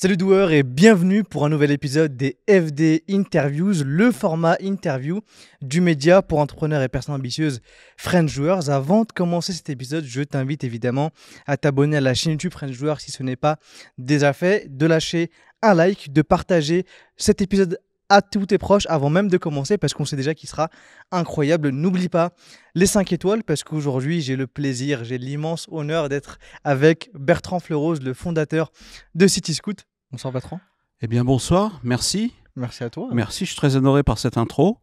Salut doueurs et bienvenue pour un nouvel épisode des FD Interviews, le format interview du média pour entrepreneurs et personnes ambitieuses French Joueurs. Avant de commencer cet épisode, je t'invite évidemment à t'abonner à la chaîne YouTube French Joueurs si ce n'est pas déjà fait, de lâcher un like, de partager cet épisode à tous tes proches avant même de commencer parce qu'on sait déjà qu'il sera incroyable. N'oublie pas les 5 étoiles parce qu'aujourd'hui j'ai le plaisir, j'ai l'immense honneur d'être avec Bertrand Fleurose, le fondateur de City CityScoot. Bonsoir Bertrand. Eh bien bonsoir, merci. Merci à toi. Merci, je suis très honoré par cette intro.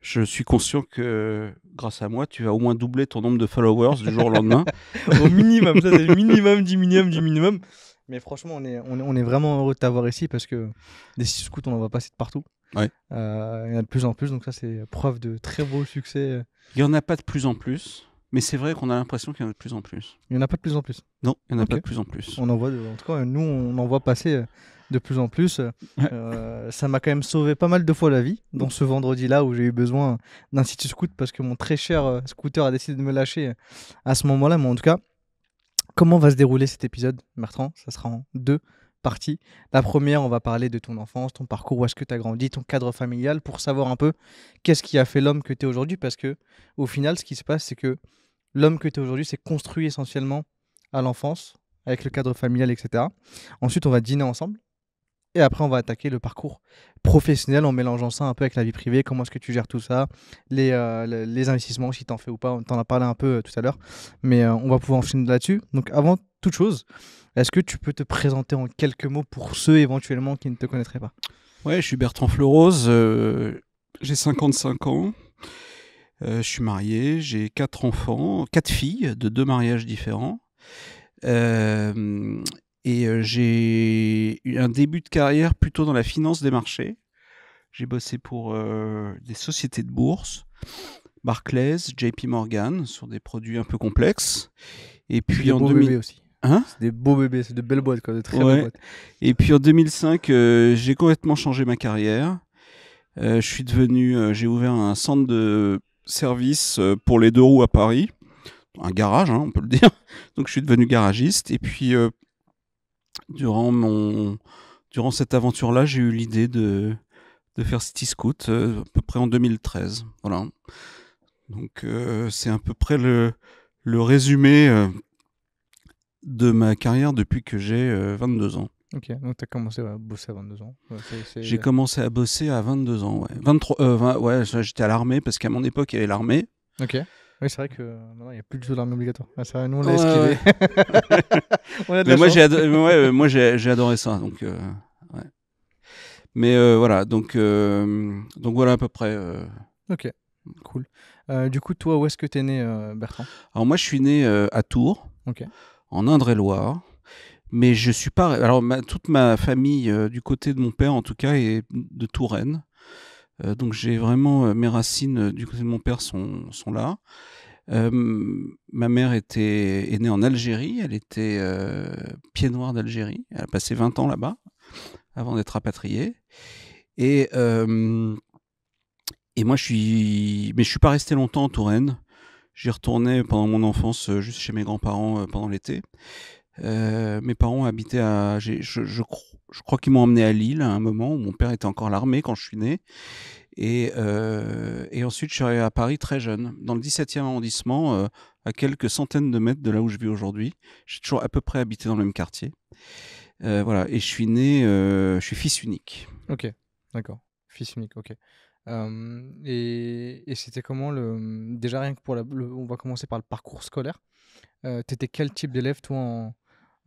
Je suis conscient que grâce à moi, tu vas au moins doubler ton nombre de followers du jour au lendemain. au minimum, ça c'est minimum du minimum du minimum. Mais franchement, on est, on est, vraiment heureux de t'avoir ici parce que des six scouts, on en voit passer de partout. Euh, il y en a de plus en plus, donc ça, c'est preuve de très beau succès. Il n'y en a pas de plus en plus, mais c'est vrai qu'on a l'impression qu'il y en a de plus en plus. Il n'y en a pas de plus en plus Non, il n'y en a pas de plus en plus. On en voit, en tout cas, nous, on en voit passer euh, de plus en plus. Euh, ça m'a quand même sauvé pas mal de fois la vie, dans ce vendredi-là où j'ai eu besoin d'un site scout parce que mon très cher scooter a décidé de me lâcher à ce moment-là, mais en tout cas. Comment va se dérouler cet épisode, Bertrand Ça sera en deux parties. La première, on va parler de ton enfance, ton parcours, où est-ce que tu as grandi, ton cadre familial, pour savoir un peu qu'est-ce qui a fait l'homme que tu es aujourd'hui. Parce que, au final, ce qui se passe, c'est que l'homme que tu es aujourd'hui, s'est construit essentiellement à l'enfance, avec le cadre familial, etc. Ensuite, on va dîner ensemble. Et après, on va attaquer le parcours professionnel en mélangeant ça un peu avec la vie privée. Comment est-ce que tu gères tout ça les, euh, investissements, si tu en fais ou pas. On t'en a parlé un peu euh, tout à l'heure. Mais euh, on va pouvoir enchaîner là-dessus. Donc, avant toute chose, est-ce que tu peux te présenter en quelques mots pour ceux éventuellement qui ne te connaîtraient pas Ouais, je suis Bertrand Fleurose. j'ai 55 ans. je suis marié. J'ai quatre enfants, quatre filles de deux mariages différents. Euh, et euh, j'ai eu un début de carrière plutôt dans la finance des marchés. J'ai bossé pour euh, des sociétés de bourse, Barclays, JP Morgan, sur des produits un peu complexes. Et puis des en 2000 aussi. Hein des beaux bébés, c'est de belles boîtes, quoi, de très belles boîtes. Et puis en 2005, euh, j'ai complètement changé ma carrière. je suis devenu, j'ai ouvert un centre de service pour les deux roues à Paris un garage, hein, on peut le dire. Donc je suis devenu garagiste. Et puis durant mon durant cette aventure-là, j'ai eu l'idée de de faire City Scout euh, à peu près en 2013. Voilà. Donc euh, c'est à peu près le le résumé euh, de ma carrière depuis que j'ai 22 ans. Ok, donc tu as commencé à bosser à 22 ans. j'ai commencé à bosser à 22 ans, ouais. 23, ouais, j'étais à l'armée parce qu'à mon époque, il y avait l'armée. Ok. Oui, c'est vrai que euh, il n'y a plus de jeu d'armes obligatoire. Ah, nous, on l'a moi, j'ai adoré, ça. Donc, euh, Mais euh, voilà, donc, donc voilà à peu près. Ok, cool. du coup, toi, où est-ce que tu es né, Bertrand Alors, moi, je suis né à Tours, en Indre-et-Loire. Mais je suis pas. Alors, toute ma famille, du côté de mon père en tout cas, est de Touraine. Euh, donc j'ai vraiment euh, mes racines euh, du côté de mon père sont, là. ma mère était, est née en Algérie, elle était pied noir d'Algérie, elle a passé 20 ans là-bas avant d'être rapatriée. Et, et moi je suis... Mais je suis pas resté longtemps en Touraine, j'y retournais pendant mon enfance juste chez mes grands-parents pendant l'été. mes parents habitaient à. Je, crois, je crois qu'ils m'ont emmené à Lille à un moment où mon père était encore à l'armée quand je suis né. Et, euh, ensuite, je suis arrivé à Paris très jeune, dans le 17e arrondissement, euh, à quelques centaines de mètres de là où je vis aujourd'hui. J'ai toujours à peu près habité dans le même quartier. Euh, voilà, et je suis né, je suis fils unique. Ok, d'accord. Fils unique, ok. et, c'était comment le. Mmh, déjà, rien que pour la. on va commencer par le parcours scolaire. Tu étais quel type d'élève, toi,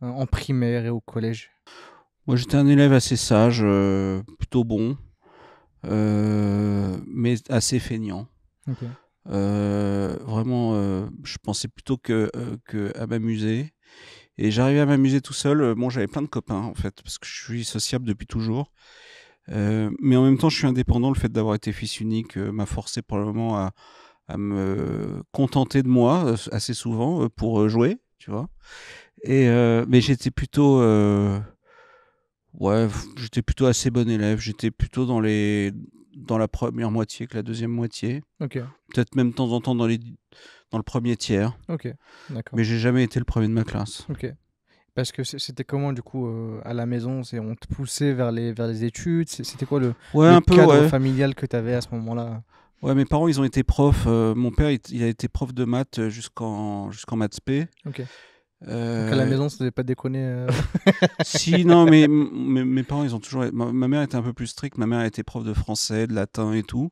en primaire et au collège moi, j'étais un élève assez sage, euh, plutôt bon, euh, mais assez feignant. Euh, vraiment, je pensais plutôt que, à m'amuser. Et j'arrivais à m'amuser tout seul. Bon, j'avais plein de copains, en fait, parce que je suis sociable depuis toujours. mais en même temps, je suis indépendant. Le fait d'avoir été fils unique m'a forcé probablement à, à, me contenter de moi assez souvent pour jouer, tu vois. Et mais j'étais plutôt Ouais, j'étais plutôt assez bon élève. J'étais plutôt dans, les... dans la première moitié que la deuxième moitié. Ok. Peut-être même de temps en temps dans, les... dans le premier tiers. Ok, d'accord. Mais j'ai jamais été le premier de ma classe. Ok. Parce que c'était comment du coup euh, à la maison c'est On te poussait vers les, vers les études C'était quoi le, ouais, cadre familial que tu avais à ce moment-là Ouais, mes parents, ils ont été profs. Euh, mon père, il, a été prof de maths euh, jusqu'en jusqu'en maths P. Ok à la euh, maison, ça devait pas déconner. Euh. si, non, mais mes parents, ils ont toujours. Ma, mère était un peu plus stricte. Ma mère était prof de français, de latin et tout,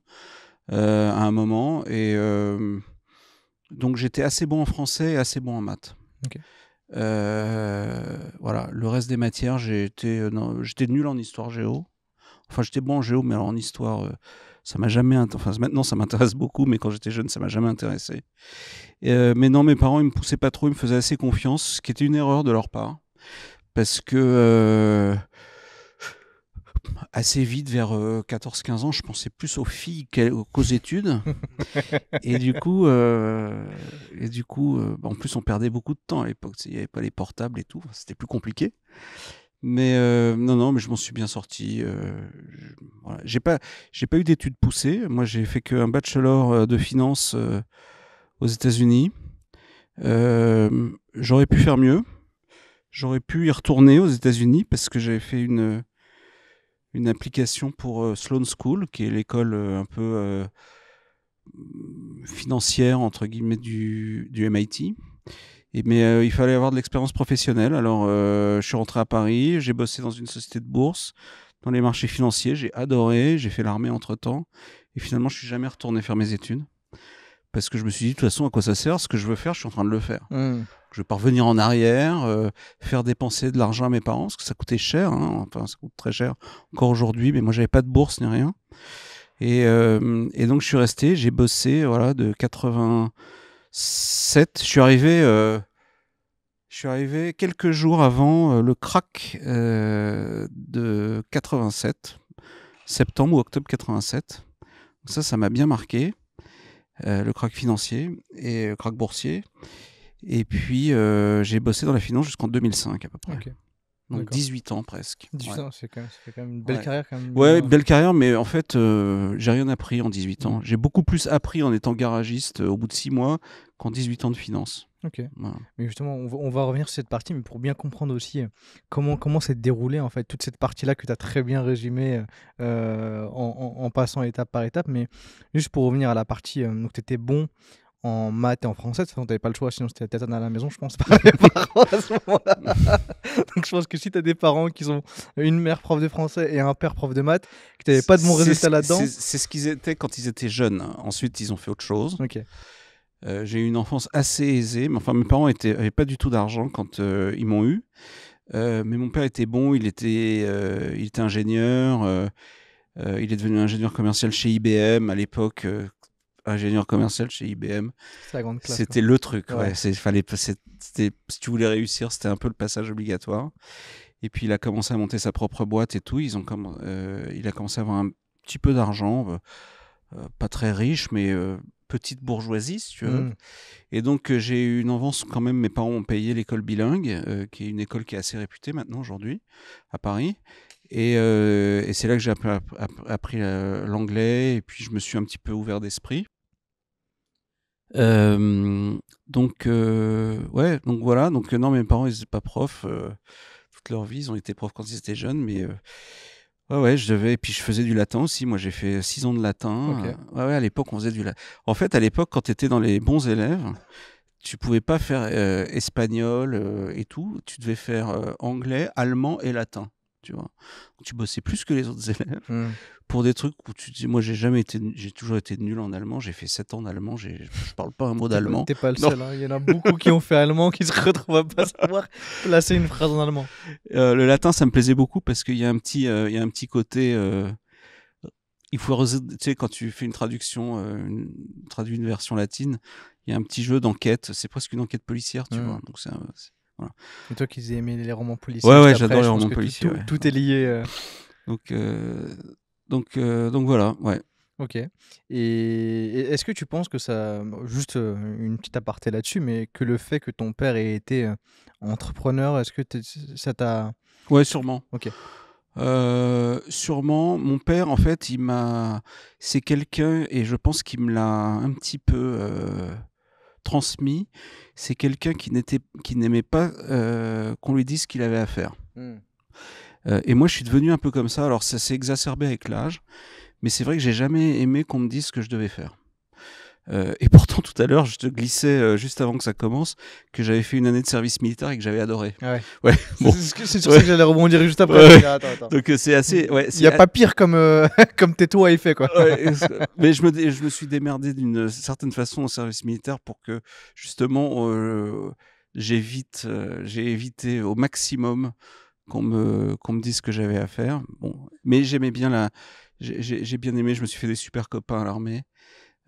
euh, à un moment. Et donc, j'étais assez bon en français et assez bon en maths. voilà, le reste des matières, j'étais nul en histoire géo. Enfin, j'étais bon en géo, mais en histoire, ça m'a jamais intéressé. maintenant, ça m'intéresse beaucoup, mais quand j'étais jeune, ça m'a jamais intéressé. Euh, mais non, mes parents, ils me poussaient pas trop, ils me faisaient assez confiance, ce qui était une erreur de leur part. Parce que euh, assez vite, vers 14-15 euh, ans, je pensais plus aux filles qu'aux études. et du coup, et du coup bah, en plus, on perdait beaucoup de temps à l'époque. Il n'y avait pas les portables et tout, c'était plus compliqué. Mais euh, non, non, mais je m'en suis bien sorti. Euh, j'ai pas, j'ai pas eu d'études poussées. Moi, j'ai fait qu'un bachelor euh, de finance aux États-Unis. j'aurais pu faire mieux. J'aurais pu y retourner aux États-Unis parce que j'avais fait une une application pour Sloan School, qui est l'école un peu financière entre guillemets du, du MIT mais euh, il fallait avoir de l'expérience professionnelle. Alors, euh, je suis rentré à Paris, j'ai bossé dans une société de bourse, dans les marchés financiers, j'ai adoré, j'ai fait l'armée entre-temps. Et finalement, je suis jamais retourné faire mes études. Parce que je me suis dit, de toute façon, à quoi ça sert Ce que je veux faire, je suis en train de le faire. Hmm. Je Je vais pas revenir en arrière, euh, faire dépenser de l'argent à mes parents, parce que ça coûtait cher. Hein. Enfin, ça coûte très cher encore aujourd'hui, mais moi, j'avais pas de bourse ni rien. Et, et donc, je suis resté, j'ai bossé voilà, de 80. 7. Je suis arrivé, euh, je suis arrivé quelques jours avant euh, le crack euh, de 87, septembre ou octobre 87. ça, ça m'a bien marqué. le crack financier et le crack boursier. Et puis, j'ai bossé dans la finance jusqu'en 2005 à peu près. Donc 18 ans presque. 18 ans, c'est quand, même une belle carrière. Quand même. Ouais, belle carrière, mais en fait, je j'ai rien appris en 18 ans. Mm. J'ai beaucoup plus appris en étant garagiste au bout de 6 mois qu'en 18 ans de finance. Ok. Mais justement, on va, revenir sur cette partie, mais pour bien comprendre aussi euh, comment comment s'est déroulée en fait toute cette partie-là que tu as très bien résumée euh, euh, en, passant étape par étape. Mais juste pour revenir à la partie, donc tu étais bon en maths et en français. De toute façon, t'avais pas le choix, sinon c'était tête à la maison, je pense, par les parents à ce moment-là. Donc je pense que si tu as des parents qui ont une mère prof de français et un père prof de maths, que n'avais pas de mon résultat là-dedans. C'est ce qu'ils étaient quand ils étaient jeunes. Ensuite, ils ont fait autre chose. Ok. Euh, j'ai eu une enfance assez aisée, mais enfin mes parents n'avaient pas du tout d'argent quand euh, ils m'ont eu. Euh, mais mon père était bon, il était, il était ingénieur, il est devenu ingénieur commercial chez IBM à l'époque. ingénieur commercial chez IBM. C'était le truc. Ouais. Ouais, fallait, si tu voulais réussir, c'était un peu le passage obligatoire. Et puis il a commencé à monter sa propre boîte et tout. Ils ont comme, il a commencé à avoir un petit peu d'argent, pas très riche, mais petite bourgeoisie, si tu veux. Mmh. Et donc, euh, j'ai eu une avance quand même. Mes parents ont payé l'école bilingue, euh, qui est une école qui est assez réputée maintenant, aujourd'hui, à Paris. Et, euh, c'est là que j'ai appris, l'anglais. Et puis, je me suis un petit peu ouvert d'esprit. donc, ouais, donc voilà. Donc, non, mes parents, ils n'étaient pas profs. toute leur vie, ils ont été profs quand ils étaient jeunes. Mais Ouais, ouais, je devais. Et puis je faisais du latin aussi. Moi, j'ai fait six ans de latin. Ouais, ouais, à l'époque, on faisait du latin. En fait, à l'époque, quand tu étais dans les bons élèves, tu pouvais pas faire euh, espagnol euh, et tout. Tu devais faire euh, anglais, allemand et latin tu vois. Tu bossais plus que les autres élèves hmm. pour des trucs où tu dis, moi j'ai jamais été, j'ai toujours été nul en allemand, j'ai fait 7 ans allemand, je parle pas un mot d'allemand. T'es pas le seul, hein. il y en a beaucoup qui ont fait allemand qui se retrouvent à pas savoir placer une phrase en allemand. Euh, le latin, ça me plaisait beaucoup parce qu'il y a un petit, euh, il y a un petit côté. Euh, il faut, tu sais, quand tu fais une traduction, traduis une version latine, il y a un petit jeu d'enquête, c'est presque une enquête policière, tu hmm. vois. Donc c'est voilà. toi qui aimé les romans policiers Ouais, ouais, j'adore les romans policiers. Tout, est lié. Euh. Donc, euh, donc, euh, donc voilà, ouais. Ok. Et est-ce que tu penses que ça, juste une petite aparté là-dessus, mais que le fait que ton père ait été entrepreneur, est-ce que ça t'a... Ouais, sûrement. Ok. sûrement, mon père, en fait, il m'a, c'est quelqu'un et je pense qu'il me l'a un petit peu transmis, c'est quelqu'un qui n'était, qui n'aimait pas euh, qu'on lui dise ce qu'il avait à faire. Hmm. Euh, et moi, je suis devenu un peu comme ça. Alors, ça s'est exacerbé avec l'âge, mais c'est vrai que j'ai jamais aimé qu'on me dise ce que je devais faire. Euh, et pourtant, tout à l'heure, je te glissais euh, juste avant que ça commence que j'avais fait une année de service militaire et que j'avais adoré. Ouais. ouais C'est sur ça que j'allais rebondir juste après. attends, attends. Donc euh, c'est assez. Il n'y a pas pire comme comme této à effet quoi. mais je me je me suis démerdé d'une certaine façon au service militaire pour que justement j'évite j'ai évité au maximum qu'on me qu'on me dise ce que j'avais à faire. Bon, mais j'aimais bien la j'ai bien aimé. Je me suis fait des super copains à l'armée.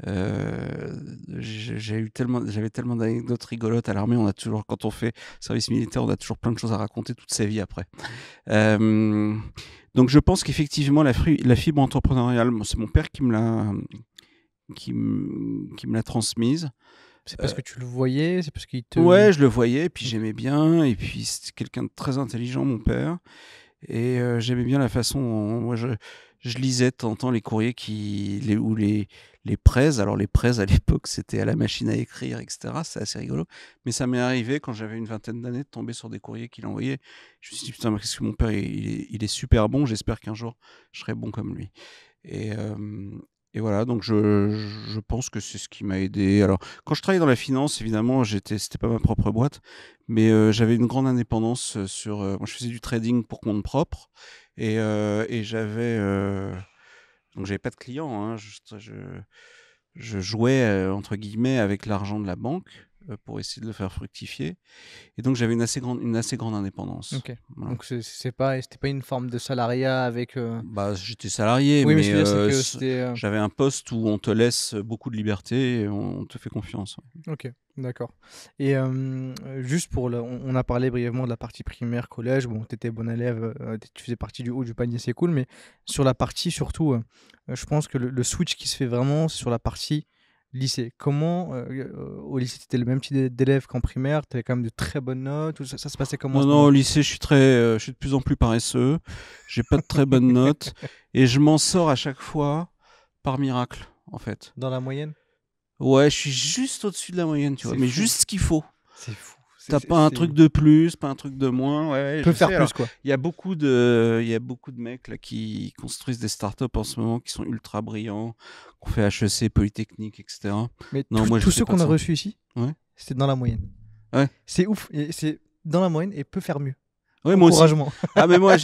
Euh, j'ai eu tellement, j'avais tellement d'anecdotes rigolotes à l'armée. On a toujours, quand on fait service militaire, on a toujours plein de choses à raconter toute sa vie après. Euh, donc, je pense qu'effectivement, la, la, fibre entrepreneuriale, c'est mon père qui me l'a, qui, qui me l'a transmise. C'est parce que tu le voyais, c'est parce qu'il te. Ouais, je le voyais, et puis j'aimais bien, et puis c'était quelqu'un de très intelligent, mon père, et euh, j'aimais bien la façon. moi, je, je lisais de en temps les courriers qui, les, ou les, les prêts. Alors les prêts à l'époque, c'était à la machine à écrire, etc. C'est assez rigolo. Mais ça m'est arrivé quand j'avais une vingtaine d'années de tomber sur des courriers qu'il envoyait. Je me suis dit, putain, qu'est-ce que mon père, il est, super bon, j'espère qu'un jour, je serai bon comme lui. Et, euh, et voilà, donc je, je pense que c'est ce qui m'a aidé. Alors, quand je travaillais dans la finance, évidemment, j'étais, c'était pas ma propre boîte, mais euh, j'avais une grande indépendance euh, sur. moi, je faisais du trading pour compte propre et, et j'avais donc j'avais pas de clients, hein, je, jouais euh, entre guillemets avec l'argent de la banque euh, pour essayer de le faire fructifier. Et donc j'avais une assez grande, une assez grande indépendance. Donc c'est pas, c'était pas une forme de salariat avec. Euh, bah j'étais salarié, mais, j'avais un poste où on te laisse beaucoup de liberté, et on te fait confiance. Ok. D'accord. Et euh, juste pour. on, a parlé brièvement de la partie primaire, collège, bon, tu étais bon élève, tu faisais partie du haut du panier, c'est cool, mais sur la partie surtout, je pense que le, le, switch qui se fait vraiment, sur la partie lycée. Comment euh, euh, au lycée, tu étais le même type d'élève qu'en primaire, tu avais quand même de très bonnes notes, ça, ça se passait comment Non, au lycée, je suis, très, euh, je suis de plus en plus paresseux, j'ai pas de très bonnes notes, et je m'en sors à chaque fois par miracle, en fait. Dans la moyenne Ouais, je suis juste au-dessus de la moyenne, tu vois, mais juste ce qu'il faut. C'est fou. T'as pas un truc de plus, pas un truc de moins. Ouais, Peut faire plus quoi. Il y a beaucoup de, a beaucoup de mecs qui construisent des startups en ce moment qui sont ultra brillants, qu'on fait HEC, Polytechnique, etc. Mais tout, tous ceux qu'on a reçus ici, ouais. c'était dans la moyenne. C'est ouf, c'est dans la moyenne et peut faire mieux. Oui, moi aussi. Ah, mais moi,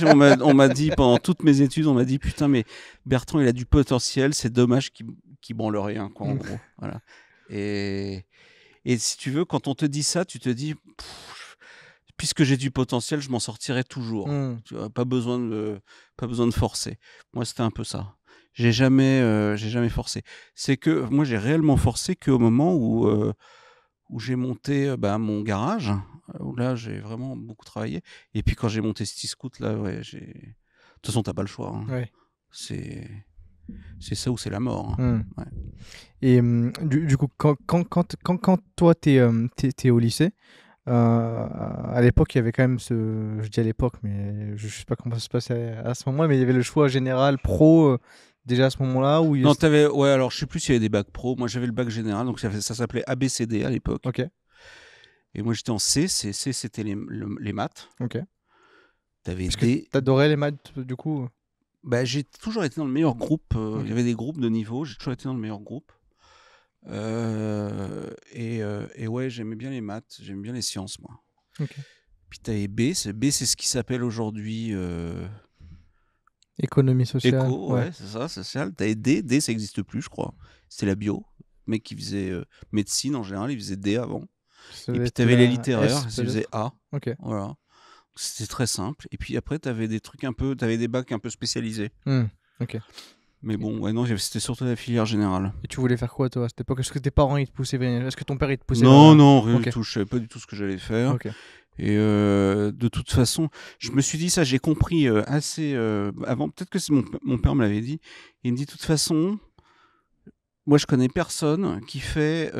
on m'a dit pendant toutes mes études, on m'a dit putain, mais Bertrand, il a du potentiel, c'est dommage qu'il qu branle rien, quoi, en mm. gros. Voilà. Et, et si tu veux, quand on te dit ça, tu te dis, puisque j'ai du potentiel, je m'en sortirai toujours. Mmh. Tu n'as pas besoin de, pas besoin de forcer. Moi, c'était un peu ça. J'ai jamais, euh, j'ai jamais forcé. C'est que moi, j'ai réellement forcé qu'au moment où euh, où j'ai monté euh, bah, mon garage, où là j'ai vraiment beaucoup travaillé. Et puis quand j'ai monté City Scout, là, ouais, j'ai. De toute façon, t'as pas le choix. Hein. C'est c'est ça ou c'est la mort. Hein. Hmm. Et hmm, du, coup, quand, quand, quand, quand toi, tu es, hmm, au lycée, euh, à l'époque, il y avait quand même ce. Je dis à l'époque, mais je sais pas comment ça se passait à ce moment-là, mais il y avait le choix général pro euh, déjà à ce moment-là. non, tu avais. Ouais, alors je sais plus s'il y avait des bacs pro. Moi, j'avais le bac général, donc ça, ça s'appelait ABCD à l'époque. Ok. Et moi, j'étais en C. C, c'était les, les, maths. Ok. T'adorais les maths, du coup euh? Bah, j'ai toujours été dans le meilleur groupe. Euh, il y avait des groupes de niveau, j'ai toujours été dans le meilleur groupe. Euh, et, euh, et, ouais, j'aimais bien les maths, j'aime bien les sciences, moi. Et Puis tu as B, B c'est ce qui s'appelle aujourd'hui. Économie sociale. Éco, ouais, c'est ça, sociale. T'as D, D ça n'existe plus, je crois. C'était la bio. Le mec qui faisait médecine en général, il faisait D avant. et puis t'avais les littéraires, ils faisaient A. Ok. Voilà. C'était très simple. Et puis après, tu avais des trucs un peu, tu avais des bacs un peu spécialisés. Hmm, Mais bon, ouais, non, c'était surtout la filière générale. Et tu voulais faire quoi, toi, à cette époque Est-ce que tes parents, ils te poussaient Est-ce que ton père, il te poussait Non, non, rien du tout. Je savais pas du tout ce que j'allais faire. Et euh, de toute façon, je me suis dit ça, j'ai compris euh, assez euh, avant. Peut-être que mon, père me l'avait dit. Il me dit, de toute façon, moi, je connais personne qui fait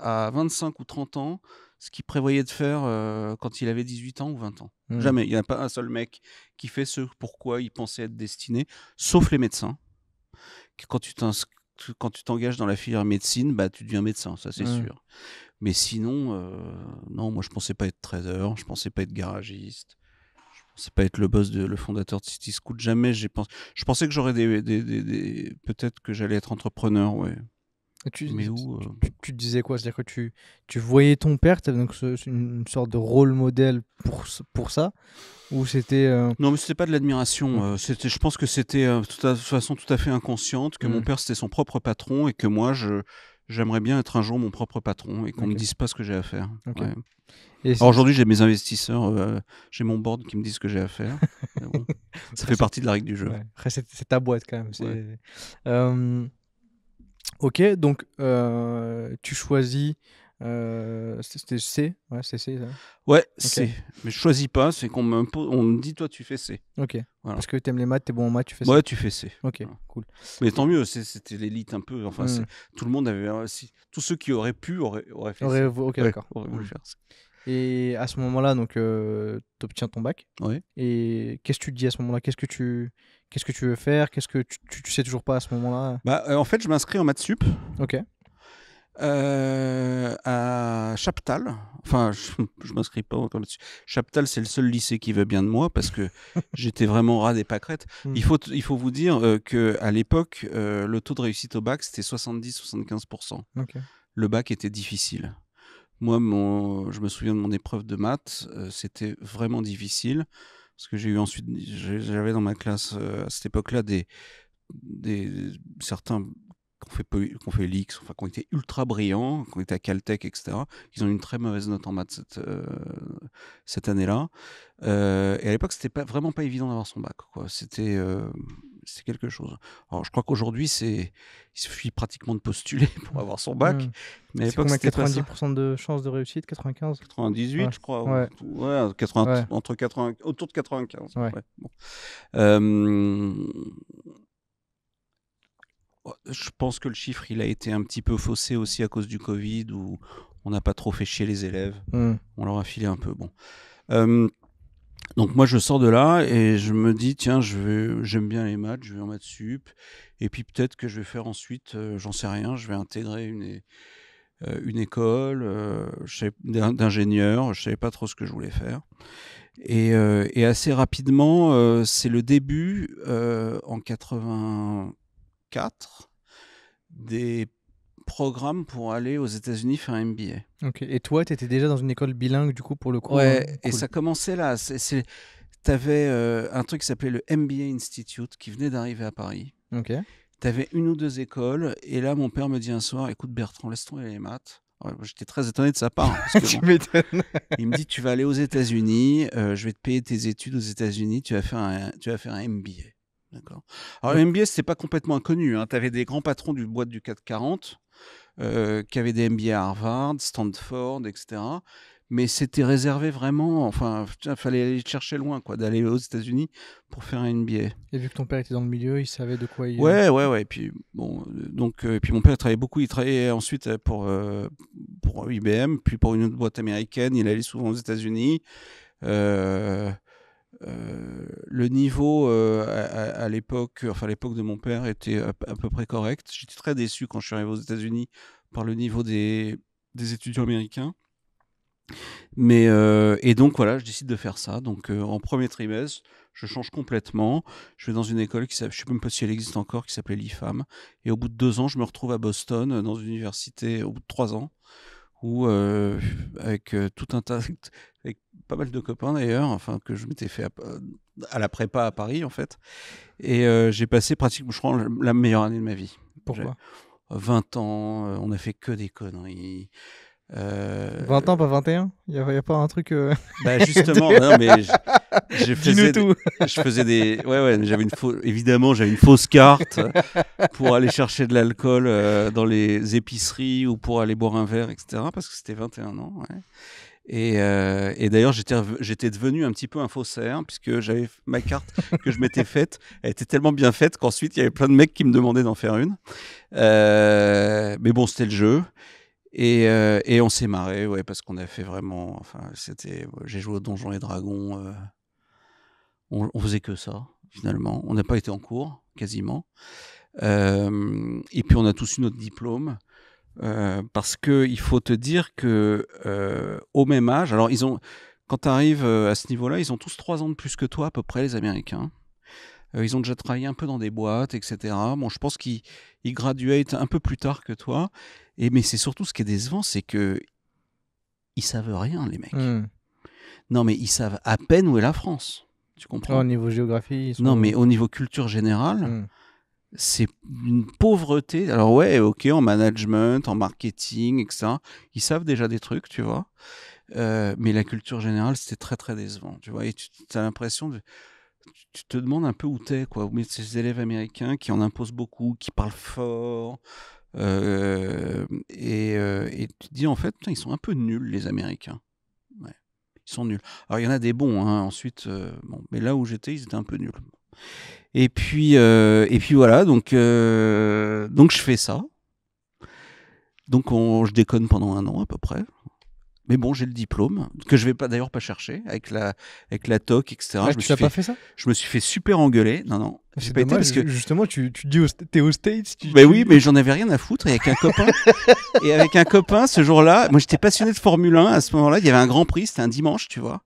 à 25 ou 30 ans ce qu'il prévoyait de faire euh, quand il avait 18 ans ou 20 ans. Mmh. Jamais. Il n'y a pas un seul mec qui fait ce pour quoi il pensait être destiné, sauf les médecins. Quand tu t'engages dans la filière médecine, bah, tu deviens médecin, ça c'est mmh. sûr. Mais sinon, euh, non, moi je pensais pas être trader, je ne pensais pas être garagiste, je ne pensais pas être le boss, de, le fondateur de City Scoot. Jamais j'ai Je pensais que j'aurais des... peut-être que j'allais être entrepreneur, ouais. Tu, mais où, euh tu, disais quoi C'est-à-dire que tu, tu voyais ton père, tu donc une sorte de rôle modèle pour, pour ça Ou c'était. Euh non, mais c'était pas de l'admiration. Euh, c'était, je pense que c'était de toute façon tout à fait inconsciente, que mon mmh. père c'était son propre patron et que moi je. J'aimerais bien être un jour mon propre patron et qu'on ne me dise pas ce que j'ai à faire. aujourd'hui, j'ai mes investisseurs, j'ai mon board qui me disent ce que j'ai à faire. ça fait partie de la règle du jeu. C'est, ta boîte quand même. Ok, donc euh, tu choisis. Euh, C'était C Ouais, c'est C. Ouais, okay. C. Mais je choisis pas, c'est qu'on me, dit, toi, tu fais C. Ok. Voilà. Parce que tu aimes les maths, tu es bon en maths, tu fais C. Ouais, tu fais C. Ok, cool. Mais tant mieux, c'était l'élite un peu. Enfin, hmm. tout le monde avait. Euh, tous ceux qui auraient pu auraient, fait C. Ok, ouais, d'accord. Auraient voulu hmm. faire et à ce moment-là, donc, euh, obtiens ton bac. Oui. Et qu'est-ce que tu dis à ce moment-là Qu'est-ce que tu Qu'est-ce que tu veux faire Qu'est-ce que tu, tu, sais toujours pas à ce moment-là Bah, euh, en fait, je m'inscris en maths sup. Ok. Euh, à Chaptal. Enfin, je, ne m'inscris pas encore là-dessus. Chaptal, c'est le seul lycée qui veut bien de moi parce que j'étais vraiment ras des pâquerettes. Hmm. Il, faut, il faut vous dire qu'à euh, que à l'époque, le taux de réussite au bac, c'était 70-75%. Ok. Le bac était difficile. Moi, mon, je me souviens de mon épreuve de maths, euh, c'était vraiment difficile parce que j'ai eu ensuite, j'avais dans ma classe euh, à cette époque-là des, des certains qu'on fait, qu'on fait l'X, enfin, ont était ultra brillants, ont était à Caltech, etc., ils ont eu une très mauvaise note en maths cette, euh, cette année-là. et à l'époque, c'était pas, vraiment pas évident d'avoir son bac. C'était, c'est quelque chose. Alors, je crois qu'aujourd'hui, c'est il suffit pratiquement de postuler pour avoir son bac. Mmh. Mais c'est combien 90% de chances de réussite 95 98, je crois. Ouais. Entre 80, autour de 95. Euh, je pense que le chiffre, il a été un petit peu faussé aussi à cause du Covid, où on n'a pas trop fait chier les élèves. Mmh. On leur a filé un peu. Bon. Donc moi je sors de là et je me dis tiens je vais j'aime bien les maths, je vais en maths sup et puis peut-être que je vais faire ensuite euh, j'en sais rien, je vais intégrer une euh, une école euh, d'ingénieur, je savais pas trop ce que je voulais faire. Et, euh, et assez rapidement, c'est le début en 84 des programme pour aller aux États-Unis faire un MBA. Ok. Et toi, tu étais déjà dans une école bilingue, du coup, pour le coup Ouais, hein? et ça commençait là. Tu avais euh, un truc qui s'appelait le MBA Institute qui venait d'arriver à Paris. Ok. Tu avais une ou deux écoles. Et là, mon père me dit un soir Écoute, Bertrand, laisse tomber les maths. J'étais très étonné de sa part. Hein, il me dit Tu vas aller aux États-Unis, euh, je vais te payer tes études aux États-Unis, tu, vas faire un, tu vas faire un MBA. D'accord. Alors, le MBA, n'était pas complètement inconnu. Hein. Tu avais des grands patrons du boîte du 440 euh, qui avait des MBA à Harvard, Stanford, etc. Mais c'était réservé vraiment, enfin, il fallait aller chercher loin, quoi, d'aller aux États-Unis pour faire un MBA. Et vu que ton père était dans le milieu, il savait de quoi il. Ouais, ouais, ouais. Et puis bon, euh, donc euh, et puis mon père travaillait beaucoup. Il travaillait ensuite pour pour IBM, puis pour une autre boîte américaine. Il allait souvent aux États-Unis le niveau euh, à, l'époque, enfin l'époque de mon père était à, peu près correct. J'étais très déçu quand je suis arrivé aux États-Unis par le niveau des, des étudiants américains. Mais euh, et donc voilà, je décide de faire ça. Donc euh, en premier trimestre, je change complètement. Je vais dans une école qui, je sais même pas si elle existe encore, qui s'appelait l'IFAM. Et au bout de deux ans, je me retrouve à Boston dans une université. Au bout de trois ans, où avec tout un tas, avec pas mal de copains d'ailleurs, enfin que je m'étais fait à, la prépa à Paris en fait, et j'ai passé pratiquement, je crois, la meilleure année de ma vie. Pourquoi 20 ans, on a fait que des conneries. 20 ans, pas 21 Il n'y a, pas un truc. Bah justement, non, mais je faisais tout. je faisais des. Ouais, ouais, j'avais une Évidemment, j'avais une fausse carte pour aller chercher de l'alcool euh, dans les épiceries ou pour aller boire un verre, etc. Parce que c'était 21 ans. Euh, et, d'ailleurs, j'étais devenu un petit peu un faussaire, puisque j'avais ma carte que je m'étais faite. Elle était tellement bien faite qu'ensuite, il y avait plein de mecs qui me demandaient d'en faire une. Euh, mais bon, c'était le jeu. Et, on s'est marré, ouais, parce qu'on a fait vraiment. Enfin, c'était. J'ai joué au Donjons et Dragons on, faisait que ça, finalement. On n'a pas été en cours, quasiment. Euh, et puis, on a tous eu notre diplôme. Euh, parce que il faut te dire que euh, au même âge, alors ils ont, quand tu arrives à ce niveau-là, ils ont tous trois ans de plus que toi à peu près, les Américains. ils ont déjà travaillé un peu dans des boîtes, etc. Bon, je pense qu'ils graduent un peu plus tard que toi. Et mais c'est surtout ce qui est décevant, c'est que ils savent rien, les mecs. Mmh. Non, mais ils savent à peine où est la France. Tu comprends Au niveau géographie. Non, mais au niveau culture générale, hmm. c'est une pauvreté. Alors, ouais, ok, en management, en marketing, etc. Ils savent déjà des trucs, tu vois. Euh, mais la culture générale, c'était très, très décevant. Tu vois, et tu as l'impression de tu te demandes un peu où t'es, quoi. Mais ces élèves américains qui en imposent beaucoup, qui parlent fort, euh, euh, et, tu te dis en fait, ils sont un peu nuls les Américains. Ils sont nuls. Alors il y en a des bons, hein, ensuite, euh, mais là où j'étais, ils étaient un peu nuls. Et puis, euh, et puis voilà, donc, euh, donc je fais ça. Donc je déconne pendant un an à peu près. Mais bon, j'ai le diplôme, que je vais pas d'ailleurs pas chercher, avec la, avec la TOC, etc. Ah, je tu me pas fait ça Je me suis fait super engueuler. Non, non. Ah, c'est pas parce que... Justement, tu, tu dis, au, t'es au States. Tu, ben oui, mais j'en avais rien à foutre. Et avec un copain, et avec un copain ce jour-là, moi j'étais passionné de Formule 1. À ce moment-là, il y avait un grand prix, c'était un dimanche, tu vois.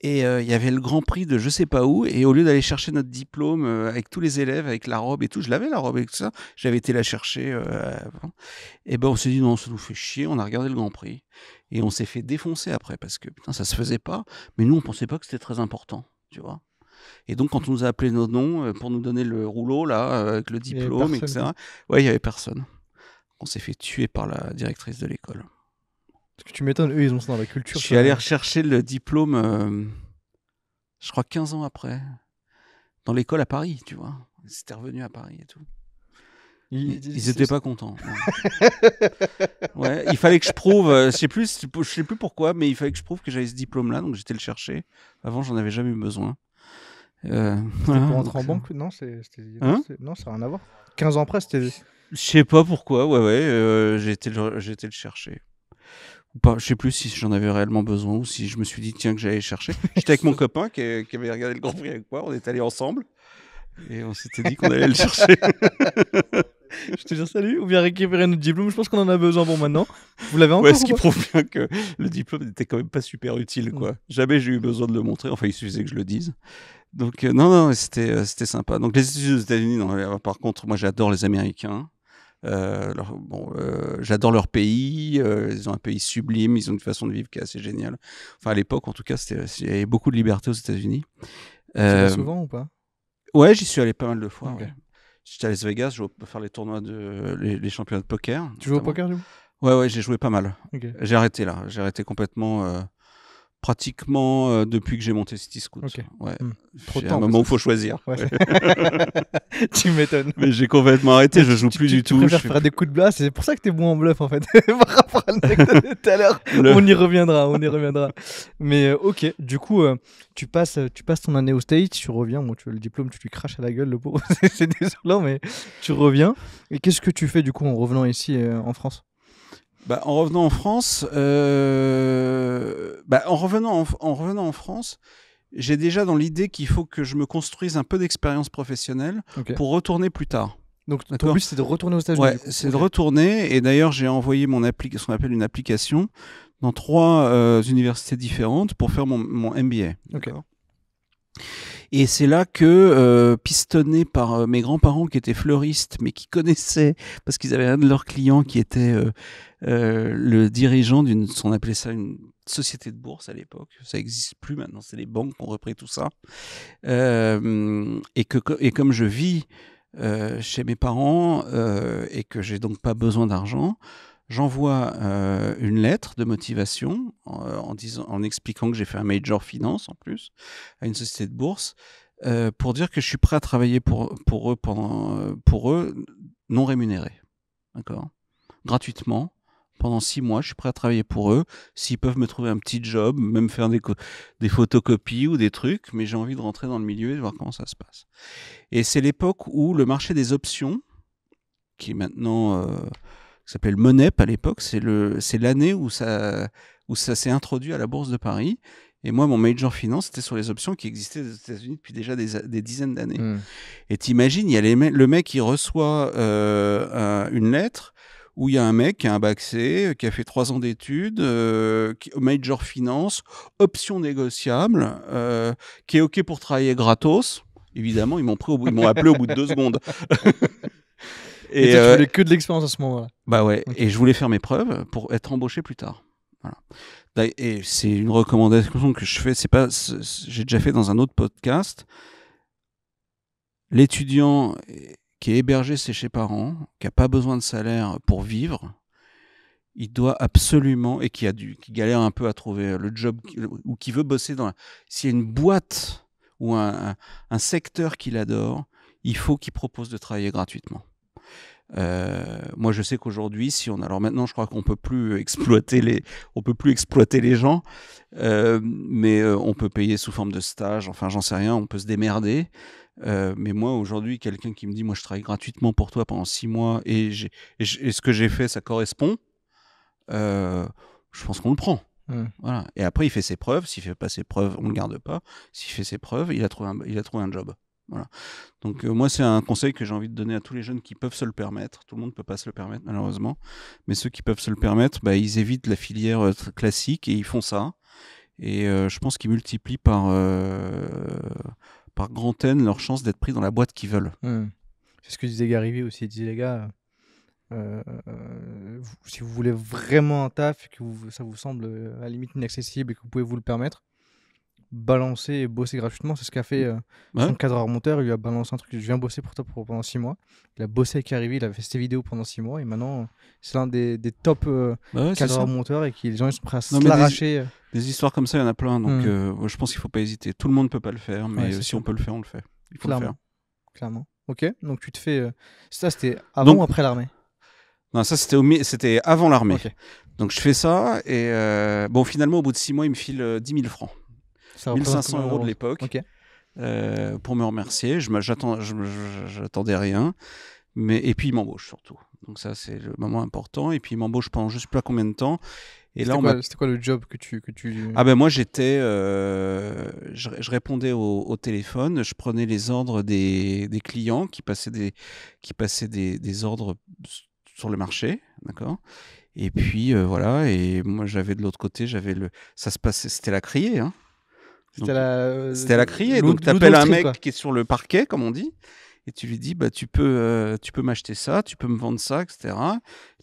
Et euh, il y avait le grand prix de je sais pas où. Et au lieu d'aller chercher notre diplôme euh, avec tous les élèves, avec la robe et tout, je l'avais la robe et tout ça, j'avais été la chercher. Euh, et ben on s'est dit non, ça nous fait chier, on a regardé le grand prix. Et on s'est fait défoncer après parce que putain, ça se faisait pas. Mais nous, on pensait pas que c'était très important, tu vois. Et donc, quand on nous a appelé nos noms pour nous donner le rouleau, là, avec le diplôme, etc., ouais, il y avait personne. On s'est fait tuer par la directrice de l'école. Parce que tu m'étonnes, eux, ils ont ça dans la culture. Je suis allé rechercher le diplôme, euh, je crois 15 ans après, dans l'école à Paris, tu vois. C'était revenu à Paris et tout. Ils n'étaient pas contents. Ouais. il fallait que je prouve, euh, je sais plus, je sais plus pourquoi, mais il fallait que je prouve que j'avais ce diplôme-là, donc j'étais le chercher. Avant, j'en avais jamais eu besoin. Euh, pour entrer en banque, non, hein non, ça n'a rien à voir. 15 ans après, c'était. Je sais pas pourquoi, ouais, ouais, euh, j'étais le chercher. Je ne Je sais plus si j'en avais réellement besoin ou si je me suis dit tiens que j'allais chercher. J'étais avec mon copain qui, avait regardé le Grand Prix avec moi. On est allés ensemble et on s'était dit qu'on allait le chercher. je te dis salut ou bien récupérer notre diplôme. Je pense qu'on en a besoin bon maintenant. Vous l'avez encore ouais, Ce qui prouve bien que le diplôme n'était quand même pas super utile quoi. Mm. Jamais j'ai eu besoin de le montrer. Enfin il suffisait que je le dise. Donc euh, non non c'était euh, c'était sympa. Donc les études aux États-Unis. Euh, par contre moi j'adore les Américains. Euh, bon, euh, j'adore leur pays, euh, ils ont un pays sublime, ils ont une façon de vivre qui est assez géniale. Enfin, à l'époque, en tout cas, il y avait beaucoup de liberté aux États-Unis. Tu euh, souvent ou pas Ouais, j'y suis allé pas mal de fois. J'étais à Las Vegas, je vais faire les tournois de les, championnats de poker. Tu joues au poker du coup Ouais, ouais, j'ai joué pas mal. J'ai arrêté là, j'ai arrêté complètement pratiquement euh, depuis que j'ai monté City Scoot. Okay. Ouais. Hmm. Trop moment où il faut choisir. tu m'étonnes. Mais j'ai complètement arrêté, je joue plus du tout. Je faire des coups de blast, c'est pour ça que tu es bon en bluff en fait. Par rapport à de tout à l'heure, on y reviendra, on y reviendra. Mais euh, ok, du coup, euh, tu, passes, tu passes ton année au state tu reviens, bon, tu, le diplôme, tu lui craches à la gueule, le pauvre, c'est désolant, mais tu reviens. Et qu'est-ce que tu fais du coup en revenant ici en France bah, en revenant en France, euh, bah, en, revenant en... revenant en France, j'ai déjà dans l'idée qu'il faut que je me construise un peu d'expérience professionnelle pour retourner plus tard. Donc le but c'est de retourner au États-Unis. c'est de retourner et d'ailleurs j'ai envoyé mon appli ce qu'on appelle une application dans trois euh, universités différentes pour faire mon, mon MBA. Okay. Et c'est là que, euh, pistonné par euh, mes grands-parents qui étaient fleuristes, mais qui connaissaient, parce qu'ils avaient un de leurs clients qui était euh, le dirigeant d'une, appelait ça une société de bourse à l'époque. Ça n'existe plus maintenant, c'est les banques qui ont repris tout ça. et, que, et comme je vis chez mes parents et que j'ai donc pas besoin d'argent, J'envoie euh, une lettre de motivation euh, en, disant, en expliquant que j'ai fait un major finance en plus à une société de bourse euh, pour dire que je suis prêt à travailler pour, pour eux, pendant, pour eux non rémunérés. D'accord Gratuitement. Pendant six mois, je suis prêt à travailler pour eux. S'ils peuvent me trouver un petit job, même faire des, des photocopies ou des trucs, mais j'ai envie de rentrer dans le milieu et de voir comment ça se passe. Et c'est l'époque où le marché des options, qui est maintenant qui s'appelait Monep à l'époque. C'est le, c'est l'année où ça, où ça s'est introduit à la Bourse de Paris. Et moi, mon major finance, c'était sur les options qui existaient aux États-Unis depuis déjà des, des dizaines d'années. Hmm. Et t'imagines, il y a le mec qui reçoit euh, une lettre où il y a un mec qui a un bac C, qui a fait trois ans d'études, euh, major finance, option négociable, euh, qui est OK pour travailler gratos. Évidemment, ils m'ont appelé au bout de deux secondes. Et, euh, voulais que de l'expérience à ce moment-là. Bah ouais, et je voulais faire mes preuves pour être embauché plus tard. Voilà. Et c'est une recommandation que je fais, c'est pas, j'ai déjà fait dans un autre podcast. L'étudiant qui est hébergé chez ses parents, qui n'a pas besoin de salaire pour vivre, il doit absolument, et qui, a du, qui galère un peu à trouver le job, ou qui veut bosser dans S'il y a une boîte ou un, un secteur qu'il adore, il faut qu'il propose de travailler gratuitement. Euh, moi, je sais qu'aujourd'hui, si on alors maintenant, je crois qu'on peut plus exploiter les, on peut plus exploiter les gens, euh, mais euh, on peut payer sous forme de stage. Enfin, j'en sais rien. On peut se démerder. mais moi, aujourd'hui, quelqu'un qui me dit, moi, je travaille gratuitement pour toi pendant six mois et, ce que j'ai fait, ça correspond. je pense qu'on le prend. Hmm. Voilà. Et après, il fait ses preuves. S'il fait pas ses preuves, on le garde pas. S'il fait ses preuves, il a trouvé il a trouvé un job. Voilà. Donc euh, moi, c'est un conseil que j'ai envie de donner à tous les jeunes qui peuvent se le permettre. Tout le monde ne peut pas se le permettre, malheureusement. Mais ceux qui peuvent se le permettre, bah, ils évitent la filière euh, classique et ils font ça. Et euh, je pense qu'ils multiplient par, par grand N leur chance d'être pris dans la boîte qu'ils veulent. Mmh. C'est ce que disait Garivy aussi. Il disait, les gars, si vous voulez vraiment un taf, que ça vous semble à la limite inaccessible et que vous pouvez vous le permettre, balancer et bosser gratuitement. C'est ce qu'a fait euh, son cadreur monteur. Il lui a balancé un truc. Je viens bosser pour toi pendant 6 mois. Il a bossé avec Arrivé. Il a fait ses vidéos pendant 6 mois. Et maintenant, c'est l'un des, top euh, bah cadres et qu'ils ont gens ils sont prêts à l'arracher. Euh. Des, histoires comme ça, il y en a plein. Donc, hmm. je pense qu'il ne faut pas hésiter. Tout le monde ne peut pas le faire. Mais si on peut le faire, on le fait. Il faut Clairement. le faire. Clairement. Ok. Donc, tu te fais. Ça, c'était avant ou après l'armée non, ça c'était, c'était avant l'armée. Donc je fais ça et bon finalement au bout de 6 mois il me file 10 000 francs. 1500 euros de l'époque euh, pour me remercier. Je j'attendais rien. Mais, et puis, il m'embauche surtout. Donc, ça, c'est le moment important. Et puis, il m'embauche pendant je ne sais pas combien de temps. Et là, c'était quoi, le job que tu, que tu... Ah ben moi j'étais, euh, je, répondais au, téléphone, je prenais les ordres des, clients qui passaient des, qui passaient des, des ordres sur le marché, d'accord. Et puis euh, voilà, et moi j'avais de l'autre côté, j'avais le, ça se passait, c'était la criée, hein c'était la, la criée. Donc, t'appelles un mec qui est sur le parquet, comme on dit, et tu lui dis, bah, tu peux, euh, tu peux m'acheter ça, tu peux me vendre ça, etc.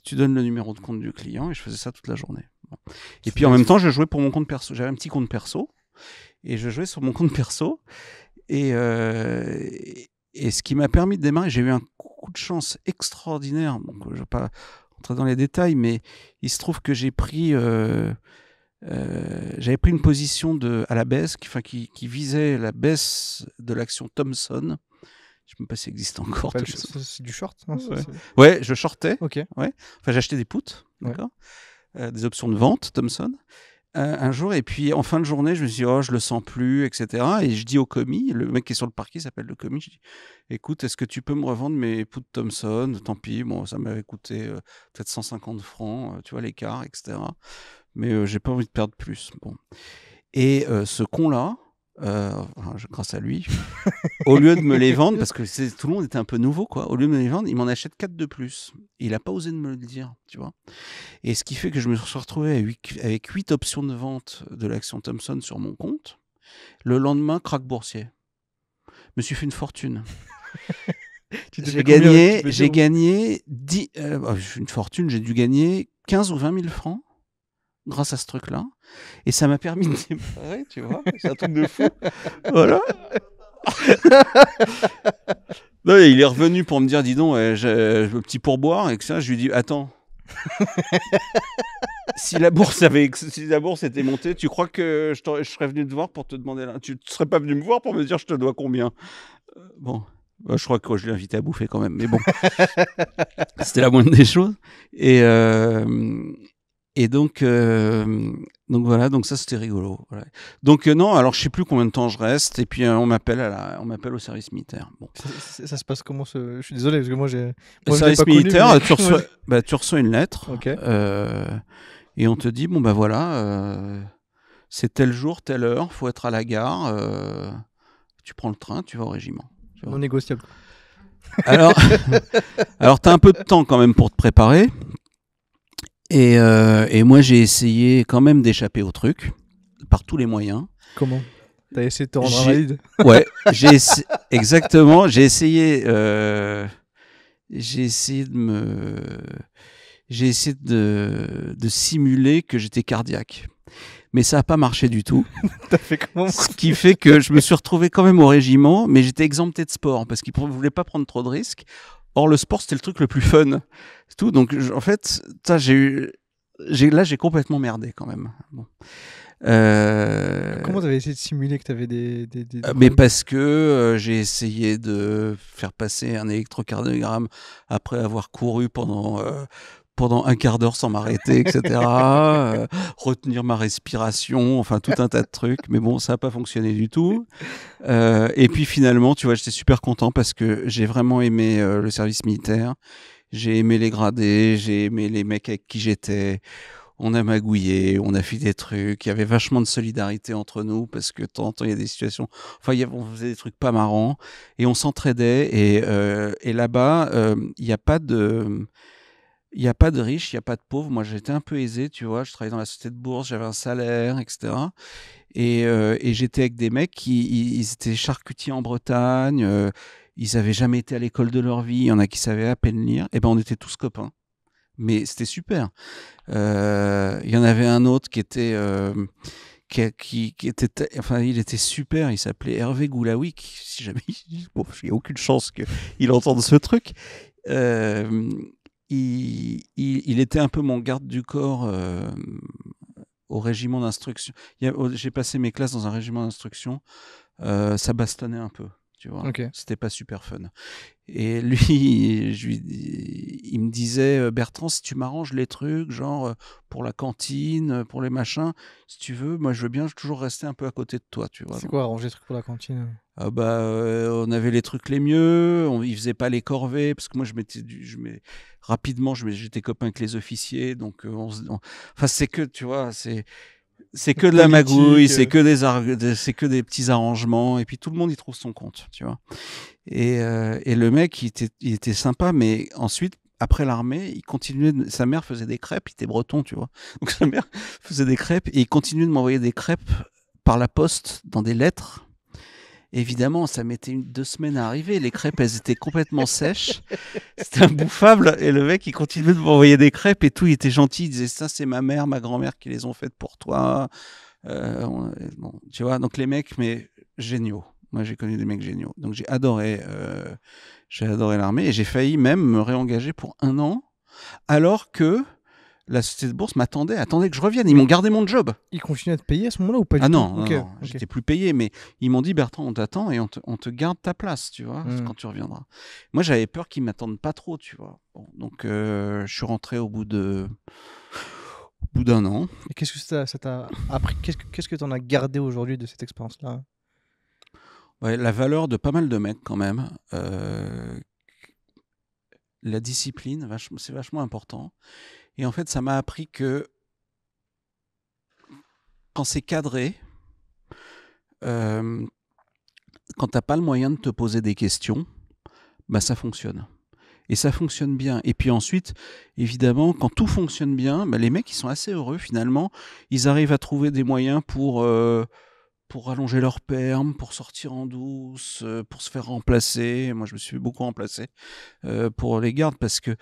Tu donnes le numéro de compte du client, et je faisais ça toute la journée. Et puis, en même temps, je jouais pour mon compte perso. J'avais un petit compte perso, et je jouais sur mon compte perso. Et, euh, et ce qui m'a permis de démarrer, j'ai eu un coup de chance extraordinaire. Donc, je vais pas rentrer dans les détails, mais il se trouve que j'ai pris, euh, euh, j'avais pris une position de, à la baisse qui, qui, visait la baisse de l'action Thomson. Je ne sais même pas si existe encore. c'est du short hein, ouais. je shortais. Ok. Ouais. Enfin, j'achetais des putes, euh, Des options de vente, Thomson. Euh, un jour, et puis en fin de journée, je me suis dit, oh, je le sens plus, etc. Et je dis au commis, le mec qui est sur le parquet s'appelle le commis, je dis, écoute, est-ce que tu peux me revendre mes poutres Thomson Tant pis, bon, ça m'avait coûté peut-être 150 francs, tu vois, l'écart, etc mais euh, j'ai pas envie de perdre plus. Bon. Et euh, ce con-là, euh, grâce à lui, au lieu de me les vendre, parce que tout le monde était un peu nouveau, quoi, au lieu de me les vendre, il m'en achète 4 de plus. il n'a pas osé me le dire, tu vois. Et ce qui fait que je me suis retrouvé avec 8 options de vente de l'action Thompson sur mon compte. Le lendemain, crack boursier. Je me suis fait une fortune. j'ai gagné, j'ai gagné 10, une fortune, j'ai dû gagner 15 ou 20 000 francs grâce à ce truc-là. Et ça m'a permis de démarrer, tu vois. C'est un truc de fou. voilà. il est revenu pour me dire, dis donc, euh, je, le euh, petit pourboire, et que ça, je lui dis, attends. si la bourse avait, si la bourse était montée, tu crois que je, serais venu te voir pour te demander là, tu serais pas venu me voir pour me dire je te dois combien euh, Bon, bah, je crois que je l'ai invité à bouffer quand même, mais bon, c'était la moindre des choses. Et et donc, euh, donc voilà, donc ça c'était rigolo. Donc euh, non, alors je sais plus combien de temps je reste, et puis euh, on m'appelle à on m'appelle au service militaire. Bon. Ça, se passe comment Je suis désolé parce que moi j'ai. Au service militaire, bah, tu, reçois, une lettre, et on te dit bon bah voilà, c'est tel jour, telle heure, faut être à la gare. tu prends le train, tu vas au régiment. Non négociable. Alors, alors t'as un peu de temps quand même pour te préparer. Et, euh, et moi, j'ai essayé quand même d'échapper au truc par tous les moyens. Comment T'as essayé de te rendre Ouais, j'ai exactement. J'ai essayé, euh, j'ai essayé de me, j'ai essayé de, de simuler que j'étais cardiaque, mais ça n'a pas marché du tout. T'as fait comment Ce qui fait que je me suis retrouvé quand même au régiment, mais j'étais exempté de sport parce qu'ils ne voulaient pas prendre trop de risques. Or, le sport, c'était le truc le plus fun. tout. Donc, en fait, j'ai Là, j'ai complètement merdé quand même. Bon. Euh... Comment t'avais essayé de simuler que tu avais des, ah, Mais parce que euh, j'ai essayé de faire passer un électrocardiogramme après avoir couru pendant euh, pendant un quart d'heure sans m'arrêter, etc. Euh, retenir ma respiration, enfin tout un tas de trucs. Mais bon, ça n'a pas fonctionné du tout. Euh, et puis finalement, tu vois, j'étais super content parce que j'ai vraiment aimé euh, le service militaire. J'ai aimé les gradés, j'ai aimé les mecs avec qui j'étais. On a magouillé, on a fait des trucs. Il y avait vachement de solidarité entre nous parce que tant il y a des situations. Enfin, y on faisait des trucs pas marrants et on s'entraidait. Et, euh, et là-bas, il n'y a pas de il n'y a pas de riches, il n'y a pas de pauvres. Moi, j'étais un peu aisé, tu vois. Je travaillais dans la société de bourse, j'avais un salaire, etc. Euh, et, j'étais avec des mecs qui ils étaient charcutiers en Bretagne. Euh, ils n'avaient jamais été à l'école de leur vie. Il y en a qui savaient à peine lire. Et eh ben, on était tous copains. Mais c'était super. Euh, il y en avait un autre qui était. Qui, était, enfin, il était super. Il s'appelait Hervé Goulawick. Si jamais, il n'y a aucune chance qu'il entende ce truc. Euh, il, était un peu mon garde du corps euh, au régiment d'instruction. J'ai passé mes classes dans un régiment d'instruction. Euh, ça bastonnait un peu tu vois. C'était pas super fun. Et lui, lui, il me disait, euh, Bertrand, si tu m'arranges les trucs, genre euh, pour la cantine, euh, pour les machins, si tu veux, moi je veux bien toujours rester un peu à côté de toi, tu vois. C'est quoi arranger les trucs pour la cantine ah bah, on avait les trucs les mieux, on, ils faisait pas les corvées, parce que moi je m'étais, je rapidement, j'étais copain avec les officiers, donc on... enfin c'est que, tu vois, c'est c'est que de la magouille, c'est euh. que des, c'est que des petits arrangements, et puis tout le monde y trouve son compte, tu vois. Et, euh, le mec, il était, sympa, mais ensuite, après l'armée, il continuait. Sa mère faisait des crêpes. Il était breton, tu vois. Donc sa mère faisait des crêpes et il continuait de m'envoyer des crêpes par la poste dans des lettres Évidemment, ça m'était une, deux semaines à arriver. Les crêpes, elles étaient complètement sèches. C'était bouffable Et le mec, il continuait de m'envoyer des crêpes et tout. Il était gentil. Il disait Ça, c'est ma mère, ma grand-mère qui les ont faites pour toi. Euh, bon, tu vois, donc les mecs, mais géniaux. Moi, j'ai connu des mecs géniaux. Donc, j'ai adoré, euh, j'ai adoré l'armée et j'ai failli même me réengager pour un an, alors que la société de bourse m'attendait, attendait que je revienne. Ils m'ont gardé mon job. Ils continuaient à te payer à ce moment-là ou pas Ah non, j'étais plus payé, mais ils m'ont dit Bertrand, on t'attend et on te, on te, garde ta place, tu vois, hmm. quand tu reviendras. Moi, j'avais peur qu'ils m'attendent pas trop, tu vois. donc, euh, je suis rentré au bout de. Au bout d'un an. qu'est-ce que ça, Qu'est-ce que tu en as gardé aujourd'hui de cette expérience-là ouais, La valeur de pas mal de mecs, quand même. Euh, la discipline, c'est vachement important. Et en fait, ça m'a appris que quand c'est cadré, euh, quand t'as pas le moyen de te poser des questions, bah ça fonctionne. Et ça fonctionne bien. Et puis ensuite, évidemment, quand tout fonctionne bien, bah, les mecs, ils sont assez heureux finalement. Ils arrivent à trouver des moyens pour, euh, pour rallonger leur perme, pour sortir en douce, euh, pour se faire remplacer. Moi, je me suis beaucoup remplacé euh, pour les gardes parce que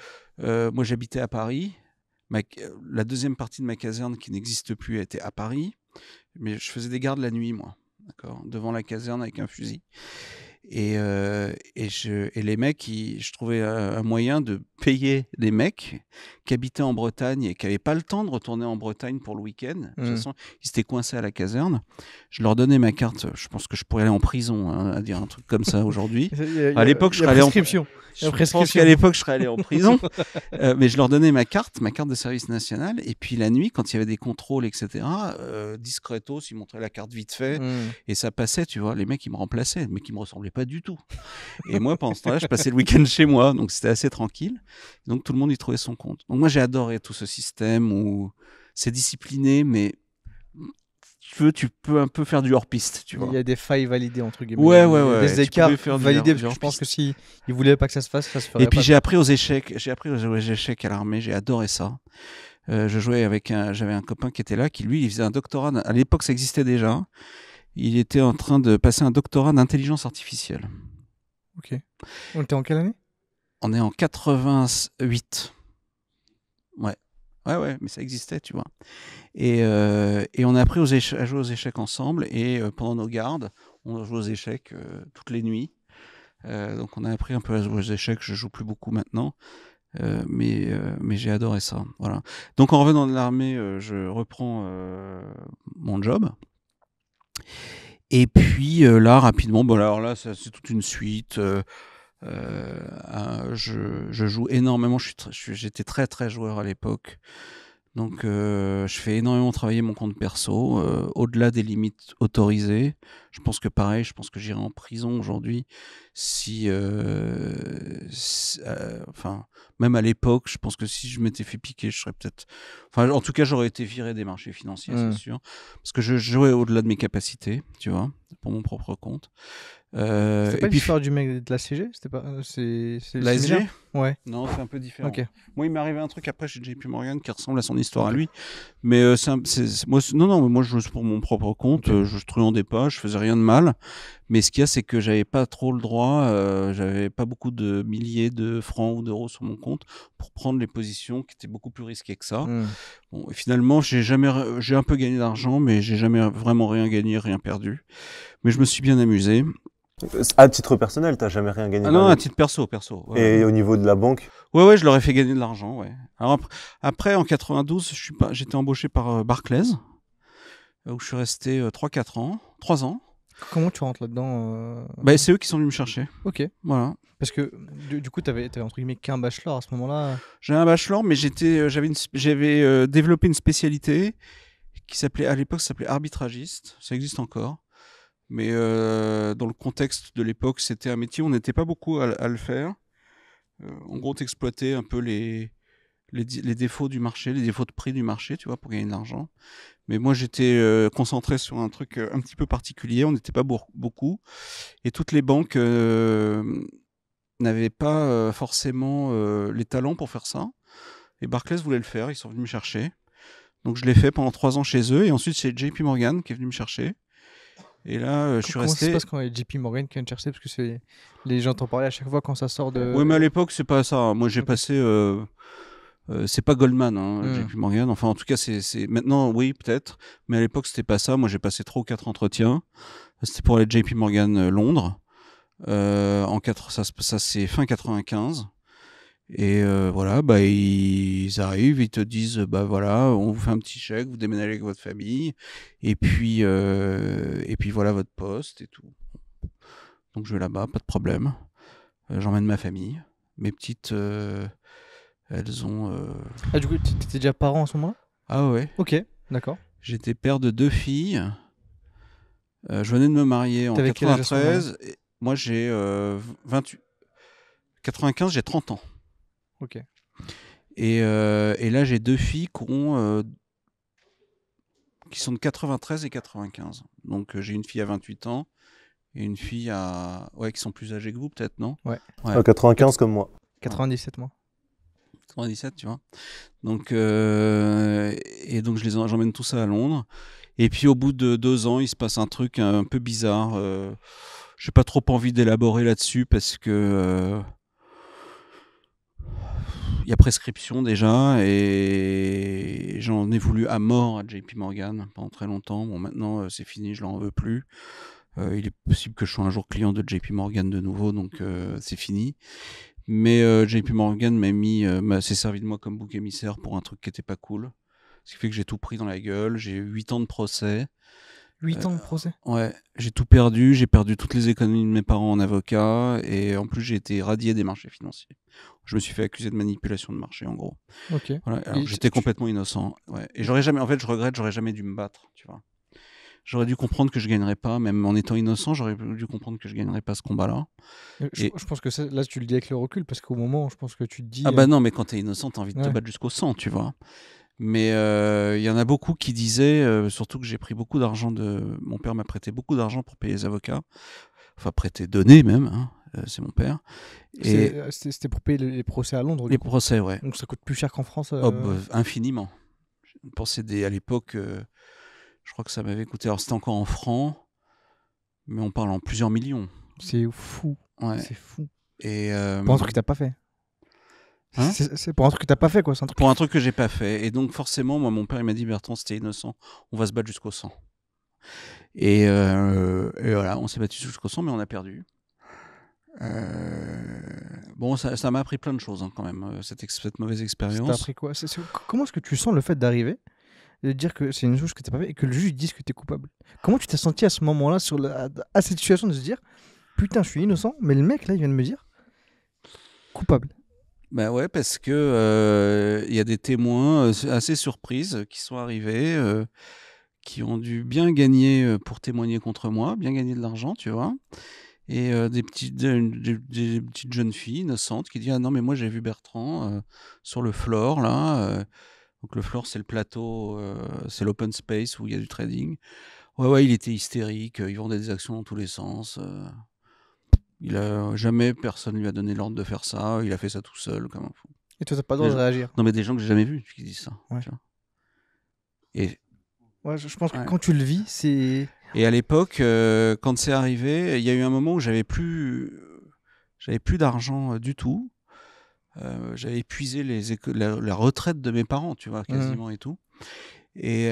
moi, j'habitais à Paris. Euh, la deuxième partie de ma caserne qui n'existe plus était à Paris, mais je faisais des gardes la nuit, moi, d'accord, devant la caserne avec un fusil. Euh, et, je, et, les mecs, je trouvais un moyen de payer les mecs qui habitaient en Bretagne et qui n'avaient pas le temps de retourner en Bretagne pour le week-end. Mm. façon, ils étaient coincés à la caserne. Je leur donnais ma carte. Je pense que je pourrais aller en prison, hein, à dire un truc comme ça aujourd'hui. à l'époque, je serais allé en prison. Je pense qu'à l'époque, je serais allé en prison. Euh, mais je leur donnais ma carte, ma carte de service national. Et puis la nuit, quand il y avait des contrôles, etc., euh, discretos, ils montraient la carte vite fait. Mm. Et ça passait, tu vois. Les mecs, ils me remplaçaient. mais qui me ressemblaient pas du tout. Et moi, pendant ce temps-là, je passais le week-end chez moi, donc c'était assez tranquille. Donc tout le monde y trouvait son compte. Donc moi, j'ai adoré tout ce système où c'est discipliné, mais tu, tu peux un peu faire du hors-piste, tu vois. Il y a des failles validées, entre guillemets. Ouais, ouais, ouais. Des écarts validés, je pense que s'ils si ne voulaient pas que ça se fasse, ça se ferait Et puis j'ai appris aux échecs, j'ai appris aux échecs à l'armée, j'ai adoré ça. Euh, je jouais avec un, j'avais un copain qui était là, qui lui, il faisait un doctorat. À l'époque, ça existait déjà il était en train de passer un doctorat d'intelligence artificielle. Ok. On était en quelle année On est en 88. Ouais. Ouais, ouais, mais ça existait, tu vois. Et, euh, on a appris aux à jouer aux échecs ensemble. Et euh, pendant nos gardes, on joue aux échecs euh, toutes les nuits. donc on a appris un peu à jouer aux échecs. Je joue plus beaucoup maintenant. mais mais j'ai adoré ça. Voilà. Donc en revenant de l'armée, je reprends mon job. Et puis euh, là, rapidement, bon, alors là, c'est toute une suite. Euh, euh, hein, je, je, joue énormément. J'étais très très joueur à l'époque. Donc, euh, je fais énormément travailler mon compte perso, euh, au-delà des limites autorisées. Je pense que pareil, je pense que j'irai en prison aujourd'hui si, euh, enfin, même à l'époque, je pense que si je m'étais fait piquer, je serais peut-être, enfin, en tout cas, j'aurais été viré des marchés financiers, c'est sûr, parce que je jouais au-delà de mes capacités, tu vois, pour mon propre compte. Euh, c'est pas l'histoire du mec de la CG C'était pas. Euh, c'est. La CG, Ouais. Non, c'est un peu différent. Moi, il m'est arrivé un truc après chez JP Morgan qui ressemble à son histoire à lui. Mais euh, moi, non, non, moi, je joue pour mon propre compte. je euh, ne je truandais pas, je faisais rien de mal. Mais ce qu'il y a, c'est que j'avais pas trop le droit. j'avais pas beaucoup de milliers de francs ou d'euros sur mon compte pour prendre les positions qui étaient beaucoup plus risquées que ça. Hmm. et finalement, j'ai jamais, j'ai un peu gagné d'argent, mais j'ai jamais vraiment rien gagné, rien perdu. Mais je me suis bien amusé. Euh, à titre personnel, t'as jamais rien gagné ah Non, à titre perso, perso. Et au niveau de la banque Ouais, ouais, je leur ai fait gagner de l'argent, ouais. Alors après, en 92, je suis pas, j'étais embauché par euh, Barclays, euh, où je suis resté 3-4 ans, 3 ans. Comment tu rentres là-dedans bah, C'est eux qui sont venus me chercher. Ok. Voilà. Parce que du, coup, tu avais, entre guillemets qu'un bachelor à ce moment-là J'avais un bachelor, mais j'avais développé une spécialité qui s'appelait, à l'époque, s'appelait arbitragiste. Ça existe encore. Mais euh, dans le contexte de l'époque, c'était un métier, on n'était pas beaucoup à, le faire. Euh, en gros, exploitait un peu les, défauts du marché, les défauts de prix du marché, tu vois, pour gagner de l'argent. Mais moi, j'étais euh, concentré sur un truc un petit peu particulier, on n'était pas beaucoup. Et toutes les banques n'avaient pas forcément les talents pour faire ça. Et Barclays voulait le faire, ils sont venus me chercher. Donc je l'ai fait pendant trois ans chez eux, et ensuite c'est JP Morgan qui est venu me chercher. Et là, euh, je suis resté. Comment ça se passe quand il JP Morgan qui vient Parce que c'est... les gens t'en parlaient à chaque fois quand ça sort de. Oui, mais à l'époque, c'est pas ça. Hein. Moi, j'ai passé. Euh, euh, c'est pas Goldman, hein, hmm. JP Morgan. Enfin, en tout cas, c'est, maintenant, oui, peut-être. Mais à l'époque, c'était pas ça. Moi, j'ai passé trois ou quatre entretiens. C'était pour aller JP Morgan Londres. en quatre. ça, ça, c'est fin 95. Et euh, voilà, bah, ils arrivent, ils te disent, bah voilà, on vous fait un petit chèque, vous déménagez avec votre famille, et puis, euh, et puis voilà votre poste et tout. Donc je vais là-bas, pas de problème. Euh, j'emmène ma famille. Mes petites, elles ont. Ah, du coup, étais déjà parent en ce moment-là Ah ouais. Ok, d'accord. J'étais père de deux filles. je venais de me marier en 93. moi, j'ai 95, j'ai 30 ans. Ok. Euh, et, là, j'ai deux filles qui ont euh, qui sont de 93 et 95. Donc euh, j'ai une fille à 28 ans et une fille à ouais qui sont plus âgées que vous peut-être, non Ouais. 95 comme moi. 97 mois. 97, tu vois. Donc et donc je les j'emmène tout ça à Londres. Et puis au bout de deux ans, il se passe un truc un peu bizarre. Euh... J'ai pas trop envie d'élaborer là-dessus parce que il y a prescription déjà et j'en ai voulu à mort à JP Morgan pendant très longtemps. Bon, maintenant euh, c'est fini, je l'en veux plus. Euh, il est possible que je sois un jour client de JP Morgan de nouveau, donc euh, c'est fini. Mais JP Morgan m'a mis, s'est servi de moi comme bouc émissaire pour un truc qui était pas cool. Ce qui fait que j'ai tout pris dans la gueule. J'ai 8 ans de procès. 8 ans de euh, procès Ouais, j'ai tout perdu. J'ai perdu toutes les économies de mes parents en avocat. Et en plus, j'ai été radié des marchés financiers. Je me suis fait accuser de manipulation de marché, en gros. Ok. j'étais complètement innocent. Ouais. Et j'aurais jamais, en fait, je regrette, j'aurais jamais dû me battre, tu vois. J'aurais dû comprendre que je gagnerais pas, même en étant innocent, j'aurais dû comprendre que je gagnerais pas ce combat-là. Euh, je, pense que là, tu le dis avec le recul, parce qu'au moment, je pense que tu te dis. Ah bah euh, non, mais quand t'es innocent, t'as envie de te battre jusqu'au sang, tu vois. Mais euh, il y en a beaucoup qui disaient, euh, surtout que j'ai pris beaucoup d'argent de. Mon père m'a prêté beaucoup d'argent pour payer les avocats. Enfin, prêté, donné même, hein, euh, c'est mon père. Et C'était pour payer les procès à Londres Les procès, ouais. Donc ça coûte plus cher qu'en France oh, bah, Infiniment. Je pensais à l'époque, je crois que ça m'avait coûté. Alors c'était encore en francs, mais on parle en plusieurs millions. C'est fou. C'est fou. Et, Pour un truc que t'as pas fait Hein c'est pour un truc que t'as pas fait, quoi. Un truc... Pour un truc que j'ai pas fait. Et donc, forcément, moi, mon père, il m'a dit Bertrand, c'était innocent. On va se battre jusqu'au sang. Et, euh, voilà, on s'est battu jusqu'au sang, mais on a perdu. Euh, bon, ça m'a appris plein de choses hein, quand même, euh, cette, cette mauvaise expérience. appris quoi Comment est-ce que tu sens le fait d'arriver de dire que c'est une chose que t'as pas fait et que le juge dise que t'es coupable Comment tu t'es senti à ce moment-là, sur à cette situation de se dire putain, je suis innocent, mais le mec là, il vient de me dire coupable ben ouais, parce que il y a des témoins assez surprises qui sont arrivés, qui ont dû bien gagner pour témoigner contre moi, bien gagner de l'argent, tu vois. Et des, petites, des, petites jeunes filles innocentes qui disent Ah non, mais moi j'ai vu Bertrand sur le floor, là. donc le floor, c'est le plateau, c'est l'open space où il y a du trading. Ouais, ouais, il était hystérique, il vendait des actions dans tous les sens. Il a jamais personne lui a donné l'ordre de faire ça. Il a fait ça tout seul comme Et toi, n'as pas le droit de réagir. Non, mais des gens que j'ai jamais vus qui disent ça. Ouais. Et ouais, je, pense que quand tu le vis, c'est. Et à l'époque, euh, quand c'est arrivé, il y a eu un moment où j'avais plus, j'avais plus d'argent euh, du tout. Euh, j'avais épuisé les la, retraite de mes parents, tu vois, mmh. quasiment et tout. Et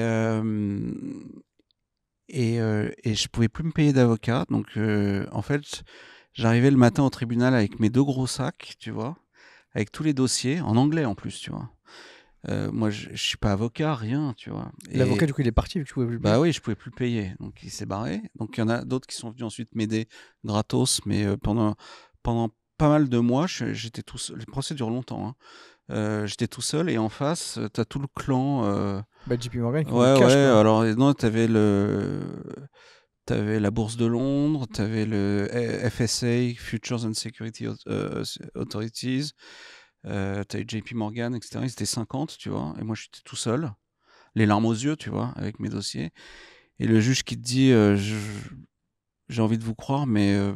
et, et je pouvais plus me payer d'avocat, donc en fait J'arrivais le matin au tribunal avec mes deux gros sacs, tu vois, avec tous les dossiers, en anglais en plus, tu vois. Euh, moi, je, ne suis pas avocat, rien, tu vois. L'avocat, du coup, il est parti, tu pouvais plus bah payer. Bah oui, je pouvais plus payer, donc il s'est barré. Donc il y en a d'autres qui sont venus ensuite m'aider gratos, mais euh, pendant, pendant pas mal de mois, j'étais tout seul. Les procès durent longtemps. Hein. Euh, j'étais tout seul et en face, tu as tout le clan. Bah, JP Morgan qui ouais, cache, ouais, alors non, avais le tu avais la Bourse de Londres, mmh. tu avais le eh, FSA, Futures and Security euh, Authorities, euh, tu avais JP Morgan, etc. Ils étaient 50, tu vois, et moi j'étais tout seul, les larmes aux yeux, tu vois, avec mes dossiers. Et le juge qui te dit euh, J'ai envie de vous croire, mais euh,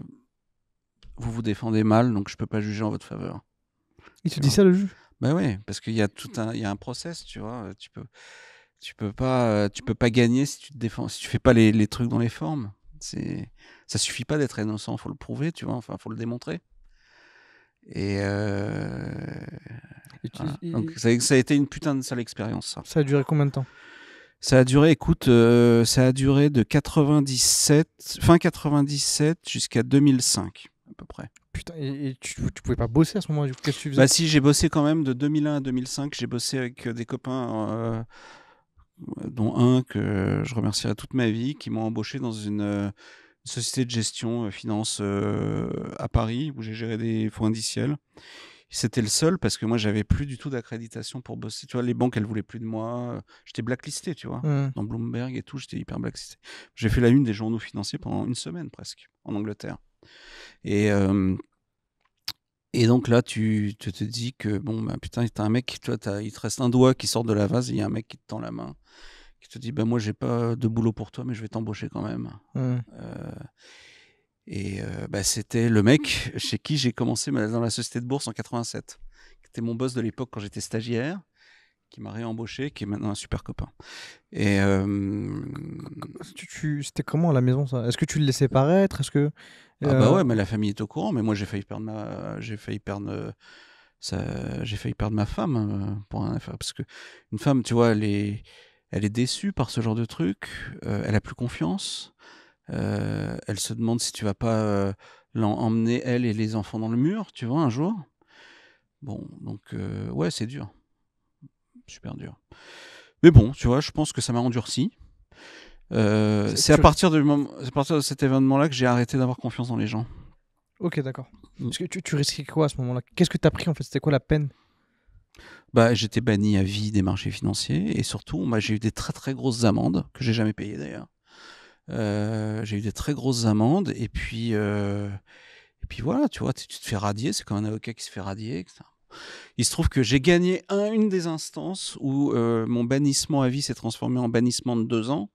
vous vous défendez mal, donc je peux pas juger en votre faveur. Il te dit ça, le juge Ben bah oui, parce qu'il y a tout un, il y a un process, tu vois. Tu peux. Tu peux pas, euh, tu peux pas gagner si tu te défends, si tu fais pas les, les trucs dans les formes. C'est, ça suffit pas d'être innocent, faut le prouver, tu vois. Enfin, faut le démontrer. Et, euh, Donc ça, a été une putain de sale expérience. Ça. ça a duré combien de temps Ça a duré, écoute, euh, ça a duré de 97, fin 97 jusqu'à 2005 à peu près. Putain, et, tu, tu, pouvais pas bosser à ce moment-là Bah si, j'ai bossé quand même de 2001 à 2005. J'ai bossé avec des copains. Euh, dont un que je remercierai toute ma vie, qui m'a embauché dans une euh, société de gestion euh, finance à Paris où j'ai géré des fonds indiciels. C'était le seul parce que moi j'avais plus du tout d'accréditation pour bosser. Tu vois, les banques elles voulaient plus de moi. J'étais blacklisté, tu vois, mmh. dans Bloomberg et tout. J'étais hyper blacklisté. J'ai fait la une des journaux financiers pendant une semaine presque en Angleterre. Et et donc là, tu, te dis que bon, bah, putain, un mec toi, il te reste un doigt qui sort de la vase, et il y a un mec qui te tend la main qui te dit ben je moi j'ai pas de boulot pour toi mais je vais t'embaucher quand même hmm. euh, et euh, ben, c'était le mec chez qui j'ai commencé dans la société de bourse en 87 qui était mon boss de l'époque quand j'étais stagiaire qui m'a réembauché qui est maintenant un super copain et euh, tu, c'était comment à la maison ça est-ce que tu le laissais paraître est-ce que ah bah ouais mais la famille est au courant mais moi j'ai failli perdre ma j'ai failli perdre ça, j'ai failli perdre ma femme pour un, parce que une femme tu vois les elle est déçue par ce genre de truc, euh, elle a plus confiance, euh, elle se demande si tu vas pas euh, l'emmener elle et les enfants dans le mur, tu vois, un jour. Bon, donc ouais, c'est dur, super dur. Mais bon, tu vois, je pense que ça m'a endurci. c'est à partir de cet événement-là que j'ai arrêté d'avoir confiance dans les gens. Ok, d'accord. Mm. que tu, tu risquais quoi à ce moment-là Qu'est-ce que tu as pris en fait C'était quoi la peine bah, j'étais banni à vie des marchés financiers et surtout, bah, j'ai eu des très très grosses amendes que j'ai jamais payées d'ailleurs. Euh, j'ai eu des très grosses amendes et puis euh, et puis voilà, tu vois, tu, te fais radier, c'est comme un avocat qui se fait radier. Il se trouve que j'ai gagné une des instances où euh, mon bannissement à vie s'est transformé en bannissement de deux ans,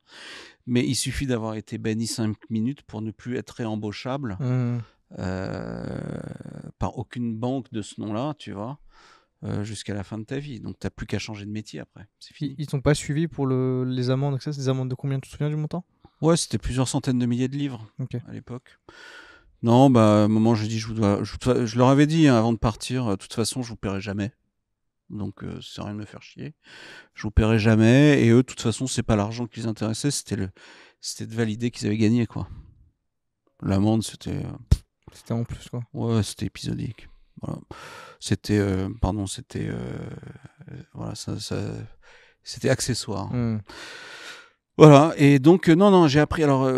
mais il suffit d'avoir été banni cinq minutes pour ne plus être réembauchable mmh. par aucune banque de ce nom-là, tu vois. Euh, jusqu'à la fin de ta vie. Donc tu t'as plus qu'à changer de métier après. Ils t'ont pas suivi pour le, les amendes, ça C'est des amendes de combien Tu te souviens du montant Ouais, c'était plusieurs centaines de milliers de livres à l'époque. Non, bah, à moment, je dis, je, vous dois, je, leur avais dit hein, avant de partir, euh, de toute façon, je vous paierai jamais. Donc, euh, c'est rien de me faire chier. Je vous paierai jamais. Et eux, de toute façon, c'est pas l'argent qui les intéressait, c'était le, c'était de valider qu'ils avaient gagné, quoi. L'amende, c'était. Euh, c'était en plus, quoi. Ouais, c'était épisodique. C'était, euh, pardon, c'était, euh, voilà, c'était accessoire. Hmm. Voilà, et donc, euh, non, non, j'ai appris. Alors,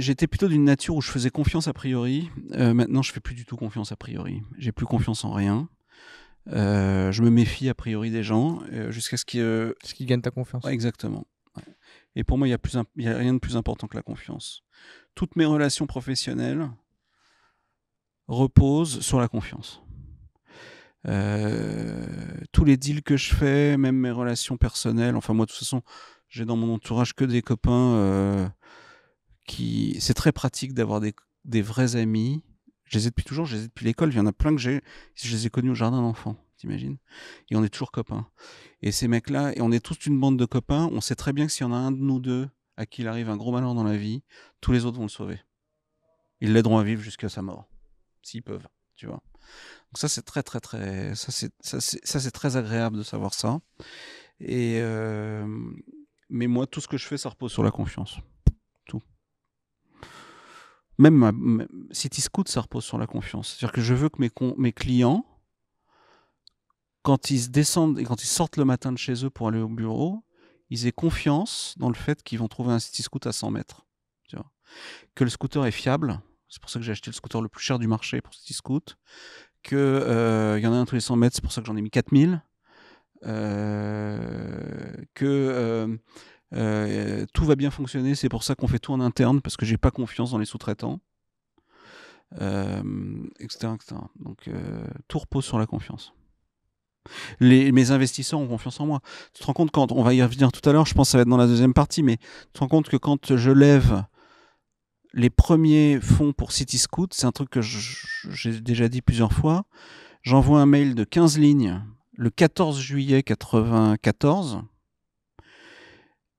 j'étais plutôt d'une nature où je faisais confiance a priori. maintenant, je fais plus du tout confiance a priori. J'ai plus confiance en rien. je me méfie a priori des gens jusqu'à ce qu'ils. gagnent ta confiance. exactement. Et pour moi, il n'y a rien de plus important que la confiance. Toutes mes relations professionnelles reposent sur la confiance. Euh, tous les deals que je fais, même mes relations personnelles. Enfin, moi, de toute façon, j'ai dans mon entourage que des copains euh, qui. C'est très pratique d'avoir des, vrais amis. Je les ai depuis toujours, je les ai depuis l'école. Il y en a plein que j'ai. Je les ai connus au jardin d'enfants, t'imagines Et on est toujours copains. Et ces mecs-là, et on est tous une bande de copains, on sait très bien que s'il y en a un de nous deux à qui il arrive un gros malheur dans la vie, tous les autres vont le sauver. Ils l'aideront à vivre jusqu'à sa mort, s'ils peuvent, tu vois. Donc ça c'est très très très ça c'est ça c'est très agréable de savoir ça. Et euh, mais moi tout ce que je fais ça repose sur la confiance. Tout. Même, City Scout ça repose sur la confiance. C'est-à-dire que je veux que mes mes clients quand ils descendent et quand ils sortent le matin de chez eux pour aller au bureau, ils aient confiance dans le fait qu'ils vont trouver un City scout à 100 mètres. Que le scooter est fiable. C'est pour ça que j'ai acheté le scooter le plus cher du marché pour City Scoot qu'il euh, y en a un tous les 100 mètres, c'est pour ça que j'en ai mis 4000, euh, que euh, euh, tout va bien fonctionner, c'est pour ça qu'on fait tout en interne, parce que j'ai pas confiance dans les sous-traitants, etc., Donc tout repose sur la confiance. mes investisseurs ont confiance en moi. Tu te rends compte quand on va y revenir tout à l'heure, je pense que ça va être dans la deuxième partie, mais tu te rends compte que quand je lève les premiers fonds pour CityScoot, c'est un truc que j'ai déjà dit plusieurs fois. J'envoie un mail de 15 lignes le 14 juillet 94.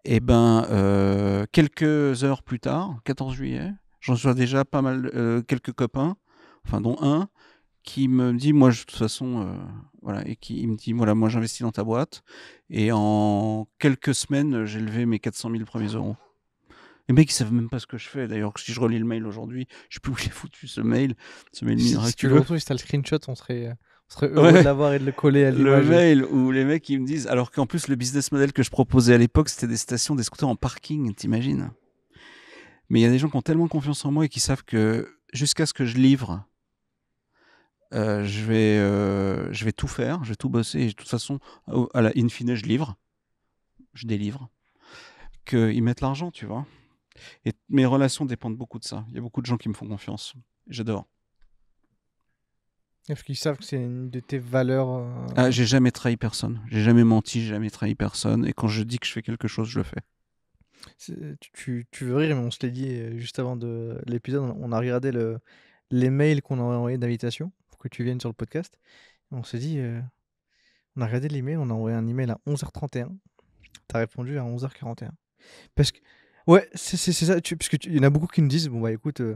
Et eh ben, euh, quelques heures plus tard, 14 juillet, j'en vois déjà pas mal, euh, quelques copains, enfin dont un, qui me dit, moi, de toute façon, euh, voilà, et qui me dit, voilà, moi, j'investis dans ta boîte. Et en quelques semaines, j'ai levé mes 400 000 premiers euros. Les mecs, ils savent même pas ce que je fais. D'ailleurs, si je relis le mail aujourd'hui, je sais plus où j'ai foutu ce mail. Ce mail miraculeux. Si, le le screenshot, on serait. Euh, on serait heureux de l'avoir et de le coller à Le mail où les mecs ils me disent, alors qu'en plus le business model que je proposais à l'époque c'était des stations, des scooters en parking, t'imagines Mais il y a des gens qui ont tellement confiance en moi et qui savent que jusqu'à ce que je livre, euh, je, vais, euh, je vais tout faire, je vais tout bosser. Et de toute façon, à la in fine, je livre, je délivre. Qu'ils mettent l'argent, tu vois. Et mes relations dépendent beaucoup de ça. Il y a beaucoup de gens qui me font confiance. J'adore. ce qu'ils savent que c'est une de tes valeurs. Euh, ah, j'ai jamais trahi personne. J'ai jamais menti, j'ai jamais trahi personne. Et quand je dis que je fais quelque chose, je le fais. Tu, veux rire, mais on se l'est dit euh, juste avant de l'épisode. On a regardé le, les mails qu'on a envoyés d'invitation pour que tu viennes sur le podcast. On s'est dit, euh, on a regardé l'email, on a envoyé un email à 11h31. Tu as répondu à 11h41. Parce que Ouais, c'est ça. Tu, parce qu'il y en a beaucoup qui nous disent bon, bah écoute, euh,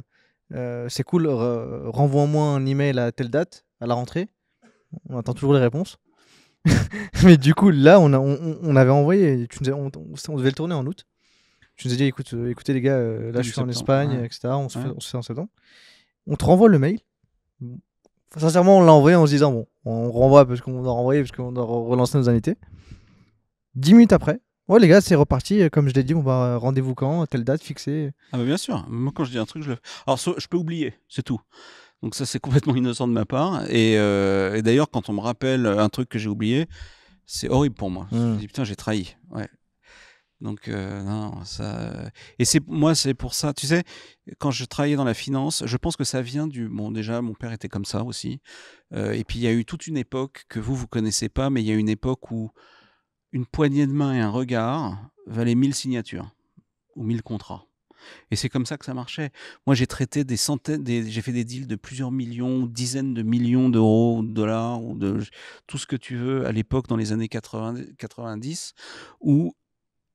euh, c'est cool, renvoie-moi un email à telle date, à la rentrée. On attend toujours les réponses. mais du coup, là, on, a, on, on avait envoyé, tu nous on, on, devait le tourner en août. Tu nous as dit écoute, euh, écoutez les gars, là je suis en Espagne, etc. On se, fait, on fait en septembre. On te renvoie le mail. sincèrement, on l'a envoyé en se disant bon, on renvoie parce qu'on doit renvoyer, parce qu'on doit relancer nos invités. Dix minutes après, Ouais, les gars, c'est reparti. Euh, comme je l'ai dit, on va euh, rendez-vous quand, telle date fixée. Ah, bien sûr. Moi, quand je dis un truc, je le Alors, je peux oublier, c'est tout. Donc, ça, c'est complètement innocent de ma part. Et, euh, et d'ailleurs, quand on me rappelle un truc que j'ai oublié, c'est horrible pour moi. Je me hmm. dis, putain, j'ai trahi. Ouais. Donc, non, ça. Et c'est moi, c'est pour ça. Tu sais, quand je travaillais dans la finance, je pense que ça vient du. Bon, déjà, mon père était comme ça aussi. et puis, il y a eu toute une époque que vous, vous connaissez pas, mais il y a eu une époque où une poignée de main et un regard valaient 1000 signatures ou 1000 contrats. Et c'est comme ça que ça marchait. Moi, j'ai traité des centaines, j'ai fait des deals de plusieurs millions, dizaines de millions d'euros, de dollars, ou de tout ce que tu veux à l'époque, dans les années 90,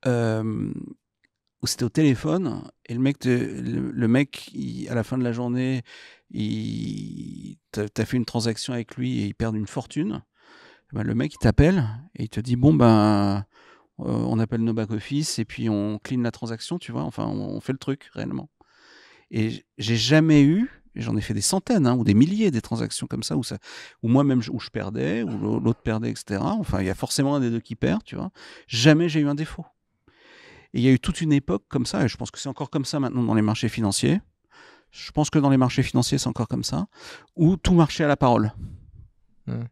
euh, où, c'était au téléphone et le mec, le, mec à la fin de la journée, tu fait une transaction avec lui et il perd une fortune. Bah, le mec il t'appelle et il te dit bon ben euh, on appelle nos back office et puis on clean la transaction, tu vois, enfin on, fait le truc réellement. Et j'ai jamais eu, j'en ai fait des centaines hein, ou des milliers des transactions comme ça où ça, moi-même où je perdais, où l'autre perdait, etc. Enfin il y a forcément un des deux qui perd, tu vois. Jamais j'ai eu un défaut. Et il y a eu toute une époque comme ça, et je pense que c'est encore comme ça maintenant dans les marchés financiers. Je pense que dans les marchés financiers, c'est encore comme ça, où tout marchait à la parole. Mmh.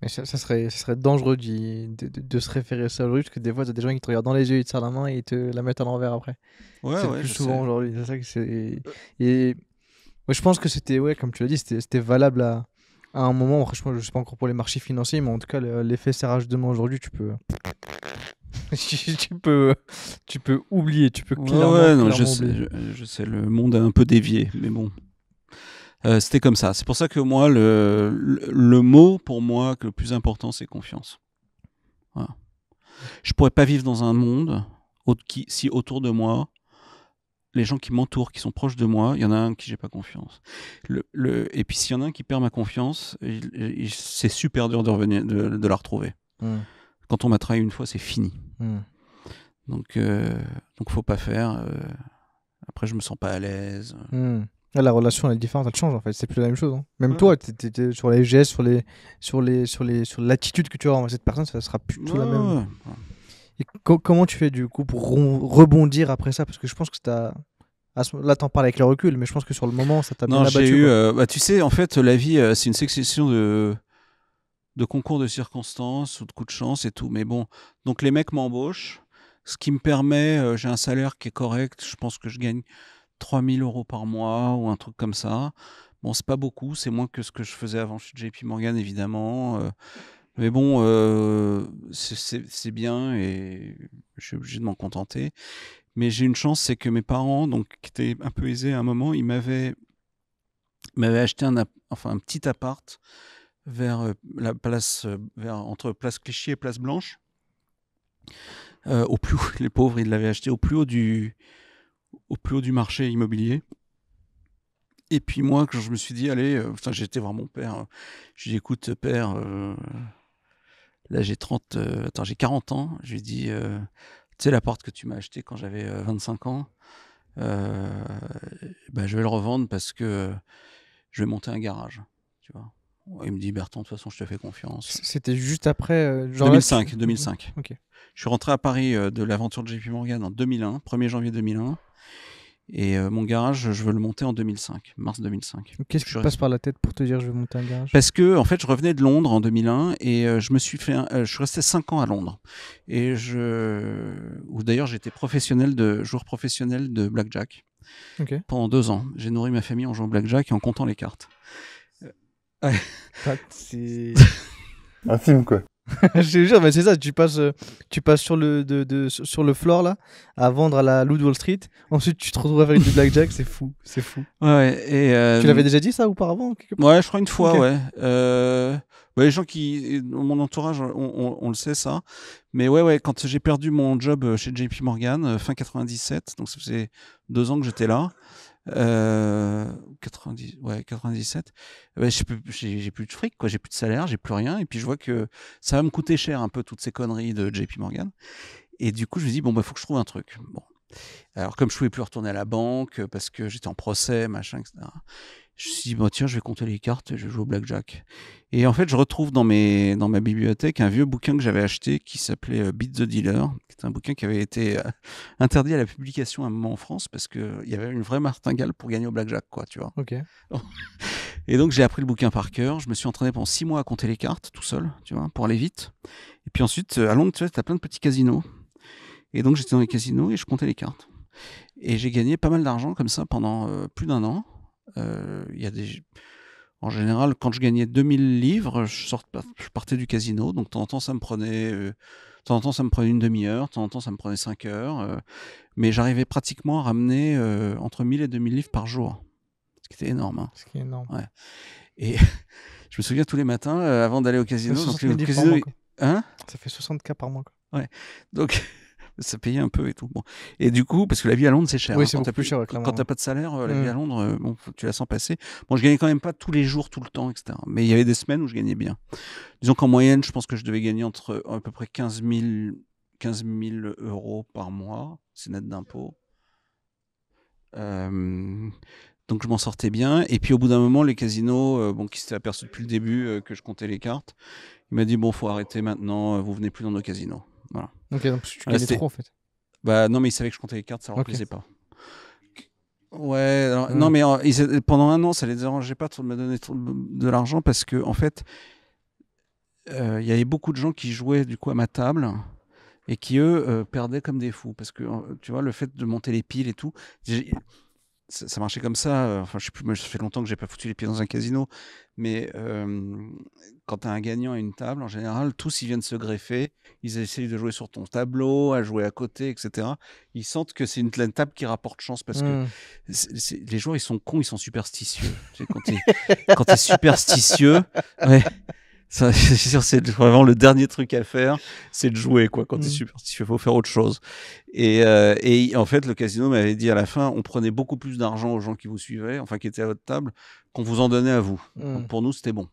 Mais ça, serait, serait dangereux de, de, se référer à ça aujourd'hui, parce que des fois, tu des gens qui te regardent dans les yeux, ils te serrent la main et ils te la mettent à l'envers après. Ouais, c'est plus souvent aujourd'hui. C'est ça que c'est. Euh. Et je pense que c'était, ouais, comme tu l'as dit, c'était valable à, à, un moment. Franchement, je sais pas encore pour les marchés financiers, mais en tout cas, l'effet serrage demain aujourd'hui, tu peux. tu peux tu peux oublier tu peux clairement, ouais, non, je, sais, je sais le monde a un peu dévié mais bon euh, c'était comme ça. C'est pour ça que moi, le, le, mot pour moi le plus important, c'est confiance. Voilà. Je pourrais pas vivre dans un monde qui, si autour de moi, les gens qui m'entourent, qui sont proches de moi, il y en a un qui j'ai pas confiance. Le, Et puis s'il y en a un qui perd ma confiance, c'est super dur de, revenir, de, la retrouver. Hmm. Quand on m'a trahi une fois, c'est fini. Hmm. Donc, euh, donc faut pas faire. Euh, après, je me sens pas à l'aise. Hmm. Ah, la relation, elle est différente, elle change en fait. C'est plus la même chose. Hein. Même toi, tu étais sur les gestes, sur les, sur les, sur les, sur l'attitude que tu as envers cette personne, ça sera plus tout la même. Et comment tu fais du coup pour rebondir après ça Parce que je pense que t'as Là, t'en parles avec le recul, mais je pense que sur le moment, ça t'a bien abattu. Eu, euh, bah, tu sais, en fait, la vie, euh, c'est une succession de, de concours de circonstances ou de coups de chance et tout. Mais bon, donc les mecs m'embauchent, ce qui me permet, euh, j'ai un salaire qui est correct, je pense que je gagne 3000 euros par mois ou un truc comme ça. Bon, c'est pas beaucoup, c'est moins que ce que je faisais avant chez JP Morgan, évidemment. Euh. mais bon, euh, c'est bien et je suis obligé de m'en contenter. Mais j'ai une chance, c'est que mes parents, donc, qui étaient un peu aisés à un moment, ils m'avaient acheté un, enfin, un petit appart vers euh, la place, vers, entre place Clichy et place Blanche. au plus les pauvres, ils l'avaient acheté au plus haut du, au plus haut du marché immobilier. Et puis moi, quand je me suis dit, allez, euh, j'étais voir mon père, euh, je lui dit, écoute, père, euh, là j'ai 30, attends, j'ai 40 ans, je lui ai dit, tu sais, la porte que tu m'as achetée quand j'avais 25 ans, bah, je vais le revendre parce que je vais monter un garage, tu vois. Il me dit, Bertrand, de toute façon, je te fais confiance. C'était juste après. 2005, 2005. Ok je suis rentré à Paris euh, de l'aventure de JP Morgan en 2001, 1er janvier 2001. Et euh, mon garage, je veux le monter en 2005, mars 2005. Qu'est-ce qui je passe par la tête pour te dire je veux monter un garage Parce que en fait, je revenais de Londres en 2001 et euh, je me suis fait, je suis resté 5 ans à Londres et je, ou d'ailleurs j'étais professionnel de joueur professionnel de blackjack pendant deux ans. J'ai nourri ma famille en jouant blackjack et en comptant les cartes. Ouais. un film quoi. je te jure, mais c'est ça, tu passes, euh, tu passes sur, le, de, de, sur le floor là, à vendre à la Loot Wall Street. Ensuite, tu te retrouves avec du blackjack, c'est fou, c'est fou. Ouais, et euh, Tu l'avais déjà dit ça auparavant Ouais, je crois une fois, euh, ouais. Les gens qui. mon entourage, on, on, le sait ça. Mais ouais, ouais, quand j'ai perdu mon job chez JP Morgan, fin 97, donc ça faisait deux ans que j'étais là, 90, euh, ouais, 97, eh ben, j'ai plus, plus de fric, quoi, j'ai plus de salaire, j'ai plus rien, et puis je vois que ça va me coûter cher un peu toutes ces conneries de JP Morgan. Et du coup, je me dis, bon, bah, faut que je trouve un truc. Bon. Alors, comme je pouvais plus retourner à la banque parce que j'étais en procès, machin, etc., je me suis dit, bah, tiens, je vais compter les cartes, je joue au blackjack. Et en fait, je retrouve dans, mes, dans ma bibliothèque un vieux bouquin que j'avais acheté qui s'appelait euh, Beat the Dealer, qui est un bouquin qui avait été euh, interdit à la publication à un moment en France parce qu'il euh, y avait une vraie martingale pour gagner au blackjack, quoi, tu vois. Ok. Et donc, j'ai appris le bouquin par cœur. Je me suis entraîné pendant six mois à compter les cartes tout seul, tu vois, pour aller vite. Et puis ensuite, à Londres, tu vois, as plein de petits casinos. Et donc, j'étais dans les casinos et je comptais les cartes. Et j'ai gagné pas mal d'argent comme ça pendant plus d'un an. Euh, il y a des... En général, quand je gagnais 2000 livres, je, je partais du casino, donc de temps en temps, ça me prenait... Euh, de en temps, ça me prenait une demi-heure, de temps en temps, ça me prenait 5 heures. Euh. mais j'arrivais pratiquement à ramener entre 1000 et 2000 livres par jour. Ce qui était énorme. Hein. Ce qui est énorme. Ouais. Et je me souviens tous les matins, avant d'aller au casino, hein ça fait 60 cas par mois. ça fait par mois. Quoi. Ouais. Donc, ça payait un peu et tout. Bon. Et du coup, parce que la vie à Londres, c'est cher. Oui, hein, c'est quand plus cher. Quand pas de salaire, euh, la vie à mm. Londres, euh, bon, tu la sens passer. Bon, je gagnais quand même pas tous les jours, tout le temps, etc. Mais il y avait des semaines où je gagnais bien. Disons qu'en moyenne, je pense que je devais gagner entre euh, à peu près 15 000, euros par mois, c'est net d'impôts. donc je m'en sortais bien. Et puis au bout d'un moment, les casinos, bon, qui s'étaient aperçus depuis le début que je comptais les cartes, il m'a dit bon, faut arrêter maintenant. Vous venez plus dans nos casinos. Ok, donc tu trop en fait. Bah non, mais ils savaient que je comptais les cartes, ça leur plaisait pas. Ouais, euh. non, mais pendant un an, ça les dérangeait pas de me donner de l'argent parce que, en fait, euh, il y avait beaucoup de gens qui jouaient du coup à ma table et qui, eux, euh, perdaient comme des fous. Parce que, tu vois, le fait de monter les piles et tout, ça, marchait comme ça. Euh, enfin, je sais plus, ça fait longtemps que j'ai pas foutu les pieds dans un casino, mais euh, quand tu as un gagnant à une table, en général, tous ils viennent se greffer. Ils essayent de jouer sur ton tableau, à jouer à côté, etc. Ils sentent que c'est une, table qui rapporte chance parce que mmh. les joueurs ils sont cons, ils sont superstitieux. quand tu es, superstitieux, c'est vraiment le dernier truc à faire, c'est de jouer quoi. Quand tu mm. super faut faire autre chose. Euh, et, en fait, le casino m'avait dit à la fin, on prenait beaucoup plus d'argent aux gens qui vous suivaient, enfin qui étaient à votre table, qu'on vous en donnait à vous. Mm. pour nous, c'était bon.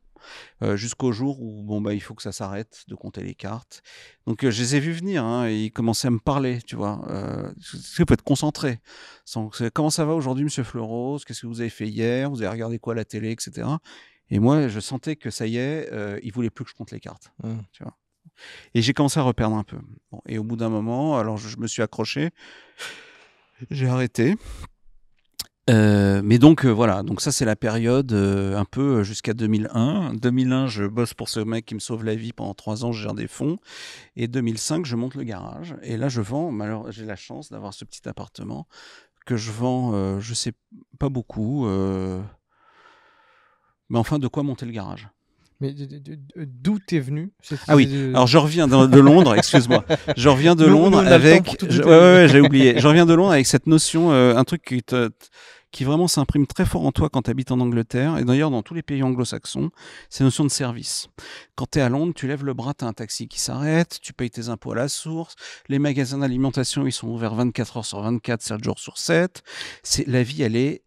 Euh, jusqu'au jour où bon bah il faut que ça s'arrête de compter les cartes. Donc euh, je les ai vus venir hein, et ils commençaient à me parler, tu vois. Euh, il faut être concentré. Sans, comment ça va aujourd'hui, Monsieur Fleurose Qu'est-ce que vous avez fait hier Vous avez regardé quoi à la télé, etc. Et moi, je sentais que ça y est, euh, il voulait plus que je compte les cartes. Mmh. Tu vois. Et j'ai commencé à reperdre un peu. et au bout d'un moment, alors je, me suis accroché, j'ai arrêté. Euh, mais donc euh, voilà, donc ça c'est la période un peu jusqu'à 2001. 2001, je bosse pour ce mec qui me sauve la vie pendant trois ans, je gère des fonds. Et 2005, je monte le garage. Et là, je vends. j'ai la chance d'avoir ce petit appartement que je vends, je sais pas beaucoup mais enfin, de quoi monter le garage mais d'où t'es venu Ah oui, alors je reviens de, Londres, excuse-moi. Je reviens de Londres avec. Oui, Ouais, oublié. Je reviens de Londres avec cette notion, euh, un truc qui, vraiment s'imprime très fort en toi quand tu habites en Angleterre, et d'ailleurs dans tous les pays anglo-saxons, c'est la notion de service. Quand tu es à Londres, tu lèves le bras, tu as un taxi qui s'arrête, tu payes tes impôts à la source, les magasins d'alimentation, ils sont ouverts 24 heures sur 24, 7 jours sur 7. La vie, elle est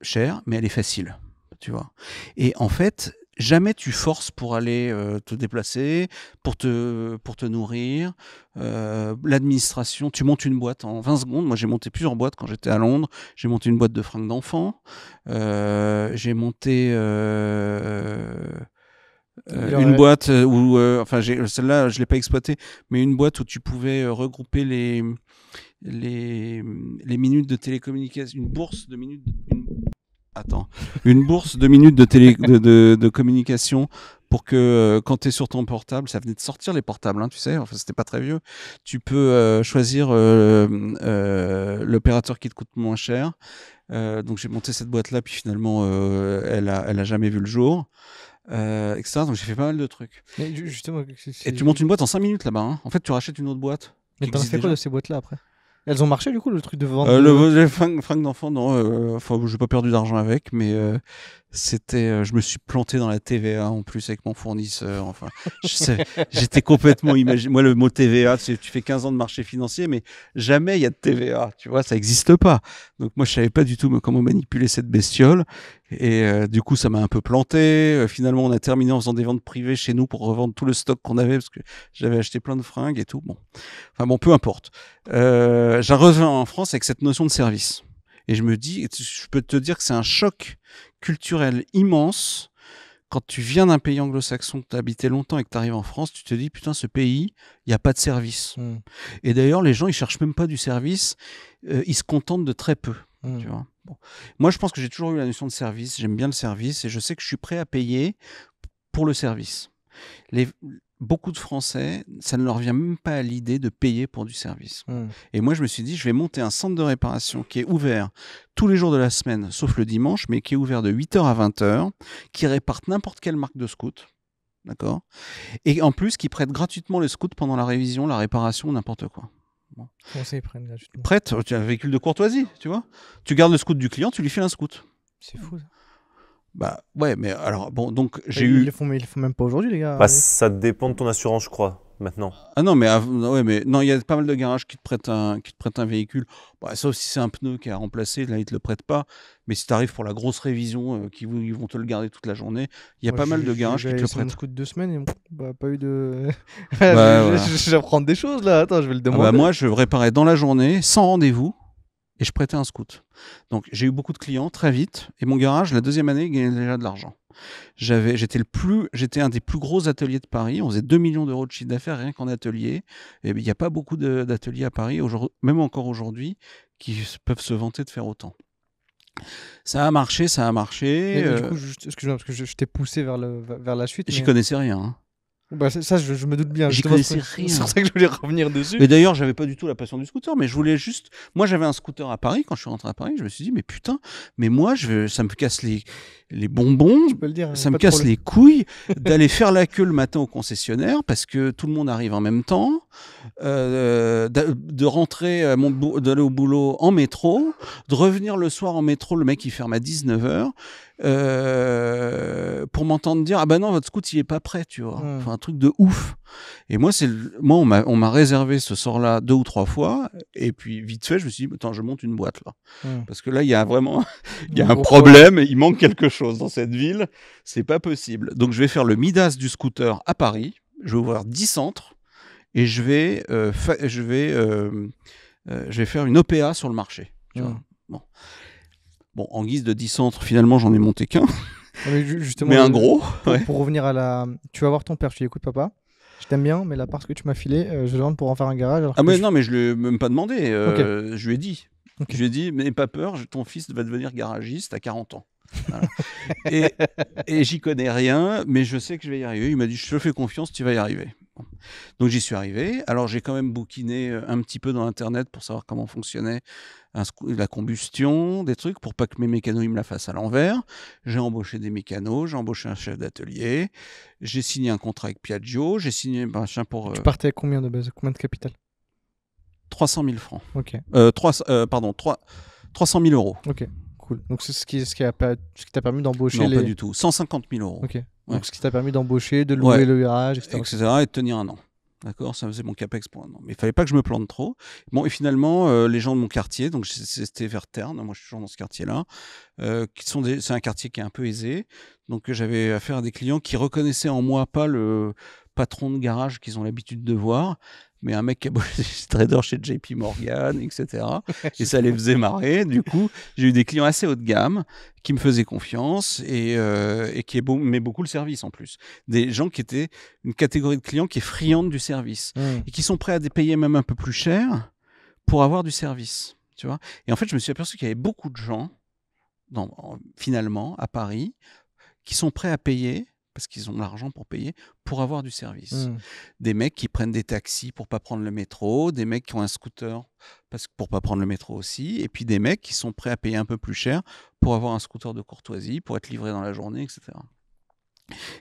chère, mais elle est facile tu vois. Et en fait, jamais tu forces pour aller euh, te déplacer, pour te, pour te nourrir. Euh, l'administration, tu montes une boîte en 20 secondes. Moi, j'ai monté plusieurs boîtes quand j'étais à Londres. J'ai monté une boîte de fringues d'enfants. Euh, j'ai monté. une boîte où, enfin, celle-là, je l'ai pas exploitée, mais une boîte où tu pouvais regrouper les, les, les minutes de télécommunication, une bourse de minutes, une Attends, une bourse de minutes de, télé, de, communication pour que euh, quand tu es sur ton portable, ça venait de sortir les portables, hein, tu sais, enfin, c'était pas très vieux, tu peux euh, choisir euh, l'opérateur qui te coûte moins cher. donc j'ai monté cette boîte-là, puis finalement, elle, a, elle a jamais vu le jour. etc. Donc j'ai fait pas mal de trucs. et tu montes une boîte en 5 minutes là-bas. Hein. En fait, tu rachètes une autre boîte. Mais t'en fais quoi de ces boîtes-là après elles ont marché du coup le truc de vendre euh, le, fringues d'enfant non euh, enfin j'ai pas perdu d'argent avec mais euh, c'était je me suis planté dans la TVA en plus avec mon fournisseur enfin j'étais complètement imaginé moi le mot TVA tu, tu fais 15 ans de marché financier mais jamais il y a de TVA tu vois ça n'existe pas donc moi je savais pas du tout comment manipuler cette bestiole et euh, du coup, ça m'a un peu planté. Euh, finalement, on a terminé en faisant des ventes privées chez nous pour revendre tout le stock qu'on avait parce que j'avais acheté plein de fringues et tout. Bon, enfin bon, peu importe. Euh, J'en reviens en France avec cette notion de service. Et je me dis, je peux te dire que c'est un choc culturel immense quand tu viens d'un pays anglo-saxon, tu as habité longtemps et que tu arrives en France, tu te dis putain, ce pays, il n'y a pas de service. Mm. Et d'ailleurs, les gens, ils cherchent même pas du service, euh, ils se contentent de très peu. Mmh. Moi, je pense que j'ai toujours eu la notion de service. J'aime bien le service et je sais que je suis prêt à payer pour le service. beaucoup de Français, ça ne leur vient même pas à l'idée de payer pour du service. Mmh. Et moi, je me suis dit, je vais monter un centre de réparation qui est ouvert tous les jours de la semaine, sauf le dimanche, mais qui est ouvert de 8h à 20h, qui répare n'importe quelle marque de scout. D'accord Et en plus, qui prête gratuitement le scout pendant la révision, la réparation, n'importe quoi. Prête, tu as un véhicule de courtoisie, tu vois. Tu gardes le scout du client, tu lui fais un scout. C'est fou ça. Bah ouais, mais alors bon, donc bah, j'ai eu. Ils le font, mais ils le font même pas aujourd'hui, les gars. Bah, ça dépend de ton assurance, je crois maintenant. Ah non, mais, mais non, il y a pas mal de garages qui te prêtent un, qui te un véhicule. sauf bah, si c'est un pneu qui est à remplacer, là, ils te le prêtent pas. Mais si tu arrives pour la grosse révision, euh, qui ils vont te le garder toute la journée, il y a pas mal de garages qui te le prêtent. coup de deux semaines et bah, pas eu de. J'apprends des choses là, attends, je vais le ah bah, demander. moi, je réparais dans la journée, sans rendez-vous et je prêtais un scout. Donc j'ai eu beaucoup de clients très vite et mon garage, la deuxième année, gagnait déjà de l'argent. J'avais, j'étais le plus, j'étais un des plus gros ateliers de Paris. On faisait 2 millions d'euros de chiffre d'affaires rien qu'en atelier. Et il n'y a pas beaucoup d'ateliers à Paris, même encore aujourd'hui, qui peuvent se vanter de faire autant. Ça a marché, ça a marché. Et, Du euh, coup, je, moi parce que je, t'ai poussé vers, le, vers la suite. J'y connaissais rien. Hein. Bah, ça, je, me doute bien. J'y connaissais rien. C'est pour ça que je voulais revenir dessus. Mais d'ailleurs, j'avais pas du tout la passion du scooter, mais je voulais juste. Moi, j'avais un scooter à Paris quand je suis rentré à Paris. Je me suis dit, mais putain, mais moi, je... ça me casse les, les bonbons. Je peux le dire, ça me casse les couilles d'aller faire la queue le matin au concessionnaire parce que tout le monde arrive en même temps. Euh, de, rentrer, d'aller au boulot en métro, de revenir le soir en métro, le mec il ferme à 19h. Euh, pour m'entendre dire ah bah non votre scooter il est pas prêt tu vois enfin un truc de ouf et moi c'est moi on m'a réservé ce sort là deux ou trois fois et puis vite fait je me suis dit bah, attends je monte une boîte là parce que là il y a vraiment il y a un problème il manque quelque chose dans cette ville c'est pas possible donc je vais faire le Midas du scooter à Paris je vais ouvrir 10 centres et je vais euh, je vais euh, je vais faire une OPA sur le marché tu vois Bon. Bon, en guise de 10 centres, finalement, j'en ai monté qu'un. Mais, un gros. Pour, revenir à la. Tu vas voir ton père, tu écoute, papa. Je t'aime bien, mais la part que tu m'as filée, euh, je demande pour en faire un garage. ah, mais non, mais je ne l'ai même pas demandé. Euh, je lui ai dit. Okay. Je lui ai dit, mais pas peur, ton fils va devenir garagiste à 40 ans. et, j'y connais rien, mais je sais que je vais y arriver. Il m'a dit, je te fais confiance, tu vas y arriver. Donc j'y suis arrivé. Alors j'ai quand même bouquiné euh, un petit peu dans Internet pour savoir comment fonctionnait la combustion, des trucs pour pas que mes mécanos ils me la fassent à l'envers. J'ai embauché des mécanos, j'ai embauché un chef d'atelier, j'ai signé un contrat avec Piaggio, j'ai signé machin pour. Tu euh, partais à combien de base, combien de capital 300 000 francs. Ok. 3, euh, euh, pardon, 3, 300 000 euros. Ok. Cool. Donc c'est ce qui, ce qui, a, ce qui t'a permis d'embaucher. Non, pas du tout. 150 000 euros. Ok. Donc ce qui t'a permis d'embaucher, de louer le garage, etc. et de tenir un an. D'accord, ça faisait mon capex pour un an. Mais il fallait pas que je me plante trop. Bon, et finalement, euh, les gens de mon quartier, donc c'était vers Terne, moi je suis toujours dans ce quartier-là, euh, qui sont c'est un quartier qui est un peu aisé. Donc j'avais affaire à des clients qui reconnaissaient en moi pas le, patrons de garage qu'ils ont l'habitude de voir, mais un mec qui a trader chez JP Morgan, etc. et ça les faisait marrer. Du coup, j'ai eu des clients assez haut de gamme qui me faisaient confiance et, euh, qui aimaient beaucoup le service en plus. Des gens qui étaient une catégorie de clients qui est friande du service mmh. et qui sont prêts à payer même un peu plus cher pour avoir du service. Tu vois et en fait, je me suis aperçu qu'il y avait beaucoup de gens, finalement, à Paris, qui sont prêts à payer parce qu'ils ont l'argent pour payer, pour avoir du service. Mmh. Des mecs qui prennent des taxis pour pas prendre le métro, des mecs qui ont un scooter parce pour pas prendre le métro aussi, et puis des mecs qui sont prêts à payer un peu plus cher pour avoir un scooter de courtoisie, pour être livré dans la journée, etc.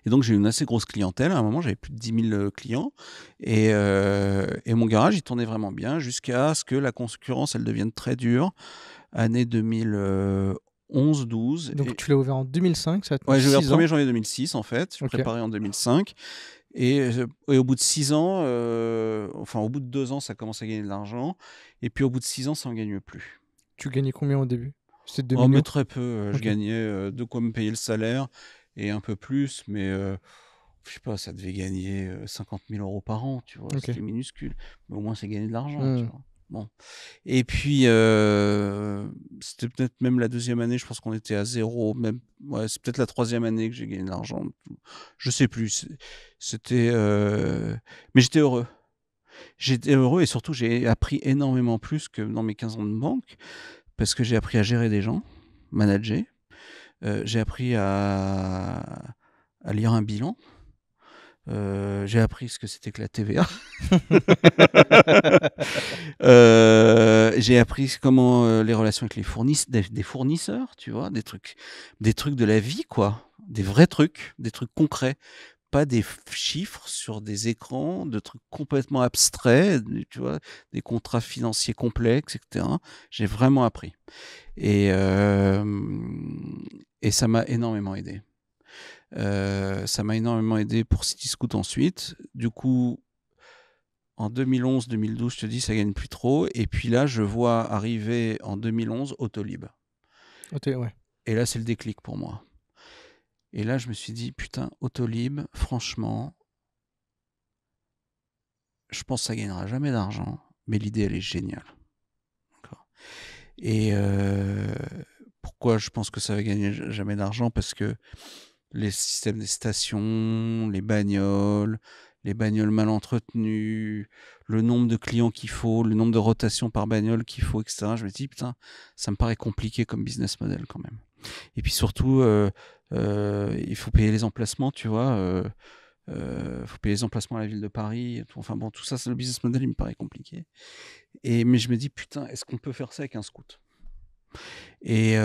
Et donc j'ai une assez grosse clientèle. À un moment, j'avais plus de 10 000 euh, clients. Et, euh, et mon garage, il tournait vraiment bien jusqu'à ce que la concurrence, elle devienne très dure. Année 2011, 11, 12. Donc tu l'as ouvert en 2005, ça Oui, j'ai ouvert le 1er janvier 2006 en fait, je okay. préparé en 2005. Euh, et, au bout de 6 ans, euh, enfin au bout de 2 ans, ça commence à gagner de l'argent. Et puis au bout de 6 ans, ça n'en gagne plus. Tu gagnais combien au début C'était 2 oh, mais très peu. Euh, je gagnais de quoi me payer le salaire et un peu plus, mais je je sais pas, ça devait gagner 50 000 euros par an, tu vois. C'était minuscule. Mais au moins, c'est gagner de l'argent, mmh. Et puis, euh, c'était peut-être même la deuxième année, je pense qu'on était à zéro. Même, c'est peut-être la troisième année que j'ai gagné de l'argent. Je sais plus. C'était, euh, mais j'étais heureux. J'étais heureux et surtout, j'ai appris énormément plus que dans mes 15 ans de banque parce que j'ai appris à gérer des gens, manager. Euh, j'ai appris à, lire un bilan. Euh, j'ai appris ce que c'était que la TVA. Euh, j'ai appris comment euh, les relations avec les fournisseurs, des, fournisseurs, tu vois, des trucs, des trucs de la vie, quoi, des vrais trucs, des trucs concrets, pas des chiffres sur des écrans, de trucs complètement abstraits, tu vois, des contrats financiers complexes, etc. J'ai vraiment appris, et et ça m'a énormément aidé. Euh, ça m'a énormément aidé pour City Scoot ensuite. Du coup, en 2011-2012, je te dis, ça gagne plus trop. Et puis là, je vois arriver en 2011 Autolib. ouais. Et là, c'est le déclic pour moi. Et là, je me suis dit, putain, Autolib, franchement, je pense que ça gagnera jamais d'argent, mais l'idée, elle est géniale. Et euh, pourquoi je pense que ça va gagner jamais d'argent Parce que les systèmes des stations, les bagnoles, les bagnoles mal entretenues, le nombre de clients qu'il faut, le nombre de rotations par bagnole qu'il faut, etc. Je me dis, putain, ça me paraît compliqué comme business model quand même. Et puis surtout, euh, euh, il faut payer les emplacements, tu vois. Il euh, faut payer les emplacements à la ville de Paris. Enfin bon, tout ça, c'est le business model, il me paraît compliqué. Et, mais je me dis, putain, est-ce qu'on peut faire ça avec un scout et,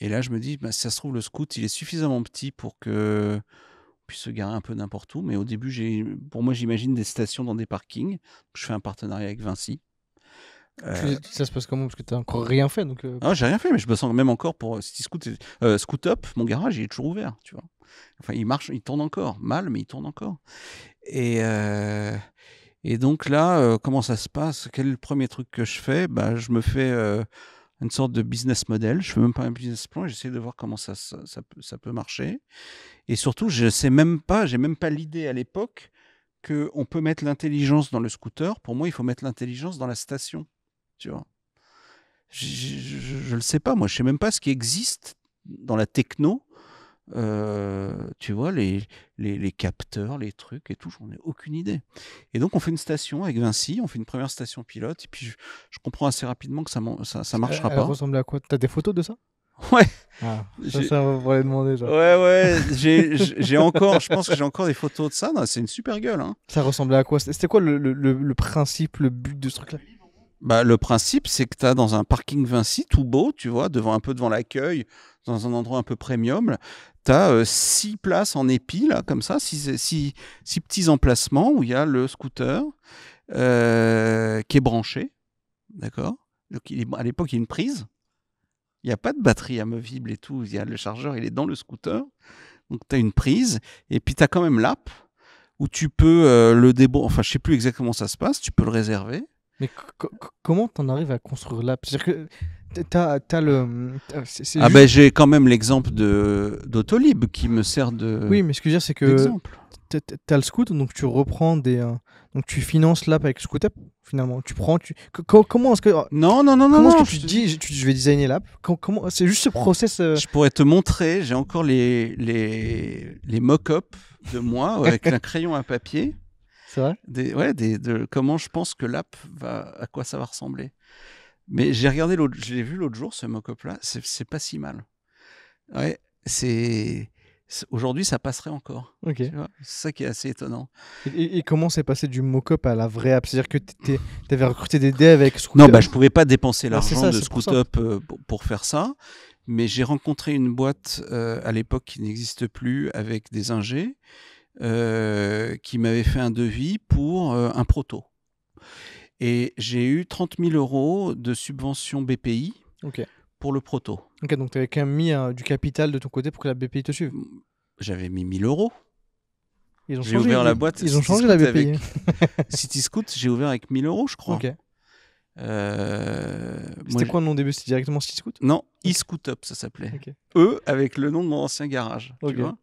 et là, je me dis, bah, si ça se trouve, le scout, il est suffisamment petit pour que on puisse se garer un peu n'importe où. Mais au début, pour moi, j'imagine des stations dans des parkings. Je fais un partenariat avec Vinci. Euh. Ça se passe comment Parce que tu n'as encore rien fait. Donc euh, Ah, j'ai rien fait, mais je me sens même encore pour euh, City Scoot. Up, mon garage, il est toujours ouvert, tu vois. Enfin, il marche, il tourne encore. Mal, mais il tourne encore. Et, et donc là, comment ça se passe Quel est le premier truc que je fais bah, Je me fais une sorte de business model. Je ne fais même pas un business plan, j'essaie de voir comment ça, ça, peut, marcher. Et surtout, je sais même pas, j'ai même pas l'idée à l'époque qu'on peut mettre l'intelligence dans le scooter. Pour moi, il faut mettre l'intelligence dans la station. Tu vois je, ne le sais pas, moi, je sais même pas ce qui existe dans la techno euh, tu vois, les, les, capteurs, les trucs et tout, j'en ai aucune idée. Et donc, on fait une station avec Vinci, on fait une première station pilote, et puis je, comprends assez rapidement que ça, ça, marchera pas. Ça ressemble à quoi T'as des photos de ça Ouais. Ah, ça, demander. Ouais, ouais. J'ai encore, je pense que j'ai encore des photos de ça. C'est une super gueule. Hein. Ça ressemblait à quoi C'était quoi le, le, principe, le but de ce truc-là bah, le principe, c'est que tu as dans un parking Vinci, tout beau, tu vois, devant un peu devant l'accueil, dans un endroit un peu premium, tu as euh, six places en épi, là, comme ça, six, petits emplacements où il y a le scooter euh, qui est branché. D'accord à l'époque, il y a une prise. Il n'y a pas de batterie amovible et tout. Il y a le chargeur, il est dans le scooter. Donc, tu as une prise. Et puis, tu as quand même l'app où tu peux euh, le débrouiller. Enfin, je sais plus exactement ça se passe. Tu peux le réserver. Mais comment tu en arrives à construire l'app C'est-à-dire que t'as, as le. ah ben j'ai quand même l'exemple de, d'Autolib qui me sert de. Oui, mais ce que je veux dire, c'est que t'as le scoot donc tu reprends des. Euh, donc tu finances l'app avec up finalement. Tu prends. Tu... comment est-ce que. Oh, non, non, non, non. Comment est-ce tu dis, je vais designer l'app comment... C'est juste ce process. Euh, je pourrais te montrer, j'ai encore les, les, les mock-ups de moi avec un crayon à papier des, Ouais, des, de comment je pense que l'app va, à quoi ça va ressembler. Mais j'ai regardé l'autre, j'ai vu l'autre jour ce mock-up-là, c'est pas si mal. Ouais, c'est. Aujourd'hui, ça passerait encore. Ok. C'est ça qui est assez étonnant. Et, comment c'est passé du mock-up à la vraie app C'est-à-dire que tu avais recruté des devs avec Non, bah, je pouvais pas dépenser l'argent de Scootup euh, pour, faire ça. Mais j'ai rencontré une boîte euh, à l'époque qui n'existe plus avec des ingés euh, qui m'avait fait un devis pour euh, un proto. Et j'ai eu 30 000 euros de subvention BPI pour le proto. Ok, donc tu avais quand même mis euh, du capital de ton côté pour que la BPI te suive J'avais mis 1000 euros. Ils ont changé, ouvert ils... la boîte. Ils ont changé la BPI. Cityscoot j'ai ouvert avec 1000 euros, je crois. C'était quoi le nom au début C'était directement Cityscoot Non, e-Scoot Up, ça s'appelait. Eux, avec le nom de mon ancien garage. Tu vois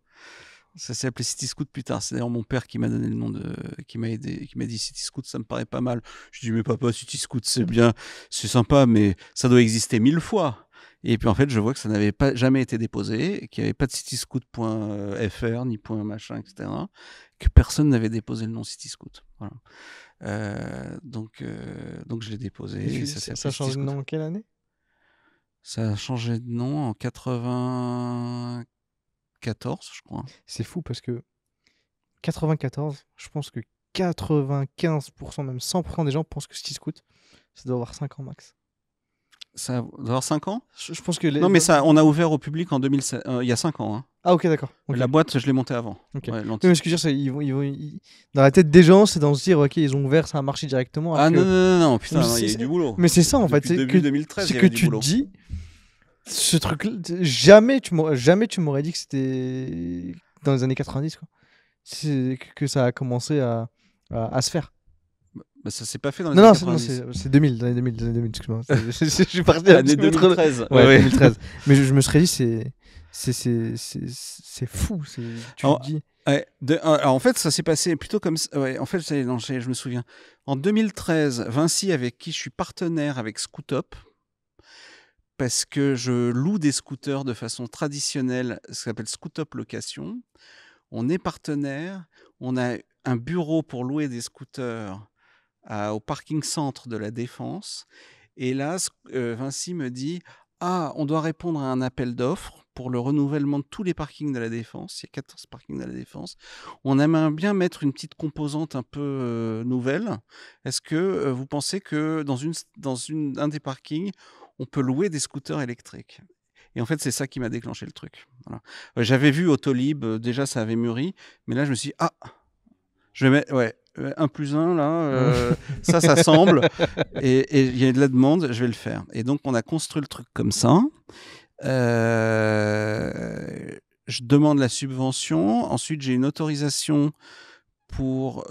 ça s'est appelé City Scoot plus tard. C'est d'ailleurs mon père qui m'a donné le nom de, qui m'a aidé, qui m'a dit City Scoot. ça me paraît pas mal. Je dis mais papa, City Scoot c'est bien, c'est sympa, mais ça doit exister mille fois. Et puis en fait, je vois que ça n'avait pas jamais été déposé, qu'il n'y avait pas de cityscoot.fr euh, ni point machin, etc. Que personne n'avait déposé le nom Cityscoot Voilà. Euh, donc, euh, donc je l'ai déposé. ça, a changé de nom en quelle année Ça a changé de nom en 84 14 je crois. C'est fou parce que 94, je pense que 95%, même 100% des gens pensent que ce qui se ça doit avoir 5 ans max. Ça doit avoir 5 ans je, pense que les... Non, mais ça, on a ouvert au public en 2007, euh, il y a 5 ans. Hein. Ah, ok, d'accord. La boîte, je l'ai montée avant. mais ce que je veux dire, c'est dans la tête des gens, c'est dans se dire, ok, ils ont ouvert, ça a marché directement. Ah non, non, non, putain, il y du boulot. Mais c'est ça, en fait. C'est que, que, tu dis, ce truc, jamais tu m'aurais, jamais tu m'aurais dit que c'était dans les années 90 quoi. que ça a commencé à, à, se faire. Bah, bah, ça s'est pas fait dans les années 90. Non, c'est 2000, dans les 2000, excuse-moi. je, suis parti à 2013. Ouais, 2013. Mais je, me serais dit, c'est, c'est, fou. tu dis. en fait, ça s'est passé plutôt comme. Ouais, en fait, je me souviens. En 2013, Vinci, avec qui je suis partenaire avec Scootop, parce que je loue des scooters de façon traditionnelle, ça s'appelle Scootop Location. On est partenaire, on a un bureau pour louer des scooters au parking centre de la Défense. Et là, euh, Vinci me dit Ah, on doit répondre à un appel d'offres pour le renouvellement de tous les parkings de la Défense. Il y a 14 parkings de la Défense. On aimerait bien mettre une petite composante un peu euh, nouvelle. Est-ce que euh, vous pensez que dans, une, dans une, un des parkings, on peut louer des scooters électriques. Et en fait, c'est ça qui m'a déclenché le truc. Euh, j'avais vu Autolib, euh, déjà ça avait mûri, mais là je me suis dit, ah, je vais mettre, ouais, 1 euh, plus 1, là, ça, ça semble. Et il y a de la demande, je vais le faire. Et donc, on a construit le truc comme ça. je demande la subvention. Ensuite, j'ai une autorisation pour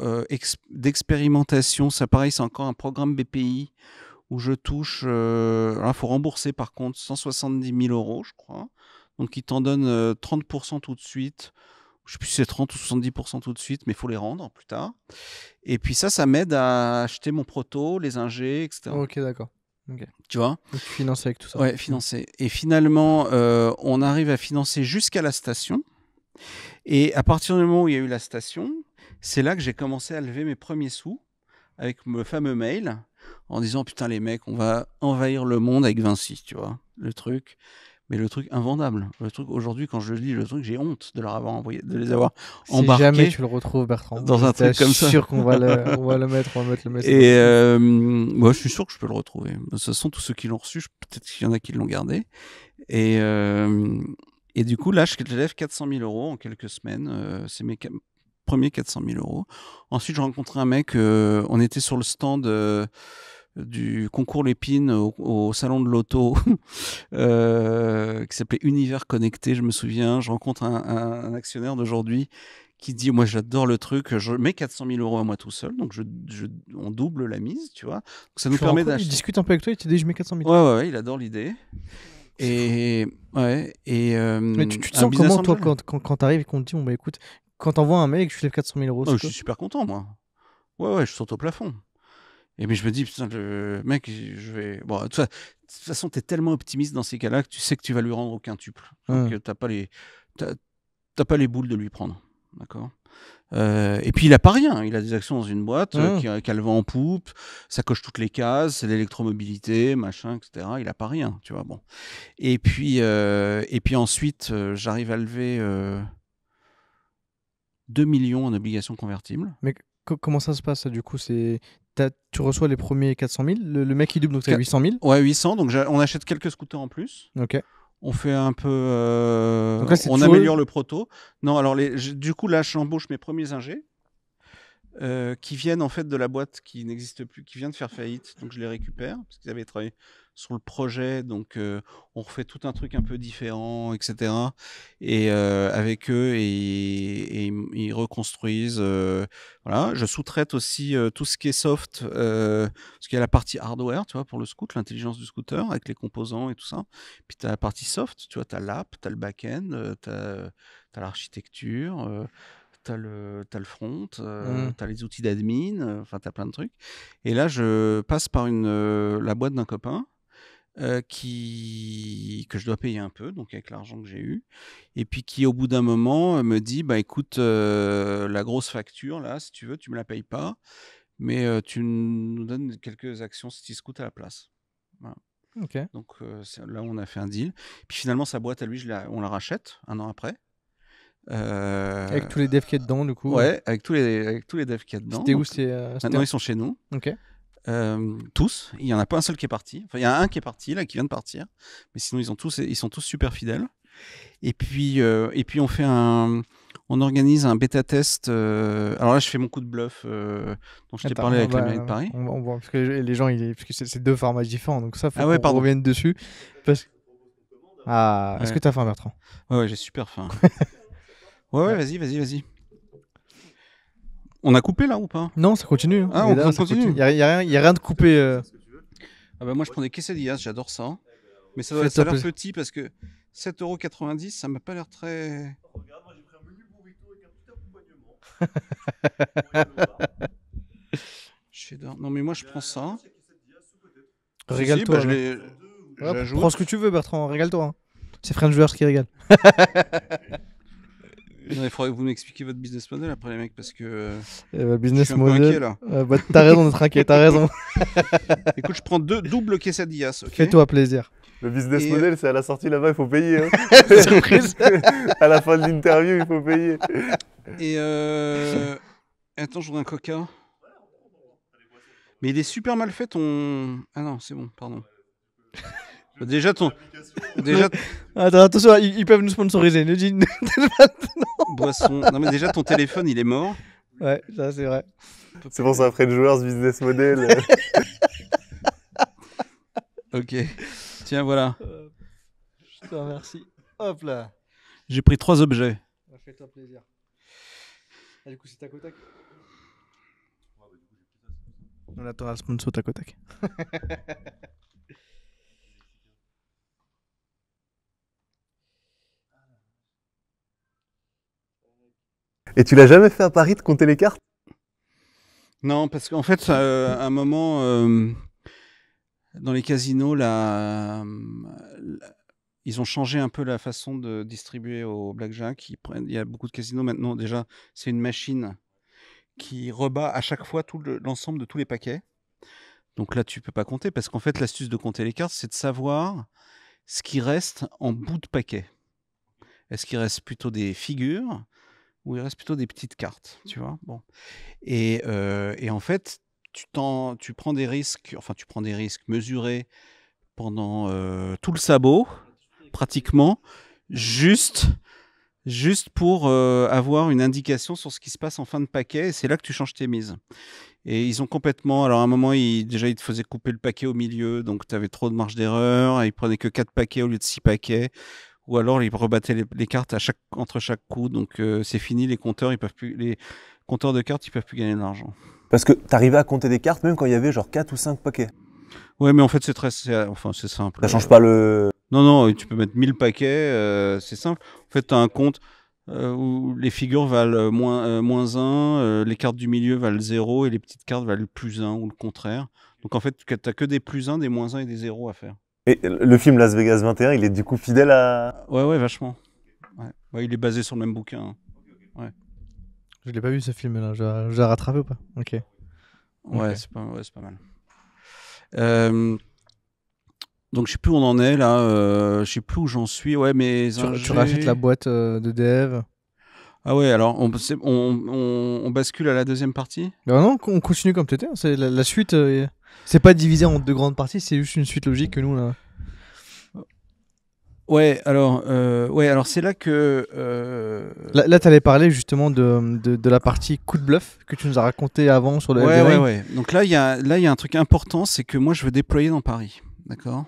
d'expérimentation. Ça, pareil, c'est encore un programme BPI où je touche. Euh, il faut rembourser par contre 170 000 euros, je crois. Donc, ils t'en donnent euh, 30% tout de suite. Je ne sais plus si c'est 30 ou 70% tout de suite, mais il faut les rendre plus tard. Et puis, ça, ça m'aide à acheter mon proto, les ingés, etc. Ok, d'accord. Tu vois Donc, Financer avec tout ça. Ouais, financer. Et finalement, euh, on arrive à financer jusqu'à la station. Et à partir du moment où il y a eu la station, c'est là que j'ai commencé à lever mes premiers sous avec le fameux mail en disant putain les mecs, on va envahir le monde avec Vinci, tu vois, le truc. Mais le truc invendable, le truc aujourd'hui quand je lis le truc, j'ai honte de leur avoir envoyé, de les avoir embarqués. Si jamais tu le retrouves Bertrand, dans un truc comme ça. Sûr qu'on va le, on va le mettre, Et moi, euh, je suis sûr que je peux le retrouver. De toute façon, tous ceux qui l'ont reçu, peut-être qu'il y en a qui l'ont gardé. Et euh, et du coup, là, je lève 400 000 euros en quelques semaines. Euh, c'est mes premiers 400 000 euros. Ensuite, je rencontre un mec. on était sur le stand du concours Lépine au, salon de l'auto euh, qui s'appelait Univers Connecté, je me souviens. Je rencontre un, actionnaire d'aujourd'hui qui dit Moi, j'adore le truc, je mets 400 000 euros à moi tout seul, donc je, on double la mise, tu vois. ça nous permet d'acheter. Il discute un peu avec toi, il te dit Je mets 400 000 euros. Ouais, ouais, il adore l'idée. Et. Ouais, et. Euh, Mais tu, te sens comment, toi, quand, quand, t'arrives et qu'on te dit Bon, bah écoute, quand t'envoies un mail et que 400 000 euros, ah, Je suis super content, moi. Ouais, ouais, je saute au plafond. Et mais je me dis, putain, mec, je vais. Bon, de toute façon, tu es tellement optimiste dans ces cas-là que tu sais que tu vas lui rendre aucun tuple. Donc, euh, t'as pas les. pas les boules de lui prendre. D'accord euh, et puis il a pas rien, il a des actions dans une boîte euh, qui, le vent en poupe, ça coche toutes les cases, c'est l'électromobilité, machin, etc. Il a pas rien, tu vois. Bon. Et puis, et puis ensuite, j'arrive à lever 2 millions en obligations convertibles. Mais comment ça se passe du coup C'est tu reçois les premiers 400 000, le, mec il double donc tu 800 000 Ouais, 800, donc on achète quelques scooters en plus. Ok. On fait un peu. Euh, on améliore le proto. Non, alors les... du coup, là, j'embauche mes premiers ingés. Euh, qui viennent en fait de la boîte qui n'existe plus, qui vient de faire faillite. Donc je les récupère parce qu'ils avaient travaillé sur le projet. Donc euh, on refait tout un truc un peu différent, etc. Et euh, avec eux, et, ils, reconstruisent. voilà, je sous-traite aussi tout ce qui est soft, parce qu'il y a la partie hardware, tu vois, pour le scooter, l'intelligence du scooter avec les composants et tout ça. Puis tu as la partie soft, tu vois, tu as l'app, tu as le back-end, tu as l'architecture tu as, le front, euh, mmh. tu as les outils d'admin, euh, enfin, tu as plein de trucs. Et là, je passe par une, euh, la boîte d'un copain. qui que je dois payer un peu, donc avec l'argent que j'ai eu, et puis qui au bout d'un moment me dit bah écoute la grosse facture là si tu veux tu me la payes pas, mais tu nous donnes quelques actions se à la place. Voilà. Donc là on a fait un deal. Puis finalement sa boîte à lui on la rachète un an après. Euh, avec tous les devs qui est dedans, du coup. Ouais, avec tous les, avec tous les devs qui est dedans. C'était où c'est, euh, Maintenant, ils sont chez nous. Ok. Euh, tous. Il n'y en a pas un seul qui est parti. Enfin, il y en a un qui est parti, là, qui vient de partir. Mais sinon, ils, ont tous, ils sont tous super fidèles. Et puis, et puis on fait un. On organise un bêta test. alors là, je fais mon coup de bluff dont je t'ai parlé avec la mairie de Paris. On, parce que les gens, ils parce que c'est deux formats différents, donc ça, faut ah ouais, qu'on revienne dessus. Parce... Ah, est-ce que as faim, Bertrand ouais j'ai super faim. Ouais, ouais, vas-y, vas-y, vas-y. On a coupé là ou pas Non, ça continue. Hein. Ah, on, continue. Il n'y a, rien de coupé. Euh. Ah, bah, moi, je prends des quesadillas, j'adore ça. Mais ça doit être peu petit parce que 7,90€, ça m'a pas l'air très. Oh, regarde, moi j'ai pris un menu Non, mais moi je prends ça. Régale-toi. Bah, hein. Je prends ce que tu veux, Bertrand, régale-toi. Hein. C'est French ce qui régale. Non, il faudrait que vous m'expliquiez votre business model après, les mecs, parce que. Euh, eh ben, business je euh, bah, t'as raison d'être inquiet, t'as raison. Écoute, je prends deux doubles quesadillas. d'IAS Fais-toi plaisir. Le business model, c'est à la sortie là-bas, il faut payer. Hein. Surprise À la fin de l'interview, il faut payer. Et euh... Attends, je voudrais un coca. Mais il est super mal fait ton. Ah non, c'est bon, pardon. Déjà ton. Déjà... Attends, attention, ils, peuvent nous sponsoriser. Ne dis Boisson. Non, mais déjà ton téléphone, il est mort. Ouais, ça c'est vrai. C'est pour ça, après le joueur, ce business model. Euh. ok. Tiens, voilà. Euh, je te remercie. Hop là. J'ai pris trois objets. Ah, fais-toi plaisir. Ah, du coup, c'est tacotac. Bah, On attend le sponsor tacotac. Et tu l'as jamais fait à Paris de compter les cartes Non, parce qu'en fait, euh, à un moment, euh, dans les casinos, ils ont changé un peu la façon de distribuer au blackjack. il y a beaucoup de casinos maintenant. Déjà, c'est une machine qui rebat à chaque fois tout l'ensemble de tous les paquets. Donc là, tu peux pas compter parce qu'en fait, l'astuce de compter les cartes, c'est de savoir ce qui reste en bout de paquet. Est-ce qu'il reste plutôt des figures où il reste plutôt des petites cartes, mmh. tu vois. Bon. Et, euh, et en fait, tu, tu prends des risques, enfin, tu prends des risques mesurés pendant euh, tout le sabot, pratiquement, juste, juste pour euh, avoir une indication sur ce qui se passe en fin de paquet. Et c'est là que tu changes tes mises. Et ils ont complètement. Alors, à un moment, ils, déjà, ils te faisaient couper le paquet au milieu, donc tu avais trop de marge d'erreur. Ils prenaient que 4 paquets au lieu de 6 paquets ou alors ils rebattaient les, cartes à chaque, entre chaque coup. Donc euh, c'est fini, les compteurs, ils peuvent plus, les compteurs de cartes, ils peuvent plus gagner de l'argent. Parce que tu arrivais à compter des cartes même quand il y avait genre 4 ou 5 paquets. Ouais, mais en fait c'est très, enfin c'est simple. Ça change pas le. Non, non, tu peux mettre 1000 paquets, euh, c'est simple. En fait, tu as un compte euh, où les figures valent moins, moins 1, les cartes du milieu valent 0 et les petites cartes valent plus 1 ou le contraire. Donc en fait, tu n'as que des plus 1, des moins 1 et des 0 à faire. Et le film Las Vegas 21, il est du coup fidèle à. Ouais, ouais, vachement. Ouais. il est basé sur le même bouquin. Ouais. Je l'ai pas vu ce film-là. Je, l'ai rattrapé ou pas Ok. Ouais, c'est pas, mal. Euh, donc je sais plus où on en est là, euh, je sais plus où j'en suis. Ouais, mais tu, as la boîte euh, de dev. Ah ouais, alors on, bascule à la deuxième partie. Bah non, on continue comme t'étais. Hein. C'est la, suite. Euh, c'est pas divisé en deux grandes parties, c'est juste une suite logique que nous, là. Ouais, alors, euh, ouais, alors c'est là que. Euh, là, là tu allais parler justement de, de, la partie coup de bluff que tu nous as raconté avant sur le. Ouais, ouais, ouais, Donc là, il y a, là, il y a un truc important, c'est que moi, je veux déployer dans Paris. D'accord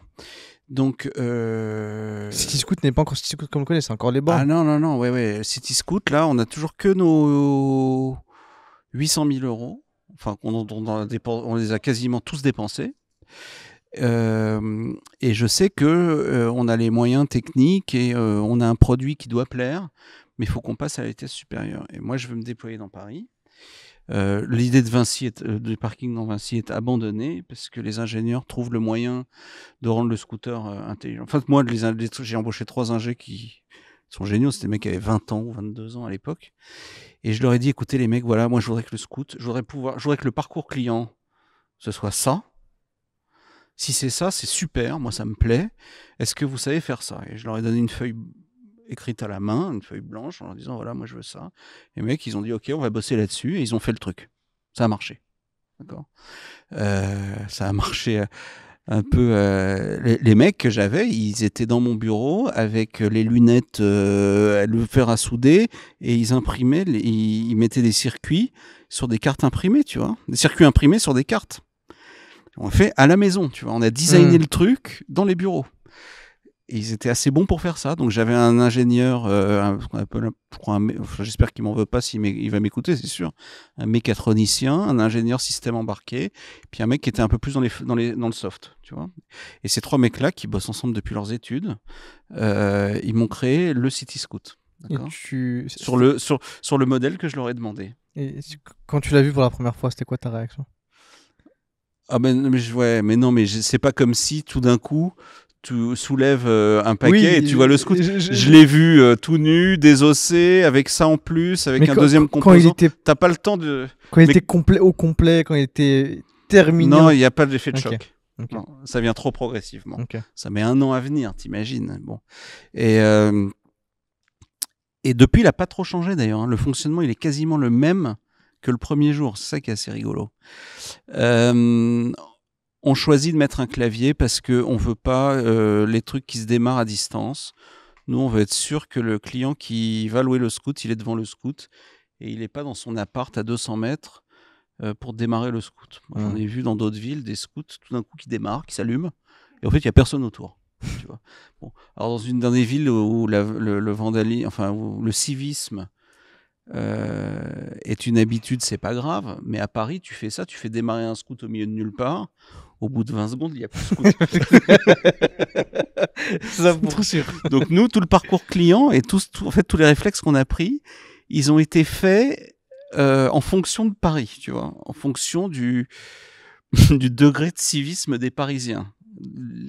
donc, euh... CityScoot n'est pas encore comme on le connaît, c'est encore les bords. Ah non, non, non, ouais, ouais. CityScoot, là, on a toujours que nos 800 000 euros enfin, on, les a quasiment tous dépensés. Euh, et je sais que euh, on a les moyens techniques et euh, on a un produit qui doit plaire, mais il faut qu'on passe à la vitesse supérieure. Et moi, je veux me déployer dans Paris. L'idée de Vinci, parking dans Vinci est abandonnée parce que les ingénieurs trouvent le moyen de rendre le scooter intelligent. Enfin, moi, j'ai embauché trois ingénieurs qui sont géniaux. C'était des mecs qui avaient 20 ans ou 22 ans à l'époque. Et je leur ai dit, écoutez les mecs, voilà, moi je voudrais que le scout, je voudrais pouvoir, que le parcours client, ce soit ça. Si c'est ça, c'est super, moi ça me plaît. Est-ce que vous savez faire ça Et je leur ai donné une feuille écrite à la main, une feuille blanche, en leur disant, voilà, moi je veux ça. Les mecs, ils ont dit, ok, on va bosser là-dessus, et ils ont fait le truc. Ça a marché. D'accord euh, Ça a marché euh, un peu euh, les, mecs que j'avais, ils étaient dans mon bureau avec euh, les lunettes, euh, le fer à souder, et ils imprimaient, ils, mettaient des circuits sur des cartes imprimées, tu vois, des circuits imprimés sur des cartes. On fait à la maison, tu vois, on a designé hmm. le truc dans les bureaux ils étaient assez bons pour faire ça. Donc j'avais un ingénieur, euh, j'espère qu'il m'en veut pas s'il va m'écouter, c'est sûr, un mécatronicien, un ingénieur système embarqué, puis un mec qui était un peu plus dans, les, dans, les, dans le soft, tu vois. Et ces trois mecs-là qui bossent ensemble depuis leurs études, euh, ils m'ont créé le City Scout. Tu... Sur, le, sur, sur le modèle que je leur ai demandé. Et quand tu l'as vu pour la première fois, c'était quoi ta réaction ah ben mais, ouais, mais non mais c'est pas comme si tout d'un coup tu soulèves euh, un paquet et tu vois le scout. Je, l'ai vu euh, tout nu, désossé, avec ça en plus, avec un deuxième composant. Était... T'as pas le temps de. Quand il était complet, au complet, quand il était terminé. Non, il n'y a pas d'effet de choc. ça vient trop progressivement. Ça met un an à venir, t'imagines. Bon. Et, euh, et depuis, il n'a pas trop changé d'ailleurs. Hein. Le fonctionnement, il est quasiment le même que le premier jour. C'est ça qui est assez rigolo. Euh, on choisit de mettre un clavier parce qu'on ne veut pas euh, les trucs qui se démarrent à distance. Nous, on veut être sûr que le client qui va louer le scout, il est devant le scout et il n'est pas dans son appart à 200 mètres euh, pour démarrer le scout. J'en mmh. ai vu dans d'autres villes des scouts tout d'un coup qui démarrent, qui s'allument et en fait, il n'y a personne autour. Alors, dans une des villes où le, enfin, le civisme euh, est une habitude, c'est pas grave. Mais à Paris, tu fais ça, tu fais démarrer un scout au milieu de nulle part au bout de 20 secondes, il n'y a plus Ça, sûr. Donc nous, tout le parcours client et tous, en fait, tous les réflexes qu'on a pris, ils ont été faits euh, en fonction de Paris, tu vois, en fonction du, du degré de civisme des Parisiens.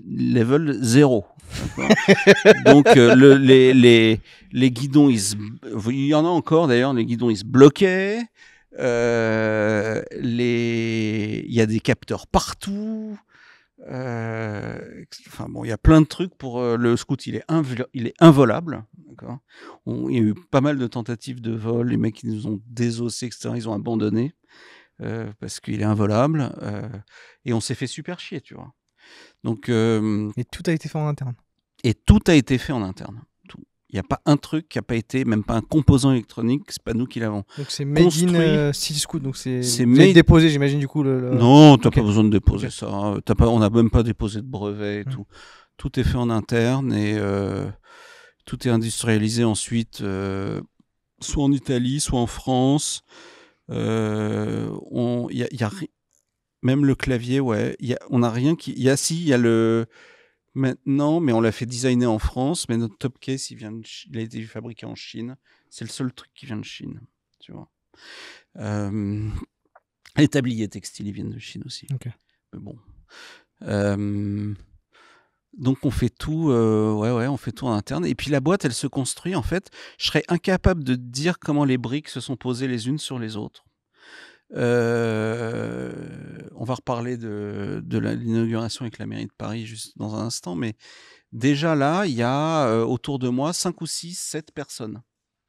Level 0. Donc euh, le, les, les, guidons, il y en a encore d'ailleurs, les guidons, ils se bloquaient. Euh, il y a des capteurs partout. Euh, enfin bon, il y a plein de trucs pour euh, le scout. Il est, il est involable. Il y a eu pas mal de tentatives de vol. Les mecs, ils nous ont désossé, etc. Ils ont abandonné parce qu'il est involable. et on s'est fait super chier, tu vois. Donc, et tout a été fait en interne. Et tout a été fait en interne. Il n'y a pas un truc qui n'a pas été, même pas un composant électronique, c'est pas nous qui l'avons. Donc c'est made in euh, donc c'est c'est déposé, j'imagine du coup. Non, tu n'as pas besoin de déposer ça. Hein. pas, on n'a même pas déposé de brevet et hmm. tout. Tout est fait en interne et euh, tout est industrialisé ensuite, euh, soit en Italie, soit en France. Euh, on, y même le clavier, ouais, a, on n'a rien qui. y a si, il y a le maintenant, mais on l'a fait designer en France, mais notre top case, il, vient a été fabriqué en Chine. C'est le seul truc qui vient de Chine, tu vois. Euh, les tabliers textiles, ils viennent de Chine aussi. bon. Euh, donc on fait tout, euh, ouais, ouais, on fait tout en interne. Et puis la boîte, elle se construit en fait. Je serais incapable de dire comment les briques se sont posées les unes sur les autres. Euh, on va reparler de, l'inauguration avec la mairie de Paris juste dans un instant, mais déjà là, il y a euh, autour de moi 5 ou 6, 7 personnes,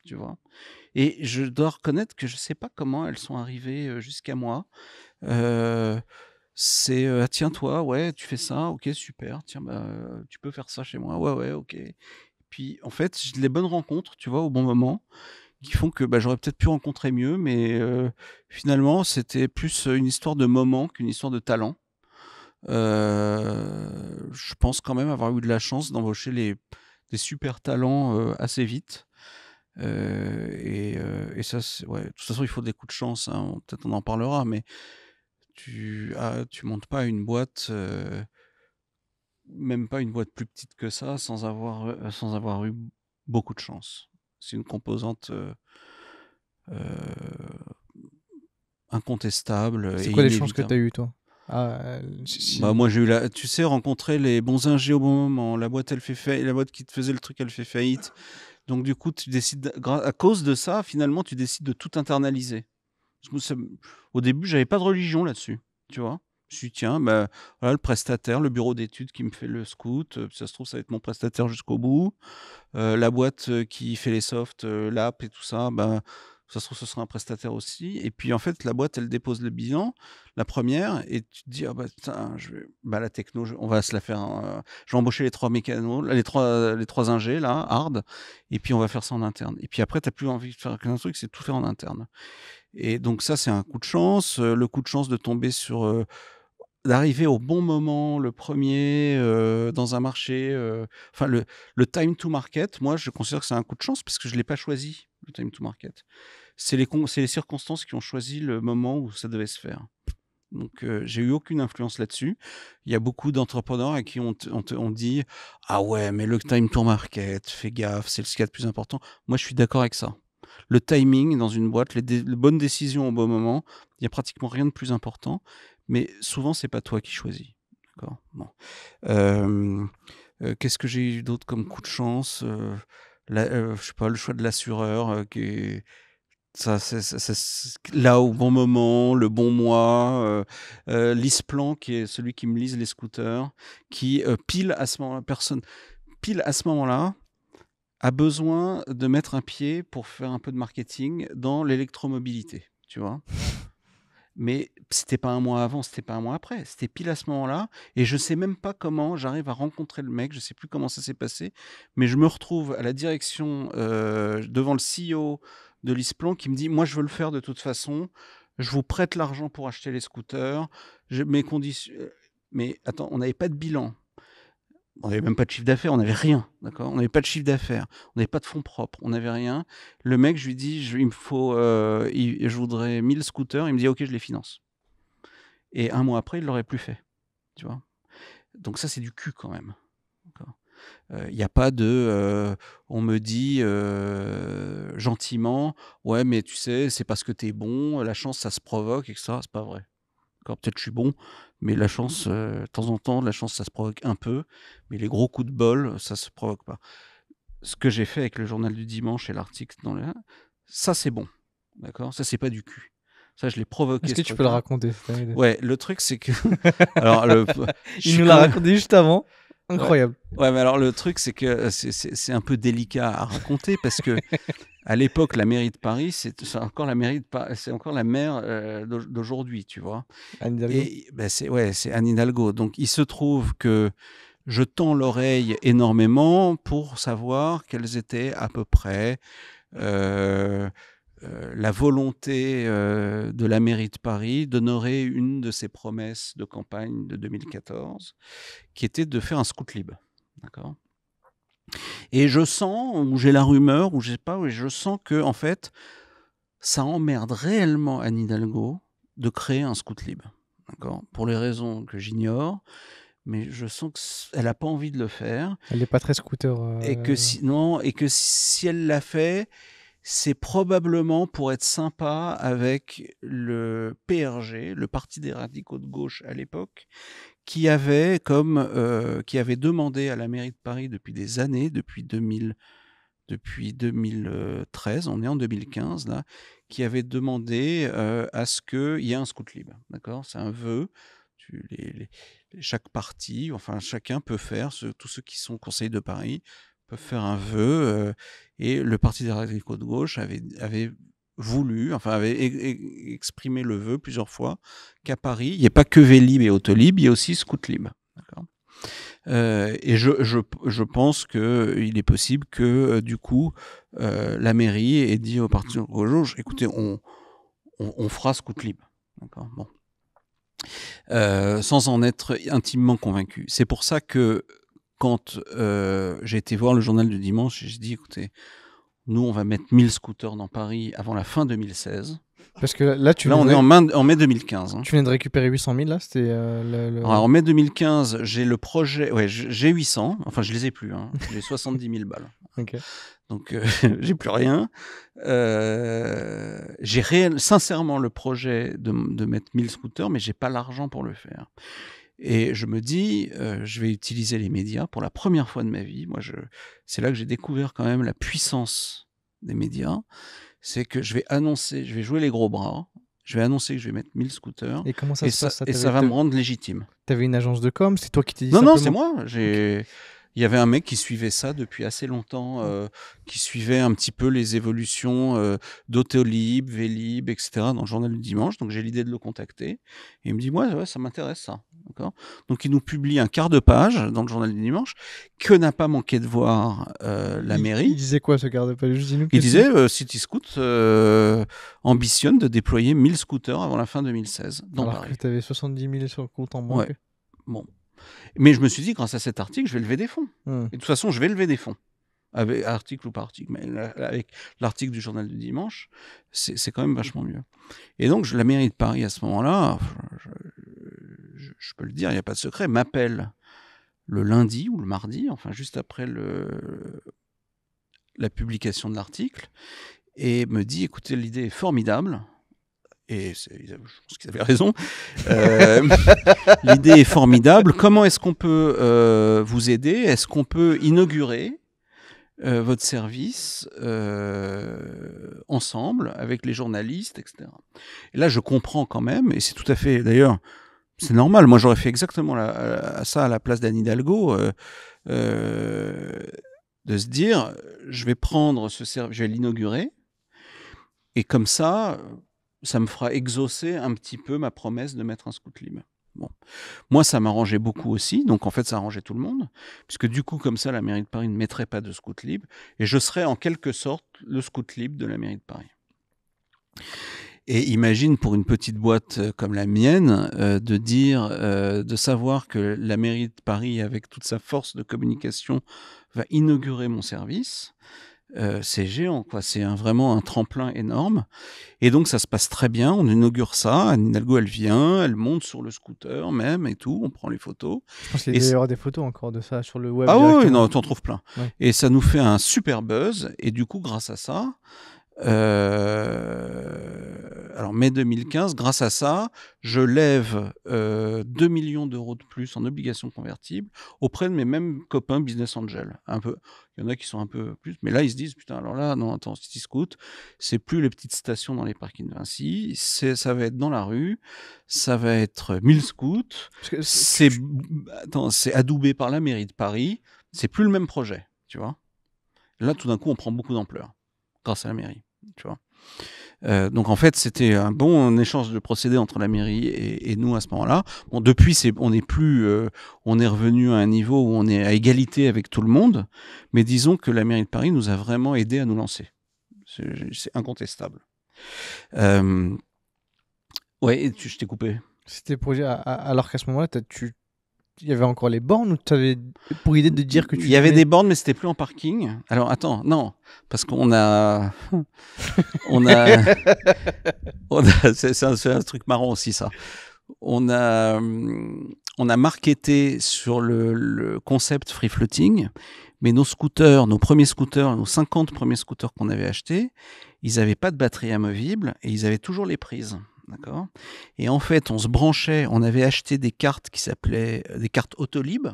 tu vois. Et je dois reconnaître que je ne sais pas comment elles sont arrivées euh, jusqu'à moi. c'est ah, tiens toi ouais tu fais ça ok super tiens bah, tu peux faire ça chez moi ouais ouais ok puis en fait les bonnes rencontres tu vois au bon moment qui font que bah, j'aurais peut-être pu rencontrer mieux, mais finalement, c'était plus une histoire de moment qu'une histoire de talent. je pense quand même avoir eu de la chance d'embaucher des super talents assez vite. Et, ça, de toute façon, il faut des coups de chance. Hein, peut-être on en parlera, mais tu, ah, montes pas une boîte même pas une boîte plus petite que ça sans avoir eu beaucoup de chance. C'est une composante euh, euh, incontestable. C'est quoi les chances que tu as eues, toi ah, euh, bah, moi j'ai eu la tu sais rencontrer les bons ingés au bon moment la boîte elle fait faillite la boîte qui te faisait le truc elle fait faillite donc du coup tu décides à cause de ça finalement tu décides de tout internaliser au début j'avais pas de religion là-dessus tu vois je suis tiens, bah, voilà, le prestataire, le bureau d'études qui me fait le scout, euh, ça se trouve, ça va être mon prestataire jusqu'au bout. Euh, la boîte euh, qui fait les softs, l'app et tout ça, ben ça se trouve, ce sera un prestataire aussi. Et puis, en fait, la boîte, elle dépose le bilan, la première, et tu te dis, «Ah, bah, je vais... Bah, la techno, on va se la faire. Hein, je vais embaucher les trois mécanos, les trois, les trois ingés, là, hard, et puis on va faire ça en interne. Et puis après, tu n'as plus envie de faire qu'un truc, c'est tout faire en interne. Et donc ça, c'est un coup de chance. Le coup de chance de tomber sur... d'arriver au bon moment, le premier, dans un marché. enfin, le, time to market, moi, je considère que c'est un coup de chance parce que je ne l'ai pas choisi, le time to market. C'est les, les circonstances qui ont choisi le moment où ça devait se faire. Donc, j'ai eu aucune influence là-dessus. Il y a beaucoup d'entrepreneurs à qui on, dit Ah ouais, mais le time to market, fais gaffe, c'est le qu'il plus important. Moi, je suis d'accord avec ça le timing dans une boîte, les, bonnes décisions au bon moment. Il y a pratiquement rien de plus important. Mais souvent, c'est pas toi qui choisis. Euh, qu'est-ce que j'ai eu d'autre comme coup de chance euh, la, euh, Je sais pas, le choix de l'assureur qui ça, là au bon moment, le bon mois, l'isplan qui est celui qui me lise les scooters, qui pile à ce moment personne pile à ce moment-là, a besoin de mettre un pied pour faire un peu de marketing dans l'électromobilité, tu vois. Mais c'était pas un mois avant, c'était pas un mois après, c'était pile à ce moment-là. Et je sais même pas comment j'arrive à rencontrer le mec, je sais plus comment ça s'est passé, mais je me retrouve à la direction euh, devant le CEO de l'ISPLAN qui me dit Moi, je veux le faire de toute façon, je vous prête l'argent pour acheter les scooters, mes conditions. Euh, mais attends, on n'avait pas de bilan on n'avait même pas de chiffre d'affaires, on n'avait rien, d'accord On n'avait pas de chiffre d'affaires, on n'avait pas de fonds propres, on n'avait rien. Le mec, je lui dis, je, il me faut, euh, je voudrais 1000 scooters, il me dit, ok, je les finance. Et un mois après, il l'aurait plus fait, tu vois Donc ça, c'est du cul quand même. Euh, il n'y a pas de, euh, on me dit gentiment, ouais, mais tu sais, c'est parce que tu es bon, la chance, ça se provoque, et etc. C'est pas vrai. Peut-être je suis bon, mais la chance, euh, de temps en temps, la chance, ça se provoque un peu. Mais les gros coups de bol, ça se provoque pas. Ce que j'ai fait avec le journal du dimanche et l'article dans le... Ça, c'est bon. D'accord Ça, c'est pas du cul. Ça, je l'ai provoqué. Est-ce que tu peux le raconter Ouais, le truc, c'est que. alors, Il nous l'a raconté juste avant. Incroyable. Ouais. ouais, mais alors le truc, c'est que c'est un peu délicat à raconter parce que à l'époque, la mairie de Paris, c'est encore la mairie c'est encore la maire euh, d'aujourd'hui, tu vois. Anne Hidalgo. Ben c'est ouais, c'est Anne Hidalgo. Donc il se trouve que je tends l'oreille énormément pour savoir quelles étaient à peu près euh, euh, la volonté de la mairie de Paris d'honorer une de ses promesses de campagne de 2014, qui était de faire un scout libre. D'accord. Et je sens, ou j'ai la rumeur, ou je sais pas, et je sens que, en fait, ça emmerde réellement Anne Hidalgo de créer un scout libre. D'accord Pour les raisons que j'ignore, mais je sens qu'elle n'a pas envie de le faire. Elle n'est pas très scooter. Euh. Et que sinon, et que si elle l'a fait, c'est probablement pour être sympa avec le PRG, le Parti des radicaux de gauche à l'époque, qui avait, comme, euh, qui avait demandé à la mairie de Paris depuis des années, depuis, 2000, depuis 2013, on est en 2015 là, qui avait demandé euh, à ce qu'il y ait un scout libre. D'accord C'est un vœu. Tu, les, chaque parti, enfin chacun peut faire, tous ceux qui sont conseillers de Paris peuvent faire un vœu. Euh, et le Parti des radicaux de gauche avait, avait voulu, enfin avait exprimé le vœu plusieurs fois, qu'à Paris, il n'y ait pas que Vélib et Autolib, il y a aussi Scootlib. Euh, et je, je, je pense qu'il est possible que, euh, du coup, euh, la mairie ait dit au parti rouge, écoutez, on, on, on fera Scootlib. bon. sans en être intimement convaincu. C'est pour ça que quand j'ai été voir le journal du dimanche, j'ai dit, écoutez, nous, on va mettre 1000 scooters dans Paris avant la fin 2016. Parce que là, tu là on est en, main, en mai 2015. Hein. Tu viens de récupérer 800 000 là c'était euh, En mai 2015, j'ai le projet. Ouais, j'ai 800. Enfin, je les ai plus. Hein. J'ai 70 000 balles. Donc, euh, j'ai plus rien. Euh, j'ai réel... sincèrement le projet de, mettre 1000 scooters, mais j'ai pas l'argent pour le faire. Et je me dis, je vais utiliser les médias pour la première fois de ma vie. Moi, c'est là que j'ai découvert quand même la puissance des médias. C'est que je vais annoncer, je vais jouer les gros bras. Je vais annoncer que je vais mettre 1000 scooters. Et comment ça se ça, passe Et ça va me rendre légitime. Tu avais une agence de com, c'est toi qui t'es dit Non, non, c'est moi. J'ai. il y avait un mec qui suivait ça depuis assez longtemps, mmh. qui suivait un petit peu les évolutions d'Autolib, Vélib, etc. dans le journal du dimanche. Donc j'ai l'idée de le contacter. Et il me dit, moi, ça m'intéresse ça. Donc il nous publie un quart de page dans le journal du dimanche que n'a pas manqué de voir euh, la mairie. Il disait quoi ce quart de page Il disait euh, City Scoot euh, ambitionne de déployer 1000 scooters avant la fin 2016. Dans Alors que tu avais 70 000 sur le compte en banque. Bon. Mais je me suis dit, grâce à cet article, je vais lever des fonds. Hmm. Et de toute façon, je vais lever des fonds. Avec article ou pas article, mais avec l'article du journal du dimanche, c'est quand même vachement mieux. Et donc, je, la mairie de Paris, à ce moment-là, je, peux le dire, il n'y a pas de secret, m'appelle le lundi ou le mardi, enfin juste après la publication de l'article, et me dit, écoutez, l'idée est formidable, et je pense qu'ils avaient raison. Euh, l'idée est formidable. Comment est-ce qu'on peut euh, vous aider Est-ce qu'on peut inaugurer euh, votre service ensemble avec les journalistes, etc. Et là, je comprends quand même, et c'est tout à fait d'ailleurs c'est normal. Moi, j'aurais fait exactement ça à la place d'Anne Hidalgo, euh, euh, de se dire, je vais prendre ce service, je vais l'inaugurer, et comme ça, ça me fera exaucer un petit peu ma promesse de mettre un scout libre. Bon. Moi, ça m'arrangeait beaucoup aussi, donc en fait, ça arrangeait tout le monde, puisque du coup, comme ça, la mairie de Paris ne mettrait pas de scout libre, et je serais en quelque sorte le scout libre de la mairie de Paris. Et imagine pour une petite boîte euh, comme la mienne euh, de dire, euh, de savoir que la mairie de Paris, avec toute sa force de communication, va inaugurer mon service. c'est géant, quoi. C'est vraiment un tremplin énorme. Et donc, ça se passe très bien. On inaugure ça. Anne elle vient, elle monte sur le scooter même et tout. On prend les photos. Je pense qu'il y aura des photos encore de ça sur le web. Ah oui, non, en trouves plein. Et ça nous fait un super buzz. Et du coup, grâce à ça, euh, alors mai 2015, grâce à ça, je lève 2 euh, millions d'euros de plus en obligations convertibles auprès de mes mêmes copains business angels. Un peu, il y en a qui sont un peu plus, mais là ils se disent putain alors là non attends City Scout, c'est plus les petites stations dans les parkings de Vinci, ça va être dans la rue, ça va être 1000 scouts, c'est adoubé par la mairie de Paris, c'est plus le même projet, tu vois. Là tout d'un coup on prend beaucoup d'ampleur grâce à la mairie. Tu vois. Euh, donc en fait, c'était un bon échange de procédés entre la mairie et, nous à ce moment-là. Bon, depuis, on est plus, euh, on est revenu à un niveau où on est à égalité avec tout le monde. Mais disons que la mairie de Paris nous a vraiment aidé à nous lancer. C'est incontestable. Euh, ouais, je t'ai coupé. C'était alors qu'à ce moment-là, tu, il y avait encore les bornes ou tu avais pour idée de dire que tu. Il y avait des bornes, mais c'était plus en parking. Alors attends, non, parce qu'on a, on a, c'est un, truc marrant aussi ça. On a, euh, on a marketé sur le, concept free floating, mais nos scooters, nos premiers scooters, nos 50 premiers scooters qu'on avait achetés, ils n'avaient pas de batterie amovible et ils avaient toujours les prises. D'accord Et en fait, on se branchait, on avait acheté des cartes qui s'appelaient euh, des cartes Autolib.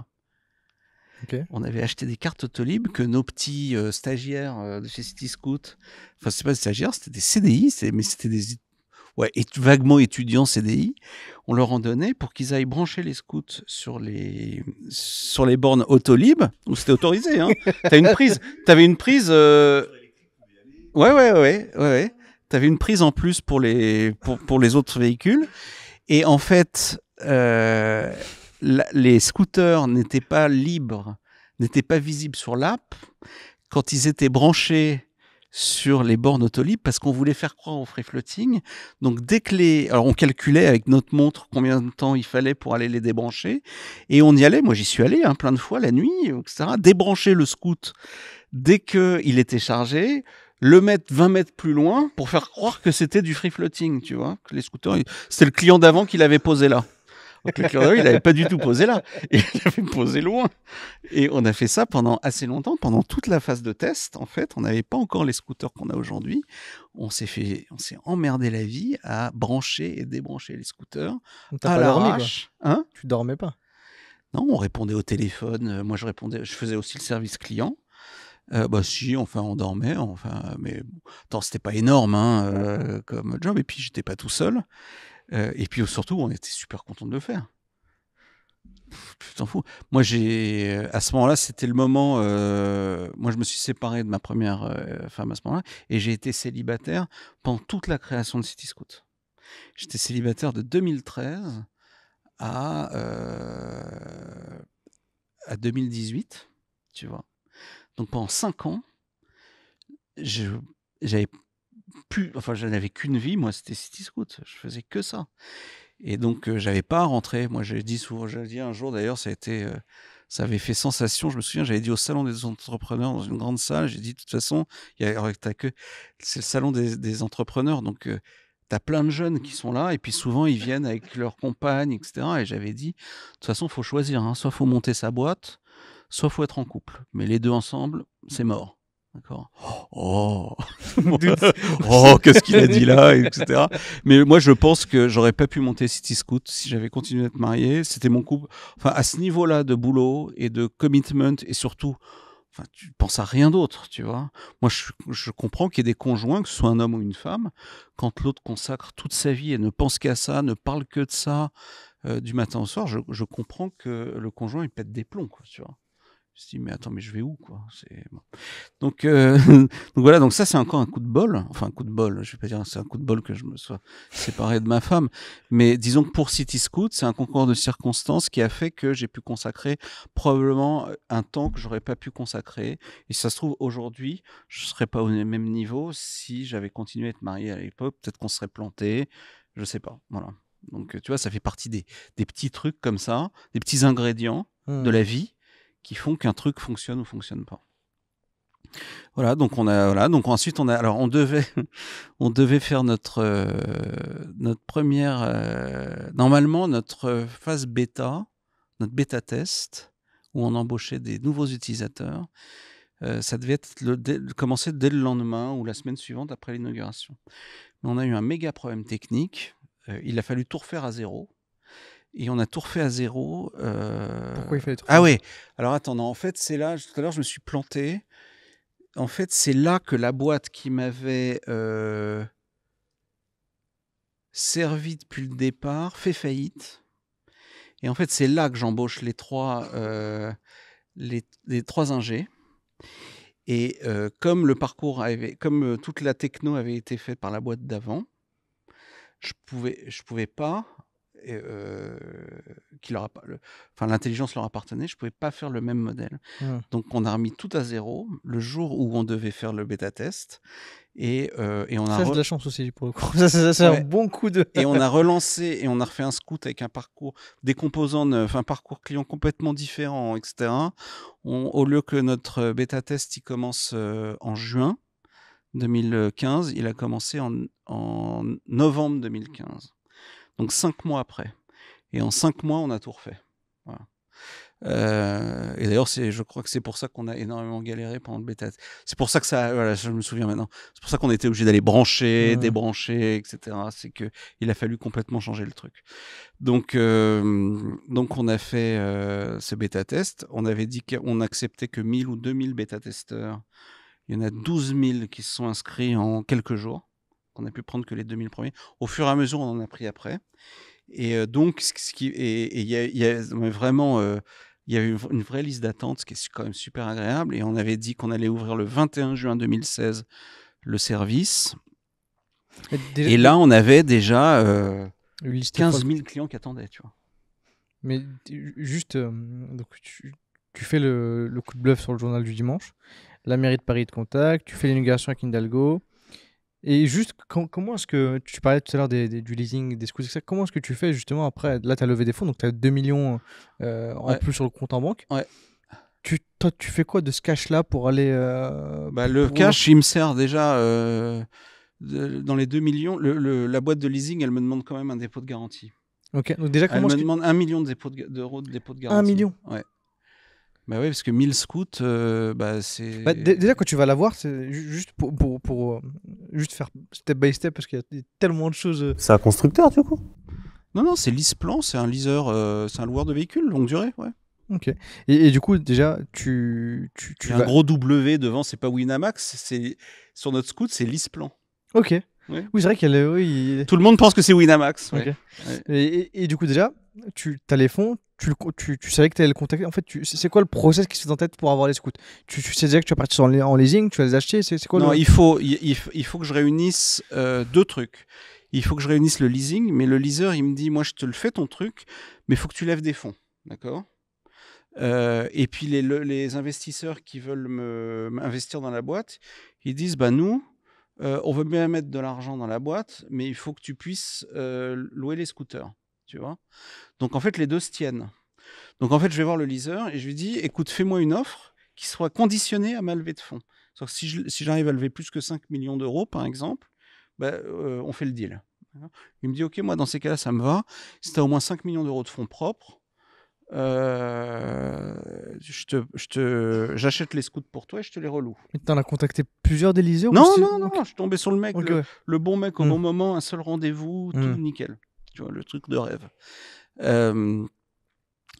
On avait acheté des cartes Autolib que nos petits euh, stagiaires euh, de chez City Scout, enfin, c'est pas des stagiaires, c'était des CDI, mais c'était des ouais, et vaguement étudiants CDI, on leur en donnait pour qu'ils aillent brancher les scouts sur les, sur les bornes Autolib, où c'était autorisé. Hein. T'as une prise, t'avais une prise. Ouais, ouais, ouais, ouais, ouais tu une prise en plus pour les, pour, les autres véhicules. Et en fait, euh, les scooters n'étaient pas libres, n'étaient pas visibles sur l'app quand ils étaient branchés sur les bornes Autolib parce qu'on voulait faire croire au free floating. Donc dès que Alors on calculait avec notre montre combien de temps il fallait pour aller les débrancher et on y allait, moi j'y suis allé hein, plein de fois la nuit, etc. Débrancher le scoot dès qu'il était chargé, le mettre 20 mètres plus loin pour faire croire que c'était du free floating, tu vois, que les scooters, c'était le client d'avant qui l'avait posé là. Donc le client d'avant, il n'avait pas du tout posé là, il l'avait posé loin. Et on a fait ça pendant assez longtemps, pendant toute la phase de test. En fait, on n'avait pas encore les scooters qu'on a aujourd'hui. On s'est fait, on s'est emmerdé la vie à brancher et débrancher les scooters à l'arrache. Hein tu dormais pas. Non, on répondait au téléphone. Euh, moi, je répondais, je faisais aussi le service client. Euh, bah si, enfin on dormait, enfin, mais tant c'était pas énorme hein, euh, comme job, et puis j'étais pas tout seul. Euh, et puis surtout, on était super content de le faire. Putain fou. Moi, j'ai à ce moment-là, c'était le moment. moi, je me suis séparé de ma première femme à ce moment-là, et j'ai été célibataire pendant toute la création de City Scout. J'étais célibataire de 2013 à à 2018, tu vois. Donc pendant cinq ans, je j'avais enfin, n'avais qu'une vie. Moi, c'était City Scout. Je faisais que ça. Et donc, je euh, j'avais pas à rentrer. Moi, j'ai dit souvent, j'ai dit un jour d'ailleurs, ça a euh, ça avait fait sensation. Je me souviens, j'avais dit au salon des entrepreneurs dans une grande salle, j'ai dit de toute façon, il y a, que, c'est le salon des, entrepreneurs, donc euh, tu as plein de jeunes qui sont là, et puis souvent ils viennent avec leurs compagnes, etc. Et j'avais dit, de toute façon, faut choisir, hein. soit faut monter sa boîte, soit faut être en couple. Mais les deux ensemble, c'est mort. D'accord. Oh, oh qu'est-ce qu'il a dit là, etc. Mais moi, je pense que j'aurais pas pu monter City Scoot si j'avais continué à être marié. C'était mon couple. Enfin, à ce niveau-là de boulot et de commitment et surtout, enfin, tu penses à rien d'autre, tu vois. Moi, je, comprends qu'il y ait des conjoints, que ce soit un homme ou une femme, quand l'autre consacre toute sa vie et ne pense qu'à ça, ne parle que de ça euh, du matin au soir, je, je comprends que le conjoint il pète des plombs, quoi, tu vois. Je me suis dit, mais attends, mais je vais où, quoi donc, euh, donc voilà, donc ça, c'est encore un coup de bol. Enfin, un coup de bol, je vais pas dire c'est un coup de bol que je me sois séparé de ma femme. Mais disons que pour City Scout, c'est un concours de circonstances qui a fait que j'ai pu consacrer probablement un temps que j'aurais pas pu consacrer. Et ça se trouve, aujourd'hui, je serais pas au même niveau si j'avais continué à être marié à l'époque. Peut-être qu'on serait planté. Je sais pas. Voilà. Donc, tu vois, ça fait partie des, des petits trucs comme ça, des petits ingrédients de hmm. la vie qui font qu'un truc fonctionne ou fonctionne pas. Voilà, donc on a, voilà, donc ensuite on a, alors on devait, on devait faire notre, euh, notre première, euh, normalement notre phase bêta, notre bêta test, où on embauchait des nouveaux utilisateurs, euh, ça devait être le, commencer dès le lendemain ou la semaine suivante après l'inauguration. Mais on a eu un méga problème technique, il a fallu tout refaire à zéro, et on a tout refait à zéro. Euh, Pourquoi il fallait tout Ah oui, alors attends, en fait, c'est là, tout à l'heure, je me suis planté. En fait, c'est là que la boîte qui m'avait euh, servi depuis le départ fait faillite. Et en fait, c'est là que j'embauche les trois, euh, les, les, trois ingés. Et comme le parcours avait, comme toute la techno avait été faite par la boîte d'avant, je pouvais, je pouvais pas et, qui enfin l'intelligence leur appartenait, je pouvais pas faire le même modèle. Mmh. Donc on a remis tout à zéro le jour où on devait faire le bêta test et, et on a la chance aussi pour Ça, c'est un bon coup de. et on a relancé et on a refait un scout avec un parcours des composants, parcours client complètement différent, etc. au lieu que notre bêta test il commence en juin 2015, il a commencé en, en novembre 2015. Donc cinq mois après. Et en cinq mois, on a tout refait. Euh, et d'ailleurs, je crois que c'est pour ça qu'on a énormément galéré pendant le bêta. C'est pour ça que ça, voilà, je me souviens maintenant. C'est pour ça qu'on était obligé d'aller brancher, débrancher, etc. C'est que il a fallu complètement changer le truc. Donc, euh, donc on a fait euh, ce bêta test. On avait dit qu'on acceptait que 1000 ou 2000 bêta testeurs. Il y en a 12 000 qui se sont inscrits en quelques jours on n'a pu prendre que les 2000 premiers. Au fur et à mesure, on en a pris après. Et euh, donc, ce qui, et il y, a vraiment, euh, il y a eu une vraie liste d'attente, ce qui est quand même super agréable. Et on avait dit qu'on allait ouvrir le 21 juin 2016 le service. Et, là, on avait déjà 15 euh, 000 clients qui attendaient, tu vois. Mais juste, donc tu, fais le, le, coup de bluff sur le journal du dimanche, la mairie de Paris te contacte, tu fais l'inauguration avec Hidalgo, et juste, comment est-ce que tu parlais tout à l'heure du leasing, des scouts, etc. Comment est-ce que tu fais justement après Là, tu as levé des fonds, donc tu as 2 millions euh, en plus sur le compte en banque. Ouais. Tu, toi, tu fais quoi de ce cash-là pour aller. Euh, bah, le cash, il me sert déjà. Euh, dans les 2 millions, la boîte de leasing, elle me demande quand même un dépôt de garantie. Ok, donc déjà, comment Elle me demande 1 million d'euros de, dépôt de garantie. 1 million Ouais. Bah oui, parce que 1000 scouts, euh, bah, c'est. Bah, déjà, quand tu vas la voir, c'est juste pour, pour, euh, juste faire step by step, parce qu'il y a tellement de choses. Euh. C'est un constructeur, du coup Non, non, c'est l'ISPLAN, c'est un c'est un loueur de véhicules longue durée, ouais. Ok. Et, du coup, déjà, tu. tu, tu un gros W devant, c'est pas Winamax, c'est sur notre scout, c'est l'ISPLAN. Ok. Oui, c'est vrai qu'elle. Oui, Tout le monde pense que c'est Winamax. ok et du coup, déjà, tu as les fonds, tu, tu, savais que tu allais le contacter. En fait, c'est quoi le process qui se fait en tête pour avoir les scouts tu, sais déjà que tu vas partir en, leasing, tu vas les acheter c'est, quoi Non, il, faut, il, faut que je réunisse euh, deux trucs. Il faut que je réunisse le leasing, mais le leaser, il me dit Moi, je te le fais ton truc, mais il faut que tu lèves des fonds. D'accord euh, et puis les, les, investisseurs qui veulent me, investir dans la boîte, ils disent bah nous, euh, on veut bien mettre de l'argent dans la boîte, mais il faut que tu puisses louer les scooters. Donc en fait, les deux se tiennent. Donc en fait, je vais voir le liseur et je lui dis, écoute, fais-moi une offre qui soit conditionnée à ma levée de fonds. Si j'arrive à lever plus que 5 millions d'euros, par exemple, bah, euh, on fait le deal. Il me dit, OK, moi, dans ces cas-là, ça me va. Si tu au moins 5 millions d'euros de fonds propres, j'achète euh, je te, les scouts pour toi et je te les reloue. Mais t'en as contacté plusieurs des Non, non, non, je suis tombé sur le mec, le, bon mec au hmm. bon moment, un seul rendez-vous, tout hmm. nickel le truc de rêve. Euh,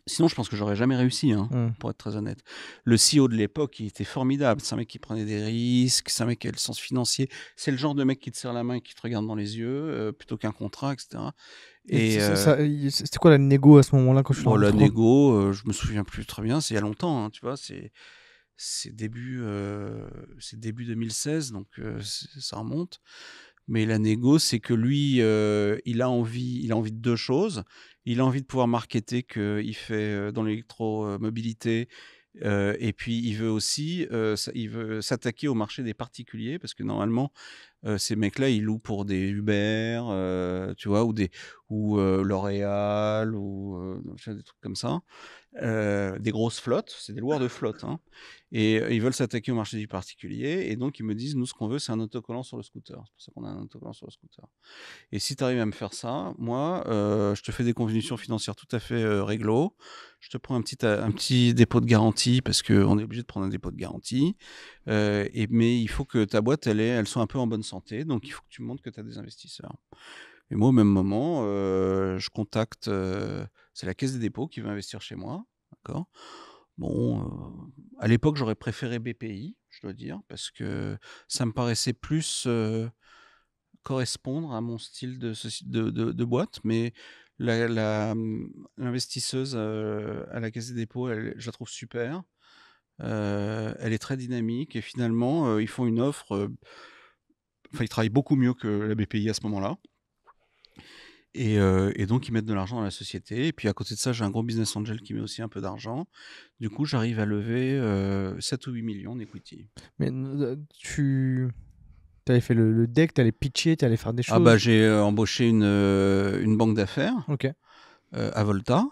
sinon, je pense que j'aurais jamais réussi, hein, hmm. pour être très honnête. Le CEO de l'époque, il était formidable. C'est un mec qui prenait des risques, c'est un mec qui a le sens financier. C'est le genre de mec qui te serre la main et qui te regarde dans les yeux, euh, plutôt qu'un contrat, etc. Et, euh, c'était quoi la négo à ce moment-là quand je suis oh, La négo, je me souviens plus très bien, c'est il y a longtemps, hein, tu vois, c'est début, début 2016, donc ça remonte. Mais la négo, c'est que lui, euh, il, a envie, il a envie de deux choses. Il a envie de pouvoir marketer qu'il fait euh, dans l'électromobilité. Euh, et puis, il veut aussi s'attaquer au marché des particuliers parce que normalement, ces mecs-là, ils louent pour des Uber, tu vois, ou des ou L'Oréal, ou des trucs comme ça. des grosses flottes, c'est des loueurs de flotte. Hein, et ils veulent s'attaquer au marché du particulier. Et donc, ils me disent, nous, ce qu'on veut, c'est un autocollant sur le scooter. C'est pour ça qu'on a un autocollant sur le scooter. Et si tu arrives à me faire ça, moi, je te fais des conventions financières tout à fait réglo. Je te prends un petit, un petit dépôt de garantie parce qu'on est obligé de prendre un dépôt de garantie. Euh, mais il faut que ta boîte, elle, soit un peu en bonne santé. Donc, il faut que tu montres que tu as des investisseurs. Et moi, au même moment, euh, je contacte, euh, c'est la caisse des dépôts qui veut investir chez moi. Bon, à l'époque, j'aurais préféré BPI, je dois dire, parce que ça me paraissait plus correspondre à mon style de, boîte. Mais hum, l'investisseuse à la caisse des dépôts, je la trouve super. Euh, elle est très dynamique et finalement, euh, ils font une offre. Euh, enfin, ils travaillent beaucoup mieux que la BPI à ce moment-là. Et, donc, ils mettent de l'argent dans la société. Et puis, à côté de ça, j'ai un gros business angel qui met aussi un peu d'argent. Du coup, j'arrive à lever 7 ou 8 millions d'equity. Mais tu avais fait le, deck, tu allais pitcher, tu allais faire des choses. Ah, bah, j'ai embauché une, une banque d'affaires Ok. à Volta.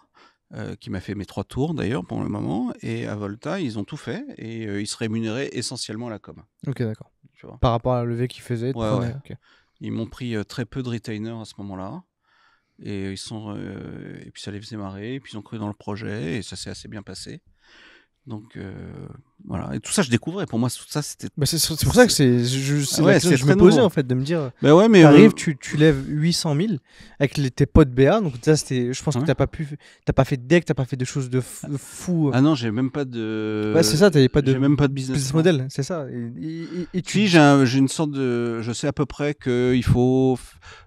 Euh, qui m'a fait mes trois tours d'ailleurs pour le moment. Et à Volta, ils ont tout fait et euh, ils se rémunéraient essentiellement à la com. Ok, d'accord. Par rapport à la levée qu'ils faisaient ouais, Ils m'ont pris euh, très peu de retainers à ce moment-là. Et, ils sont, et puis ça les faisait marrer, et puis ils ont cru dans le projet, et ça s'est assez bien passé. Donc voilà. Et tout ça, je découvrais. Pour moi, tout ça, c'était. Bah, c'est pour ça que c'est. ouais, je me posais en fait de me dire. mais bah ouais, mais arrive euh, tu, tu, lèves 800 000 avec les, tes potes BA. Donc ça, c'était. Je pense que t'as pas pu. T'as pas fait de deck. T'as pas fait de choses de fou. Euh. Ah non, j'ai même pas de. c'est ça. pas de. même pas de business, model. C'est ça. Et, puis j'ai une sorte de. Je sais à peu près qu'il faut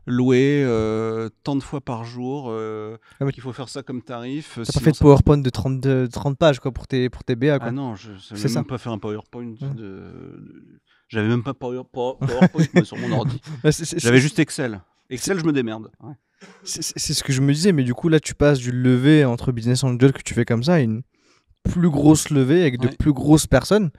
louer euh, tant de fois par jour. Euh, ah qu'il faut faire ça comme tarif. T'as pas fait de PowerPoint de 30, 30 pages quoi pour tes pour tes BA. Ah non, je n'avais même pas fait un PowerPoint J'avais même pas PowerPoint sur mon ordi. Bah, j'avais juste Excel. Excel, je me démerde. C'est ce que je me disais, mais du coup, là, tu passes du lever entre Business Angel que tu fais comme ça à une plus grosse levée avec de plus grosses personnes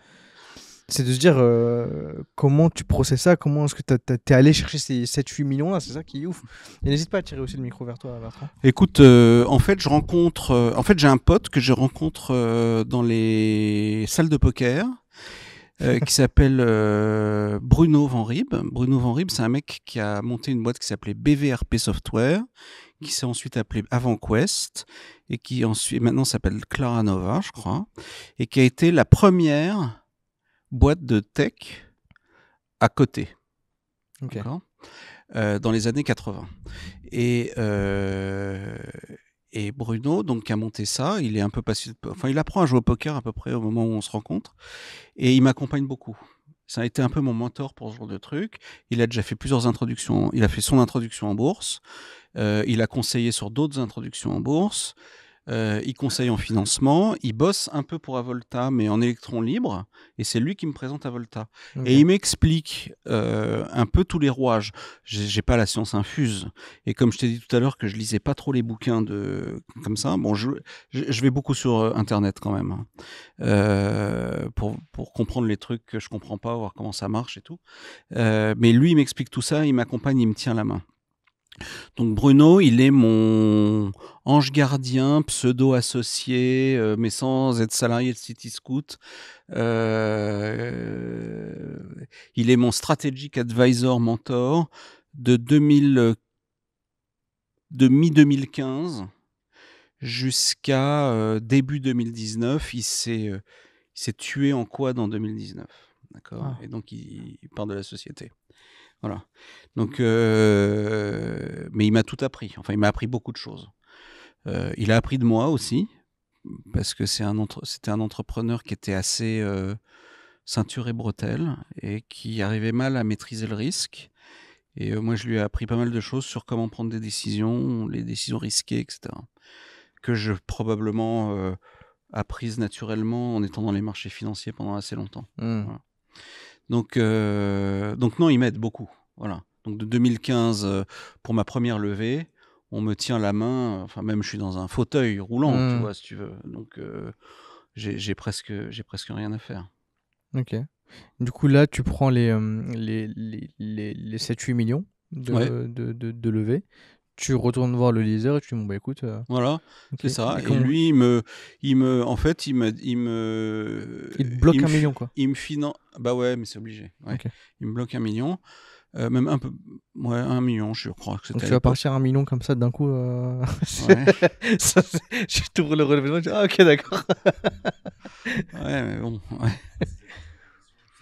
c'est de se dire euh, comment tu processes ça, comment est-ce que tu es allé chercher ces 7-8 millions là, c'est ça qui est ouf. Et n'hésite pas à tirer aussi le micro vers toi, Écoute, euh, en fait, je rencontre, euh, en fait, j'ai un pote que je rencontre dans les salles de poker. qui s'appelle Bruno Van Rib. Bruno Van Rib, c'est un mec qui a monté une boîte qui s'appelait BVRP Software, qui s'est ensuite appelé Avant Quest et qui ensuite maintenant s'appelle Clara Nova, je crois, et qui a été la première boîte de tech à côté. Euh, dans les années 80. Euh, et, Bruno, donc, a monté ça. Il est un peu passé, il apprend à jouer au poker à peu près au moment où on se rencontre. Et il m'accompagne beaucoup. Ça a été un peu mon mentor pour ce genre de truc. Il a déjà fait plusieurs introductions. Il a fait son introduction en bourse. Euh, il a conseillé sur d'autres introductions en bourse. Euh, il conseille en financement, il bosse un peu pour Avolta, mais en électron libre, et c'est lui qui me présente Avolta. Et il m'explique euh, un peu tous les rouages. J'ai pas la science infuse, et comme je t'ai dit tout à l'heure que je lisais pas trop les bouquins de comme ça, bon, je, je vais beaucoup sur euh, Internet quand même, hein. pour, comprendre les trucs que je comprends pas, voir comment ça marche et tout. mais lui, il m'explique tout ça, il m'accompagne, il me tient la main. Donc Bruno, il est mon ange gardien, pseudo associé, euh, mais sans être salarié de City Scout. Euh, il est mon strategic advisor mentor de, de mi 2015 jusqu'à euh, début 2019. Il s'est tué en quoi dans 2019 D'accord. Ah. Et donc il part de la société. Voilà. Mmh. Donc, euh, mais il m'a tout appris. Enfin, il m'a appris beaucoup de choses. Euh, il a appris de moi aussi, parce que c'est un c'était un entrepreneur qui était assez euh, ceinture et bretelle et qui arrivait mal à maîtriser le risque. Et moi, je lui ai appris pas mal de choses sur comment prendre des décisions, les décisions risquées, etc. Que je probablement apprise naturellement en étant dans les marchés financiers pendant assez longtemps. Mmh. Voilà. Donc, euh, donc non, ils m'aident beaucoup. Voilà. Donc de 2015 euh, pour ma première levée, on me tient la main. Enfin même je suis dans un fauteuil roulant, tu mmh. vois, si tu veux. Donc euh, j'ai presque j'ai presque rien à faire. Ok. Du coup là, tu prends les les, les, les, 7-8 millions de, levées de, de, de levée tu retournes voir le liseur et tu dis bon bah écoute euh, voilà c'est ça et, lui il me il me en fait il me il me bloque un million quoi il me finance bah ouais mais c'est obligé il me bloque un million même un peu ouais un million je crois que donc tu vas partir un million comme ça d'un coup euh, ouais. je tourne le relevé je dis ah ok d'accord ouais mais bon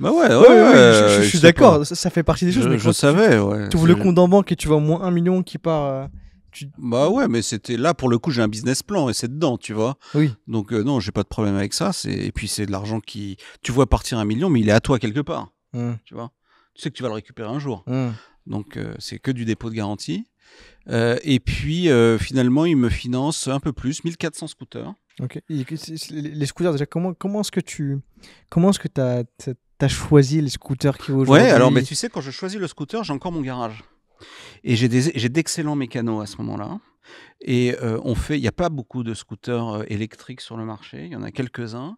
Bah ouais, ouais, je, euh, suis d'accord, ça, fait partie des choses. Je, savais, tu, ouais. Tu ouvres le compte en banque et tu vois au moins un million qui part. Euh, bah ouais, mais c'était là pour le coup, j'ai un business plan et c'est dedans, tu vois. Oui. Donc euh, non, j'ai pas de problème avec ça. Et puis c'est de l'argent qui. Tu vois partir un million, mais il est à toi quelque part. Hum. Tu vois. Tu sais que tu vas le récupérer un jour. Hum. Donc c'est que du dépôt de garantie. et puis finalement, il me finance un peu plus, 1400 scooters. Ok. les scooters, déjà, comment, comment est-ce que tu comment est-ce que tu as, t'as choisi le scooter qui aujourd'hui. Ouais, alors mais tu sais, quand je choisis le scooter, j'ai encore mon garage. Et j'ai d'excellents mécanos à ce moment-là. Et euh, on fait, il n'y a pas beaucoup de scooters euh, électriques sur le marché, il y en a quelques-uns.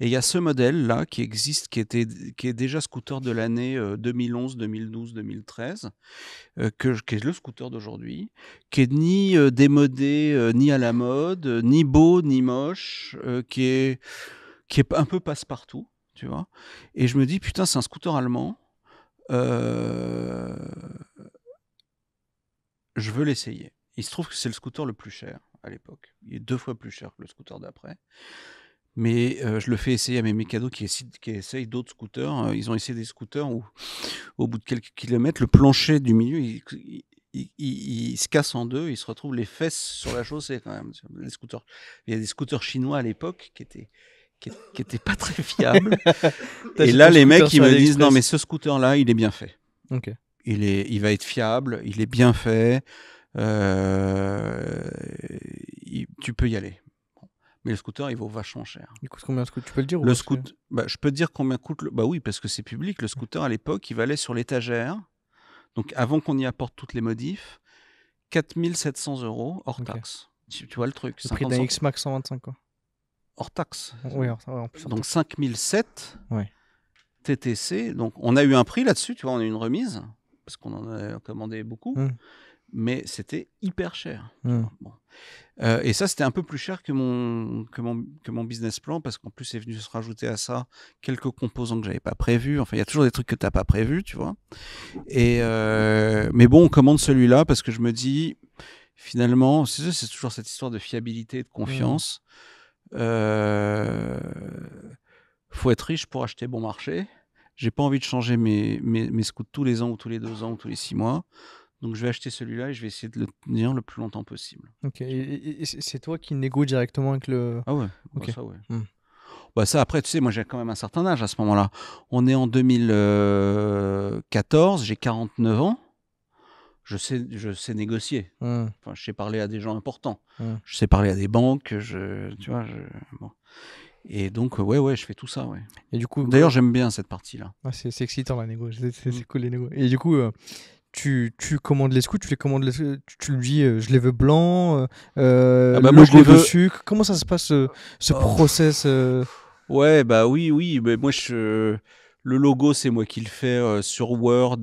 Et il y a ce modèle-là qui existe, qui, était, qui est déjà scooter de l'année 2011, 2012, 2013, que, qui est le scooter d'aujourd'hui, qui est ni euh, démodé, ni à la mode, ni beau, ni moche, qui, est, qui est un peu passe-partout tu vois. Et je me dis, putain, c'est un scooter allemand. Euh, je veux l'essayer. Il se trouve que c'est le scooter le plus cher à l'époque. Il est deux fois plus cher que le scooter d'après. Mais euh, je le fais essayer à mes mécanos qui, essayent, qui d'autres scooters. Euh, ils ont essayé des scooters où, au bout de quelques kilomètres, le plancher du milieu, il, se casse en deux, il se retrouve les fesses sur la chaussée quand même. Les scooters. Il y a des scooters chinois à l'époque qui étaient qui était pas très fiable. et là, les mecs, ils me disent non, mais ce scooter-là, il est bien fait. Ok. Il, est, il va être fiable, il est bien fait. Euh, tu peux y aller. Mais le scooter, il vaut vachement cher. Il coûte combien le scooter Tu peux le dire le bah, Je peux te dire combien coûte le. Bah oui, parce que c'est public. Le scooter, à l'époque, il valait sur l'étagère. Donc avant qu'on y apporte toutes les modifs, 4700 euros hors taxe. Tu, tu, vois le truc. Le prix d'un X-Max 125, quoi hors taxe. donc 5007 TTC. Donc on a eu un prix là-dessus, tu vois, on a eu une remise, parce qu'on en a commandé beaucoup. Hmm. Mais c'était hyper cher. Hmm. Euh, et ça, c'était un peu plus cher que mon, que que mon business plan, parce qu'en plus, est venu se rajouter à ça quelques composants que j'avais pas prévus. Enfin, il y a toujours des trucs que tu n'as pas prévus, tu vois. Et, euh, mais bon, on commande celui-là parce que je me dis, finalement, c'est toujours cette histoire de fiabilité et de hmm. confiance. Euh, faut être riche pour acheter bon marché. J'ai pas envie de changer mes, mes, mes, scouts tous les ans ou tous les deux ans ou tous les six mois. Donc je vais acheter celui-là et je vais essayer de le tenir le plus longtemps possible. Ok. Et, c'est toi qui négocie directement avec le. Ah ouais. Bah ok. Hmm. Bah ça après tu sais moi j'ai quand même un certain âge à ce moment-là. On est en 2014, euh, j'ai 49 ans je sais, je sais négocier. Hmm. Enfin, je sais parler à des gens importants. Hmm. Je sais parler à des banques. Je, tu vois, je, Et donc, euh, ouais, ouais, je fais tout ça, ouais. Et du coup, d'ailleurs, j'aime bien cette partie-là. Ah, c'est excitant la négo. C'est hmm. cool les Et du coup. Euh, tu, tu, commandes les scouts, tu les commandes, euh, tu, lui dis, je les veux blancs, euh, ah bah, je les veux... sucre. Comment ça se passe ce, oh. process Ouais, bah oui, oui. Mais moi, je, le logo, c'est moi qui le fais sur Word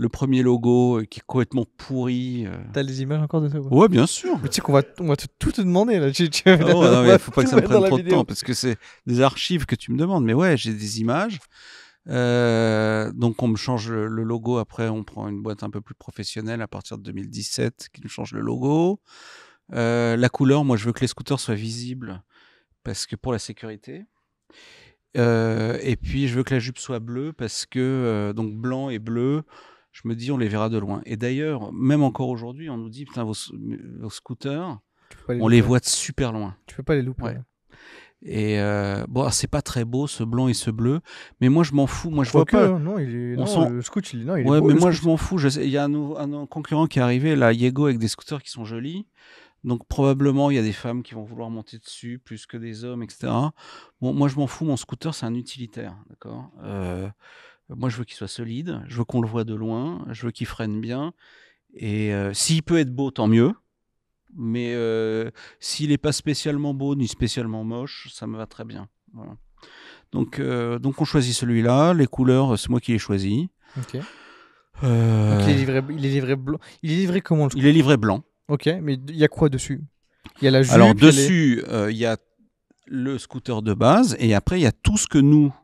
le premier logo euh, qui est complètement pourri. Euh. T'as les images encore de ça Ouais, bien sûr. tu sais qu'on va, on va te, tout te demander là. Tu, ah faut pas que ça prenne trop de temps parce que c'est des archives que tu me demandes. Mais ouais, j'ai des images. Euh, donc on me change le logo. Après, on prend une boîte un peu plus professionnelle à partir de 2017 qui nous change le logo. la couleur, moi je veux que les scooters soient visibles parce que pour la sécurité. et puis je veux que la jupe soit bleue parce que donc blanc et bleu, je me dis, on les verra de loin. Et d'ailleurs, même encore aujourd'hui, on nous dit, putain, vos, scooters, on les voit de super loin. Tu peux pas les louper. Hein. Et euh, bon, c'est pas très beau ce blanc et ce bleu, mais moi je m'en fous. Moi je vois pas. Non, il non, le non, il est beau, mais moi je m'en fous. Il y a un, concurrent qui est arrivé, la Yego, avec des scooters qui sont jolis. Donc probablement il y a des femmes qui vont vouloir monter dessus plus que des hommes, etc. Bon, moi je m'en fous. Mon scooter c'est un utilitaire, d'accord. Euh, moi, je veux qu'il soit solide, je veux qu'on le voit de loin, je veux qu'il freine bien. Et euh, s'il peut être beau, tant mieux. Mais euh, s'il n'est pas spécialement beau ni spécialement moche, ça me va très bien. Donc, euh, donc on choisit celui-là. Les couleurs, c'est moi qui les choisis. il est livré, blanc. Il est livré comment Il est livré blanc. Ok, mais il y a quoi dessus Il y a la Alors dessus, il y a le scooter de base et après il y a tout ce que nous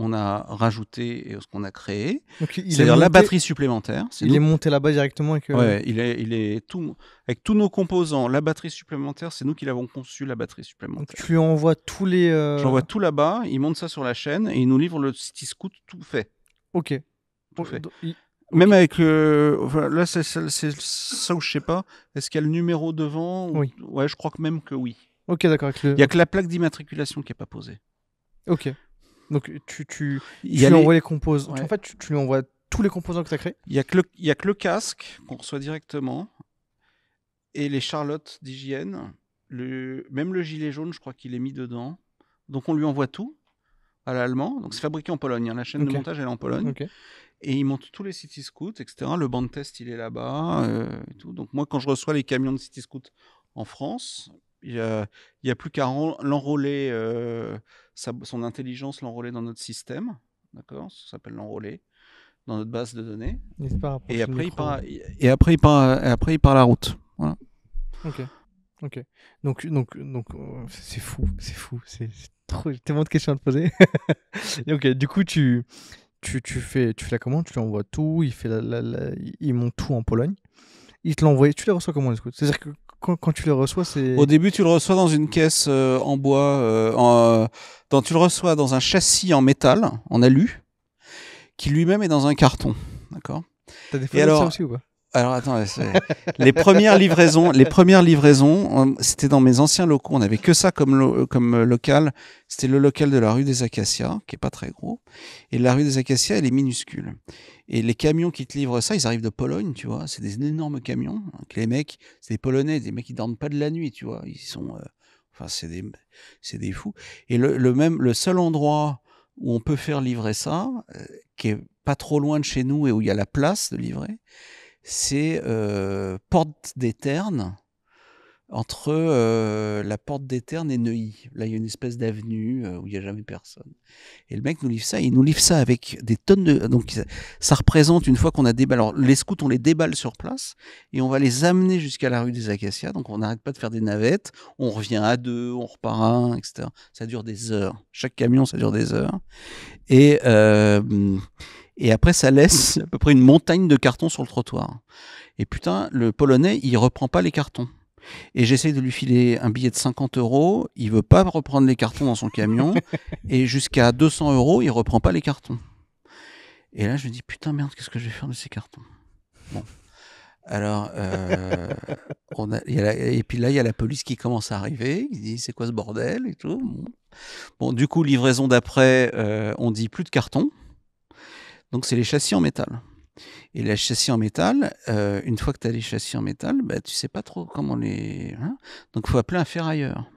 on a rajouté et ce qu'on a créé. C'est-à-dire la batterie supplémentaire. il est monté là-bas directement avec. il est, il est tout, avec tous nos composants. La batterie supplémentaire, c'est nous qui l'avons conçu, la batterie supplémentaire. tu lui envoies tous les. Euh, J'envoie tout là-bas, il monte ça sur la chaîne et il nous livre le City tout fait. Ok. Tout Même avec le... là, c'est ça où je sais pas. Est-ce qu'il y a le numéro devant Oui. Ouais, je crois que même que oui. Ok, d'accord. Il y a que la plaque d'immatriculation qui est pas posée. Ok. Donc tu, tu, tu lui les... envoies composants. En fait, tu, lui envoies tous les composants que tu as créés Il n'y a, que le, a que le casque qu'on reçoit directement et les charlottes d'hygiène. Le, même le gilet jaune, je crois qu'il est mis dedans. Donc on lui envoie tout à l'allemand. Donc c'est fabriqué en Pologne. Hein. La chaîne de montage elle est en Pologne. Et ils montent tous les City Scouts, etc. Le banc de test il est là-bas. Euh, Donc moi quand je reçois les camions de City Scouts en France, il n'y a, plus qu'à l'enrôler. Euh, son intelligence l'enrôler dans notre système, d'accord Ça s'appelle l'enrôler dans notre base de données. Et après, il part, et après, il part, après, il part la route. Ok. Ok. Donc, donc, donc, euh, c'est fou, c'est fou, c'est trop. J'ai tellement de questions à te poser. ok. Du coup, tu, tu, tu fais, tu fais la commande, tu lui envoies tout, il fait, monte tout en Pologne. Il te l'envoie. Tu les reçois comment, les scouts C'est-à-dire que quand, tu le reçois, c'est. Au début, tu le reçois dans une caisse euh, en bois. Euh, euh, dans, tu le reçois dans un châssis en métal, en alu, qui lui-même est dans un carton. D'accord T'as des photos de ça aussi ou pas alors attends, les premières livraisons, les premières livraisons, c'était dans mes anciens locaux. On n'avait que ça comme comme local. C'était le local de la rue des Acacias, qui est pas très gros. Et la rue des Acacias, elle est minuscule. Et les camions qui te livrent ça, ils arrivent de Pologne, tu vois. C'est des énormes camions. les mecs, c'est des Polonais, des mecs qui dorment pas de la nuit, tu vois. Ils sont, euh, enfin, c'est des, fous. Et le, même, le seul endroit où on peut faire livrer ça, euh, qui est pas trop loin de chez nous et où il y a la place de livrer c'est euh, Porte des Ternes, entre euh, la Porte des Ternes et Neuilly. Là, il y a une espèce d'avenue euh, où il n'y a jamais personne. Et le mec nous livre ça, il nous livre ça avec des tonnes de... Donc ça, représente, une fois qu'on a déballé... Alors les scouts, on les déballe sur place, et on va les amener jusqu'à la rue des Acacias, donc on n'arrête pas de faire des navettes, on revient à deux, on repart à un, etc. Ça dure des heures. Chaque camion, ça dure des heures. Et... Et après, ça laisse mm. à peu près une montagne de cartons sur le trottoir. Et putain, le Polonais, il reprend pas les cartons. Et j'essaie de lui filer un billet de 50 euros. Il veut pas reprendre les cartons dans son camion. et jusqu'à 200 euros, il reprend pas les cartons. Et là, je me dis, putain, merde, qu'est-ce que je vais faire de ces cartons Bon. Alors, euh, et puis là, il y a la police qui commence à arriver. Il dit c'est quoi ce bordel et tout. Bon, du coup, livraison d'après, euh, on dit plus de cartons. Donc c'est les châssis en métal. Et les châssis en métal, euh, une fois que tu as les châssis en métal, bah, tu sais pas trop comment les. Hein. Donc il faut appeler un ferrailleur.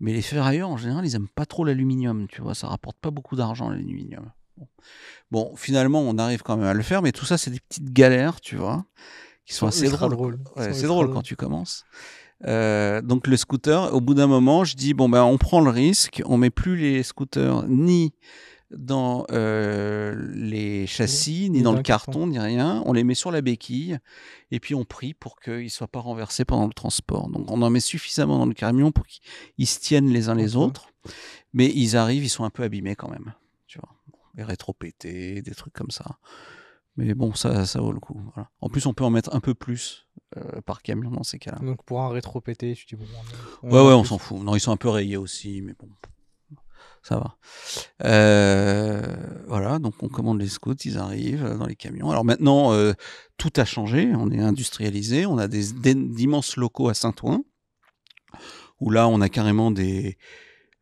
Mais les ferrailleurs, en général, ils aiment pas trop l'aluminium, tu vois, ça rapporte pas beaucoup d'argent l'aluminium. Bon. finalement, on arrive quand même à le faire, mais tout ça, c'est des petites galères, tu vois, qui sont assez drôles. c'est drôle quand tu commences. Euh, donc le scooter, au bout d'un moment, je dis bon ben on prend le risque, on met plus les scooters ni dans euh, les châssis, ni, dans le carton, ni rien. On les met sur la béquille et puis on prie pour qu'ils ne soient pas renversés pendant le transport. Donc on en met suffisamment dans le camion pour qu'ils se tiennent les uns les autres. Mais ils arrivent, ils sont un peu abîmés quand même. Tu vois. rétro-pétés, des trucs comme ça. Mais bon, ça, ça vaut le coup. En plus, on peut en mettre un peu plus euh, par camion dans ces cas-là. Donc pour un rétro pété, tu dis bon. ouais, ouais, on s'en fout. Non, ils sont un peu rayés aussi, mais bon ça va. Euh, voilà, donc on commande les scouts, ils arrivent euh, dans les camions. Alors maintenant, euh, tout a changé, on est industrialisé, on a des, d'immenses locaux à Saint-Ouen, où là, on a carrément des,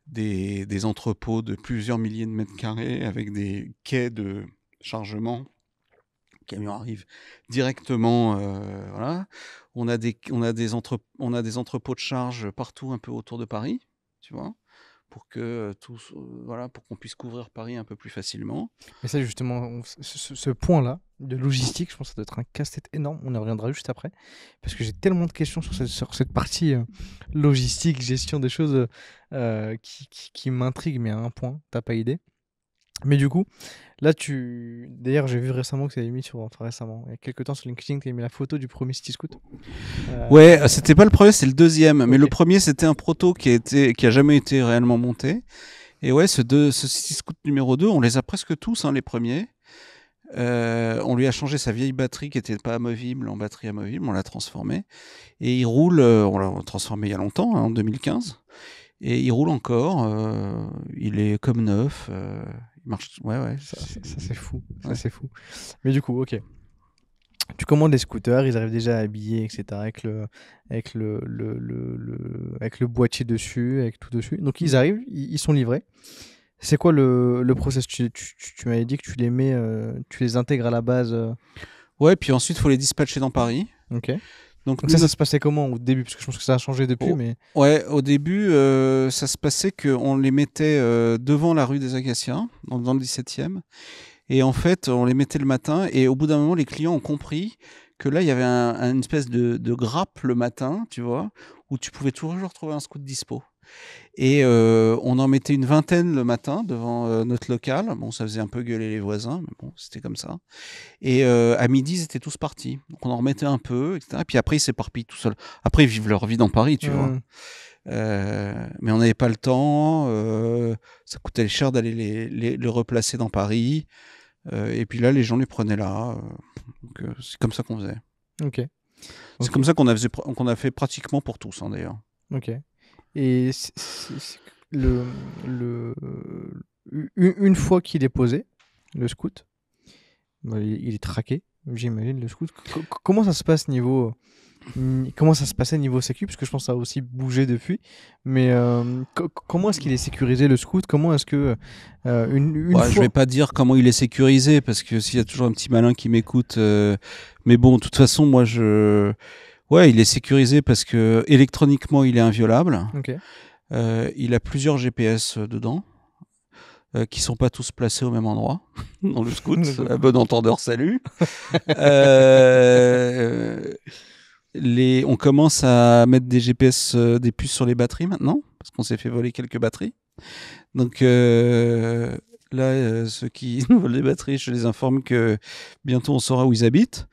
des, entrepôts de plusieurs milliers de mètres carrés avec des quais de chargement. Les camions arrivent directement. voilà. on, a des, a des on a des entrepôts de charge partout, un peu autour de Paris. Tu vois pour que euh, tout, euh, voilà, pour qu'on puisse couvrir Paris un peu plus facilement. Mais ça justement, ce, point-là de logistique, je pense que ça doit être un casse-tête énorme. On en reviendra juste après parce que j'ai tellement de questions sur cette, sur cette partie euh, logistique, gestion des choses qui, qui, m'intrigue, mais à un point, t'as pas idée. Mais du coup, là, tu. D'ailleurs, j'ai vu récemment que tu avais mis sur. Enfin, récemment, il y a quelques temps sur LinkedIn, tu avais mis la photo du premier City Scoot. Euh, ouais, euh, c'était pas le premier, c'est le deuxième. Mais le premier, c'était un proto qui a, jamais été réellement monté. Et ouais, ce, deux... ce City Scoot numéro 2, on les a presque tous, hein, les premiers. Euh, on lui a changé sa vieille batterie qui était pas amovible en batterie amovible, on l'a transformé. Et il roule, on l'a transformé il y a longtemps, hein, en 2015. Et il roule encore, il est comme neuf, marche. Ouais, ouais. Ça, c'est fou. c'est fou. Mais du coup, ok. Tu commandes des scooters, ils arrivent déjà habillés, etc. Avec le, avec le, le, avec le boîtier dessus, avec tout dessus. Donc ils mm. arrivent, ils, sont livrés. C'est quoi le, le process Tu, m'avais dit que tu les mets, euh, tu les intègres à la base. Euh. Ouais, puis ensuite, il faut les dispatcher dans Paris. Ok. Donc, ça, se passait comment au début Parce que je pense que ça a changé depuis. Oh, mais... Ouais, au début, euh, ça se passait qu'on les mettait euh, devant la rue des Acacias, dans, le 17e. Et en fait, on les mettait le matin. Et au bout d'un moment, les clients ont compris que là, il y avait une espèce de, de grappe le matin, tu vois, où tu pouvais toujours trouver un scout dispo. Et euh, on en mettait une vingtaine le matin devant euh, notre local. Bon, ça faisait un peu gueuler les voisins, mais bon, c'était comme ça. Et euh, à midi, ils étaient tous partis. Donc on en remettait un peu, etc. Et puis après, ils s'éparpillent tout seuls. Après, ils vivent leur vie dans Paris, tu mmh. vois. mais on n'avait pas le temps. ça coûtait cher d'aller les, replacer dans Paris. et puis là, les gens les prenaient là. c'est comme ça qu'on faisait. Ok. C'est comme ça qu'on a, a, fait pratiquement pour tous, hein, d'ailleurs. Ok. Et le, le, une fois qu'il est posé, le scout, bah, il est traqué, j'imagine, le scout. Comment ça se passe niveau. Mm, comment ça se passait niveau sécu Parce que je pense que ça a aussi bougé depuis. Mais euh, comment est-ce qu'il est sécurisé le scout Comment est-ce que. Euh, une, Je vais pas dire comment il est sécurisé parce que s'il y a toujours un petit malin qui m'écoute. Euh, mais bon, de toute façon, moi je Ouais, il est sécurisé parce que électroniquement, il est inviolable. Euh, il a plusieurs GPS euh, dedans. qui euh, qui sont pas tous placés au même endroit dans le scout. à bon entendeur, salut. les, on commence à mettre des GPS, des puces sur les batteries maintenant, parce qu'on s'est fait voler quelques batteries. Donc là, ceux qui nous volent des batteries, je les informe que bientôt on saura où ils habitent.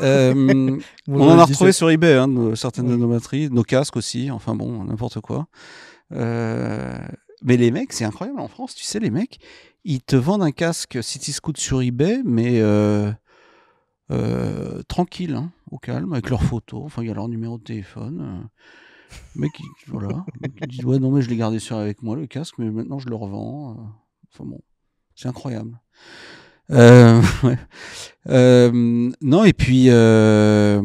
Euh, on en a retrouvé sur eBay, hein, certaines de nos batteries, nos casques aussi, enfin bon, n'importe quoi. Euh, mais les mecs, c'est incroyable en France, tu sais, les mecs, ils te vendent un casque City Scoot sur eBay, mais euh, tranquille, hein, au calme, avec leurs photos, enfin il y a leur numéro de téléphone. Le mec, voilà, il dit ouais non mais je l'ai gardé sur avec moi le casque, mais maintenant je le revends. Enfin bon, c'est incroyable. Euh, euh, non, et puis, euh,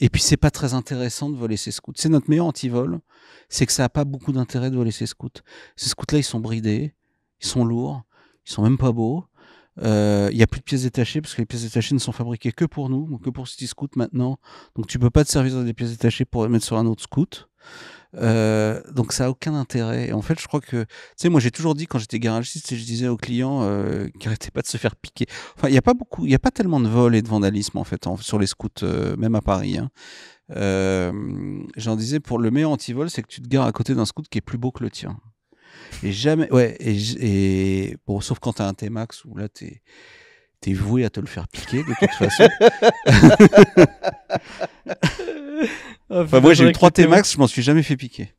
et puis c'est pas très intéressant de voler ces scouts. C'est notre meilleur anti-vol c'est que ça n'a pas beaucoup d'intérêt de voler ces scouts. Ces scouts-là, ils sont bridés, ils sont lourds, ils sont même pas beaux. Il n'y a plus de pièces détachées parce que les pièces détachées ne sont fabriquées que pour nous, que pour City Scout maintenant. Donc tu peux pas te servir des pièces détachées pour les mettre sur un autre scout. Euh, donc ça a aucun intérêt. en fait, je crois que, tu sais, moi j'ai toujours dit quand j'étais garagiste, je disais aux clients euh, qu'ils pas de se faire piquer. Enfin, il n'y a pas beaucoup, il n'y a pas tellement de vols et de vandalisme en fait sur les scouts, euh, même à Paris. Hein. Euh, j'en disais pour le meilleur anti-vol c'est que tu te gares à côté d'un scout qui est plus beau que le tien. Et jamais, ouais, et, et bon, sauf quand t'as un T-Max où là t'es t'es voué à te le faire piquer de toute façon. Ah, enfin, moi, j'ai eu trois T-Max, je m'en suis jamais fait piquer.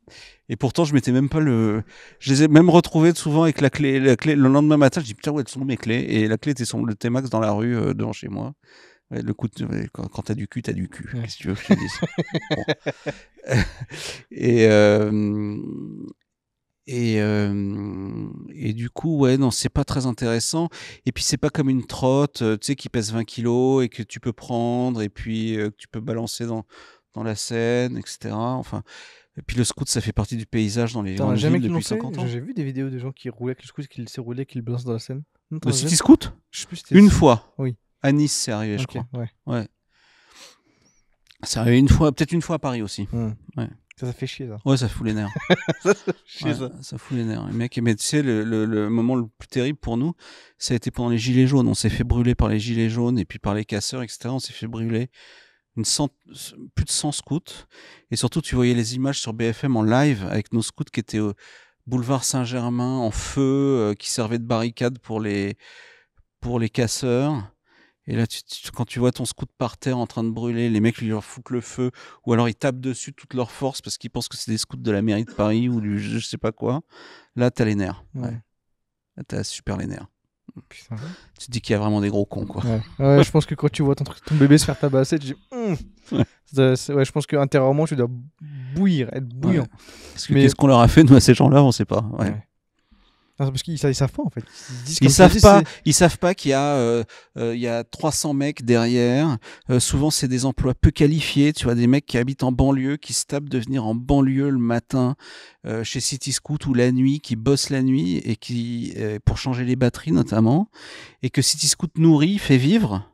Et pourtant, je m'étais même pas le. Je les ai même retrouvés souvent avec la clé. La clé... Le lendemain matin, je dis putain, où elles sont mes clés Et la clé était son... le T-Max dans la rue euh, devant chez moi. le coup de... quand, t'as du cul, t'as du cul. Qu'est-ce que tu veux que je dise Et, euh, et, et du coup, ouais, non, c'est pas très intéressant. Et puis, c'est pas comme une trotte, tu sais, qui pèse 20 kilos et que tu peux prendre et puis que tu peux balancer dans, dans la Seine, etc. Enfin, et puis le scout, ça fait partie du paysage dans les grandes villes depuis 50 ans. J'ai vu des vidéos de gens qui roulaient avec le scout, qui se roulaient, qui le balance dans la Seine. le City Une fois. Oui. À Nice, c'est arrivé, je crois. Ouais. ouais. C'est arrivé une fois, peut-être une fois à Paris aussi. Mmh. Ouais. Ça, fait chier, ça. Ouais, ça fout les nerfs. ça, fout les nerfs. mais tu sais, le, moment le plus terrible pour nous, ça a été pendant les Gilets jaunes. On s'est fait brûler par les Gilets jaunes et puis par les casseurs, etc. On s'est fait brûler plus de 100 scouts. Et surtout, tu voyais les images sur BFM en live avec nos scouts qui étaient au boulevard Saint-Germain en feu, euh, qui servaient de barricade pour les, pour les casseurs. Et là, quand tu vois ton scout par terre en train de brûler, les mecs lui leur foutent le feu, ou alors ils tapent dessus toute leur force parce qu'ils pensent que c'est des scouts de la mairie de Paris ou du je sais pas quoi. Là, t'as les nerfs. Ouais. Là, t'as super les nerfs. Putain. Tu te dis qu'il y a vraiment des gros cons, quoi. Ouais. Ah je pense que quand tu vois ton, ton bébé se faire tabasser, tu dis. Hum. Ouais. je pense qu'intérieurement, tu dois bouillir, être bouillant. Mais... qu'est-ce qu'on leur a fait, nous, à ces gens-là, on sait pas. ouais parce qu'ils savent pas en fait. Ils, savent, pas, ils savent pas qu'il y a euh, euh, il y a 300 mecs derrière. Euh, souvent c'est des emplois peu qualifiés. Tu vois des mecs qui habitent en banlieue, qui se tapent de venir en banlieue le matin chez City Scoot ou la nuit, qui bossent la nuit et qui pour changer les batteries notamment, et que City Scoot nourrit, fait vivre.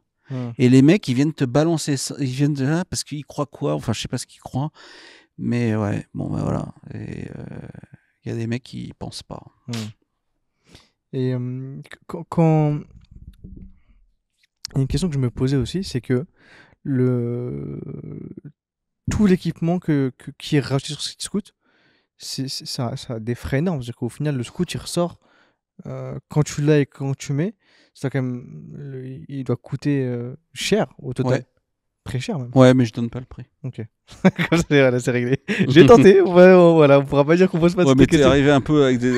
Et les mecs ils viennent te balancer, ils viennent de là parce qu'ils croient quoi Enfin je sais pas ce qu'ils croient, mais ouais bon ben voilà. Il y a des mecs qui pensent pas. Et euh, quand, une question que je me posais aussi, c'est que le tout l'équipement que, qui est racheté sur ce Scout, c'est ça, a des frais énormes. cest qu'au final, le scout il ressort euh, quand tu l'as et quand tu mets. C'est quand même, il doit coûter euh, cher au total. Très cher même. Ouais, mais je donne pas le prix. Ok. voilà, c'est réglé. J'ai tenté. on voilà, on pourra pas dire qu'on pose pas de ouais, mais t'es arrivé un peu avec des,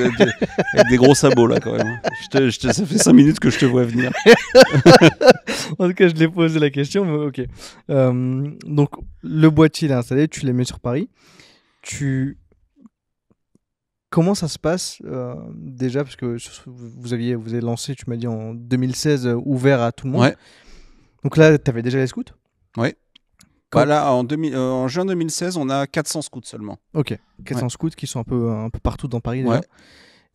gros sabots là quand même. Hein. Je te, ça fait 5 minutes que je te vois venir. en tout cas, je l'ai posé la question, mais ok. Euh, donc, le boîtier il est installé, tu les mets sur Paris. Tu. Comment ça se passe euh, déjà Parce que vous, aviez, vous avez lancé, tu m'as dit en 2016, euh, ouvert à tout le monde. Donc là, tu avais déjà les scouts oui. Voilà, bah en, euh, en, juin 2016, on a 400 scouts seulement. Ok, 400 scouts qui sont un peu, un peu partout dans Paris.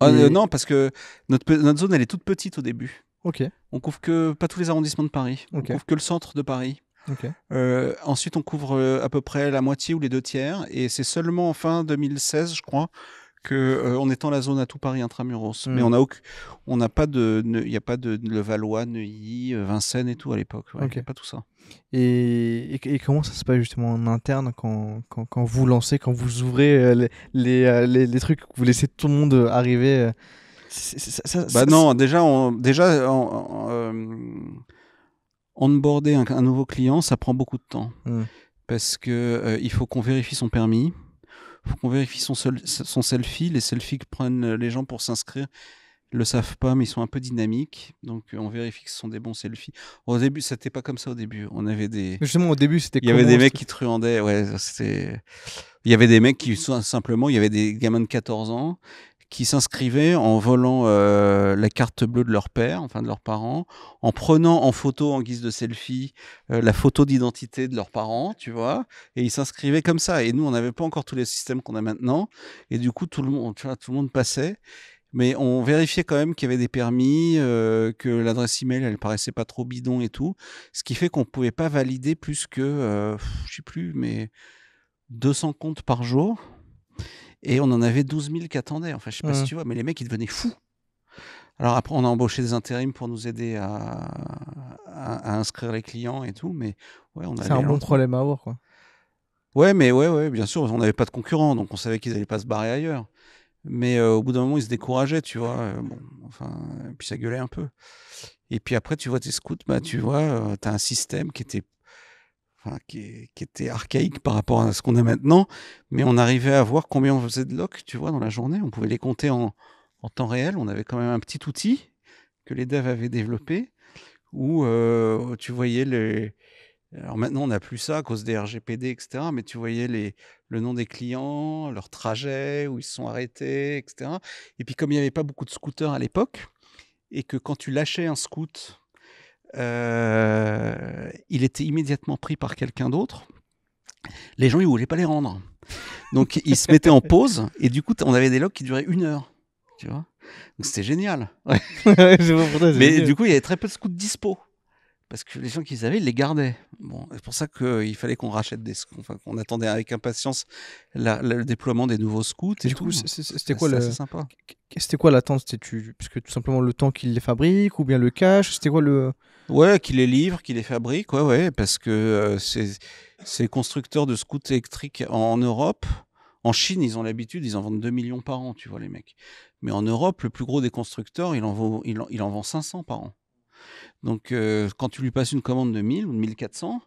Ah, euh, non, parce que notre, notre, zone, elle est toute petite au début. Ok. On couvre que pas tous les arrondissements de Paris. Okay. On couvre que le centre de Paris. Ok. Euh, ensuite, on couvre à peu près la moitié ou les deux tiers. Et c'est seulement en fin 2016, je crois, que est euh, on étend la zone à tout Paris intramuros. Mm. Mais on n'a pas de, il n'y a pas de, Levallois, Neuilly, euh, Vincennes et tout à l'époque. Ouais, a Pas tout ça. Et, comment ça se passe justement en interne quand, vous lancez, quand vous ouvrez euh, les, trucs, vous laissez tout le monde arriver. bah non, déjà, on, déjà, on, onboarder un, nouveau client, ça prend beaucoup de temps. Mm. Parce qu'il faut qu'on vérifie son permis faut qu'on vérifie son, son selfie. Les selfies que prennent les gens pour s'inscrire le savent pas, mais ils sont un peu dynamiques. Donc euh, on vérifie que ce sont des bons selfies. Au début, c'était pas comme ça au début. On avait des. Justement, au début, c'était. Il y avait des mecs qui truandaient. Ouais, c'était. Il y avait des mecs qui simplement, il y avait des gamins de 14 ans qui s'inscrivaient en volant euh, la carte bleue de leur père, enfin de leurs parents, en prenant en photo, en guise de selfie, euh, la photo d'identité de leurs parents, tu vois, et ils s'inscrivaient comme ça. Et nous, on n'avait pas encore tous les systèmes qu'on a maintenant, et du coup, tout le monde, tout le monde passait. Mais on vérifiait quand même qu'il y avait des permis, euh, que l'adresse email, elle paraissait pas trop bidon et tout. Ce qui fait qu'on ne pouvait pas valider plus que, je sais plus, mais 200 comptes par jour. Et on en avait 12 000 qui attendaient. Enfin, je sais pas si mmh. tu vois, mais les mecs, ils devenaient fous. Alors après, on a embauché des intérims pour nous aider à, inscrire les clients et tout, mais ouais, on C'est un bon problème à avoir, quoi. Ouais, mais ouais, ouais, bien sûr, on n'avait pas de concurrents, donc on savait qu'ils n'allaient pas se barrer ailleurs. Mais euh, au bout d'un moment, ils se décourageaient, tu vois. Euh, enfin, puis ça gueulait un peu. Et puis après, tu vois tes scouts, bah, tu vois, euh, tu as un système qui était qui, était archaïque par rapport à ce qu'on a maintenant, mais on arrivait à voir combien on faisait de locks, tu vois, dans la journée. On pouvait les compter en, temps réel. On avait quand même un petit outil que les devs avaient développé, où euh, tu voyais les... Alors maintenant, on n'a plus ça à cause des RGPD, etc. Mais tu voyais les, le nom des clients, leur trajet, où ils sont arrêtés, etc. Et puis comme il n'y avait pas beaucoup de scooters à l'époque, et que quand tu lâchais un scoot euh, il était immédiatement pris par quelqu'un d'autre. Les gens, ils voulaient pas les rendre. Donc, ils se mettaient en pause. Et du coup, on avait des logs qui duraient une heure. Tu vois c'était génial. Mais du coup, il y avait très peu de scouts dispo. Parce que les gens qu'ils avaient, ils les gardaient. Bon, c'est pour ça qu'il euh, fallait qu'on rachète des scouts. on attendait avec impatience le déploiement des nouveaux scouts. Et c'était quoi C'était l'attente tout simplement le temps qu'ils les fabriquent ou bien le cash C'était quoi le. Ouais, qui les livre, qui les fabrique, ouais, ouais, parce que euh, ces, constructeurs de scouts électriques en, Europe, en Chine, ils ont l'habitude, ils en vendent 2 millions par an, tu vois, les mecs. Mais en Europe, le plus gros des constructeurs, il en, vaut, il en, vend 500 par an. Donc, euh, quand tu lui passes une commande de 1000 ou de 1400,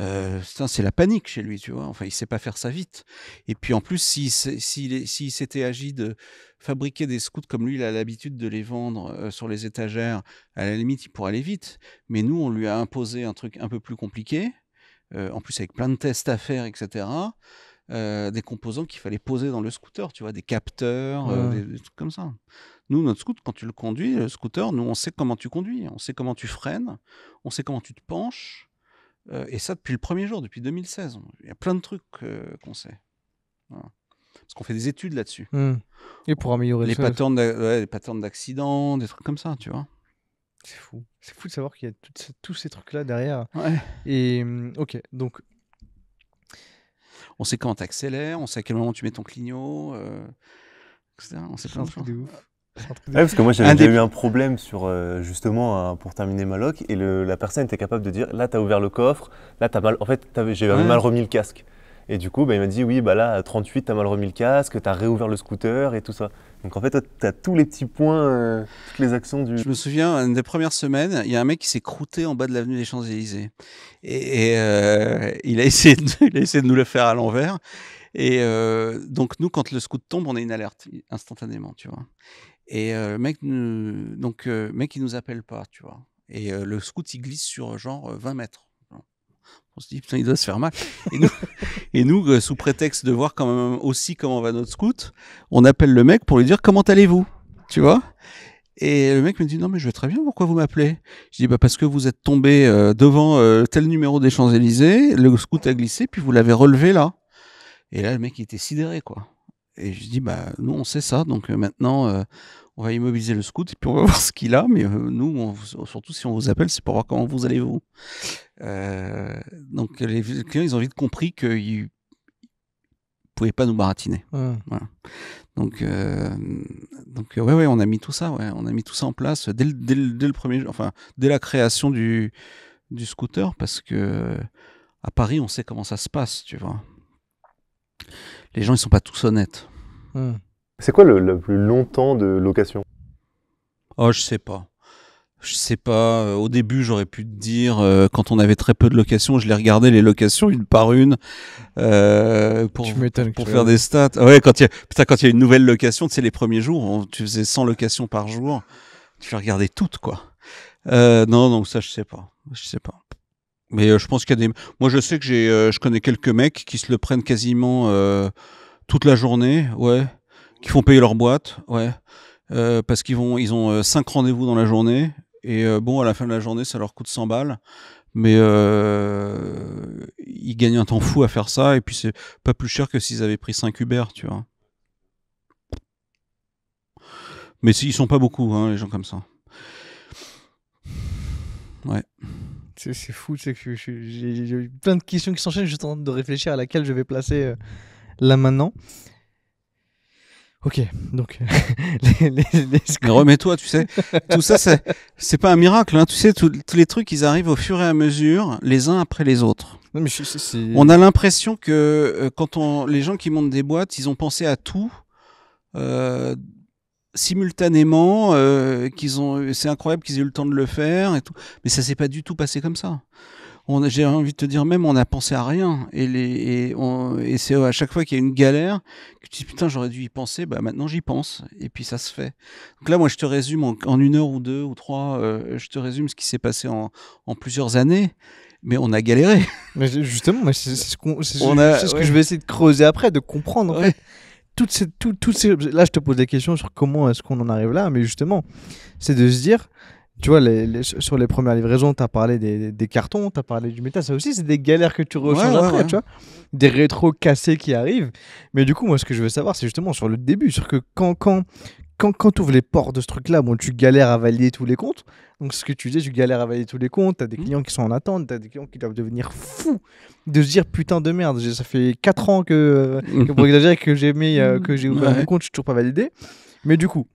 euh, c'est la panique chez lui, tu vois. Enfin, il sait pas faire ça vite. Et puis en plus, s'il si, s'était agi de fabriquer des scouts comme lui, il a l'habitude de les vendre euh, sur les étagères, à la limite, il pourrait aller vite. Mais nous, on lui a imposé un truc un peu plus compliqué, euh, en plus avec plein de tests à faire, etc. des composants qu'il fallait poser dans le scooter, tu vois, des capteurs, des, trucs comme ça. Nous, notre scooter, quand tu le conduis, le scooter, nous, on sait comment tu conduis, on sait comment tu freines, on sait comment tu te penches. Euh, et ça depuis le premier jour, depuis 2016. Il y a plein de trucs euh, qu'on sait. Parce qu'on fait des études là-dessus. Hmm. Et pour améliorer les patterns, les patterns d'accident, des trucs comme ça, tu vois. C'est fou. C'est fou de savoir qu'il y a tous ces trucs-là derrière. Et hmm, ok, donc. On sait quand tu accélères, on sait à quel moment tu mets ton clignot, euh, etc. On sait plein de De ouf. Ouais, parce que moi j'avais déjà eu un problème sur euh, justement pour terminer ma loc et la personne était capable de dire là t'as ouvert le coffre, là t'as mal, en fait j'ai mal remis le casque. Et du coup bah, il m'a dit oui bah là à 38 t'as mal remis le casque, t'as réouvert le scooter et tout ça. Donc en fait t'as tous les petits points, euh, toutes les actions du. Je me souviens une des premières semaines, il y a un mec qui s'est croûté en bas de l'avenue des Champs Élysées et, euh, il a essayé de, nous le faire à l'envers. Et donc, nous, quand le scooter tombe, on a une alerte instantanément, tu vois. Et le mec, nous, donc, mec, il nous appelle pas, tu vois. Et le scout, il glisse sur genre 20 mètres. On se dit, putain, il doit se faire mal. Et nous, sous prétexte de voir quand même aussi comment va notre scout, on appelle le mec pour lui dire, comment allez-vous Tu vois et le mec me dit non mais je vais très bien pourquoi vous m'appelez Je dis bah parce que vous êtes tombé devant tel numéro des Champs Élysées, le scout a glissé puis vous l'avez relevé là. Et là le mec il était sidéré quoi. Et je dis, bah, nous, on sait ça, donc maintenant, on va immobiliser le scout et puis on va voir ce qu'il a. Mais euh, nous, surtout si on vous appelle, c'est pour voir comment vous allez vous. Euh, donc les clients, ils ont vite compris qu'ils ne pouvaient pas nous baratiner. Donc, euh, donc ouais, ouais, on a mis tout ça, ouais, on a mis tout ça en place dès le, premier, enfin dès la création du scooter, parce que à Paris, on sait comment ça se passe, tu vois. Les gens, ils sont pas tous honnêtes. C'est quoi le, plus plus longtemps de location Oh, je sais pas. Je sais pas. Au début, j'aurais pu te dire, euh, quand on avait très peu de locations, je les regardais les locations une par une euh, pour, pour faire des stats. Ah ouais, quand il y a, quand il une nouvelle location, tu sais, les premiers jours, tu faisais 100 locations par jour. Tu les regardais toutes, quoi. Euh, non, donc ça, je sais pas. Je sais pas. Mais je pense qu'il y a des. Moi, je sais que j'ai, je connais quelques mecs qui se le prennent quasiment toute la journée, ouais qui font payer leur boîte, ouais, euh, parce qu'ils vont, ils ont 5 euh, rendez-vous dans la journée, et euh, bon, à la fin de la journée, ça leur coûte 100 balles, mais ils gagnent un temps fou à faire ça, et puis c'est pas plus cher que s'ils avaient pris 5 Uber, tu vois. Mais ils sont pas beaucoup, hein, les gens comme ça. Ouais. C'est fou, c'est que j'ai plein de questions qui s'enchaînent, je suis en train de réfléchir à laquelle je vais placer là maintenant. Ok, donc remets-toi, tu sais, tout ça c'est c'est pas un miracle, hein. tu sais, tous les trucs ils arrivent au fur et à mesure, les uns après les autres. on a l'impression que euh, quand on les gens qui montent des boîtes, ils ont pensé à tout euh, simultanément, euh, qu'ils ont, c'est incroyable qu'ils aient eu le temps de le faire et tout, mais ça s'est pas du tout passé comme ça j'ai envie de te dire même on a pensé à rien et les et, c'est à chaque fois qu'il y a une galère que tu dis putain j'aurais dû y penser bah maintenant j'y pense et puis ça se fait donc là moi je te résume en, une heure ou deux ou trois euh, je te résume ce qui s'est passé en, plusieurs années mais on a galéré mais justement c'est ce, que je vais essayer de creuser après de comprendre en fait. tout, toutes ces là je te pose des questions sur comment est-ce qu'on en arrive là mais justement c'est de se dire tu vois, les, sur les premières livraisons, tu as parlé des, cartons, tu as parlé du méta. Ça aussi, c'est des galères que tu rechanges après, tu vois. Des rétros cassés qui arrivent. Mais du coup, moi, ce que je veux savoir, c'est justement sur le début, sur que quand, quand, quand, quand tu ouvres les portes de ce truc-là, bon, tu galères à valider tous les comptes. Donc, ce que tu disais, tu galères à valider tous les comptes. Tu as des hmm. clients qui sont en attente, tu as des clients qui doivent devenir fous de se dire putain de merde, ça fait 4 ans que, hmm. que pour exagérer, que j'ai mis, euh, hmm. que j'ai ouvert mon compte, je suis toujours pas validé. Mais du coup,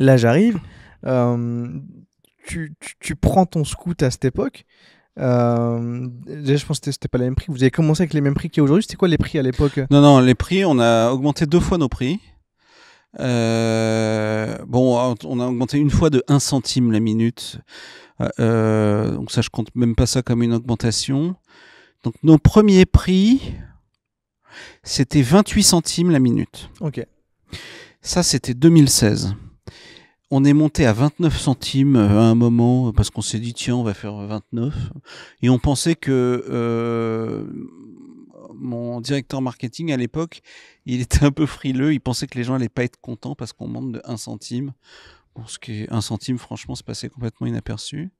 là, j'arrive. Euh, tu, prends ton scoot à cette époque. Euh, déjà, je pense que c'était pas les mêmes prix. Vous avez commencé avec les mêmes prix qu'aujourd'hui. aujourd'hui. C'était quoi les prix à l'époque Non, non, les prix, on a augmenté deux fois nos prix. Euh, bon, on a augmenté une fois de 1 centime la minute. Euh, donc ça, je compte même pas ça comme une augmentation. Donc nos premiers prix, c'était 28 centimes la minute. Ok. Ça, c'était 2016 on est monté à 29 centimes euh, à un moment parce qu'on s'est dit tiens on va faire 29 et on pensait que euh, mon directeur marketing à l'époque il était un peu frileux il pensait que les gens allaient pas être contents parce qu'on monte de 1 centime Pour ce qui est 1 centime franchement c'est passé complètement inaperçu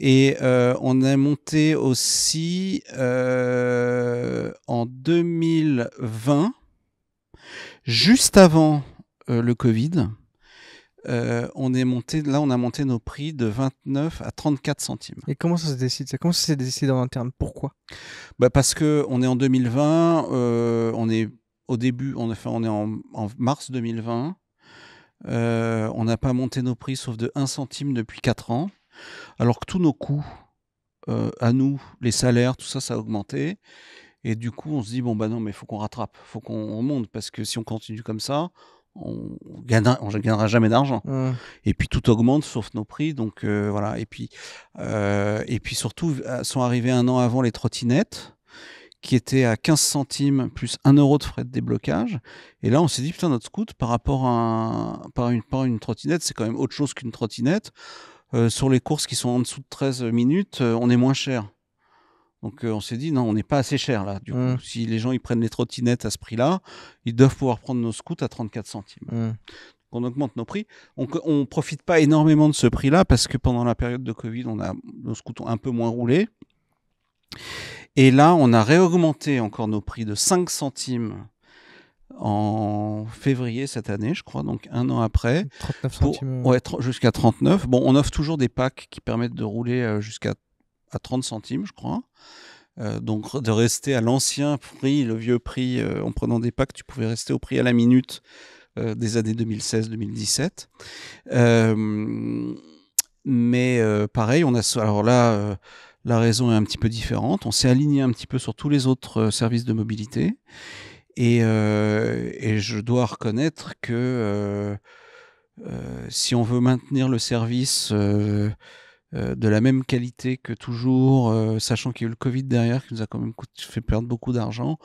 et euh, on a monté aussi en 2020 juste avant le Covid euh, on est monté, là, on a monté nos prix de 29 à 34 centimes. Et comment ça se décide Comment ça se décide en interne Pourquoi bah Parce qu'on est en 2020, euh, on est au début, on, est en, mars 2020, euh, on n'a pas monté nos prix sauf de 1 centime depuis 4 ans, alors que tous nos coûts à nous, les salaires, tout ça, ça a augmenté. Et du coup, on se dit, bon, bah non, mais il faut qu'on rattrape, il faut qu'on monte, parce que si on continue comme ça, on gagnera, on gagnera jamais d'argent. Et puis tout augmente sauf nos prix. Donc euh, voilà. Et puis, euh, et puis surtout, euh, sont arrivées un an avant les trottinettes qui étaient à 15 centimes plus 1 euro de frais de déblocage. Et là, on s'est dit, putain, notre scoot par rapport à par une, par une trottinette, c'est quand même autre chose qu'une trottinette. sur les courses qui sont en dessous de 13 minutes, on est moins cher. Donc euh, on s'est dit, non, on n'est pas assez cher là. Du coup, mmh. si les gens ils prennent les trottinettes à ce prix-là, ils doivent pouvoir prendre nos scouts à 34 centimes. Mmh. On augmente nos prix. On ne profite pas énormément de ce prix-là parce que pendant la période de Covid, on a, nos scouts ont un peu moins roulé. Et là, on a réaugmenté encore nos prix de 5 centimes en février cette année, je crois, donc un an après. 39 centimes. Pour... Euh. être jusqu'à 39. Bon, on offre toujours des packs qui permettent de rouler euh, jusqu'à à 30 centimes, je crois. Euh, donc de rester à l'ancien prix, le vieux prix, euh, en prenant des packs, tu pouvais rester au prix à la minute euh, des années 2016-2017. mais pareil, on a alors là, la raison est un petit peu différente. On s'est aligné un petit peu sur tous les autres services de mobilité, et je dois reconnaître que si on veut maintenir le service euh, de la même qualité que toujours, euh, sachant qu'il y a eu le Covid derrière qui nous a quand même fait perdre beaucoup d'argent.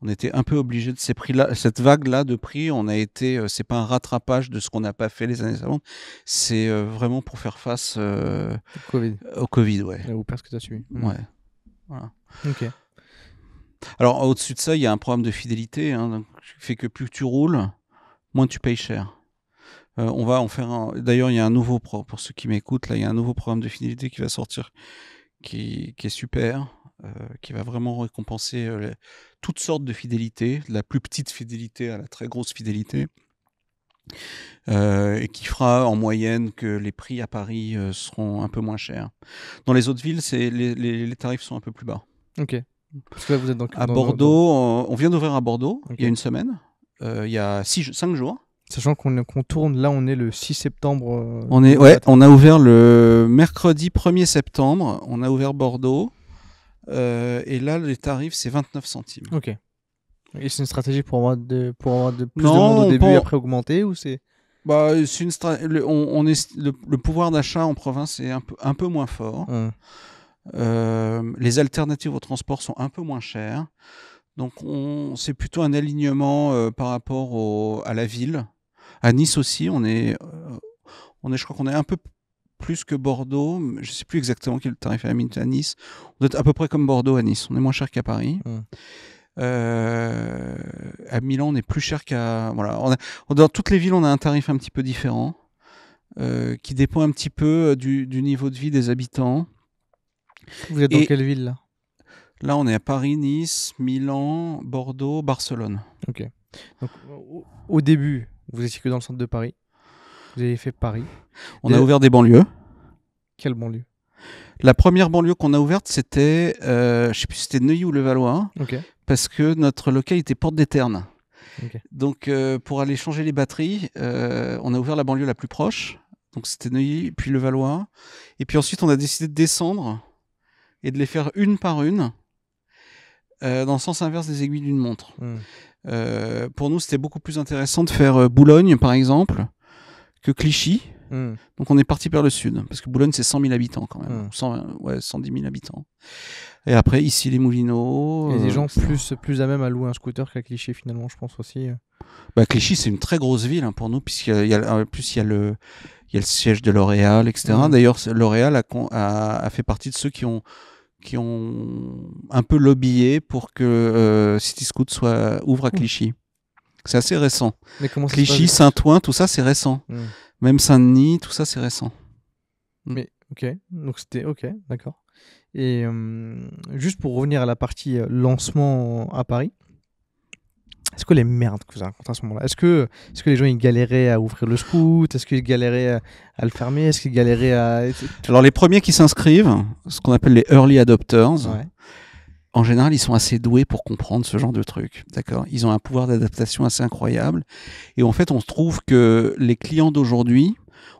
On était un peu obligé de ces prix-là, cette vague-là de prix. On a été, euh, c'est pas un rattrapage de ce qu'on n'a pas fait les années avant. C'est vraiment pour faire face au Covid. Au Covid, ouais. Ou parce que tu as suivi. Ouais. Voilà. Ok. Alors au-dessus de ça, il y a un programme de fidélité hein. donc, qui fait que plus tu roules, moins tu payes cher. Euh, on va en faire D'ailleurs, il y a un nouveau pour ceux qui m'écoutent. Là, il y a un nouveau programme de fidélité qui va sortir, qui, est super, euh, qui va vraiment récompenser euh, toutes sortes de fidélités, de la plus petite fidélité à la très grosse fidélité, et qui fera en moyenne que les prix à Paris seront un peu moins chers. Dans les autres villes, les, tarifs sont un peu plus bas. Ok. vous êtes à Bordeaux, on vient d'ouvrir à Bordeaux il y a une semaine. il y a cinq jours. Sachant qu'on tourne, là on est le 6 septembre. Euh, on, est, ouais, on a ouvert le mercredi 1er septembre, on a ouvert Bordeaux, euh, et là les tarifs c'est 29 centimes. Ok. Et c'est une stratégie pour avoir de, pour avoir de plus de monde au début et après augmenter ou c'est bah, le, on, est, le, pouvoir d'achat en province est un peu, un peu moins fort. Euh, les alternatives au transport sont un peu moins chères. Donc c'est plutôt un alignement par rapport à la ville. À Nice aussi, on est, euh, on est, je crois qu'on est un peu plus que Bordeaux. Je ne sais plus exactement quel tarif est à à Nice. On est à peu près comme Bordeaux à Nice. On est moins cher qu'à Paris. Mmh. Euh, à Milan, on est plus cher qu'à. Voilà. On dans toutes les villes, on a un tarif un petit peu différent, euh, qui dépend un petit peu du, niveau de vie des habitants. Vous êtes dans quelle ville là Là, on est à Paris, Nice, Milan, Bordeaux, Barcelone. Ok. Donc, au début, vous étiez que dans le centre de Paris. Vous avez fait Paris. On a ouvert des banlieues. Quelle banlieue La première banlieue qu'on a ouverte, c'était, euh, je sais plus, c'était Neuilly ou Levallois, hein, parce que notre local était Porte des Ternes. Donc, euh, pour aller changer les batteries, euh, on a ouvert la banlieue la plus proche. Donc, c'était Neuilly, puis Levallois. Et puis ensuite, on a décidé de descendre et de les faire une par une, dans le sens inverse des aiguilles d'une montre. Hmm. Euh, pour nous, c'était beaucoup plus intéressant de faire euh, Boulogne, par exemple, que Clichy. Hmm. Donc on est parti vers le sud, parce que Boulogne, c'est 100 000 habitants quand même. 110 hmm. 000 habitants. Et après, ici, les Moulineaux. a des euh, gens plus, plus à même à louer un scooter qu'à Clichy, finalement, je pense aussi. Bah, Clichy, c'est une très grosse ville hein, pour nous, puisqu'il y, a, plus, il y a le le siège de L'Oréal, etc. Hmm. D'ailleurs, L'Oréal a, a, fait partie de ceux qui ont qui ont un peu lobbyé pour que euh, Cityscoot soit, ouvre à mmh. Clichy. C'est assez récent. Clichy, Saint-Ouen, tout ça, c'est récent. Mmh. Même Saint-Denis, tout ça, c'est récent. Mmh. Mais ok, donc c'était ok, d'accord. Et euh, juste pour revenir à la partie euh, lancement à Paris, est-ce que les merdes que vous à ce moment-là Est-ce que, est que les gens ils galéraient à ouvrir le scout Est-ce qu'ils galéraient à, le fermer Est-ce qu'ils galéraient à. Alors, les premiers qui s'inscrivent, ce qu'on appelle les early adopters, en général, ils sont assez doués pour comprendre ce genre de truc. D'accord Ils ont un pouvoir d'adaptation assez incroyable. Et en fait, on se trouve que les clients d'aujourd'hui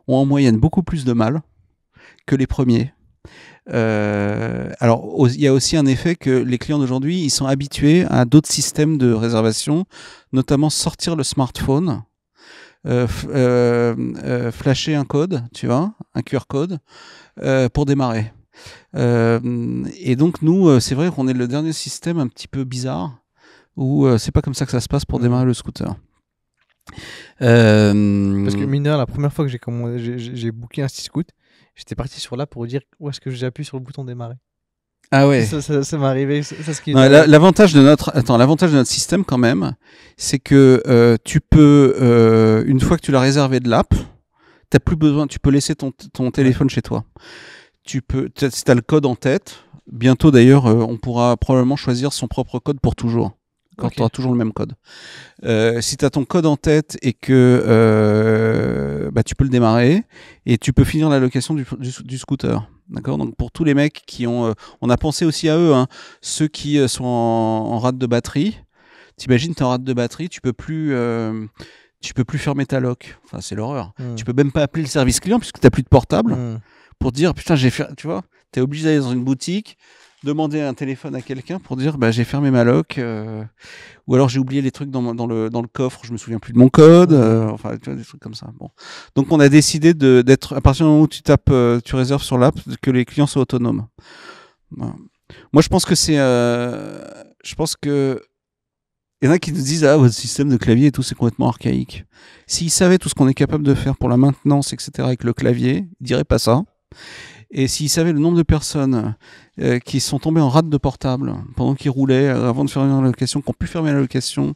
ont en moyenne beaucoup plus de mal que les premiers euh, alors, il y a aussi un effet que les clients d'aujourd'hui, ils sont habitués à d'autres systèmes de réservation, notamment sortir le smartphone, euh, euh, flasher un code, tu vois, un QR code, pour démarrer. et donc, nous, c'est vrai qu'on est le dernier système un petit peu bizarre où c'est pas comme ça que ça se passe pour mmh. démarrer le scooter. Parce que, mineur la première fois que j'ai commandé, j'ai booké un 6 scoot j'étais parti sur là pour dire où est-ce que j'ai appuyé sur le bouton démarrer. Ah ouais. Ça, ça m'est arrivé. L'avantage de notre, attends, l'avantage de système quand même, c'est que euh, tu peux, euh, une fois que tu l'as réservé de l'app, t'as plus besoin, tu peux laisser ton, téléphone chez toi. Tu peux, si as le code en tête, bientôt d'ailleurs, euh, on pourra probablement choisir son propre code pour toujours quand tu auras toujours le même code. Euh, si tu as ton code en tête et que euh, bah, tu peux le démarrer et tu peux finir la location du, scooter. D'accord Donc pour tous les mecs qui ont... Euh, on a pensé aussi à eux, hein. ceux qui sont en, rate de batterie. T'imagines, es en rate de batterie, tu peux plus... tu peux plus fermer ta lock. Enfin, c'est l'horreur. Hmm. Tu peux même pas appeler le service client puisque tu n'as plus de portable hmm. pour dire putain j'ai fait. Tu vois, es obligé d'aller dans une boutique, demander un téléphone à quelqu'un pour dire bah, j'ai fermé ma loc euh, ou alors j'ai oublié les trucs dans, le, dans le coffre, je me souviens plus de mon code, euh, enfin tu vois, des trucs comme ça. Bon. Donc on a décidé d'être à partir du moment où tu tapes, euh, tu réserves sur l'app, que les clients soient autonomes. Moi je pense que c'est, je pense que il y en a qui nous disent ah votre système de clavier et tout c'est complètement archaïque. S'ils savaient tout ce qu'on est capable de faire pour la maintenance etc avec le clavier, ils diraient pas ça. Et s'ils savaient le nombre de personnes euh, qui sont tombées en rade de portable pendant qu'ils roulaient, euh, avant de fermer la location, qui ont pu fermer la location,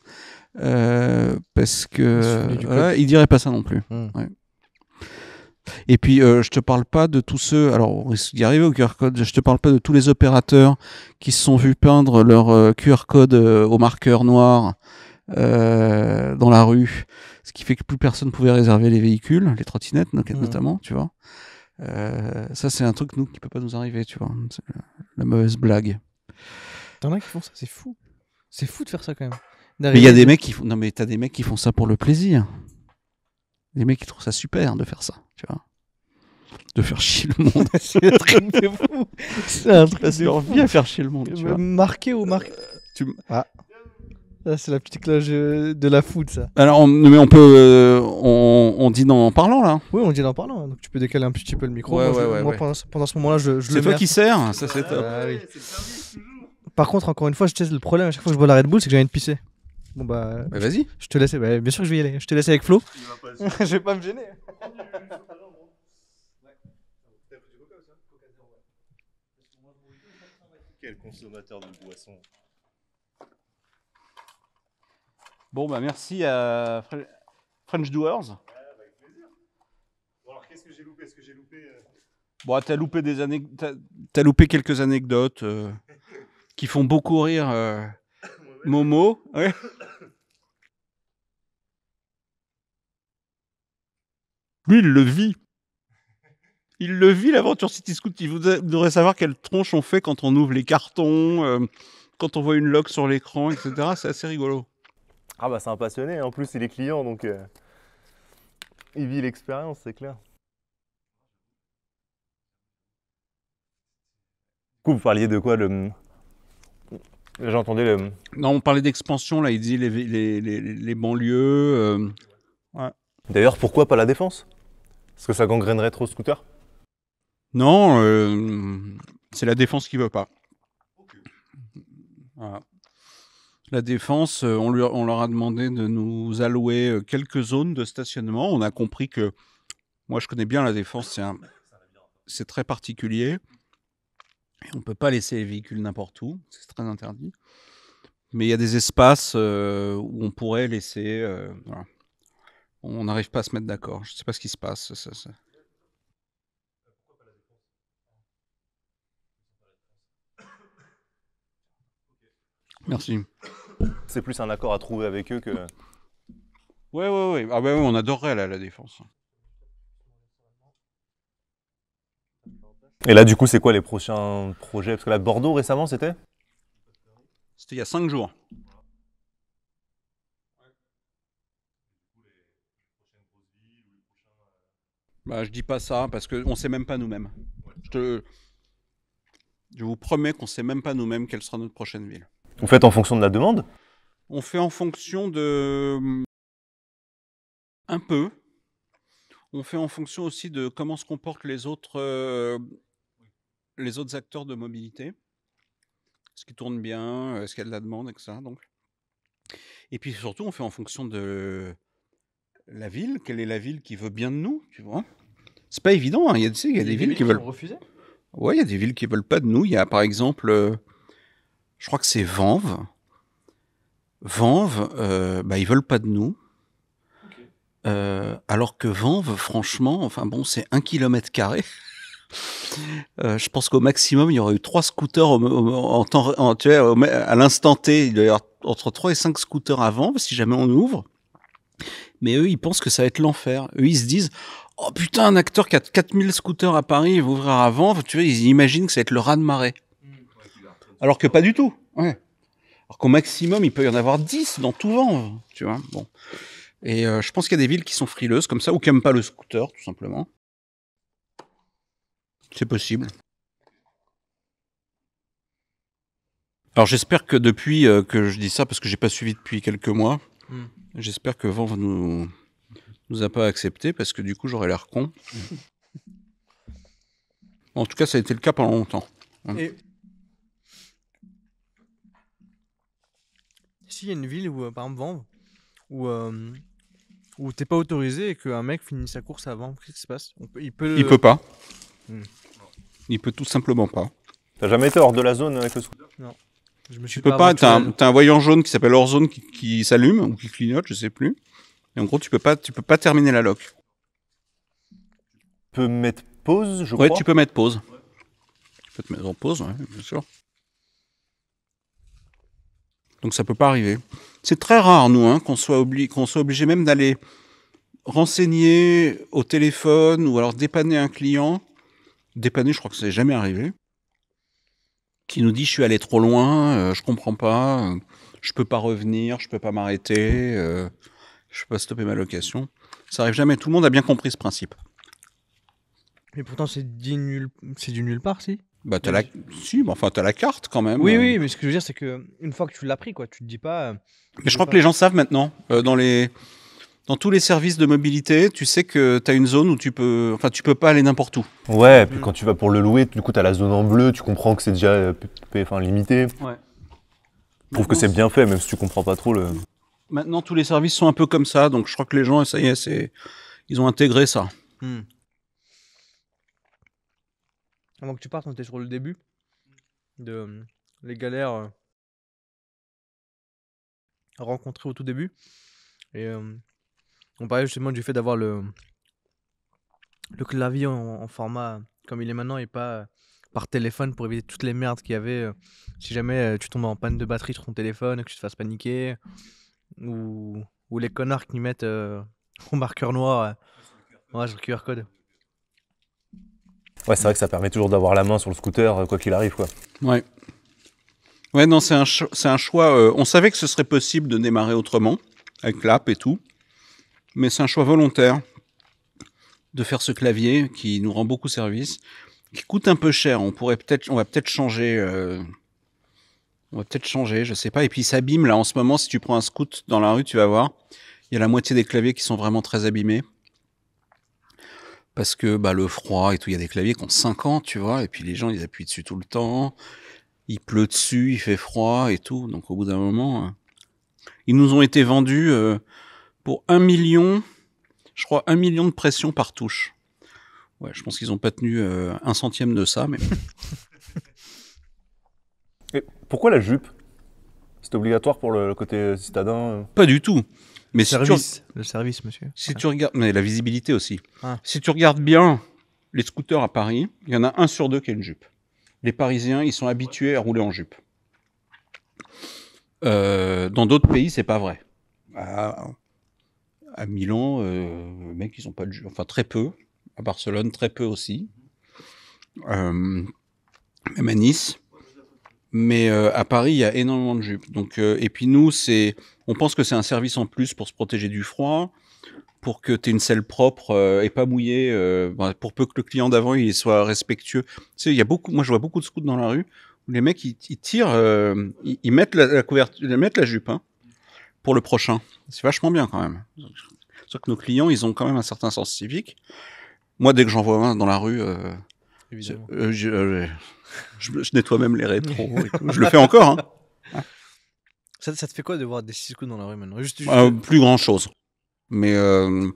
euh, parce que voilà, ils diraient pas ça non plus. Hmm. Et puis, je te parle pas de tous ceux, alors on risque d'y arriver au QR code, je te parle pas de tous les opérateurs qui se sont vus peindre leur QR code au marqueur noir dans la rue, ce qui fait que plus personne pouvait réserver les véhicules, les trottinettes hmm. notamment, tu vois. Euh, ça, c'est un truc, nous, qui peut pas nous arriver, tu vois. La mauvaise blague. T'en as qui font ça, c'est fou. C'est fou de faire ça quand même. Mais il y a des mecs qui font. Non, mais t'as des mecs qui font ça pour le plaisir. Des mecs qui trouvent ça super de faire ça, tu vois. De faire chier le monde. c'est un truc de fou. C'est un truc. faire chier le monde. Tu vois. Marquer ou marquer. Euh, tu... Ah. Ah, c'est la petite cloche de la foot, ça. Alors, on, mais on peut. Euh, on, on dit en parlant, là. Oui, on dit en parlant, hein. donc tu peux décaler un petit peu le micro. moi, pendant, ce- moment-là, je, je le C'est toi qui sers Ça, c'est ah top. Ah Par contre, encore une fois, je teste le problème à chaque fois que je bois la Red Bull, c'est que j'ai envie de pisser. Bon bah, bah vas-y. je te laisse. Bah, bien sûr que je vais y aller. Je te laisse avec Flo. je vais pas me gêner. Quel consommateur de boissons Bon, bah merci à French Doers. avec alors qu'est-ce que j'ai loupé Est-ce que j'ai loupé euh? Bon, t'as loupé des années, loupé quelques anecdotes euh, qui font beaucoup rire euh, Momo. Lui, il le vit. Il le vit l'aventure City Scoot. Il devrait savoir quelle tronche on fait quand on ouvre les cartons, quand on voit une log sur l'écran, etc. C'est assez rigolo. Ah bah c'est un passionné, hein. en plus il est client donc euh, il vit l'expérience, c'est clair. Du coup, vous parliez de quoi le... J'entendais le... Non, on parlait d'expansion, là, il dit les, banlieues. Euh, D'ailleurs, pourquoi pas la défense Est-ce que ça gangrènerait trop scooter Non, euh, c'est la défense qui veut pas. Voilà la défense, euh, on, leur a demandé de nous allouer euh, quelques zones de stationnement. On a compris que, moi je connais bien la défense, c'est très particulier. on ne peut pas laisser les véhicules n'importe où, c'est très interdit. Mais il y a des espaces euh, où on pourrait laisser. On n'arrive pas à se mettre d'accord. Je ne sais pas ce qui se passe. Merci. C'est plus un accord à trouver avec eux que. Ouais, ouais, ouais. Ah, bah on adorerait la défense. Et là, du coup, c'est quoi les prochains projets Parce que là, Bordeaux récemment, c'était C'était il y a 5 jours. Bah, je dis pas ça parce qu'on ne sait même pas nous-mêmes. Je, te... je vous promets qu'on ne sait même pas nous-mêmes quelle sera notre prochaine ville. On fait en fonction de la demande On fait en fonction de. Un peu. On fait en fonction aussi de comment se comportent les autres, euh, les autres acteurs de mobilité. Est-ce qu'ils tournent bien Est-ce qu'il y a de la demande Donc. Et puis surtout, on fait en fonction de la ville. Quelle est la ville qui veut bien de nous tu vois C'est pas évident. Hein. Il, y a, des, villes, qui veulent. refuser. Oui, il y a des villes qui veulent pas de nous. Il y a par exemple. Euh, je crois que c'est Vanve. Vanve, ils euh, bah, ils veulent pas de nous. Euh, alors que Vanve, franchement, enfin bon, c'est un kilomètre carré. Euh, je pense qu'au maximum, il y aurait eu trois scooters en tu à l'instant T. Il doit y avoir entre trois et cinq scooters à avant, si jamais on ouvre. Mais eux, ils pensent que ça va être l'enfer. Eux, ils se disent Oh putain, un acteur qui a 4000 scooters à Paris, il va ouvrir avant. Tu ils imaginent que ça va être le raz-de-marée. Alors que pas du tout. Ouais. Alors qu'au maximum, il peut y en avoir 10 dans tout vent, tu vois. Bon. Et euh, je pense qu'il y a des villes qui sont frileuses comme ça ou qui n'aiment pas le scooter, tout simplement. C'est possible. Alors j'espère que depuis euh, que je dis ça, parce que j'ai pas suivi depuis quelques mois, hmm. j'espère que vent nous nous a pas accepté parce que du coup j'aurais l'air con. Hmm. En tout cas, ça a été le cas pendant longtemps. Et y a une ville où, euh, par exemple, Vanves, où, euh, où t'es pas autorisé et qu'un mec finit sa course avant. Qu'est-ce qui se passe Il peut. Il peut pas. Hmm. Il peut tout simplement pas. T'as jamais été hors de la zone avec le scooter Je me suis Tu peux pas, tu un, un voyant jaune qui s'appelle hors zone qui, s'allume ou qui clignote, je sais plus. Et en gros, tu peux pas, tu peux pas terminer la lock. Tu peux mettre pause, je Ouais, tu peux mettre pause. Tu peux te mettre en pause, bien sûr. Donc ça peut pas arriver. C'est très rare, nous, hein, qu'on soit, soit obligé même d'aller renseigner au téléphone ou alors dépanner un client. Dépanner, je crois que ça n'est jamais arrivé. Qui nous dit je suis allé trop loin, je euh, je comprends pas, je euh, je peux pas revenir, je peux pas m'arrêter, je euh, je peux pas stopper ma location. Ça arrive jamais. Tout le monde a bien compris ce principe. Mais pourtant, c'est du nulle part, si bah, as la... Si, mais enfin, t'as la carte quand même. Oui, oui, mais ce que je veux dire, c'est que une fois que tu l'as pris, quoi, tu te dis pas. Euh, mais je crois que les gens savent maintenant. Euh, dans, les... dans tous les services de mobilité, tu sais que tu as une zone où tu peux. Enfin, tu peux pas aller n'importe où. Ouais, et puis mm. quand tu vas pour le louer, du coup, t'as la zone en bleu, tu comprends que c'est déjà euh, enfin, limité. Ouais. Je trouve que c'est bien fait, même si tu comprends pas trop le. Maintenant, tous les services sont un peu comme ça, donc je crois que les gens, ça y est, ils ont intégré ça. Mmh. Avant que tu partes, on hein, était sur le début de euh, les galères euh, rencontrées au tout début. Et euh, on parlait justement du fait d'avoir le, le clavier en, format comme il est maintenant et pas par téléphone pour éviter toutes les merdes qu'il y avait. si jamais tu tombes en panne de batterie sur ton téléphone, que tu te fasses paniquer, ou, les connards qui mettent au marqueur noir moi sur le QR code. Ouais, c'est vrai que ça permet toujours d'avoir la main sur le scooter, euh, quoi qu'il arrive. Quoi. Ouais. Ouais, non, c'est un, choix. Euh, on savait que ce serait possible de démarrer autrement, avec l'app et tout. Mais c'est un choix volontaire de faire ce clavier qui nous rend beaucoup service, qui coûte un peu cher. On pourrait peut-être, on va peut-être changer. Euh, on va peut-être changer, je sais pas. Et puis il s'abîme là en ce moment. Si tu prends un scoot dans la rue, tu vas voir, il y a la moitié des claviers qui sont vraiment très abîmés parce que bah, le froid et tout, il y a des claviers qui ont 5 ans, tu vois, et puis les gens, ils appuient dessus tout le temps, il pleut dessus, il fait froid et tout, donc au bout d'un moment, euh, ils nous ont été vendus euh, pour 1 million, je crois, 1 million de pressions par touche. Ouais, je pense qu'ils n'ont pas tenu euh, un centième de ça, mais... et pourquoi la jupe C'est obligatoire pour le côté citadin Pas du tout mais le, service, le service, monsieur. Si tu regardes, mais la visibilité aussi. Ah. Si tu regardes bien les scooters à Paris, il y en a un sur deux qui a une jupe. Les Parisiens, ils sont habitués à rouler en jupe. Euh, dans d'autres pays, c'est pas vrai. À, Milan, euh, les mecs, ils ont pas de jupe. Enfin, très peu. À Barcelone, très peu aussi. Euh, même à Nice. Mais à Paris, il y a énormément de jupes. Donc, et puis nous, c'est on pense que c'est un service en plus pour se protéger du froid, pour que tu aies une selle propre et euh, pas mouillée, euh, bah, pour peu que le client d'avant il soit respectueux. Tu y a beaucoup, moi je vois beaucoup de scouts dans la rue où les mecs ils, tirent, euh, ils, mettent la, couverture, ils mettent la jupe hein, pour le prochain. C'est vachement bien quand même. Sauf que nos clients ils ont quand même un certain sens civique. Moi dès que j'en vois un dans la rue, je, nettoie même les rétros. Je le fais encore. Hein. Ça, te fait quoi de voir des coups dans la rue maintenant euh, Plus grand chose. Mais euh,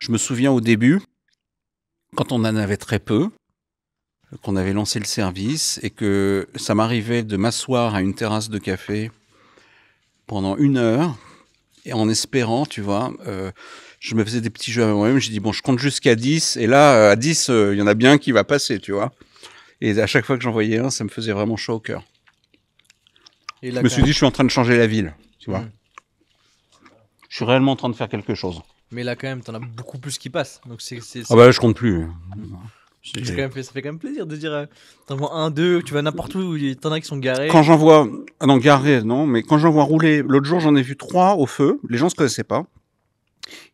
je me souviens au début, quand on en avait très peu, qu'on avait lancé le service et que ça m'arrivait de m'asseoir à une terrasse de café pendant une heure et en espérant, tu vois, euh, je me faisais des petits jeux à moi-même. J'ai dit, bon, je compte jusqu'à 10 et là, à 10, il y en a bien qui va passer, tu vois. Et à chaque fois que j'en voyais un, ça me faisait vraiment chaud au cœur je me suis dit, je suis en train de changer la ville, tu vois. Hmm. Je suis réellement en train de faire quelque chose. Mais là, quand même, t'en as beaucoup plus qui passent. Donc c'est, Ah bah je compte plus. Quand même ça fait quand même plaisir de dire, euh, t'en vois un, deux, tu vas n'importe où, t'en as qui sont garés. Quand j'en vois, ah non, garés, non, mais quand j'en vois rouler, l'autre jour, j'en ai vu trois au feu, les gens se connaissaient pas.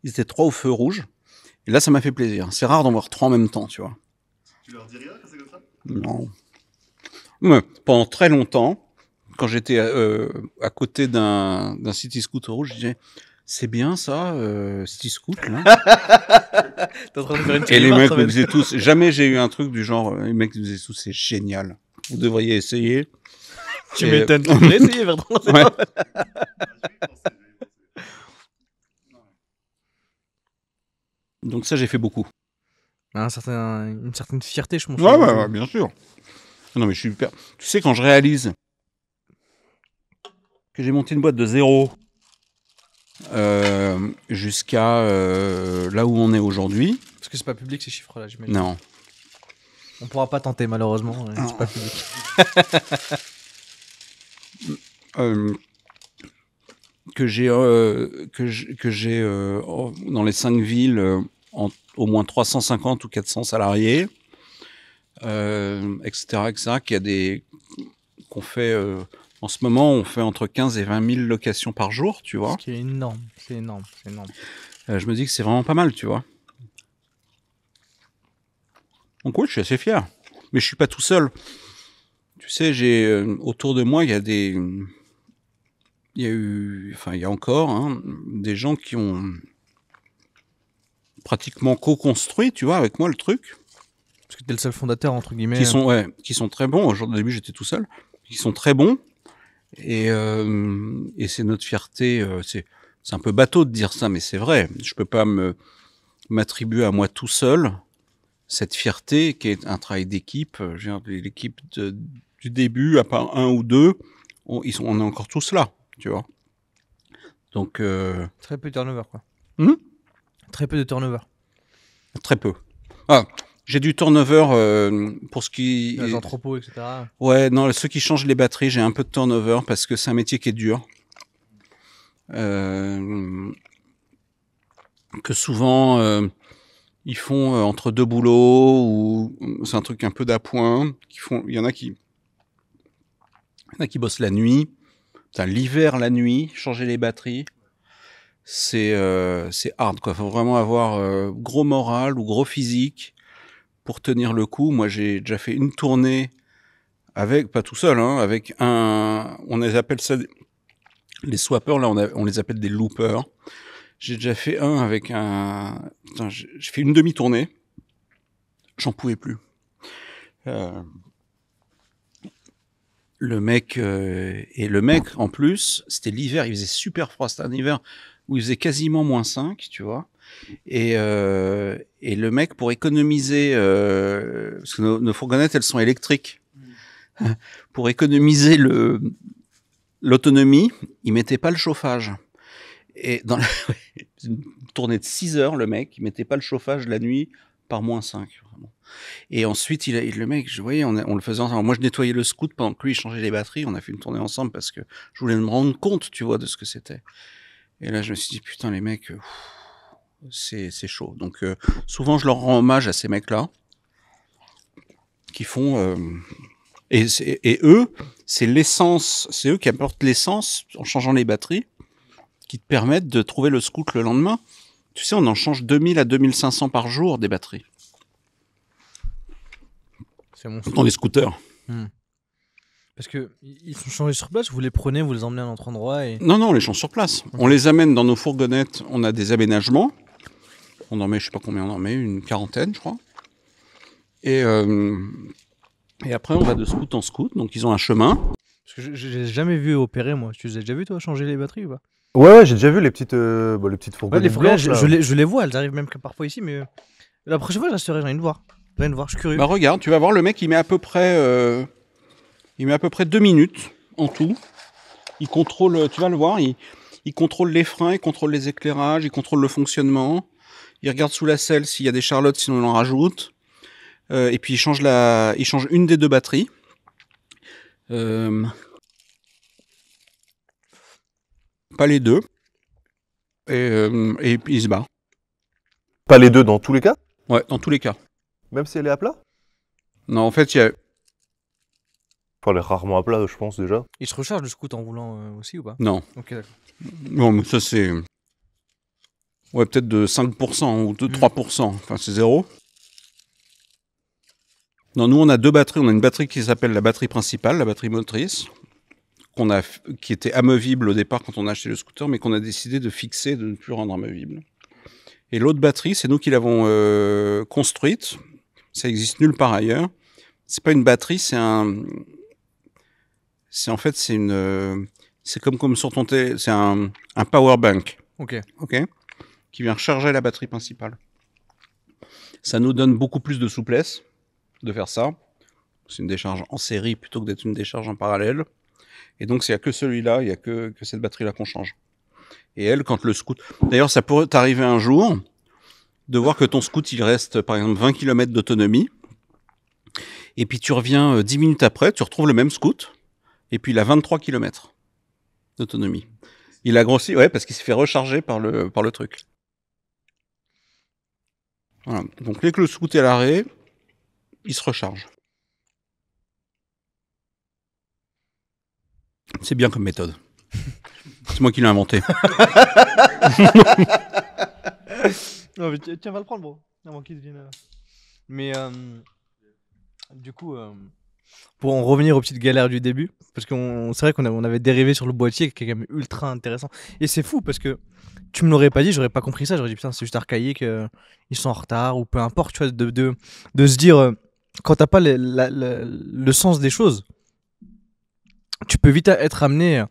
Ils étaient trois au feu rouge. Et là, ça m'a fait plaisir. C'est rare d'en voir trois en même temps, tu vois. Tu leur dis rien quand c'est comme ça Non. Mais pendant très longtemps, quand j'étais euh, à côté d'un City scooter, rouge, je disais c'est bien ça, euh, City scooter. là. en train de Et les mecs me disaient tous, jamais j'ai eu un truc du genre, euh, les mecs me disaient tous c'est génial, vous devriez essayer. Tu m'étonnes, tu devrais essayer Bertrand. Donc ça j'ai fait beaucoup. une certaine fierté je pense. Oui, ouais, ouais bien sûr. Non mais je suis Tu sais quand je réalise que j'ai monté une boîte de zéro euh, jusqu'à euh, là où on est aujourd'hui. Parce que c'est pas public ces chiffres-là, j'imagine. Non. On pourra pas tenter malheureusement, hein, pas public. Euh, que j'ai que j'ai oh, dans les cinq villes au moins 350 ou 400 salariés, etc., etc. Qu'il y des qu'on fait en ce moment, on fait entre 15 et 20 000 locations par jour, tu vois. C'est énorme, c'est énorme, c'est énorme. Euh, je me dis que c'est vraiment pas mal, tu vois. Donc oui, je suis assez fier. Mais je suis pas tout seul. Tu sais, j'ai euh, autour de moi, il y a des, il y a eu, enfin, il y a encore hein, des gens qui ont pratiquement co-construit, tu vois, avec moi le truc. Parce que t'es le seul fondateur entre guillemets. Qui sont, qui sont très bons. Au jour début, j'étais tout seul. Qui sont très bons et, euh, et c'est notre fierté. Euh, c'est un peu bateau de dire ça, mais c'est vrai. Je peux pas m'attribuer à moi tout seul cette fierté qui est un travail d'équipe. L'équipe du début, à part un ou deux, on, ils sont, on est encore tous là, tu vois. Donc euh, très peu de turnover, quoi. Hmm très peu de turnover. Très peu. Ah, j'ai du turnover euh, pour ce qui. les entrepôts, etc. Ouais, non, ceux qui changent les batteries, j'ai un peu de turnover parce que c'est un métier qui est dur. Euh, que souvent euh, ils font entre deux boulots ou c'est un truc un peu d'appoint. font, il y en a qui, en a qui bossent la nuit, l'hiver la nuit, changer les batteries. C'est c'est hard quoi. Faut vraiment avoir gros moral ou gros physique pour tenir le coup. Moi, j'ai déjà fait une tournée avec, pas tout seul, hein, avec un, on les appelle ça, les swappers, là, on, les appelle des loopers. J'ai déjà fait un avec un, j'ai fait une demi-tournée. J'en pouvais plus. Euh, le mec, euh, et le mec, en plus, c'était l'hiver, il faisait super froid, c'était un hiver où il faisait quasiment moins 5, tu vois. Euh, et, le mec, pour économiser, euh, parce que nos, fourgonnettes, elles sont électriques, mm. hein, pour économiser le l'autonomie, il mettait pas le chauffage. Et dans la, une tournée de 6 heures, le mec, il mettait pas le chauffage la nuit par moins 5. Vraiment. Et ensuite, il, le mec, je voyais, on, le faisait ensemble. Moi, je nettoyais le scoot pendant que lui, il changeait les batteries. On a fait une tournée ensemble parce que je voulais me rendre compte, tu vois, de ce que c'était. Et là, je me suis dit, putain, les mecs, c'est chaud. Donc euh, souvent, je leur rends hommage à ces mecs-là qui font. Euh, et, eux, c'est l'essence, c'est eux qui apportent l'essence en changeant les batteries qui te permettent de trouver le scoot le lendemain. Tu sais, on en change 2000 à 2500 par jour des batteries. C'est mon Dans les scooters. Hmm. Parce que ils sont changés sur place, vous les prenez, vous les emmenez à un endroit et... Non, non, on les change sur place. On les amène dans nos fourgonnettes, on a des aménagements. On en met, je sais pas combien on en met, une quarantaine, je crois. Et, euh, et après, on va de scout en scout. Donc, ils ont un chemin. Parce que je n'ai jamais vu opérer, moi. Tu les as déjà vu, toi, changer les batteries ou pas Ouais, ouais j'ai déjà vu les petites, euh, bah, les petites fourgonnettes. les je, les, vois, elles arrivent même que parfois ici, mais euh, la prochaine fois, je J'en j'ai envie de voir. J'ai envie de voir, je suis curieux. Bah, regarde, tu vas voir, le mec, il met à peu près, euh, il met à peu près deux minutes en tout. Il contrôle, tu vas le voir, il, il contrôle les freins, il contrôle les éclairages, il contrôle le fonctionnement il regarde sous la selle s'il y a des charlottes, sinon il en rajoute. Euh, et puis il change la, il change une des deux batteries. Euh, pas les deux. Et, euh, il se bat. Pas les deux dans tous les cas Ouais, dans tous les cas. Même si elle est à plat Non, en fait, il y a. Enfin, elle est rarement à plat, je pense déjà. Il se recharge le scooter en roulant aussi ou pas Non. Ok, d'accord. Bon, ça c'est. Ouais, peut-être de 5% ou de 3%. Mm. Enfin, c'est zéro. Non, nous, on a deux batteries. On a une batterie qui s'appelle la batterie principale, la batterie motrice, qu'on a, qui était amovible au départ quand on a acheté le scooter, mais qu'on a décidé de fixer, de ne plus rendre amovible. Et l'autre batterie, c'est nous qui l'avons euh, construite. Ça existe nulle part ailleurs. C'est pas une batterie, c'est un. C'est en fait, c'est une. Euh, c'est comme, comme sur ton C'est un, un power bank. Ok. Ok qui vient charger la batterie principale. Ça nous donne beaucoup plus de souplesse de faire ça. C'est une décharge en série plutôt que d'être une décharge en parallèle. Et donc, il n'y a que celui-là, il n'y a que, cette batterie-là qu'on change. Et elle, quand le scout... D'ailleurs, ça pourrait t'arriver un jour de voir que ton scout, il reste, par exemple, 20 km d'autonomie. Et puis, tu reviens 10 euh, minutes après, tu retrouves le même scout. Et puis, il a 23 km d'autonomie. Il a grossi, ouais, parce qu'il s'est fait recharger par le, par le truc. Voilà. Donc, dès que le scout est à l'arrêt, il se recharge. C'est bien comme méthode. C'est moi qui l'ai inventé. mais tiens, va le prendre, bro. Euh. Mais euh, du coup, euh, pour en revenir aux petites galères du début, parce que c'est vrai qu'on avait dérivé sur le boîtier qui est quand même ultra intéressant. Et c'est fou parce que tu me l'aurais pas dit, j'aurais pas compris ça. J'aurais dit, putain, c'est juste archaïque, euh, ils sont en retard, ou peu importe, tu vois, de, de, de se dire, euh, quand t'as pas le, le, sens des choses, tu peux vite être amené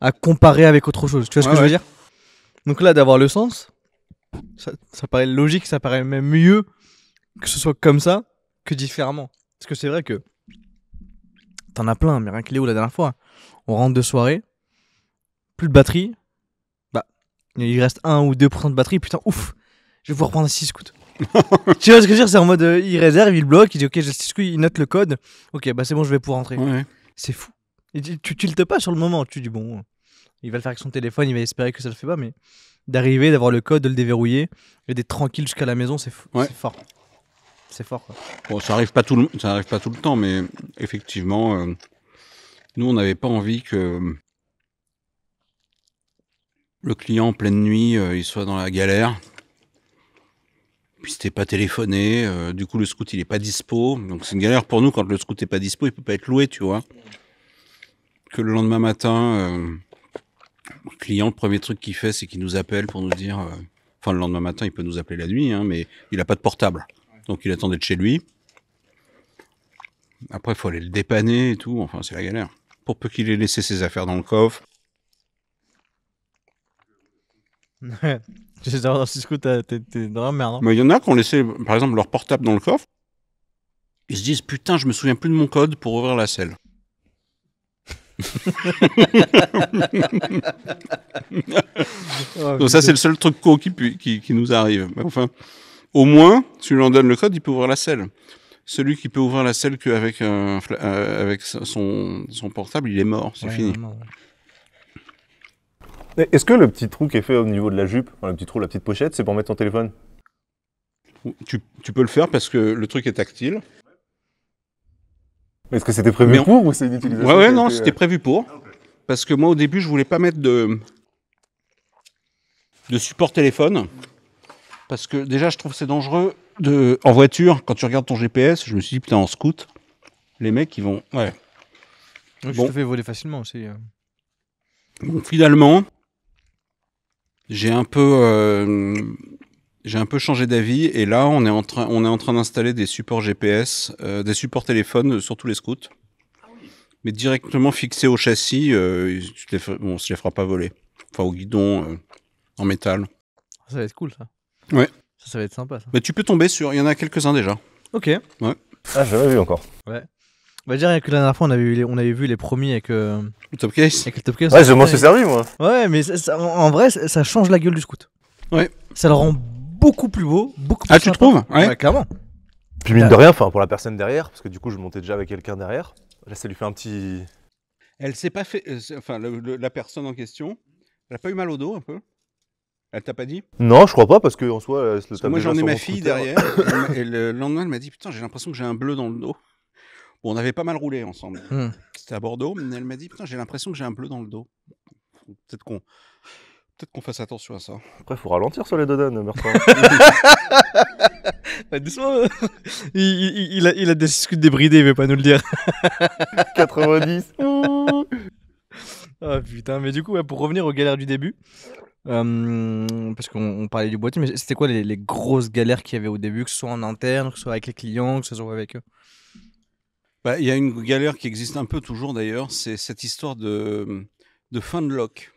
à comparer avec autre chose. Tu vois ce que je veux dire Donc là, d'avoir le sens, ça, paraît logique, ça paraît même mieux que ce soit comme ça que différemment. Parce que c'est vrai que t'en as plein, mais rien est où la dernière fois, on rentre de soirée, plus de batterie, il reste un ou deux 2% de batterie, putain, ouf, je vais pouvoir prendre un 6 scouts. tu vois ce que je veux dire C'est en mode, euh, il réserve, il bloque, il dit ok, j'ai 6 scouts, il note le code, ok, bah c'est bon, je vais pouvoir rentrer C'est fou. tu, tu tiltes pas sur le moment, tu dis bon, il va le faire avec son téléphone, il va espérer que ça le fait pas, mais d'arriver, d'avoir le code, de le déverrouiller et d'être tranquille jusqu'à la maison, c'est fort. C'est fort. Bon, ça arrive pas tout le, ça arrive pas tout le temps, mais effectivement, euh, nous on n'avait pas envie que le client en pleine nuit, euh, il soit dans la galère. Puis c'était pas téléphoné, euh, du coup le scout il est pas dispo. Donc c'est une galère pour nous quand le scout est pas dispo, il peut pas être loué, tu vois. Que le lendemain matin, euh, le client, le premier truc qu'il fait, c'est qu'il nous appelle pour nous dire. Enfin, le lendemain matin, il peut nous appeler la nuit, hein, mais il n'a pas de portable. Donc il attendait de chez lui. Après, il faut aller le dépanner et tout. Enfin, c'est la galère. Pour peu qu'il ait laissé ses affaires dans le coffre, sais d'avoir dans Cisco, t'es dans la merde. Hein. Mais il y en a qui ont laissé, par exemple, leur portable dans le coffre. Ils se disent Putain, je me souviens plus de mon code pour ouvrir la selle. Donc, ça, c'est le seul truc co qui, qui, nous arrive. Enfin, au moins, si qui en donne le code, il peut ouvrir la selle. Celui qui peut ouvrir la selle qu'avec euh, avec son, portable, il est mort, c'est fini. Est-ce que le petit trou qui est fait au niveau de la jupe, le petit trou, la petite pochette, c'est pour mettre ton téléphone tu, peux le faire parce que le truc est tactile. Est-ce que c'était prévu pour ou c'est une utilisation Ouais, ouais, non, c'était euh, prévu pour. Parce que moi, au début, je voulais pas mettre de, de support téléphone. Parce que déjà, je trouve c'est dangereux de, en voiture, quand tu regardes ton GPS. Je me suis dit, putain, en scout, les mecs, ils vont. Ouais. Je te fais voler facilement aussi. Euh. Bon, finalement, j'ai un peu euh, j'ai un peu changé d'avis et là on est en train on est en train d'installer des supports GPS, euh, des supports téléphone sur tous les scouts. Mais directement fixés au châssis, euh, ne se les fera pas voler. Enfin au guidon euh, en métal. Ça va être cool ça. Ouais. Ça, ça va être sympa ça. Mais tu peux tomber sur, il y en a quelques-uns déjà. Ok. Ouais. Ah, j'avais vu encore. Ouais. On va dire que la dernière fois, on avait, on avait vu les premiers avec, euh, Le top case. avec le Ouais, je m'en suis servi, moi. Ouais, mais en vrai, ça, change la gueule du scout. Ouais. Ça le rend beaucoup plus beau, beaucoup ah, plus Ah, tu trouves Ouais. clairement. Puis mine de rien, enfin pour la personne derrière, parce que du coup, je montais déjà avec quelqu'un derrière. Là, ça lui fait un petit. Elle s'est pas fait. Euh, enfin, la personne en question, elle a pas eu mal au dos un peu Elle t'a pas dit Non, je crois pas, parce qu'en soi, le Parce que Moi, j'en ai ma fille derrière. et le lendemain, elle m'a dit Putain, j'ai l'impression que j'ai un bleu dans le dos on avait pas mal roulé ensemble. Hmm. C'était à Bordeaux. Mais elle m'a dit Putain, j'ai l'impression que j'ai un bleu dans le dos. Peut-être qu'on peut-être fasse attention à ça. Après, il faut ralentir sur les deux Merton. Bah, doucement, hein. il, il, a, il, a, des scouts débridés, il veut pas nous le dire. 90. ah putain, mais du coup, pour revenir aux galères du début, euh, parce qu'on parlait du boîtier, mais c'était quoi les, les grosses galères qu'il y avait au début, que ce soit en interne, que ce soit avec les clients, que ce soit avec eux bah, il y a une galère qui existe un peu toujours d'ailleurs, c'est cette histoire de, fin de lock.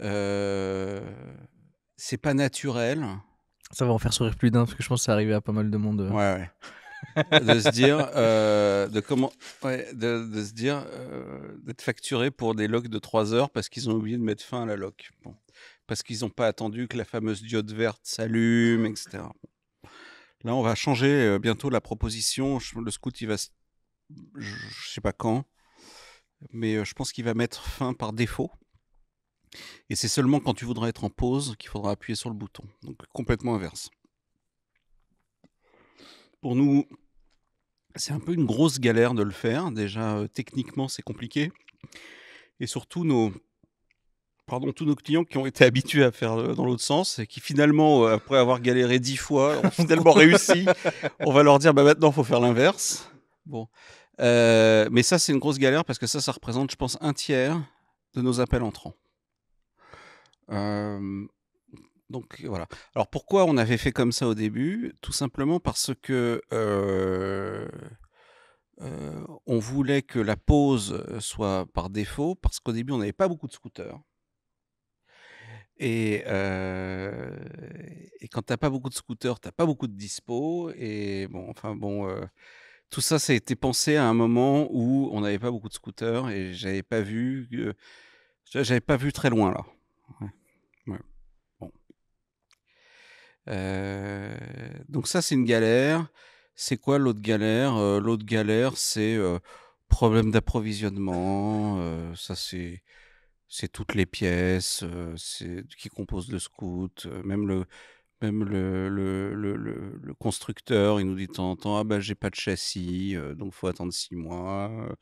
Euh, c'est pas naturel. Ça va en faire sourire plus d'un parce que je pense que c'est arrivé à pas mal de monde. Euh. Ouais, ouais. de se dire euh, de comment de, se dire d'être facturé pour des locks de 3 heures parce qu'ils ont oublié de mettre fin à la lock parce qu'ils n'ont pas attendu que la fameuse diode verte s'allume etc là on va changer bientôt la proposition le scout il va je ne sais pas quand, mais euh, je pense qu'il va mettre fin par défaut. Et c'est seulement quand tu voudras être en pause qu'il faudra appuyer sur le bouton. Donc complètement inverse. Pour nous, c'est un peu une grosse galère de le faire. Déjà, euh, techniquement, c'est compliqué. Et surtout, nos, pardon, tous nos clients qui ont été habitués à faire euh, dans l'autre sens et qui finalement, après avoir galéré dix fois, ont finalement réussi, on va leur dire bah, maintenant, il faut faire l'inverse. Bon. Euh, mais ça, c'est une grosse galère parce que ça, ça représente, je pense, un tiers de nos appels entrants. donc voilà. Alors pourquoi on avait fait comme ça au début Tout simplement parce que euh, euh, on voulait que la pause soit par défaut, parce qu'au début on n'avait pas beaucoup de scooters. Et, quand tu quand t'as pas beaucoup de scooters, t'as pas beaucoup de dispo. Et bon, enfin bon, tout ça, ça a été pensé à un moment où on n'avait pas beaucoup de scooters et j'avais pas vu, j'avais pas vu très loin là. Bon. Euh, donc ça, c'est une galère. C'est quoi l'autre galère euh, L'autre galère, c'est euh, problème d'approvisionnement. ça, c'est c'est toutes les pièces qui composent le scoot, même le même le, le, constructeur, il nous dit de temps en temps, ah bah j'ai pas de châssis, euh, donc faut attendre six mois. Euh».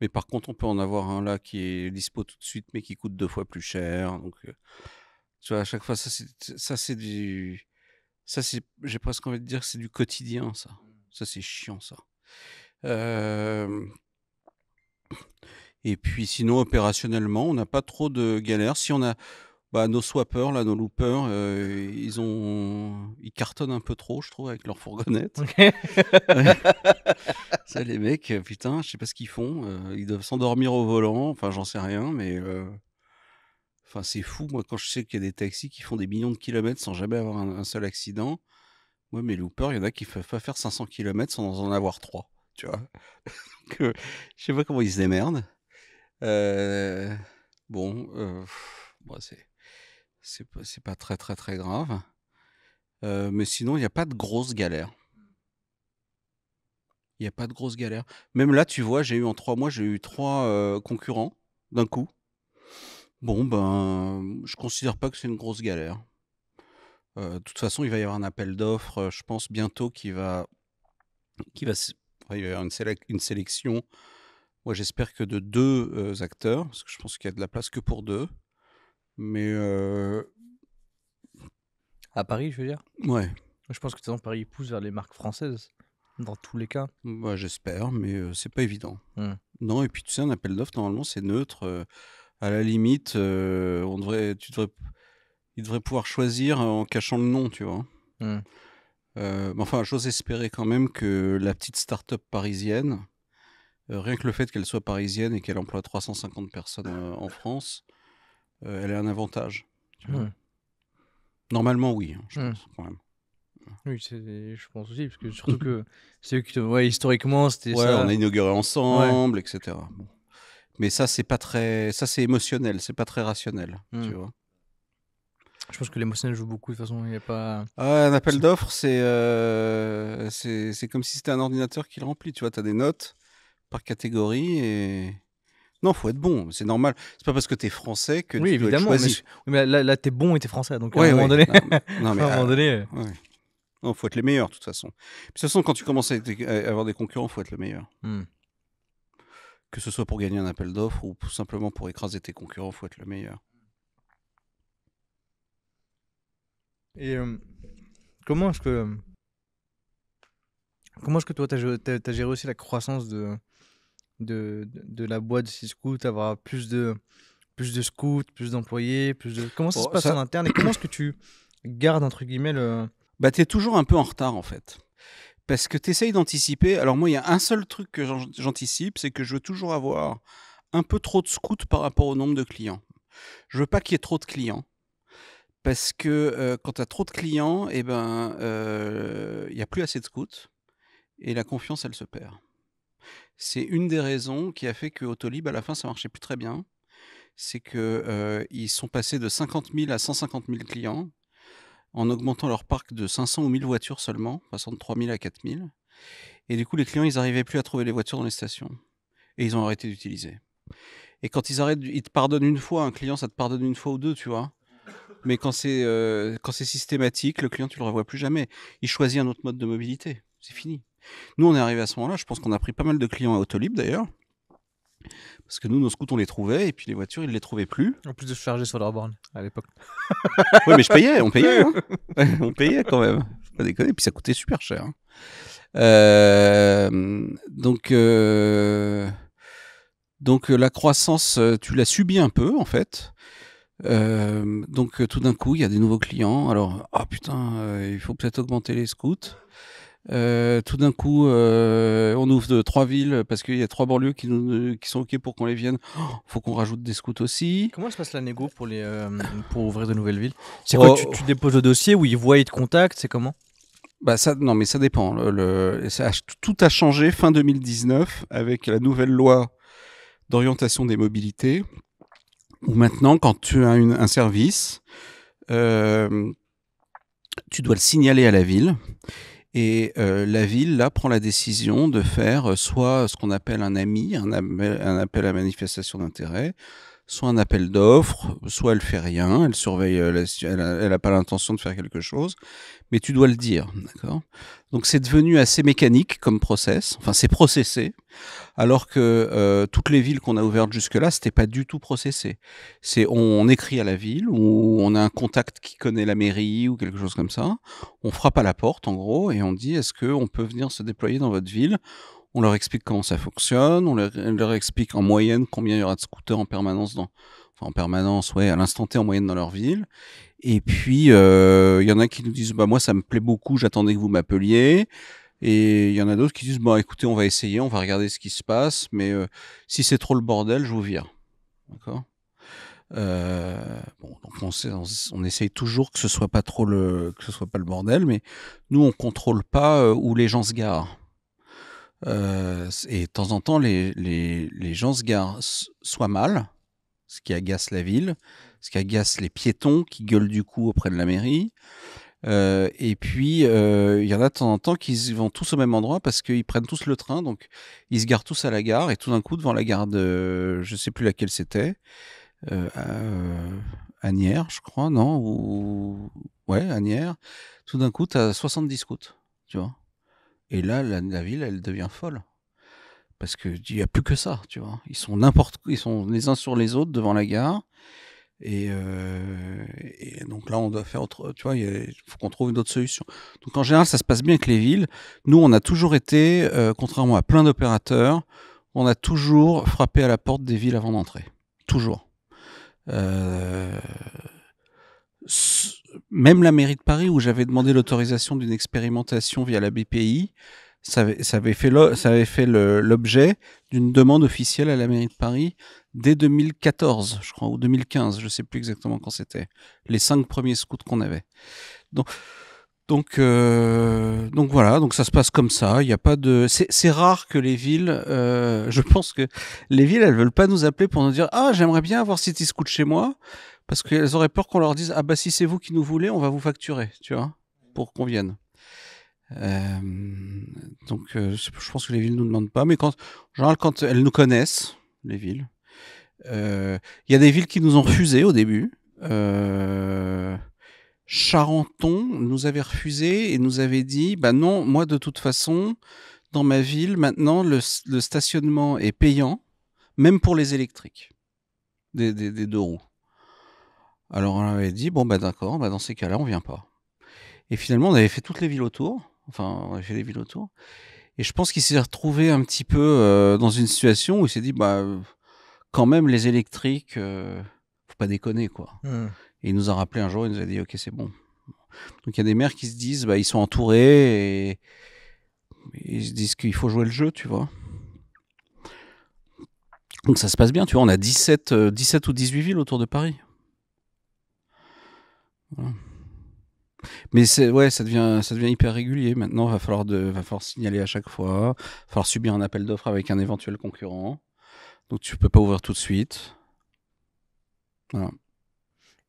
Mais par contre, on peut en avoir un là qui est dispo tout de suite, mais qui coûte deux fois plus cher. Donc, euh, tu vois, à chaque fois, ça c'est ça c'est du, ça c'est, j'ai presque envie de dire, que c'est du quotidien, ça. Mmh. Ça c'est chiant, ça. et puis sinon, opérationnellement, on n'a pas trop de galères. Si on a, bah, nos swappers, là, nos loopers, euh, ils ont, ils cartonnent un peu trop, je trouve, avec leur fourgonnette. ça, les mecs, putain, je sais pas ce qu'ils font. Euh, ils doivent s'endormir au volant. Enfin, j'en sais rien, mais euh, enfin, c'est fou. Moi, quand je sais qu'il y a des taxis qui font des millions de kilomètres sans jamais avoir un, seul accident, moi, mes loopers, il y en a qui peuvent pas faire 500 kilomètres sans en avoir trois. Tu vois Je sais pas comment ils se démerdent. Bon, bon c'est c'est pas, pas très très très grave. Euh, mais sinon, il n'y a pas de grosse galère. Il n'y a pas de grosse galère. Même là, tu vois, j'ai eu en trois mois, j'ai eu trois euh, concurrents d'un coup. Bon, ben, je considère pas que c'est une grosse galère. Euh, de toute façon, il va y avoir un appel d'offres, je pense, bientôt qui va. Qui va il y avoir une, une sélection. Moi, j'espère que de deux acteurs, parce que je pense qu'il y a de la place que pour deux. Mais. Euh, à Paris, je veux dire Ouais. Je pense que de toute façon, Paris pousse vers les marques françaises, dans tous les cas. J'espère, mais ce euh, c'est pas évident. Hmm. Non, et puis tu sais, un appel d'offres, normalement, c'est neutre. Euh, à la limite, on devrait, tu il devrait pouvoir choisir en cachant le nom, tu vois. Hmm. Mais enfin, j'ose espérer quand même que la petite start-up parisienne, rien que le fait qu'elle soit parisienne et qu'elle emploie 350 personnes en France, euh, elle a un avantage. Hmm. Normalement, oui, hein, je hmm. pense, quand même. Oui, je pense aussi, parce que surtout que c'est te ouais, historiquement, c'était ouais, ça. on a inauguré ensemble, etc. Mais ça, c'est pas très. Ça, c'est émotionnel, c'est pas très rationnel, hmm. tu vois. Je pense que l'émotionnel joue beaucoup, de toute façon, il a pas. Ah un appel d'offres, c'est euh... comme si c'était un ordinateur qui le remplit, tu vois. Tu as des notes par catégorie et non, faut être bon, c'est normal. C'est pas parce que tu es français que tu es dois être choisi. Mais, mais là, tu es bon et es français, donc à un moment donné. Non, mais à un moment euh, donné. Euh. Non, faut être les meilleurs, de toute façon. de toute façon, quand tu commences à, avoir des concurrents, faut être le meilleur. Hmm. Que ce soit pour gagner un appel d'offres ou simplement pour écraser tes concurrents, faut être le meilleur. Et euh, comment est-ce que. Comment est-ce que toi, tu as, géré aussi la croissance de, de, la boîte de scouts avoir plus de, plus de scouts, plus d'employés, plus de... Comment ça se oh, passe en interne et comment est-ce que tu gardes, entre guillemets, le... Bah, tu es toujours un peu en retard, en fait. Parce que tu essayes d'anticiper. Alors moi, il y a un seul truc que j'anticipe, c'est que je veux toujours avoir un peu trop de scouts par rapport au nombre de clients. Je veux pas qu'il y ait trop de clients. Parce que euh, quand tu as trop de clients, et eh ben, euh, il n'y a plus assez de scouts. Et la confiance, elle se perd. C'est une des raisons qui a fait que Autolib, à la fin, ça marchait plus très bien. C'est qu'ils euh, sont passés de 50 000 à 150 000 clients en augmentant leur parc de 500 ou 1000 voitures seulement, passant de 000 à 4000. Et du coup, les clients, ils n'arrivaient plus à trouver les voitures dans les stations. Et ils ont arrêté d'utiliser. Et quand ils arrêtent, ils te pardonnent une fois, un client, ça te pardonne une fois ou deux, tu vois. Mais quand c'est euh, systématique, le client, tu le revois plus jamais. Il choisit un autre mode de mobilité. C'est fini. Nous, on est arrivé à ce moment-là, je pense qu'on a pris pas mal de clients à Autolib d'ailleurs. Parce que nous, nos scouts, on les trouvait, et puis les voitures, ils ne les trouvaient plus. En plus de se charger sur leur borne, à l'époque. Oui, mais je payais, on payait. Hein. on payait quand même. pas déconner, puis ça coûtait super cher. Hein. Euh, donc, euh, donc, euh, la croissance, tu l'as subie un peu, en fait. donc, tout d'un coup, il y a des nouveaux clients. Alors, ah putain, il faut peut-être augmenter les scouts. Euh, tout d'un coup, euh, on ouvre de, trois villes parce qu'il y a trois banlieues qui, sont OK pour qu'on les vienne. il oh, faut qu'on rajoute des scouts aussi. Comment se passe la négo pour, euh, ouvrir de nouvelles villes C'est oh. tu, déposes le dossier où ils voient et te contactent C'est comment bah ça, non, mais ça dépend. tout a changé fin 2019 avec la nouvelle loi d'orientation des mobilités. Où maintenant, quand tu as un service, tu dois le signaler à la ville. Et euh, la ville, là, prend la décision de faire euh, soit ce qu'on appelle un ami, un, appel à manifestation d'intérêt, soit un appel d'offres, soit elle fait rien, elle surveille, euh, elle n'a pas l'intention de faire quelque chose, mais tu dois le dire, d'accord Donc c'est devenu assez mécanique comme process, enfin c'est processé alors que euh, toutes les villes qu'on a ouvertes jusque-là, c'était pas du tout processé. C'est on, écrit à la ville ou on a un contact qui connaît la mairie ou quelque chose comme ça. On frappe à la porte en gros et on dit est-ce que on peut venir se déployer dans votre ville On leur explique comment ça fonctionne, on leur, explique en moyenne combien il y aura de scooters en permanence dans enfin, en permanence, ouais, à l'instant T en moyenne dans leur ville. Et puis, euh, il y en a qui nous disent, bah, moi, ça me plaît beaucoup, j'attendais que vous m'appeliez. Et il y en a d'autres qui disent Bon, écoutez, on va essayer, on va regarder ce qui se passe, mais euh, si c'est trop le bordel, je vous vire. D'accord euh, bon, donc on, essaye toujours que ce soit pas trop le que ce soit pas le bordel, mais nous on contrôle pas euh, où les gens se garent. et de temps en temps, les, les, les, gens se garent soit mal, ce qui agace la ville, ce qui agace les piétons qui gueulent du coup auprès de la mairie, euh, et puis, euh, il y en a de temps en temps qui vont tous au même endroit parce qu'ils prennent tous le train. Donc, ils se garent tous à la gare. Et tout d'un coup, devant la gare de, je sais plus laquelle c'était, euh, à Nières, je crois, non Ou... Ouais, à Tout d'un coup, tu as 70 scouts, tu vois. Et là, la, ville, elle devient folle. Parce qu'il n'y a plus que ça, tu vois. Ils sont n'importe Ils sont les uns sur les autres devant la gare. Euh, et, donc là, on doit faire autre. Tu vois, il faut qu'on trouve une autre solution. Donc en général, ça se passe bien avec les villes. Nous, on a toujours été, euh, contrairement à plein d'opérateurs, on a toujours frappé à la porte des villes avant d'entrer. Toujours. Euh, même la mairie de Paris, où j'avais demandé l'autorisation d'une expérimentation via la BPI, ça avait, fait l'objet d'une demande officielle à la mairie de Paris dès 2014, je crois, ou 2015, je ne sais plus exactement quand c'était, les cinq premiers scouts qu'on avait. Donc, donc, euh, donc voilà, donc ça se passe comme ça. Il a pas de, c'est rare que les villes, euh, je pense que les villes, elles veulent pas nous appeler pour nous dire ah j'aimerais bien avoir City Scout chez moi, parce qu'elles auraient peur qu'on leur dise ah bah si c'est vous qui nous voulez, on va vous facturer, tu vois, pour qu'on vienne. Euh, donc, euh, je pense que les villes nous demandent pas, mais quand, en général, quand elles nous connaissent, les villes, euh, il y a des villes qui nous ont refusé au début. Charenton nous avait refusé et nous avait dit bah non, moi de toute façon, dans ma ville, maintenant le, stationnement est payant, même pour les électriques, des, des, deux roues. Alors on avait dit bon, bah d'accord, bah, dans ces cas-là, on vient pas. Et finalement, on avait fait toutes les villes autour. Enfin, j'ai des villes autour. Et je pense qu'il s'est retrouvé un petit peu euh, dans une situation où il s'est dit, bah, euh, quand même, les électriques, euh, faut pas déconner, quoi. Hmm. Et il nous a rappelé un jour, il nous a dit, ok, c'est bon. Donc il y a des maires qui se disent, bah, ils sont entourés et ils se disent qu'il faut jouer le jeu, tu vois. Donc ça se passe bien, tu vois, on a 17, 17 ou 18 villes autour de Paris. Voilà. Mais c'est ouais, ça devient ça devient hyper régulier maintenant. Va falloir de va falloir signaler à chaque fois, va falloir subir un appel d'offres avec un éventuel concurrent. Donc tu peux pas ouvrir tout de suite. Voilà.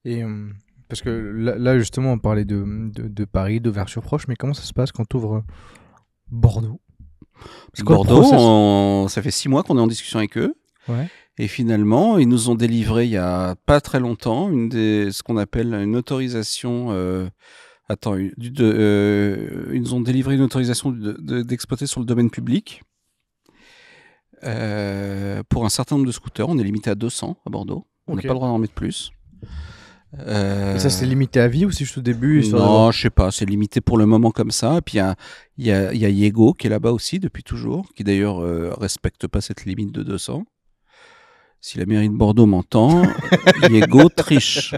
Et euh, parce que là, justement on parlait de, de, de Paris, d'ouverture proche, mais comment ça se passe quand tu ouvres Bordeaux Parce que Bordeaux, ça fait six mois qu'on est en discussion avec eux. Ouais. Et finalement, ils nous ont délivré il y a pas très longtemps une des, ce qu'on appelle une autorisation. Euh, attends, euh, ils ont délivré une autorisation d'exploiter sur le domaine public euh, pour un certain nombre de scooters. On est limité à 200 à Bordeaux. On n'a pas le droit d'en mettre plus. Et ça, c'est limité à vie ou c'est juste au début Non, je je sais pas. C'est limité pour le moment comme ça. Et puis, il y, a, Yego qui est là-bas aussi depuis toujours, qui d'ailleurs respecte pas cette limite de 200 si la mairie de Bordeaux m'entend, Diego triche.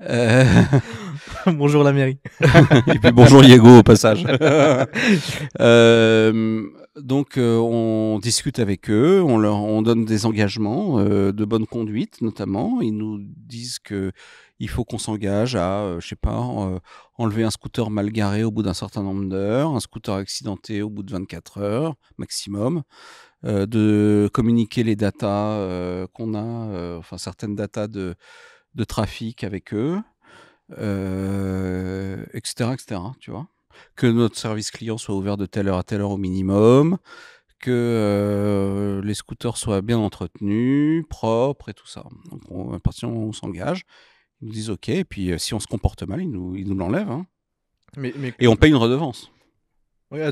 Euh, bonjour la mairie. Et puis bonjour Diego au passage. Euh, donc euh, on discute avec eux, on leur on donne des engagements de bonne conduite notamment. Ils nous disent que il faut qu'on s'engage à, je sais pas, enlever un scooter mal garé au bout d'un certain nombre d'heures, un scooter accidenté au bout de 24 heures maximum. Euh, de communiquer les datas euh, qu'on a, euh, enfin certaines datas de, de trafic avec eux, etc., Tu vois que notre service client soit ouvert de telle heure à telle heure au minimum, que les scooters soient bien entretenus, propres et tout ça. Donc, on, à partir on s'engage, ils nous disent OK, et puis si on se comporte mal, ils nous, ils nous l'enlèvent. Hein. Et on paye une redevance.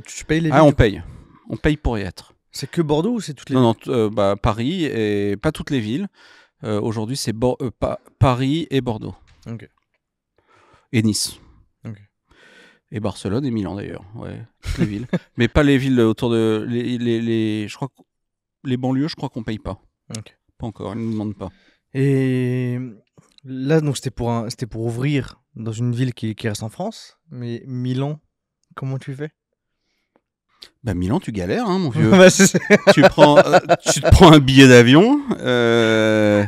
tu payes les ah, on paye. On paye pour y être. C'est que Bordeaux ou c'est toutes les Non, villes non, euh, bah, Paris et pas toutes les villes. Euh, aujourd'hui, c'est euh, Paris et Bordeaux. Et Nice. Et Barcelone et Milan d'ailleurs, les villes. Mais pas les villes autour de. Les, les, je crois les banlieues, je crois qu'on paye pas. Pas encore, ils ne nous demandent pas. Et là, donc c'était pour, un... pour ouvrir dans une ville qui, qui reste en France, mais Milan, comment tu fais bah Milan, tu galères, hein, mon vieux. Bah, tu, prends, euh, tu te prends un billet d'avion. Euh,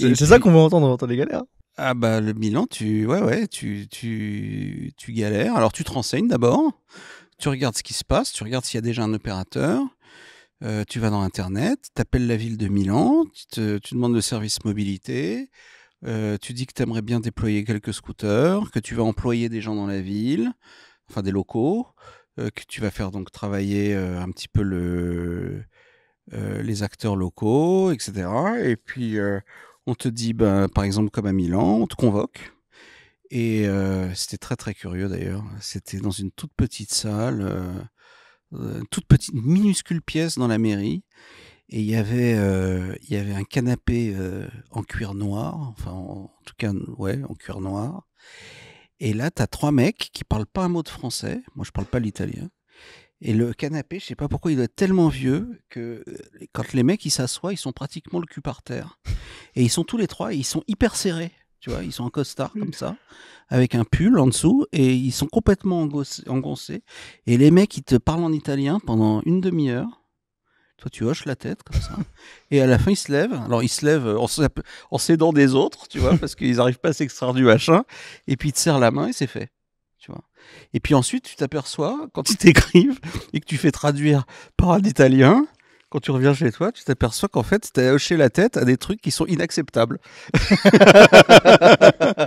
euh, c'est ça qu'on veut entendre, on les galères. Ah bah le Milan, tu ouais ouais, tu galères. Alors tu te renseignes d'abord, tu regardes ce qui se passe, tu regardes s'il y a déjà un opérateur. tu vas dans Internet, tu appelles la ville de Milan, tu, demandes le service mobilité, tu dis que tu aimerais bien déployer quelques scooters, que tu vas employer des gens dans la ville, enfin des locaux, euh, que tu vas faire donc travailler euh, un petit peu le, euh, les acteurs locaux, etc. Et puis on te dit, ben par exemple, comme à Milan, on te convoque. Et c'était très très curieux d'ailleurs. C'était dans une toute petite salle, euh, toute petite minuscule pièce dans la mairie. Et il y avait il y avait un canapé en cuir noir, enfin en, en, tout cas ouais en cuir noir. Et là, tu as trois mecs qui parlent pas un mot de français. Moi, je parle pas l'italien. Et le canapé, je sais pas pourquoi, il doit être tellement vieux que euh, quand les mecs ils s'assoient, ils sont pratiquement le cul par terre. Et ils sont tous les trois, ils sont hyper serrés. Tu vois, ils sont en costard comme ça, avec un pull en dessous, et ils sont complètement engoncés. Et les mecs, ils te parlent en italien pendant une demi-heure. Toi, tu hoches la tête comme ça. et à la fin, ils se lèvent. Alors, ils se lèvent euh, en, s'aidant des autres, tu vois, parce qu'ils n'arrivent pas à s'extraire du machin. Et puis, ils te serrent la main et c'est fait. Tu vois. Et puis ensuite, tu t'aperçois, quand ils t'écrivent et que tu fais traduire par un italien, quand tu reviens chez toi, tu t'aperçois qu'en fait, tu as hoché la tête à des trucs qui sont inacceptables.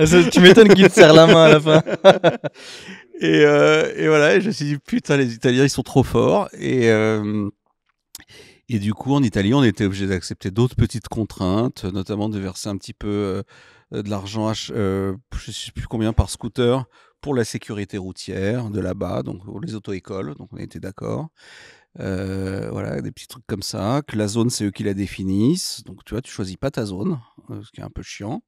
Ah, tu m'étonnes qu'ils te serrent la main à la fin. et, euh, voilà, je me suis dit, putain, les Italiens, ils sont trop forts. Et, euh, et du coup, en Italie, on était obligé d'accepter d'autres petites contraintes, notamment de verser un petit peu euh, de l'argent, euh, je ne sais plus combien, par scooter pour la sécurité routière de là-bas, donc pour les auto-écoles, donc on était d'accord. Euh, voilà, des petits trucs comme ça, que la zone, c'est eux qui la définissent. Donc, tu vois, tu choisis pas ta zone, ce qui est un peu chiant.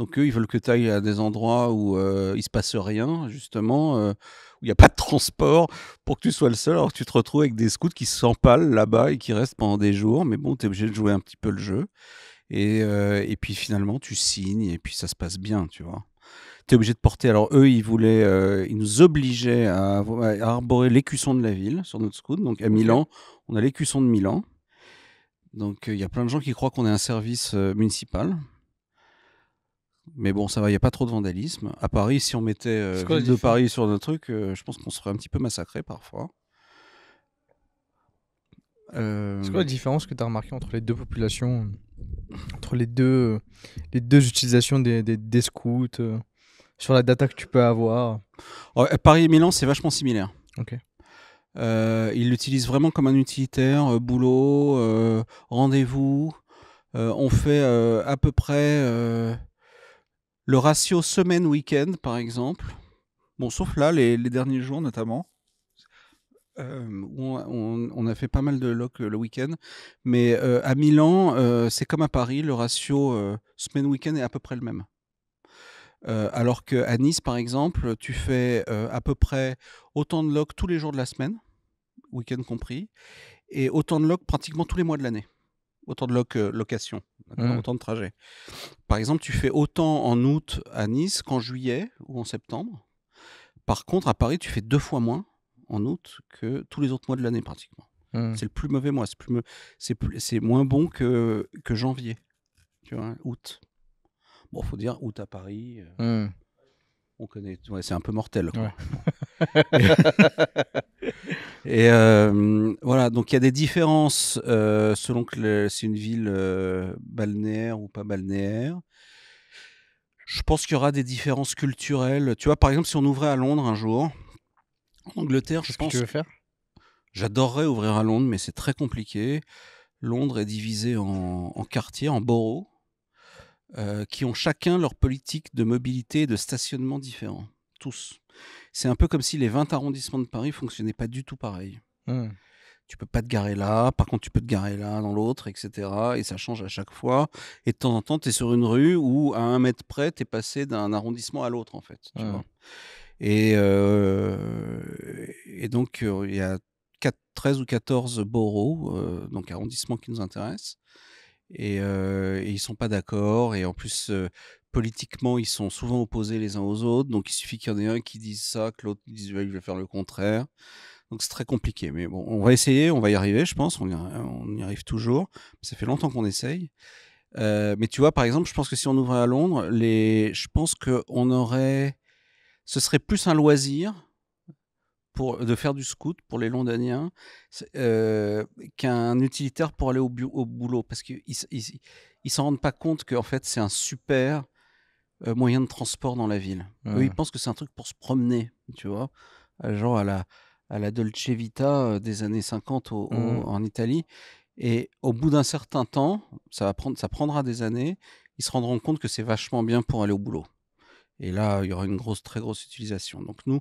Donc eux, ils veulent que tu ailles à des endroits où il euh, il se passe rien, justement, euh, où il n'y a pas de transport, pour que tu sois le seul. Alors que tu te retrouves avec des scouts qui s'empalent là-bas et qui restent pendant des jours. Mais bon, tu es obligé de jouer un petit peu le jeu. Et, euh, puis finalement, tu signes et puis ça se passe bien, tu vois. Tu es obligé de porter. Alors eux, ils voulaient, ils nous obligeaient à, à arborer l'écusson de la ville sur notre scout. Donc à Milan, on a l'écusson de Milan. Donc il y a plein de gens qui croient qu'on est un service municipal, mais bon, ça va, il n'y a pas trop de vandalisme. À Paris, si on mettait euh, ville de Paris sur notre truc, euh, je pense qu'on serait un petit peu massacré parfois. Euh... C'est quoi la différence que tu as remarqué entre les deux populations, entre les deux, les deux utilisations des, des, scouts, euh, sur la data que tu peux avoir oh, Paris et Milan, c'est vachement similaire. Ok. ils l'utilisent vraiment comme un utilitaire, boulot, rendez-vous. on fait à peu près le ratio semaine week par exemple, bon, sauf là, les, derniers jours notamment, euh, on, a fait pas mal de locks euh, le week-end, mais euh, à Milan, c'est comme à Paris, le ratio semaine-week-end est à peu près le même. alors qu'à Nice, par exemple, tu fais à peu près autant de locks tous les jours de la semaine, week-end compris, et autant de locks pratiquement tous les mois de l'année autant de loc location, mmh. autant de trajets. Par exemple, tu fais autant en août à Nice qu'en juillet ou en septembre. Par contre, à Paris, tu fais deux fois moins en août que tous les autres mois de l'année pratiquement. Mmh. C'est le plus mauvais mois, c'est moins bon que, que janvier, tu vois, août. Bon, faut dire août à Paris. Euh, mmh. on connaît. c'est un peu mortel. et euh, voilà, donc il y a des différences euh, selon que c'est une ville euh, balnéaire ou pas balnéaire. Je pense qu'il y aura des différences culturelles. Tu vois, par exemple, si on ouvrait à Londres un jour, en Angleterre, je pense. Que faire J'adorerais ouvrir à Londres, mais c'est très compliqué. Londres est divisé en, en quartiers, en boroughs, qui ont chacun leur politique de mobilité et de stationnement différents tous. C'est un peu comme si les 20 arrondissements de Paris fonctionnaient pas du tout pareil. Hmm. Tu peux pas te garer là, par contre tu peux te garer là, dans l'autre, etc. Et ça change à chaque fois. Et de temps en temps, tu es sur une rue où à un mètre près, tu es passé d'un arrondissement à l'autre, en fait. Hmm. Euh, et, donc, euh, il y a 4, 13 ou 14 boroughs, euh, donc arrondissements qui nous intéressent. Et, euh, ils sont pas d'accord. Et en plus, politiquement, ils sont souvent opposés les uns aux autres. Donc, il suffit qu'il y en ait un qui dise ça, que l'autre dise je vais faire le contraire. Donc, c'est très compliqué. Mais bon, on va essayer, on va y arriver, je pense. On y, arrive toujours. Ça fait longtemps qu'on essaye. Euh, mais tu vois, par exemple, je pense que si on ouvrait à Londres, les... je pense qu'on aurait. Ce serait plus un loisir pour, de faire du scout pour les Londoniens euh, qu'un utilitaire pour aller au, au boulot. Parce qu'ils ne s'en rendent pas compte qu'en fait, c'est un super euh, moyen de transport dans la ville. Eux, ils pensent que c'est un truc pour se promener, tu vois, euh, genre à la, à la Dolce Vita euh, des années 50 mmh. en Italie. Et au bout d'un certain temps, ça, va prendre, ça prendra des années, ils se rendront compte que c'est vachement bien pour aller au boulot. Et là, il y aura une grosse, très grosse utilisation. Donc nous,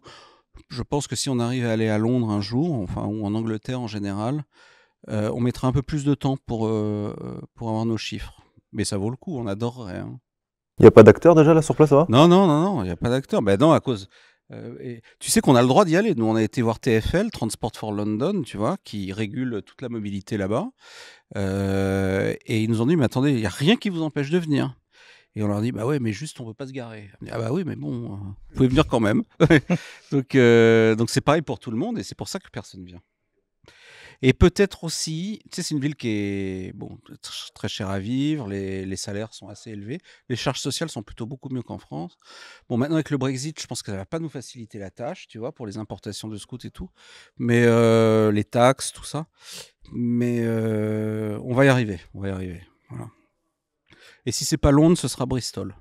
je pense que si on arrive à aller à Londres un jour, enfin, ou en Angleterre en général, on mettra un peu plus de temps pour, pour avoir nos chiffres. Mais ça vaut le coup, on adorerait. Hein. Il n'y a pas d'acteur déjà là sur place, ça va Non, non, non, non, il n'y a pas d'acteur. Ben non, à cause. Euh, tu sais qu'on a le droit d'y aller. Nous, on a été voir TFL, Transport for London, tu vois, qui régule toute la mobilité là-bas. Euh, et ils nous ont dit, mais attendez, il n'y a rien qui vous empêche de venir. Et on leur dit, bah ouais, mais juste, on ne peut pas se garer. ah bah oui, mais bon, euh, vous pouvez venir quand même. donc, donc c'est pareil pour tout le monde, et c'est pour ça que personne ne vient. Et peut-être aussi, tu sais, c'est une ville qui est bon, très chère à vivre, les, salaires sont assez élevés, les charges sociales sont plutôt beaucoup mieux qu'en France. Bon, maintenant avec le Brexit, je pense que ça ne va pas nous faciliter la tâche, tu vois, pour les importations de scouts et tout, mais euh, les taxes, tout ça. Mais euh, on va y arriver, on va y arriver. Et si c'est pas Londres, ce sera Bristol.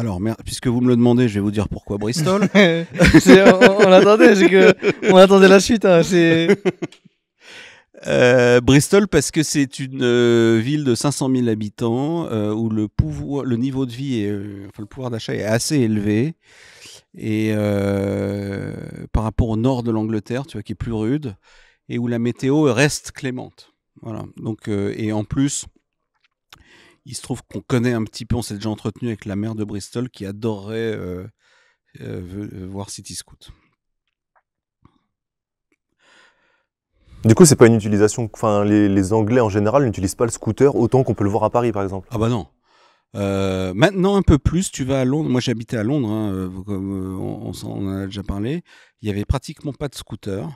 Alors, puisque vous me le demandez, je vais vous dire pourquoi Bristol. on, attendait, on la suite. Hein, euh, Bristol parce que c'est une euh, ville de 500 000 habitants euh, où le pouvoir, niveau de vie le pouvoir d'achat est assez élevé et par rapport au nord de l'Angleterre, tu vois, qui est plus rude et où la météo reste clémente. Voilà. Donc et en plus, il se trouve qu'on connaît un petit peu, on s'est déjà entretenu avec la mère de Bristol qui adorerait euh, euh, euh, voir City Du coup, c'est pas une utilisation. Enfin, les, Anglais en général n'utilisent pas le scooter autant qu'on peut le voir à Paris, par exemple. Ah bah non. maintenant, un peu plus, tu vas à Londres. Moi, j'habitais à Londres, hein, on, s'en en a déjà parlé. Il y avait pratiquement pas de scooter.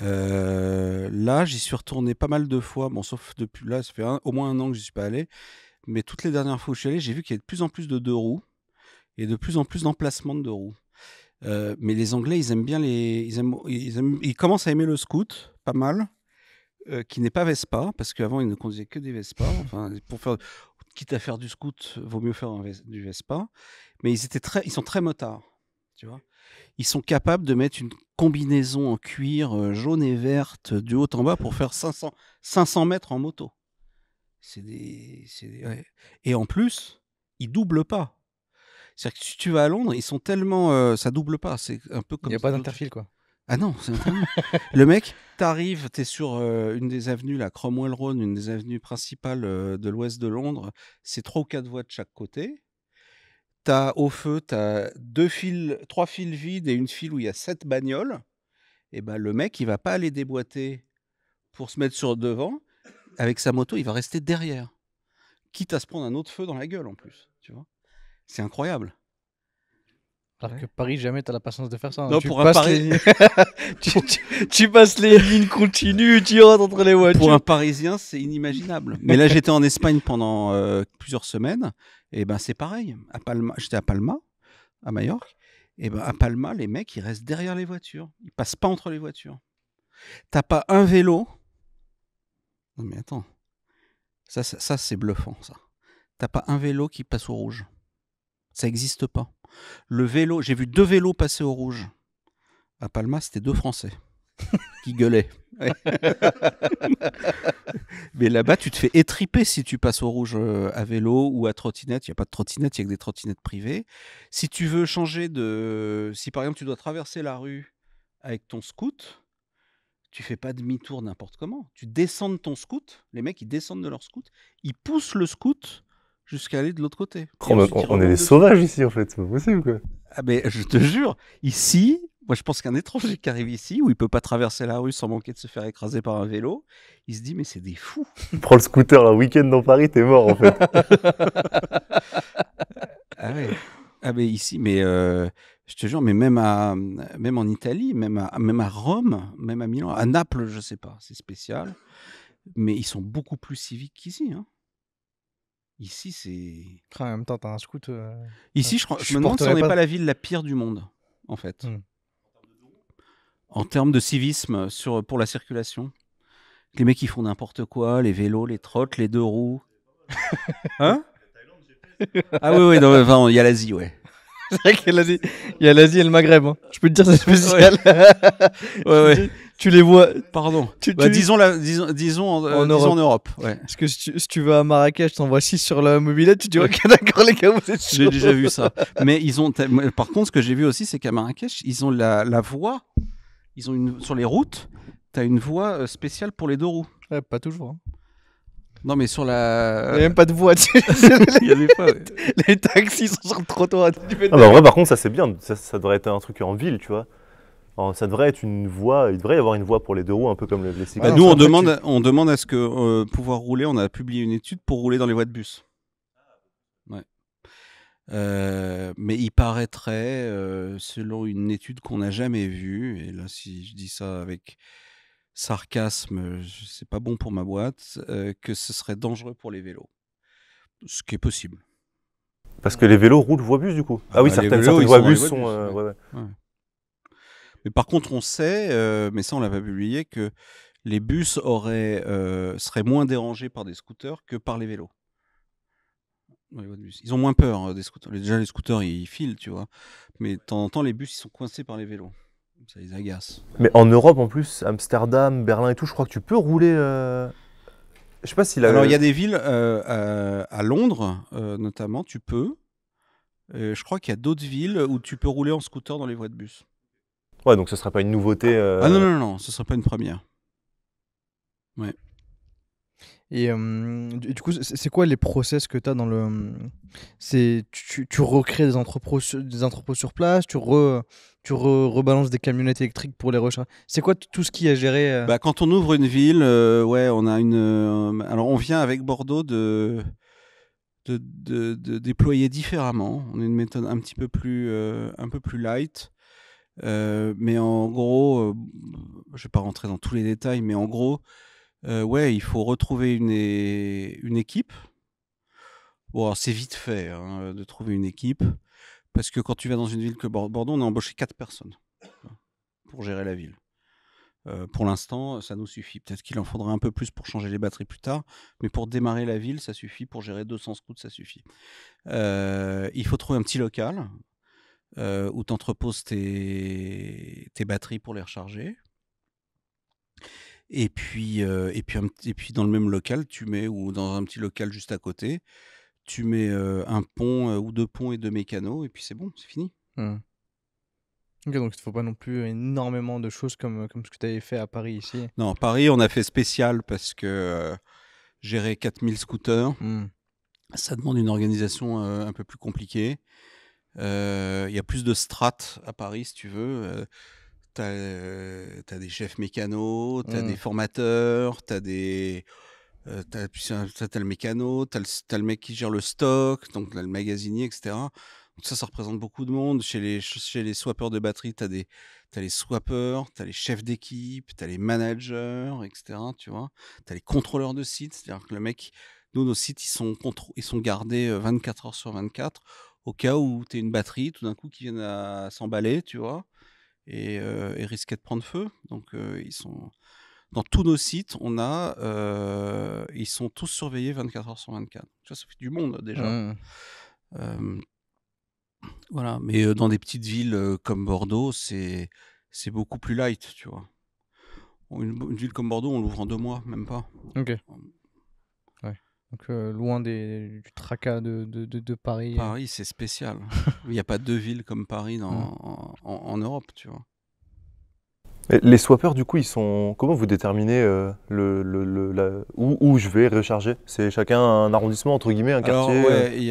Euh, là, j'y suis retourné pas mal de fois, bon, sauf depuis là, ça fait au moins un an que n'y suis pas allé. Mais toutes les dernières fois où je suis allé, j'ai vu qu'il y a de plus en plus de deux roues et de plus en plus d'emplacements de deux roues. Euh, mais les Anglais, ils aiment bien les, ils, commencent à aimer le scoot, pas mal, euh, qui n'est pas Vespa, parce qu'avant ils ne conduisaient que des Vespa. Enfin, pour faire, quitte à faire du scoot, vaut mieux faire du Vespa. Mais ils étaient très, ils sont très motards, tu vois ils sont capables de mettre une combinaison en cuir euh, jaune et verte euh, du haut en bas pour faire 500, 500 mètres en moto. C'est des, Et en plus, ils doublent pas. C'est-à-dire que si tu vas à Londres, ils sont tellement. Euh, ça double pas. C'est un peu Il n'y a pas d'interfile, quoi. Ah non, Le mec, tu arrives, tu es sur une des avenues, la Cromwell Road, une des avenues principales de l'ouest de Londres. C'est trois ou quatre voies de chaque côté t'as au feu, t'as deux fils, trois fils vides et une file où il y a sept bagnoles. Et eh ben, le mec, il va pas aller déboîter pour se mettre sur devant. Avec sa moto, il va rester derrière. Quitte à se prendre un autre feu dans la gueule en plus. Tu vois C'est incroyable. Alors que Paris, jamais tu t'as la patience de faire ça. Hein. Non, tu pour passes un les... tu, passes les lignes continues, tu rentres entre les voitures. Pour un Parisien, c'est inimaginable. Mais là, j'étais en Espagne pendant euh, plusieurs semaines. Et ben, c'est pareil. À Palma, j'étais à Palma, à Majorque. Et ben, à Palma, les mecs, ils restent derrière les voitures. Ils passent pas entre les voitures. T'as pas un vélo. Non, mais attends. Ça, ça c'est bluffant, ça. T'as pas un vélo qui passe au rouge. Ça n'existe pas. Le vélo, j'ai vu deux vélos passer au rouge. À Palma, c'était deux Français qui gueulaient. Mais là-bas, tu te fais étriper si tu passes au rouge euh, à vélo ou à trottinette. Il n'y a pas de trottinette, il y a que des trottinettes privées. Si tu veux changer de. Si par exemple, tu dois traverser la rue avec ton scout tu fais pas demi-tour n'importe comment. Tu descends de ton scout Les mecs, ils descendent de leur scout Ils poussent le scout jusqu'à aller de l'autre côté. Oh, on, est des sauvages ici en fait, c'est pas possible quoi. Ah mais je te jure, ici, moi je pense qu'un étranger qui arrive ici, où il peut pas traverser la rue sans manquer de se faire écraser par un vélo, il se dit mais c'est des fous. Prends le scooter un week-end dans Paris, t'es mort en fait. ah ouais. Ah mais ici, mais euh, je te jure, mais même à, même en Italie, même à, même à Rome, même à Milan, à Naples, je sais pas, c'est spécial, mais ils sont beaucoup plus civiques qu'ici. Hein. Ici, c'est. en même temps, t'as un scout. Euh, Ici, je, me demande si on n'est pas. la ville la pire du monde, en fait. Hmm. En termes de civisme sur, pour la circulation. Les mecs, ils font n'importe quoi, les vélos, les trottes, les deux roues. hein Ah oui, oui, il y a l'Asie, ouais c'est vrai qu'il y a l'Asie, il a l'Asie et le Maghreb. Hein. Je peux te dire, c'est spécial. tu les vois. Pardon. Bah, disons, disons, disons, en, Europe. Parce que si tu, vas à Marrakech, vois 6 sur la mobilette, tu dis, ok, d'accord, les gars, vous êtes J'ai déjà vu ça. Mais ils ont. Par contre, ce que j'ai vu aussi, c'est qu'à Marrakech, ils ont la, la voie. Ils ont une sur les routes. T'as une voie euh, spéciale pour les deux roues. pas toujours. Hein. Non, mais sur la. Il n'y a même pas de voie. Il pas, Les taxis sont sur le trottoir. Ah, bah, en vrai, par contre, ça c'est bien. Ça, devrait être un truc en ville, tu vois. ça devrait être une voie. Il devrait y avoir une voie pour les deux roues, un peu comme les bah, cyclistes. Bah, nous, on demande, on demande à ce que euh, pouvoir rouler. On a publié une étude pour rouler dans les voies de bus. Ouais. Euh, mais il paraîtrait, euh, selon une étude qu'on n'a jamais vue, et là, si je dis ça avec sarcasme, c'est pas bon pour ma boîte, que ce serait dangereux pour les vélos. Ce qui est possible. Parce que les vélos roulent voie bus du coup. Ah, oui, bah, certaines, voies bus sont. Euh, mais par contre, on sait, mais ça on l'a pas publié, que les bus auraient, seraient moins dérangés par des scooters que par les vélos. Ils ont moins peur hein, des scooters. Déjà, les scooters, ils filent, tu vois. Mais de temps en temps, les bus, ils sont coincés par les vélos ça les agace. Mais en Europe, en plus, Amsterdam, Berlin et tout, je crois que tu peux rouler. Euh... Je sais pas si Alors, il y a des villes, euh, euh, à, Londres euh, notamment, tu peux. je crois qu'il y a d'autres villes où tu peux rouler en scooter dans les voies de bus. Ouais, donc ce ne serait pas une nouveauté. Ah non, non, non, ce ne serait pas une première. Ouais. Et du coup, c'est quoi les process que tu as dans le. Tu, tu, tu recrées des entrepôts, sur, des entrepôts sur place, tu, tu re, rebalances des camionnettes électriques pour les recharger. C'est quoi tout ce qui a géré euh? bah, Quand on ouvre une ville, euh, ouais, on a une. alors, on vient avec Bordeaux de. De, de, déployer différemment. On a une méthode un petit peu plus, euh, un peu plus light. mais en gros, je ne vais pas rentrer dans tous les détails, mais en gros, euh, oui, il faut retrouver une, une équipe. Bon, c'est vite fait hein, de trouver une équipe. Parce que quand tu vas dans une ville que Bordeaux, on a embauché 4 personnes hein, pour gérer la ville. Euh, pour l'instant, ça nous suffit. Peut-être qu'il en faudra un peu plus pour changer les batteries plus tard, mais pour démarrer la ville, ça suffit. Pour gérer 200 scouts, ça suffit. Euh, il faut trouver un petit local où tu entreposes tes... tes, batteries pour les recharger. Et puis, et, puis et puis dans le même local, tu mets, ou dans un petit local juste à côté, tu mets un pont ou deux ponts et deux mécanos, et puis c'est bon, c'est fini. Mmh. donc il ne faut pas non plus énormément de choses comme, comme ce que tu avais fait à Paris ici. Non, à Paris, on a fait spécial parce que gérer 4000 scooters, mmh. ça demande une organisation un peu plus compliquée. Il y a plus de strates à Paris, si tu veux tu as, des chefs mécanos, tu as des formateurs, tu as des. t'as, le mécano, t'as le, le, mec qui gère le stock, donc as le magasinier, etc. Donc ça, ça représente beaucoup de monde. Chez les, chez les swappers de batterie, t'as, as les swappers, t'as les chefs d'équipe, t'as les managers, etc. Tu vois, t'as les contrôleurs de sites, c'est-à-dire que le mec, nous, nos sites, ils sont, ils sont gardés 24 heures sur 24 au cas où t'es une batterie, tout d'un coup, qui vient à s'emballer, tu vois et, euh, et de prendre feu. Donc euh, ils sont dans tous nos sites, on a, euh, ils sont tous surveillés 24 heures sur 24. ça fait du monde déjà. Mmh. voilà, mais dans des petites villes comme Bordeaux, c'est c'est beaucoup plus light, tu vois. Une, ville comme Bordeaux, on l'ouvre en deux mois, même pas. Donc euh, loin des, du tracas de, de, de, Paris. Euh. Paris, c'est spécial. Il n'y a pas deux villes comme Paris dans, en, Europe, tu vois. les swappers, du coup, ils sont. Comment vous déterminez euh, le, le, le où, où, je vais recharger C'est chacun un arrondissement, entre guillemets, un quartier Alors, il y,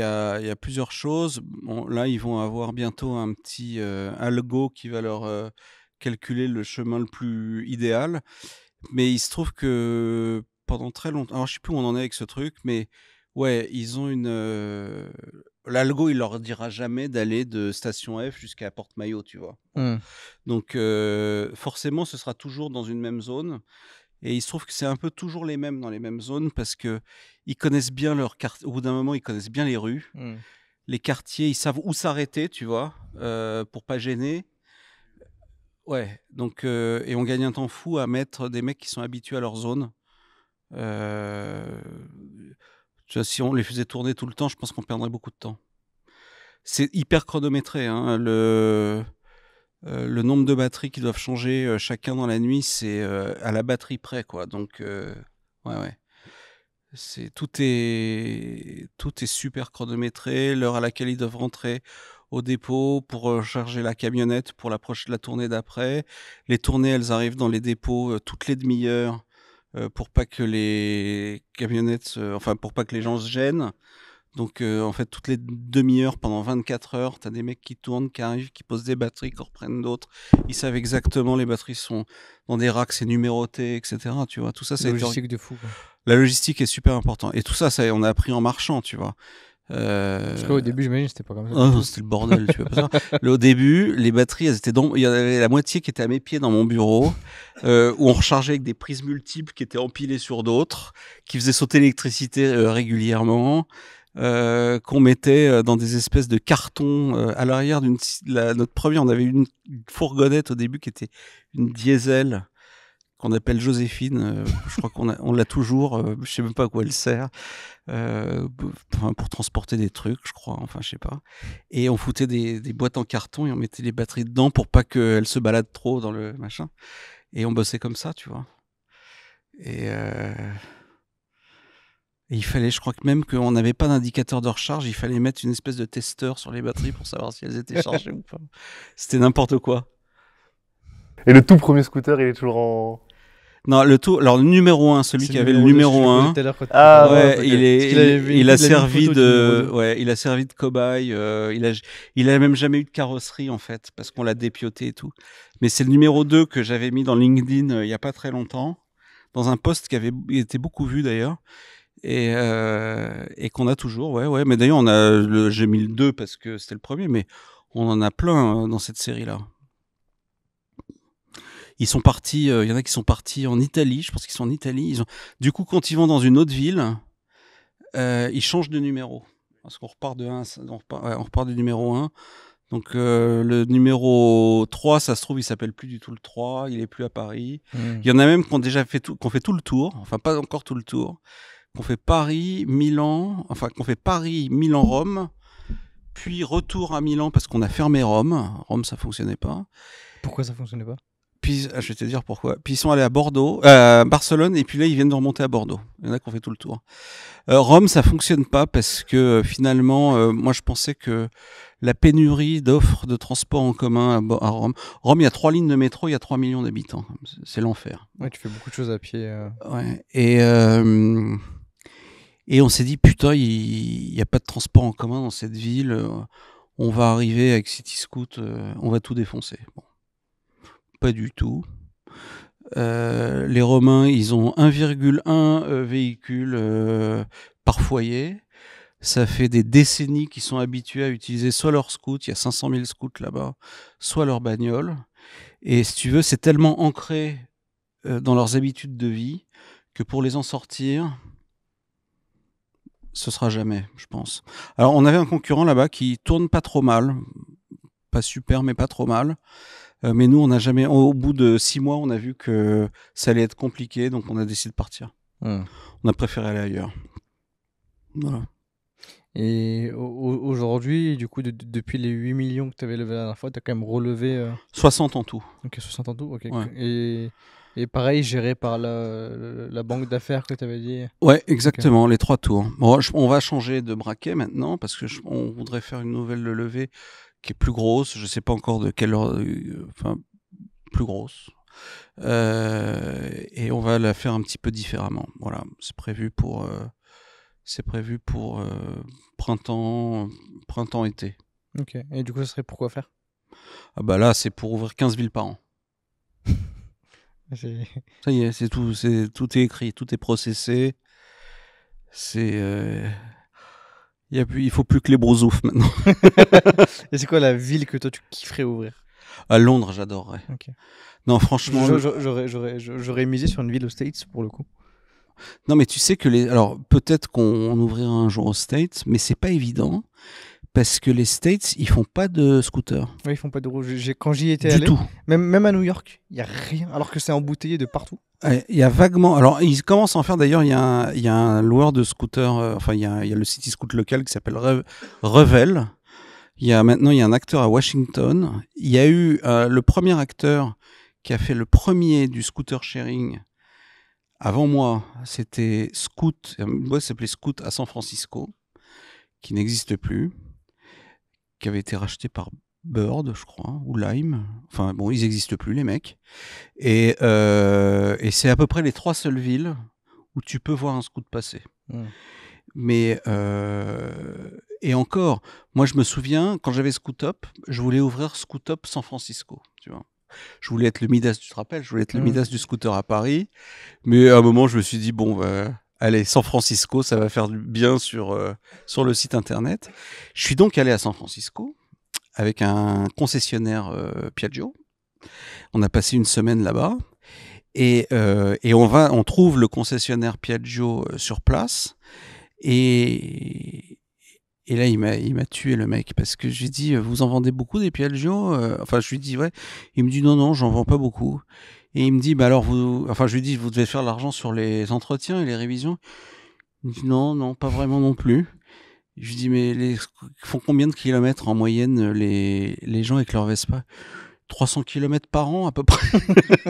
y, a, plusieurs choses. là, ils vont avoir bientôt un petit algo qui va leur calculer le chemin le plus idéal. Mais il se trouve que pendant très longtemps. Alors, je sais plus où on en est avec ce truc, mais ouais, ils ont une. L'algo, il leur dira jamais d'aller de station F jusqu'à Porte Maillot, tu vois. Mmh. Donc, forcément, ce sera toujours dans une même zone. Et il se trouve que c'est un peu toujours les mêmes dans les mêmes zones parce que ils connaissent bien leur quartier. Au bout d'un moment, ils connaissent bien les rues, mmh. les quartiers. Ils savent où s'arrêter, tu vois, euh, pour pas gêner. Ouais. Donc, et on gagne un temps fou à mettre des mecs qui sont habitués à leur zone euh, si on les faisait tourner tout le temps, je pense qu'on perdrait beaucoup de temps. C'est hyper chronométré. Hein. le, euh, le nombre de batteries qui doivent changer euh, chacun dans la nuit, c'est à la batterie près, quoi. Donc, ouais, ouais. C'est tout est tout est super chronométré. L'heure à laquelle ils doivent rentrer au dépôt pour charger la camionnette pour l'approche de la tournée d'après. Les tournées, elles arrivent dans les dépôts toutes les demi-heures euh, pour pas que les camionnettes, enfin pour pas que les gens se gênent. Donc euh, en fait, toutes les demi-heures, pendant 24 heures, tu as des mecs qui tournent, qui arrivent, qui posent des batteries, qui reprennent d'autres. Ils savent exactement, les batteries sont dans des racks, c'est numéroté, etc. Tu vois, tout ça, c'est... La logistique de fou. La logistique est super importante. Et tout ça, ça, on a appris en marchant, tu vois. Euh, Parce qu'au début, j'imagine, c'était pas comme ça. Ah non, c'était le bordel, au début, les batteries, elles étaient dans... il y en avait la moitié qui était à mes pieds dans mon bureau, euh, où on rechargeait avec des prises multiples qui étaient empilées sur d'autres, qui faisaient sauter l'électricité euh, régulièrement. qu'on mettait dans des espèces de cartons à l'arrière d'une notre première on avait une fourgonnette au début qui était une diesel qu'on appelle Joséphine. Euh, je crois qu'on on l'a toujours. Euh, je ne sais même pas à quoi elle sert. Pour, euh, pour, transporter des trucs, je crois. Enfin, je sais pas. Et on foutait des, boîtes en carton et on mettait les batteries dedans pour pas qu'elles se baladent trop dans le machin. Et on bossait comme ça, tu vois. Et, et, il fallait, je crois que même qu'on n'avait pas d'indicateur de recharge, il fallait mettre une espèce de testeur sur les batteries pour savoir si elles étaient chargées ou pas. C'était n'importe quoi. Et le tout premier scooter, il est toujours en. Non, le tout. alors le numéro 1, celui qui avait le numéro 1. Ah ouais, il, il, a servi de ouais, il a servi de cobaye, euh, il a il a même jamais eu de carrosserie en fait parce qu'on l'a dépioté et tout. Mais c'est le numéro 2 que j'avais mis dans LinkedIn euh, il y a pas très longtemps dans un poste qui avait été beaucoup vu d'ailleurs et, euh, et qu'on a toujours ouais ouais, mais d'ailleurs on a j'ai mis le 2 parce que c'était le premier mais on en a plein dans cette série là. Ils sont partis, euh, il y en a qui sont partis en Italie, je pense qu'ils sont en Italie. Du coup, quand ils vont dans une autre ville, euh, ils changent de numéro. Parce qu'on repart de on repart, du numéro 1. Donc euh, le numéro 3, ça se trouve, il s'appelle plus du tout le 3, il est plus à Paris. Hmm. Il y en a même qui ont déjà fait tout, qu'on fait tout le tour, enfin pas encore tout le tour, qu'on fait Paris, Milan, enfin qu'on fait Paris, Milan, Rome, puis retour à Milan parce qu'on a fermé Rome. Rome, ça fonctionnait pas. Pourquoi ça fonctionnait pas puis, ah, je te dire pourquoi. Puis ils sont allés à Bordeaux, euh, Barcelone, et puis là ils viennent de remonter à Bordeaux. Il y en a qui ont fait tout le tour. Euh, Rome, ça fonctionne pas parce que euh, finalement, euh, moi je pensais que la pénurie d'offres de transport en commun à, à, Rome. Rome, il y a trois lignes de métro, il y a trois millions d'habitants. C'est l'enfer. Ouais, tu fais beaucoup de choses à pied. Euh. Ouais. Et et on s'est dit putain, il n'y a pas de transport en commun dans cette ville. On va arriver avec City Scoot, on va tout défoncer. Bon pas du tout. Euh, les Romains, ils ont 1,1 euh, véhicule euh, par foyer. Ça fait des décennies qu'ils sont habitués à utiliser soit leur scout, il y a 500 000 scouts là-bas, soit leur bagnole. Et si tu veux, c'est tellement ancré dans leurs habitudes de vie que pour les en sortir, ce sera jamais, je pense. Alors, on avait un concurrent là-bas qui tourne pas trop mal, pas super, mais pas trop mal. Euh, mais nous, on n'a jamais. Au bout de six mois, on a vu que ça allait être compliqué, donc on a décidé de partir. Hmm. On a préféré aller ailleurs. Voilà. Et aujourd'hui, du coup, depuis les 8 millions que tu avais levé la dernière fois, tu as quand même relevé. 60 euh, en tout. Ok, 60 en tout, ok. Et, pareil, géré par la, banque d'affaires que tu avais dit Ouais, exactement, les trois tours. Bon, on va changer de braquet maintenant parce que on voudrait faire une nouvelle levée qui est plus grosse, je ne sais pas encore de quelle heure, euh, enfin plus grosse. Euh, et on va la faire un petit peu différemment. Voilà, c'est prévu pour euh, c'est prévu pour printemps printemps été. Ok. Et du coup, ça serait pour quoi faire Ah bah là, c'est pour ouvrir 15 villes par an. Ça y est, c'est tout, c'est tout est écrit, tout est processé. C'est il ne faut plus que les bros ouf maintenant. Et c'est quoi la ville que toi tu kifferais ouvrir À Londres, j'adorerais. Non, franchement. J'aurais misé sur une ville aux States pour le coup. Non, mais tu sais que les. Alors, peut-être qu'on ouvrira un jour aux States, mais c'est pas évident parce que les States, ils font pas de scooters. Oui, ils font pas de roues. Quand j'y étais allé, tout. Même, même à New York, il y a rien, alors que c'est embouteillé de partout. Il y a vaguement. Alors, ils commencent à en faire d'ailleurs. Il, il, y a un loueur de scooters. Euh, enfin, il y, a, y, a, le city scoot local qui s'appelle Revel. Il y a maintenant il y a un acteur à Washington. Il y a eu euh, le premier acteur qui a fait le premier du scooter sharing. Avant moi, c'était Scoot. Euh, une boîte s'appelait Scoot à San Francisco, qui n'existe plus, qui avait été racheté par Bird, je crois, hein, ou Lime. Enfin, bon, ils n'existent plus, les mecs. Euh, et, c'est à peu près les trois seules villes où tu peux voir un scout passer. Hmm. Mais, euh, et encore, moi, je me souviens, quand j'avais Scootop, je voulais ouvrir Scootop San Francisco, tu vois. Je voulais être le Midas, tu te rappelles, je voulais être le hmm. Midas du scooter à Paris. Mais à un moment, je me suis dit, bon, bah, allez, San Francisco, ça va faire du bien sur, euh, sur le site internet. Je suis donc allé à San Francisco avec un concessionnaire euh, Piaggio. On a passé une semaine là-bas. Et, euh, on va, on trouve le concessionnaire Piaggio euh, sur place. Et, et là, il m'a, il m'a tué le mec parce que je ai dit, vous en vendez beaucoup des Piaggio Enfin, je lui dis ouais. Il me dit non, non, j'en vends pas beaucoup. Et il me dit, bah alors vous, enfin, je lui dis, vous devez faire l'argent sur les entretiens et les révisions. Il dit non, non, pas vraiment non plus. Je lui dis, mais les, font combien de kilomètres en moyenne euh, les, les gens avec leur Vespa 300 km par an à peu près.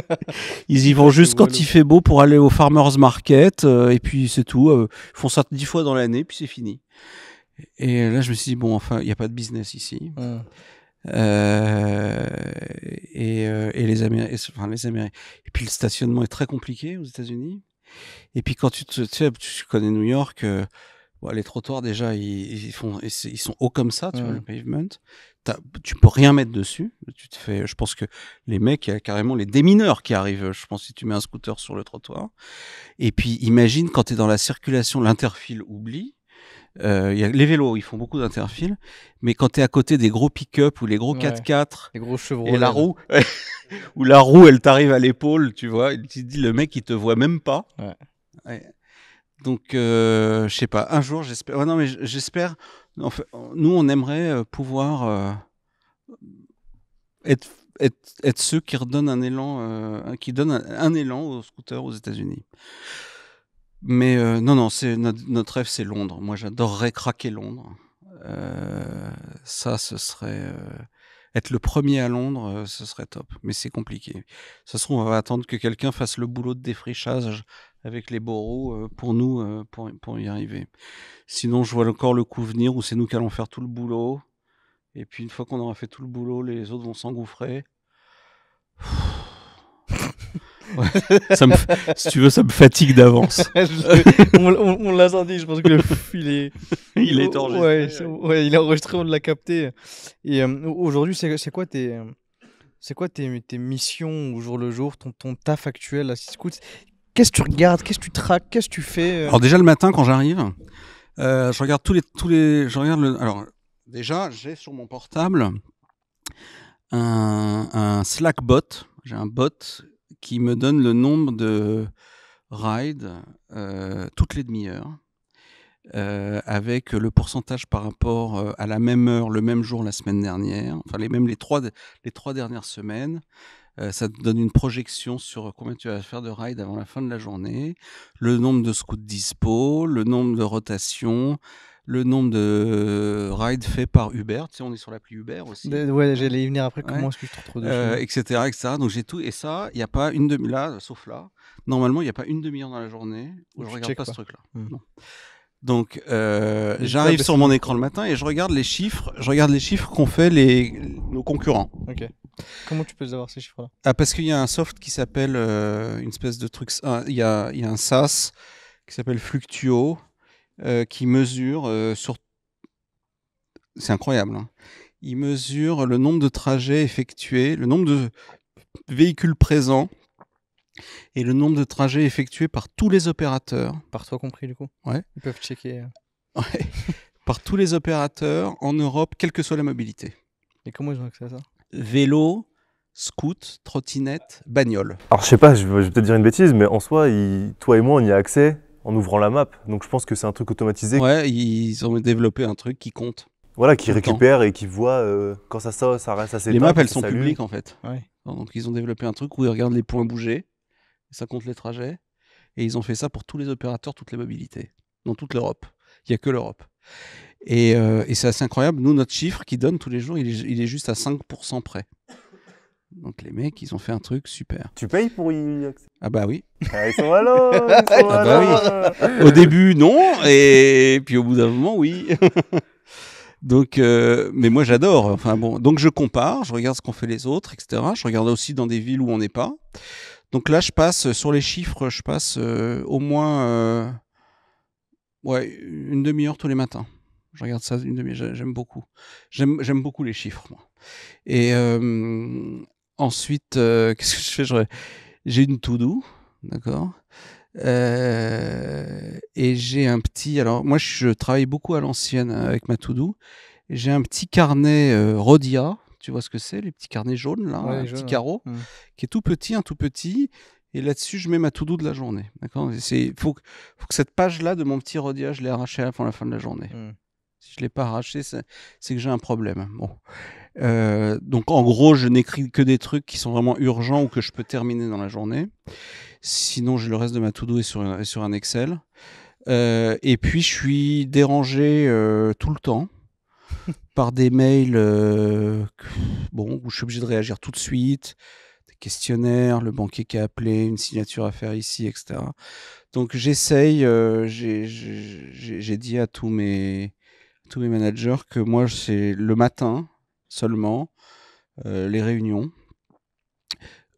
ils y vont juste quand il fait beau pour aller au farmers market euh, et puis c'est tout. Euh, ils font ça dix fois dans l'année puis c'est fini. Et là je me suis dit bon enfin il n'y a pas de business ici. Hmm. et, et, les Américains, Et puis le stationnement est très compliqué aux États-Unis. Et puis quand tu, tu connais New York, ouais, les trottoirs déjà ils, sont hauts comme ça, tu vois, le pavement. Tu tu peux rien mettre dessus. Tu te fais, je pense que les mecs, il y a carrément les démineurs qui arrivent. Je pense si tu mets un scooter sur le trottoir. Et puis imagine quand tu es dans la circulation, l'interfile oublie. Euh, les vélos, ils font beaucoup d'interfiles, mais quand tu es à côté des gros pick-up ou les gros 4x4, et la roue, ou la roue, elle t'arrive à l'épaule, tu vois, Tu te dis, le mec, il te voit même pas. Ouais. Donc, euh, je sais pas. Un jour, j'espère. Oh non, mais j'espère. nous, on aimerait euh, pouvoir euh, être, être, être, ceux qui redonnent un élan, euh, qui donnent un, élan aux scooters aux États-Unis. Mais non, non, c'est notre, notre, rêve, c'est Londres. Moi, j'adorerais craquer Londres. ça, ce serait être le premier à Londres, ce serait top. Mais c'est compliqué. Ça se on va attendre que quelqu'un fasse le boulot de défrichage avec les bourreaux euh, pour nous, euh, pour, pour, y arriver. Sinon, je vois encore le coup venir où c'est nous qui allons faire tout le boulot. Et puis, une fois qu'on aura fait tout le boulot, les autres vont s'engouffrer. ça me, si tu veux, ça me fatigue d'avance. on, on, l'a senti, je pense que le il est, il est enregistré. il est enregistré, on l'a capté. Et euh, aujourd'hui, c'est quoi tes, c'est quoi tes, tes missions au jour le jour, ton, ton taf actuel à Cisco Qu'est-ce que tu regardes Qu'est-ce que tu traques Qu'est-ce que tu fais euh? Alors déjà le matin quand j'arrive, euh, je regarde tous les tous les je regarde alors déjà j'ai sur mon portable un, Slack bot, j'ai un bot qui me donne le nombre de rides euh, toutes les demi-heures. avec le pourcentage par rapport à la même heure, le même jour la semaine dernière, enfin les mêmes les trois, les trois dernières semaines, euh, ça te donne une projection sur combien tu vas faire de rides avant la fin de la journée, le nombre de scouts dispo, le nombre de rotations, le nombre de euh, rides faits par Uber. Si on est sur l'appli Uber aussi. Ben, ouais, j'allais y venir après. Comment ouais. est-ce que je trouve de euh, Etc. Hein. etc. Donc j'ai tout. Et ça, il n'y a pas une demi-là, sauf là. Normalement, il a pas une demi-heure dans la journée où je regarde pas, ce truc-là. Hmm. Donc, euh, j'arrive sur mon écran le matin et je regarde les chiffres. Je regarde les chiffres qu'ont fait les, nos concurrents. ok Comment tu peux avoir ces chiffres-là ah, Parce qu'il y a un soft qui s'appelle euh, une espèce de truc. Il y, a, un SaaS qui s'appelle Fluctuo euh, qui mesure euh, sur. C'est incroyable. Hein. Il mesure le nombre de trajets effectués, le nombre de véhicules présents et le nombre de trajets effectués par tous les opérateurs. Par toi compris, du coup Ouais. Ils peuvent checker. par tous les opérateurs en Europe, quelle que soit la mobilité. Et comment ils ont accès à ça vélo, scoot, trottinette, bagnole. Alors je sais pas, je vais peut-être dire une bêtise, mais en soi, toi et moi, on y a accès en ouvrant la map. Donc je pense que c'est un truc automatisé. Ouais, ils ont développé un truc qui compte. Voilà, qui récupère et qui voit euh, quand ça sort, ça reste assez. Les maps, elles sont publiques en fait. Ouais. Donc ils ont développé un truc où ils regardent les points bouger, ça compte les trajets, et ils ont fait ça pour tous les opérateurs, toutes les mobilités, dans toute l'Europe. Il n'y a que l'Europe. Euh, et, c'est assez incroyable. Nous, notre chiffre qu'ils donnent tous les jours, il est, juste à 5% près. Donc les mecs, ils ont fait un truc super. Tu payes pour y accéder Ah bah oui. Ah, ils sont ah bah oui. Au début, non, et puis au bout d'un moment, oui. donc, euh, mais moi j'adore. Enfin bon, donc je compare, je regarde ce qu'ont fait les autres, etc. Je regarde aussi dans des villes où on n'est pas. Donc là, je passe sur les chiffres, je passe euh, au moins ouais, une demi-heure tous les matins. Je regarde ça une demi J'aime beaucoup. J'aime beaucoup les chiffres, moi. Et ensuite, euh, qu'est-ce que je fais J'ai une to-do, d'accord euh, Et j'ai un petit. Alors, moi, je travaille beaucoup à l'ancienne euh, avec ma to-do. J'ai un petit carnet Rodia. Tu vois ce que c'est Les petits carnets jaunes, là, un petit carreau, mmh. qui est tout petit, un tout petit. Et là-dessus, je mets ma to-do de la journée. D'accord Il faut, faut, que cette page-là de mon petit Rodia, je l'ai arrachée avant la fin de la journée. Mmh. Si je ne l'ai pas arraché, c'est que j'ai un problème. Bon. Euh, donc en gros, je n'écris que des trucs qui sont vraiment urgents ou que je peux terminer dans la journée. Sinon, j'ai le reste de ma to-do sur, un Excel. Euh, et puis, je suis dérangé euh, tout le temps par des mails bon, où je suis obligé de réagir tout de suite, des questionnaires, le banquier qui a appelé, une signature à faire ici, etc. Donc j'essaye, j'ai dit à tous mes tous mes managers que moi, c'est le matin seulement, euh, les réunions.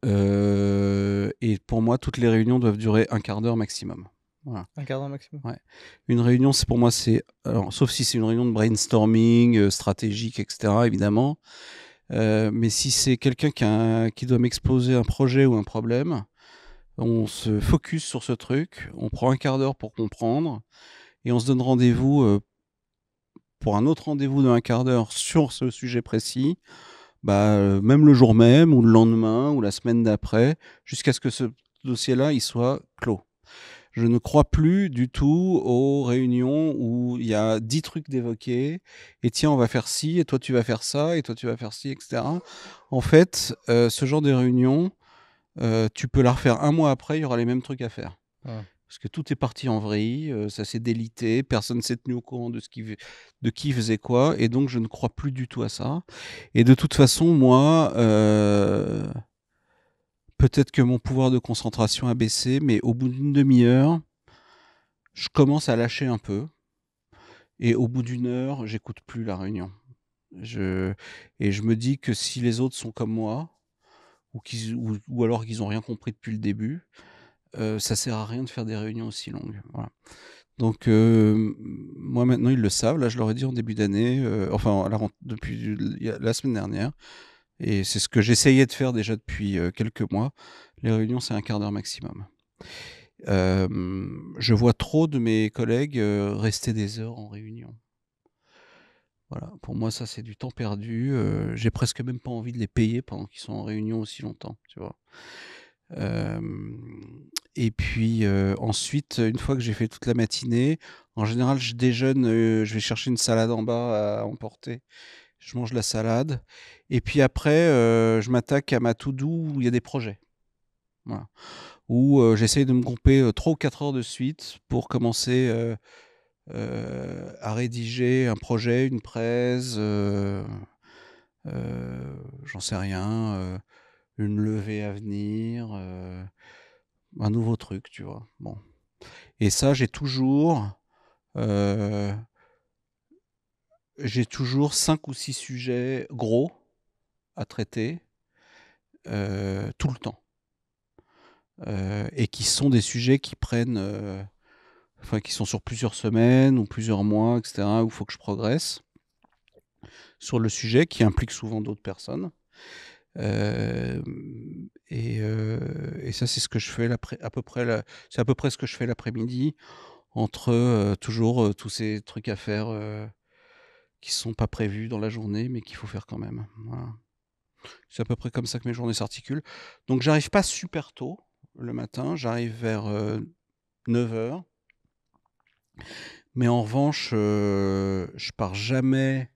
Euh, et pour moi, toutes les réunions doivent durer un quart d'heure maximum. Voilà. Un quart d'heure maximum. Ouais. Une réunion, c'est pour moi, c'est sauf si c'est une réunion de brainstorming euh, stratégique, etc. Évidemment, mais si c'est quelqu'un qui, qui, doit m'exposer un projet ou un problème, on se focus sur ce truc, on prend un quart d'heure pour comprendre et on se donne rendez-vous pour un autre rendez-vous d'un quart d'heure sur ce sujet précis, bah, euh, même le jour même, ou le lendemain, ou la semaine d'après, jusqu'à ce que ce dossier-là il soit clos. Je ne crois plus du tout aux réunions où il y a dix trucs d'évoquer, et tiens, on va faire ci, et toi tu vas faire ça, et toi tu vas faire ci, etc. En fait, euh, ce genre de réunion, euh, tu peux la refaire un mois après, il y aura les mêmes trucs à faire parce que tout est parti en vrille, ça s'est délité, personne s'est tenu au courant de, ce qui, de qui faisait quoi, et donc je ne crois plus du tout à ça. Et de toute façon, moi, peut-être que mon pouvoir de concentration a baissé, mais au bout d'une demi-heure, je commence à lâcher un peu, et au bout d'une heure, j'écoute plus la réunion. et je me dis que si les autres sont comme moi, ou, ou alors qu'ils n'ont rien compris depuis le début, ça euh, ça sert à rien de faire des réunions aussi longues. Donc euh, moi maintenant ils le savent. Là je leur ai dit en début d'année, euh, enfin la, depuis la semaine dernière, et c'est ce que j'essayais de faire déjà depuis quelques mois. Les réunions c'est un quart d'heure maximum. je vois trop de mes collègues rester des heures en réunion. Voilà, pour moi ça c'est du temps perdu. J'ai presque même pas envie de les payer pendant qu'ils sont en réunion aussi longtemps, tu vois. Et puis ensuite, une fois que j'ai fait toute la matinée, en général, je déjeune, je vais chercher une salade en bas à emporter. Je mange la salade. Et puis après, je m'attaque à ma to-do où il y a des projets. Où j'essaye de me grouper 3 ou 4 heures de suite pour commencer à rédiger un projet, une presse, j'en sais rien, une levée à venir un nouveau truc, tu vois. Bon. Et ça, j'ai toujours, euh, j'ai toujours cinq ou six sujets gros à traiter euh, tout le temps, euh, et qui sont des sujets qui prennent, enfin, qui sont sur plusieurs semaines ou plusieurs mois, etc. Où il faut que je progresse sur le sujet, qui implique souvent d'autres personnes et, ça, c'est ce que je fais à peu près. C'est à peu près ce que je fais l'après-midi entre toujours tous ces trucs à faire qui sont pas prévus dans la journée, mais qu'il faut faire quand même. C'est à peu près comme ça que mes journées s'articulent. Donc, j'arrive pas super tôt le matin. J'arrive vers 9 h Mais en revanche, je pars jamais